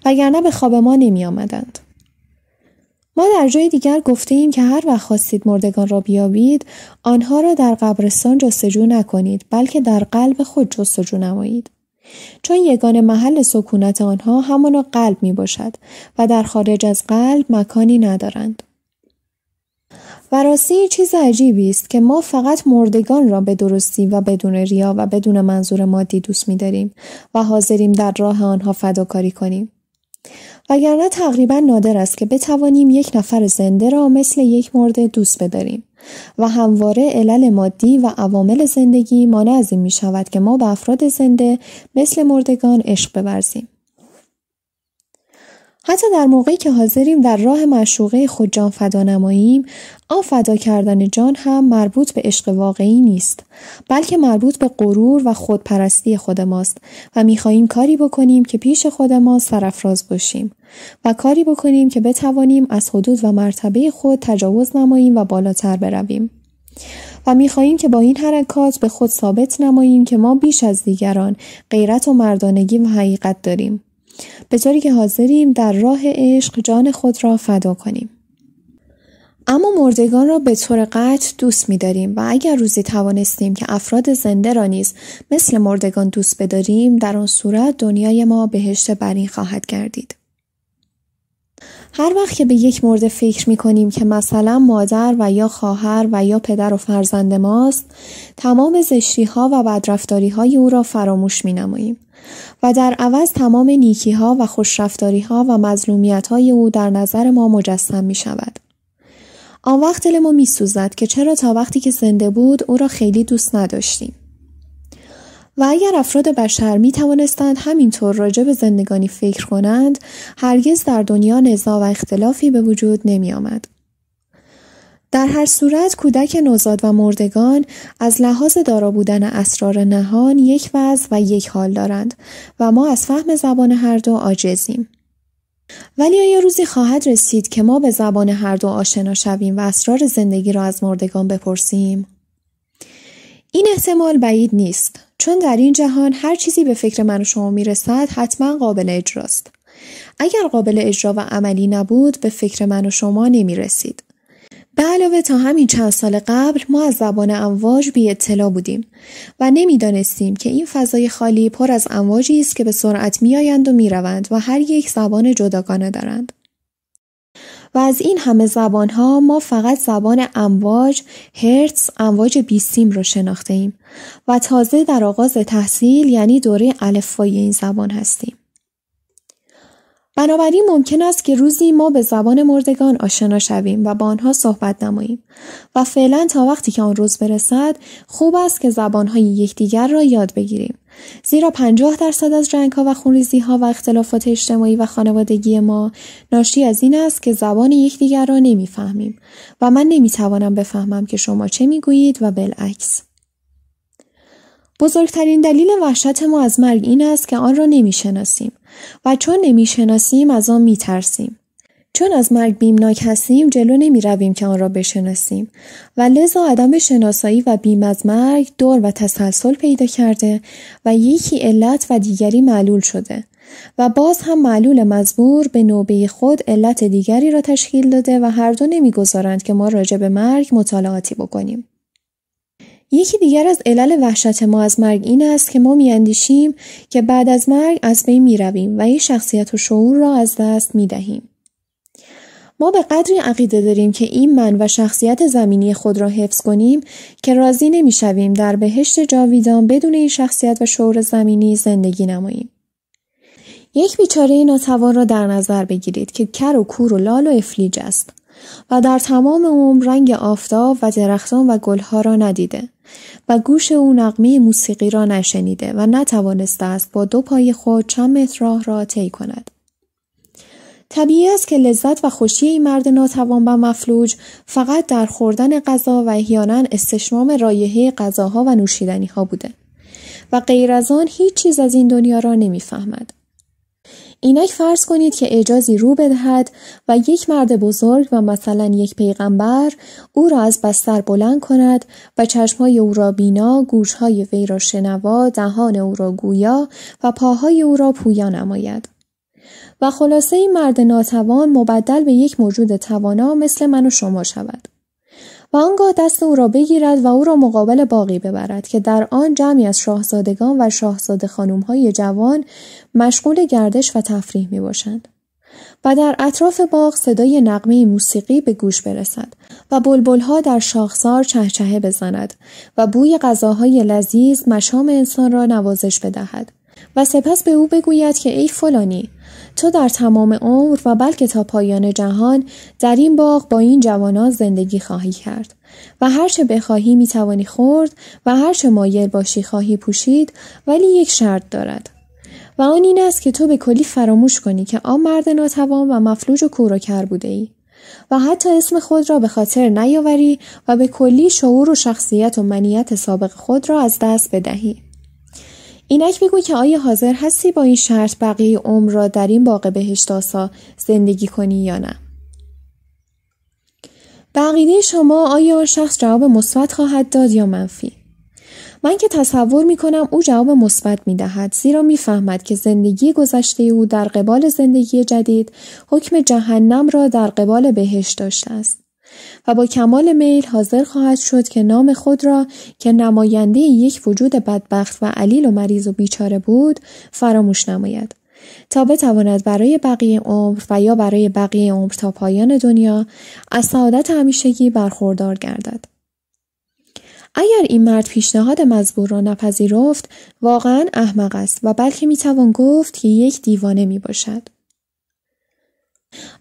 A: وگرنه به خواب ما نمی آمدند. ما در جای دیگر گفته ایم که هر وقت خواستید مردگان را بیابید آنها را در قبرستان جستجو نکنید بلکه در قلب خود جستجو نمایید. چون یگان محل سکونت آنها همان قلب می باشد و در خارج از قلب مکانی ندارند. و راستی چیز عجیبی است که ما فقط مردگان را به درستی و بدون ریا و بدون منظور مادی دوست میداریم و حاضریم در راه آنها فداکاری کنیم وگرنه تقریبا نادر است که بتوانیم یک نفر زنده را مثل یک مرده دوست بداریم و همواره علل مادی و عوامل زندگی مانع از این می شود که ما به افراد زنده مثل مردگان عشق بورزیم. حتی در موقعی که حاضریم در راه معشوقه خود جان فدا نماییم آن فدا کردن جان هم مربوط به عشق واقعی نیست بلکه مربوط به غرور و خودپرستی خود ماست و میخواهیم کاری بکنیم که پیش خود ما سرافراز باشیم و کاری بکنیم که بتوانیم از حدود و مرتبه خود تجاوز نماییم و بالاتر برویم و میخواهیم که با این حرکات به خود ثابت نماییم که ما بیش از دیگران غیرت و مردانگی و حقیقت داریم به طوری که حاضریم در راه عشق جان خود را فدا کنیم اما مردگان را به طور قطع دوست می‌داریم و اگر روزی توانستیم که افراد زنده را نیز مثل مردگان دوست بداریم در آن صورت دنیای ما بهشت برین خواهد گردید هر وقت که به یک مورد فکر می کنیم که مثلا مادر و یا خواهر و یا پدر و فرزند ماست تمام زشتی ها و بدرفتاری های او را فراموش می نماییم و در عوض تمام نیکی ها و خوشرفتاری ها و مظلومیت های او در نظر ما مجسم می شود. آن وقت دل ما می سوزد که چرا تا وقتی که زنده بود او را خیلی دوست نداشتیم. و اگر افراد بشر می توانستند همینطور راجع به زندگانی فکر کنند هرگز در دنیا نزاع و اختلافی به وجود نمی آمد. در هر صورت کودک نوزاد و مردگان از لحاظ دارا بودن اسرار نهان یک وضع و یک حال دارند و ما از فهم زبان هر دو عاجزیم. ولی آیا روزی خواهد رسید که ما به زبان هر دو آشنا شویم و اسرار زندگی را از مردگان بپرسیم؟ این احتمال بعید نیست چون در این جهان هر چیزی به فکر من و شما میرسد حتما قابل اجراست اگر قابل اجرا و عملی نبود به فکر من و شما نمی رسید. به علاوه تا همین چند سال قبل ما از زبان امواج بی اطلاع بودیم و نمیدانستیم که این فضای خالی پر از امواجی است که به سرعت میآیند و میروند و هر یک زبان جداگانه دارند. و از این همه زبان ها ما فقط زبان امواج هرتز امواج بیسیم رو شناخته ایم و تازه در آغاز تحصیل یعنی دوره الفای این زبان هستیم. بنابراین ممکن است که روزی ما به زبان مردگان آشنا شویم و با آنها صحبت نماییم و فعلا تا وقتی که آن روز برسد خوب است که زبانهای یکدیگر را یاد بگیریم زیرا 50 درصد از جنگ ها و خونریزی ها و اختلافات اجتماعی و خانوادگی ما ناشی از این است که زبان یکدیگر را نمیفهمیم و من نمیتوانم بفهمم که شما چه میگویید و بالعکس بزرگترین دلیل وحشت ما از مرگ این است که آن را نمیشناسیم و چون نمیشناسیم از آن میترسیم چون از مرگ بیمناک هستیم جلو نمی رویم که آن را بشناسیم و لذا عدم شناسایی و بیم از مرگ دور و تسلسل پیدا کرده و یکی علت و دیگری معلول شده و باز هم معلول مزبور به نوبه خود علت دیگری را تشکیل داده و هر دو نمیگذارند که ما راجع به مرگ مطالعاتی بکنیم. یکی دیگر از علل وحشت ما از مرگ این است که ما میاندیشیم که بعد از مرگ از بین میرویم و این شخصیت و شعور را از دست می ما به قدری عقیده داریم که این من و شخصیت زمینی خود را حفظ کنیم که راضی نمیشویم در بهشت جاویدان بدون این شخصیت و شعور زمینی زندگی نماییم یک بیچاره ناتوان را در نظر بگیرید که کر و کور و لال و افلیج است و در تمام عمر رنگ آفتاب و درختان و گلها را ندیده و گوش او نقمه موسیقی را نشنیده و نتوانسته است با دو پای خود چند متر راه را طی کند طبیعی است که لذت و خوشی این مرد ناتوان و مفلوج فقط در خوردن غذا و احیانا استشمام رایحه غذاها و نوشیدنی ها بوده و غیر از آن هیچ چیز از این دنیا را نمیفهمد اینک فرض کنید که اجازی رو بدهد و یک مرد بزرگ و مثلا یک پیغمبر او را از بستر بلند کند و چشمهای او را بینا، گوشهای وی را شنوا، دهان او را گویا و پاهای او را پویا نماید. و خلاصه این مرد ناتوان مبدل به یک موجود توانا مثل من و شما شود. و آنگاه دست او را بگیرد و او را مقابل باقی ببرد که در آن جمعی از شاهزادگان و شاهزاده های جوان مشغول گردش و تفریح می باشند. و در اطراف باغ صدای نقمه موسیقی به گوش برسد و بلبلها در شاخسار چهچهه بزند و بوی غذاهای لذیذ مشام انسان را نوازش بدهد و سپس به او بگوید که ای فلانی تو در تمام عمر و بلکه تا پایان جهان در این باغ با این جوانان زندگی خواهی کرد و هرچه بخواهی میتوانی خورد و هرچه مایل باشی خواهی پوشید ولی یک شرط دارد و آن این است که تو به کلی فراموش کنی که آن مرد ناتوان و مفلوج و کور و کر بوده ای. و حتی اسم خود را به خاطر نیاوری و به کلی شعور و شخصیت و منیت سابق خود را از دست بدهی. اینک بگو که آیا حاضر هستی با این شرط بقیه عمر را در این باغ آسا زندگی کنی یا نه بقیده شما آیا آن شخص جواب مثبت خواهد داد یا منفی من که تصور می کنم او جواب مثبت می دهد زیرا می فهمد که زندگی گذشته او در قبال زندگی جدید حکم جهنم را در قبال بهشت داشته است. و با کمال میل حاضر خواهد شد که نام خود را که نماینده یک وجود بدبخت و علیل و مریض و بیچاره بود فراموش نماید تا بتواند برای بقیه عمر و یا برای بقیه عمر تا پایان دنیا از سعادت همیشگی برخوردار گردد اگر این مرد پیشنهاد مزبور را نپذیرفت واقعا احمق است و بلکه میتوان گفت که یک دیوانه میباشد.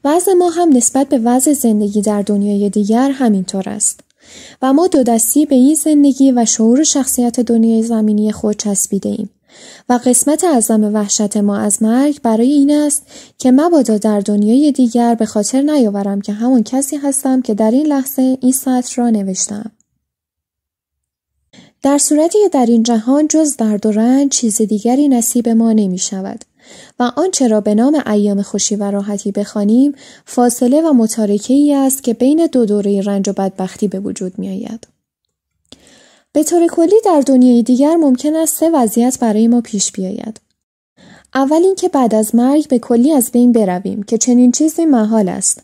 A: وضع ما هم نسبت به وضع زندگی در دنیای دیگر همینطور است و ما دو دستی به این زندگی و شعور شخصیت دنیای زمینی خود چسبیده ایم و قسمت اعظم وحشت ما از مرگ برای این است که مبادا در دنیای دیگر به خاطر نیاورم که همون کسی هستم که در این لحظه این سطر را نوشتم در صورتی که در این جهان جز درد و رنج چیز دیگری نصیب ما نمی شود و آنچه را به نام ایام خوشی و راحتی بخوانیم فاصله و متارکه ای است که بین دو دوره رنج و بدبختی به وجود می آید. به طور کلی در دنیای دیگر ممکن است سه وضعیت برای ما پیش بیاید. اول اینکه بعد از مرگ به کلی از بین برویم که چنین چیزی محال است.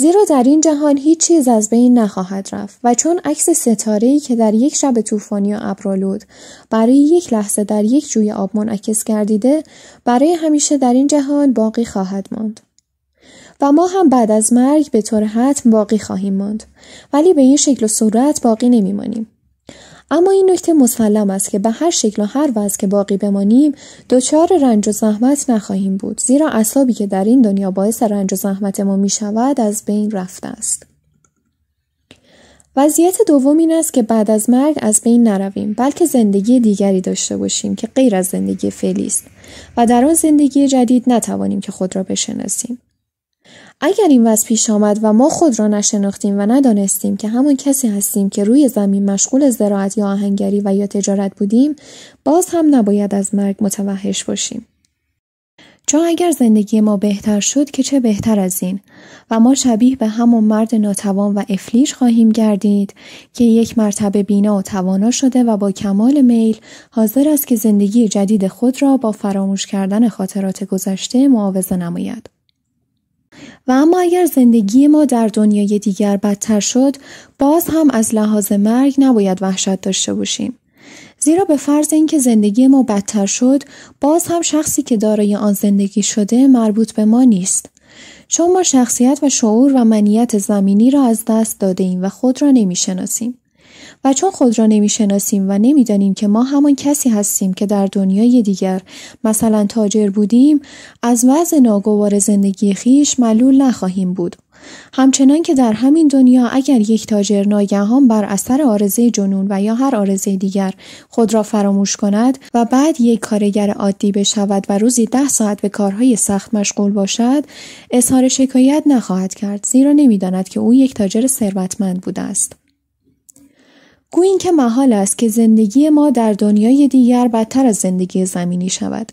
A: زیرا در این جهان هیچ چیز از بین نخواهد رفت و چون عکس ستاره که در یک شب طوفانی و ابرالود برای یک لحظه در یک جوی آب منعکس گردیده برای همیشه در این جهان باقی خواهد ماند و ما هم بعد از مرگ به طور حتم باقی خواهیم ماند ولی به این شکل و صورت باقی نمیمانیم اما این نکته مسلم است که به هر شکل و هر وضع که باقی بمانیم دچار رنج و زحمت نخواهیم بود زیرا اصابی که در این دنیا باعث رنج و زحمت ما می شود از بین رفته است وضعیت دوم این است که بعد از مرگ از بین نرویم بلکه زندگی دیگری داشته باشیم که غیر از زندگی فعلی است و در آن زندگی جدید نتوانیم که خود را بشناسیم اگر این وضع پیش آمد و ما خود را نشناختیم و ندانستیم که همون کسی هستیم که روی زمین مشغول زراعت یا آهنگری و یا تجارت بودیم باز هم نباید از مرگ متوحش باشیم چون اگر زندگی ما بهتر شد که چه بهتر از این و ما شبیه به همون مرد ناتوان و افلیش خواهیم گردید که یک مرتبه بینا و توانا شده و با کمال میل حاضر است که زندگی جدید خود را با فراموش کردن خاطرات گذشته معاوضه نماید و اما اگر زندگی ما در دنیای دیگر بدتر شد باز هم از لحاظ مرگ نباید وحشت داشته باشیم زیرا به فرض اینکه زندگی ما بدتر شد باز هم شخصی که دارای آن زندگی شده مربوط به ما نیست چون ما شخصیت و شعور و منیت زمینی را از دست داده ایم و خود را نمی شناسیم. و چون خود را نمیشناسیم و نمیدانیم که ما همان کسی هستیم که در دنیای دیگر مثلا تاجر بودیم از وضع ناگوار زندگی خیش ملول نخواهیم بود همچنان که در همین دنیا اگر یک تاجر ناگهان بر اثر آرزه جنون و یا هر آرزه دیگر خود را فراموش کند و بعد یک کارگر عادی بشود و روزی ده ساعت به کارهای سخت مشغول باشد اظهار شکایت نخواهد کرد زیرا نمیداند که او یک تاجر ثروتمند بوده است گو اینکه محال است که زندگی ما در دنیای دیگر بدتر از زندگی زمینی شود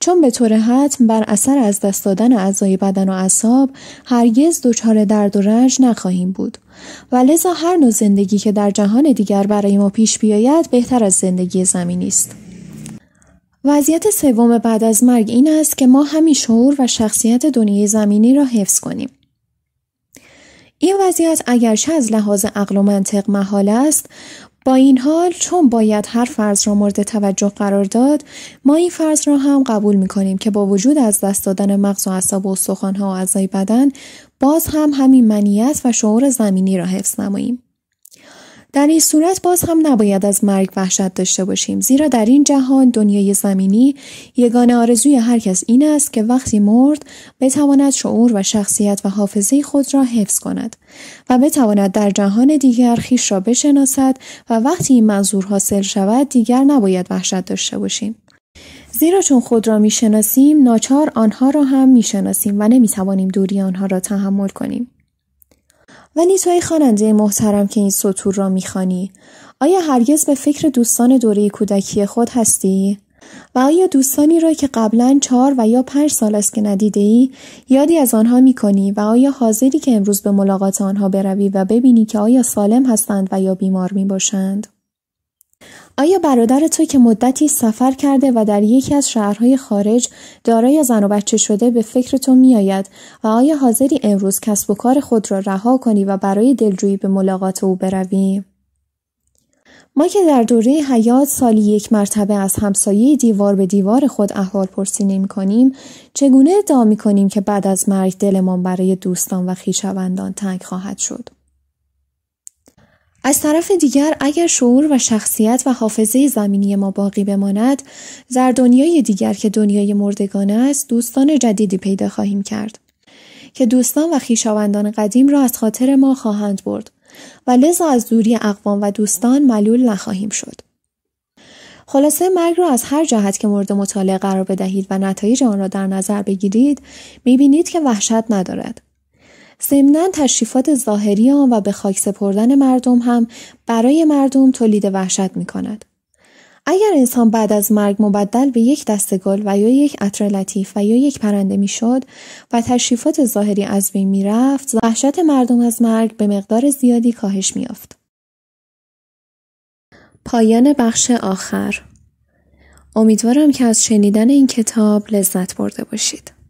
A: چون به طور حتم بر اثر از دست دادن اعضای بدن و اعصاب هرگز دچار درد و رنج نخواهیم بود و لذا هر نوع زندگی که در جهان دیگر برای ما پیش بیاید بهتر از زندگی زمینی است وضعیت سوم بعد از مرگ این است که ما همین شعور و شخصیت دنیای زمینی را حفظ کنیم این وضعیت اگرچه از لحاظ عقل و منطق محال است با این حال چون باید هر فرض را مورد توجه قرار داد ما این فرض را هم قبول می کنیم که با وجود از دست دادن مغز و اعصاب و ها و اعضای بدن باز هم همین منیت و شعور زمینی را حفظ نماییم در این صورت باز هم نباید از مرگ وحشت داشته باشیم زیرا در این جهان دنیای زمینی یگانه آرزوی هر کس این است که وقتی مرد بتواند شعور و شخصیت و حافظه خود را حفظ کند و بتواند در جهان دیگر خیش را بشناسد و وقتی این منظور حاصل شود دیگر نباید وحشت داشته باشیم زیرا چون خود را میشناسیم ناچار آنها را هم میشناسیم و نمیتوانیم دوری آنها را تحمل کنیم و توی خواننده محترم که این سطور را میخوانی آیا هرگز به فکر دوستان دوره کودکی خود هستی و آیا دوستانی را که قبلا چهار و یا پنج سال است که ندیده ای یادی از آنها می کنی و آیا حاضری که امروز به ملاقات آنها بروی و ببینی که آیا سالم هستند و یا بیمار می باشند؟ آیا برادر تو که مدتی سفر کرده و در یکی از شهرهای خارج دارای زن و بچه شده به فکر تو میآید و آیا حاضری امروز کسب و کار خود را رها کنی و برای دلجویی به ملاقات او بروی؟ ما که در دوره حیات سالی یک مرتبه از همسایه دیوار به دیوار خود احوال پرسی نمی کنیم چگونه ادعا می کنیم که بعد از مرگ دلمان برای دوستان و خویشاوندان تنگ خواهد شد؟ از طرف دیگر اگر شعور و شخصیت و حافظه زمینی ما باقی بماند در دنیای دیگر که دنیای مردگان است دوستان جدیدی پیدا خواهیم کرد که دوستان و خویشاوندان قدیم را از خاطر ما خواهند برد و لذا از دوری اقوام و دوستان ملول نخواهیم شد خلاصه مرگ را از هر جهت که مورد مطالعه قرار بدهید و نتایج آن را در نظر بگیرید میبینید که وحشت ندارد ضمنا تشریفات ظاهری آن و به خاک سپردن مردم هم برای مردم تولید وحشت می کند. اگر انسان بعد از مرگ مبدل به یک دسته گل و یا یک عطر لطیف و یا یک پرنده میشد و تشریفات ظاهری از بین میرفت وحشت مردم از مرگ به مقدار زیادی کاهش میافت پایان بخش آخر امیدوارم که از شنیدن این کتاب لذت برده باشید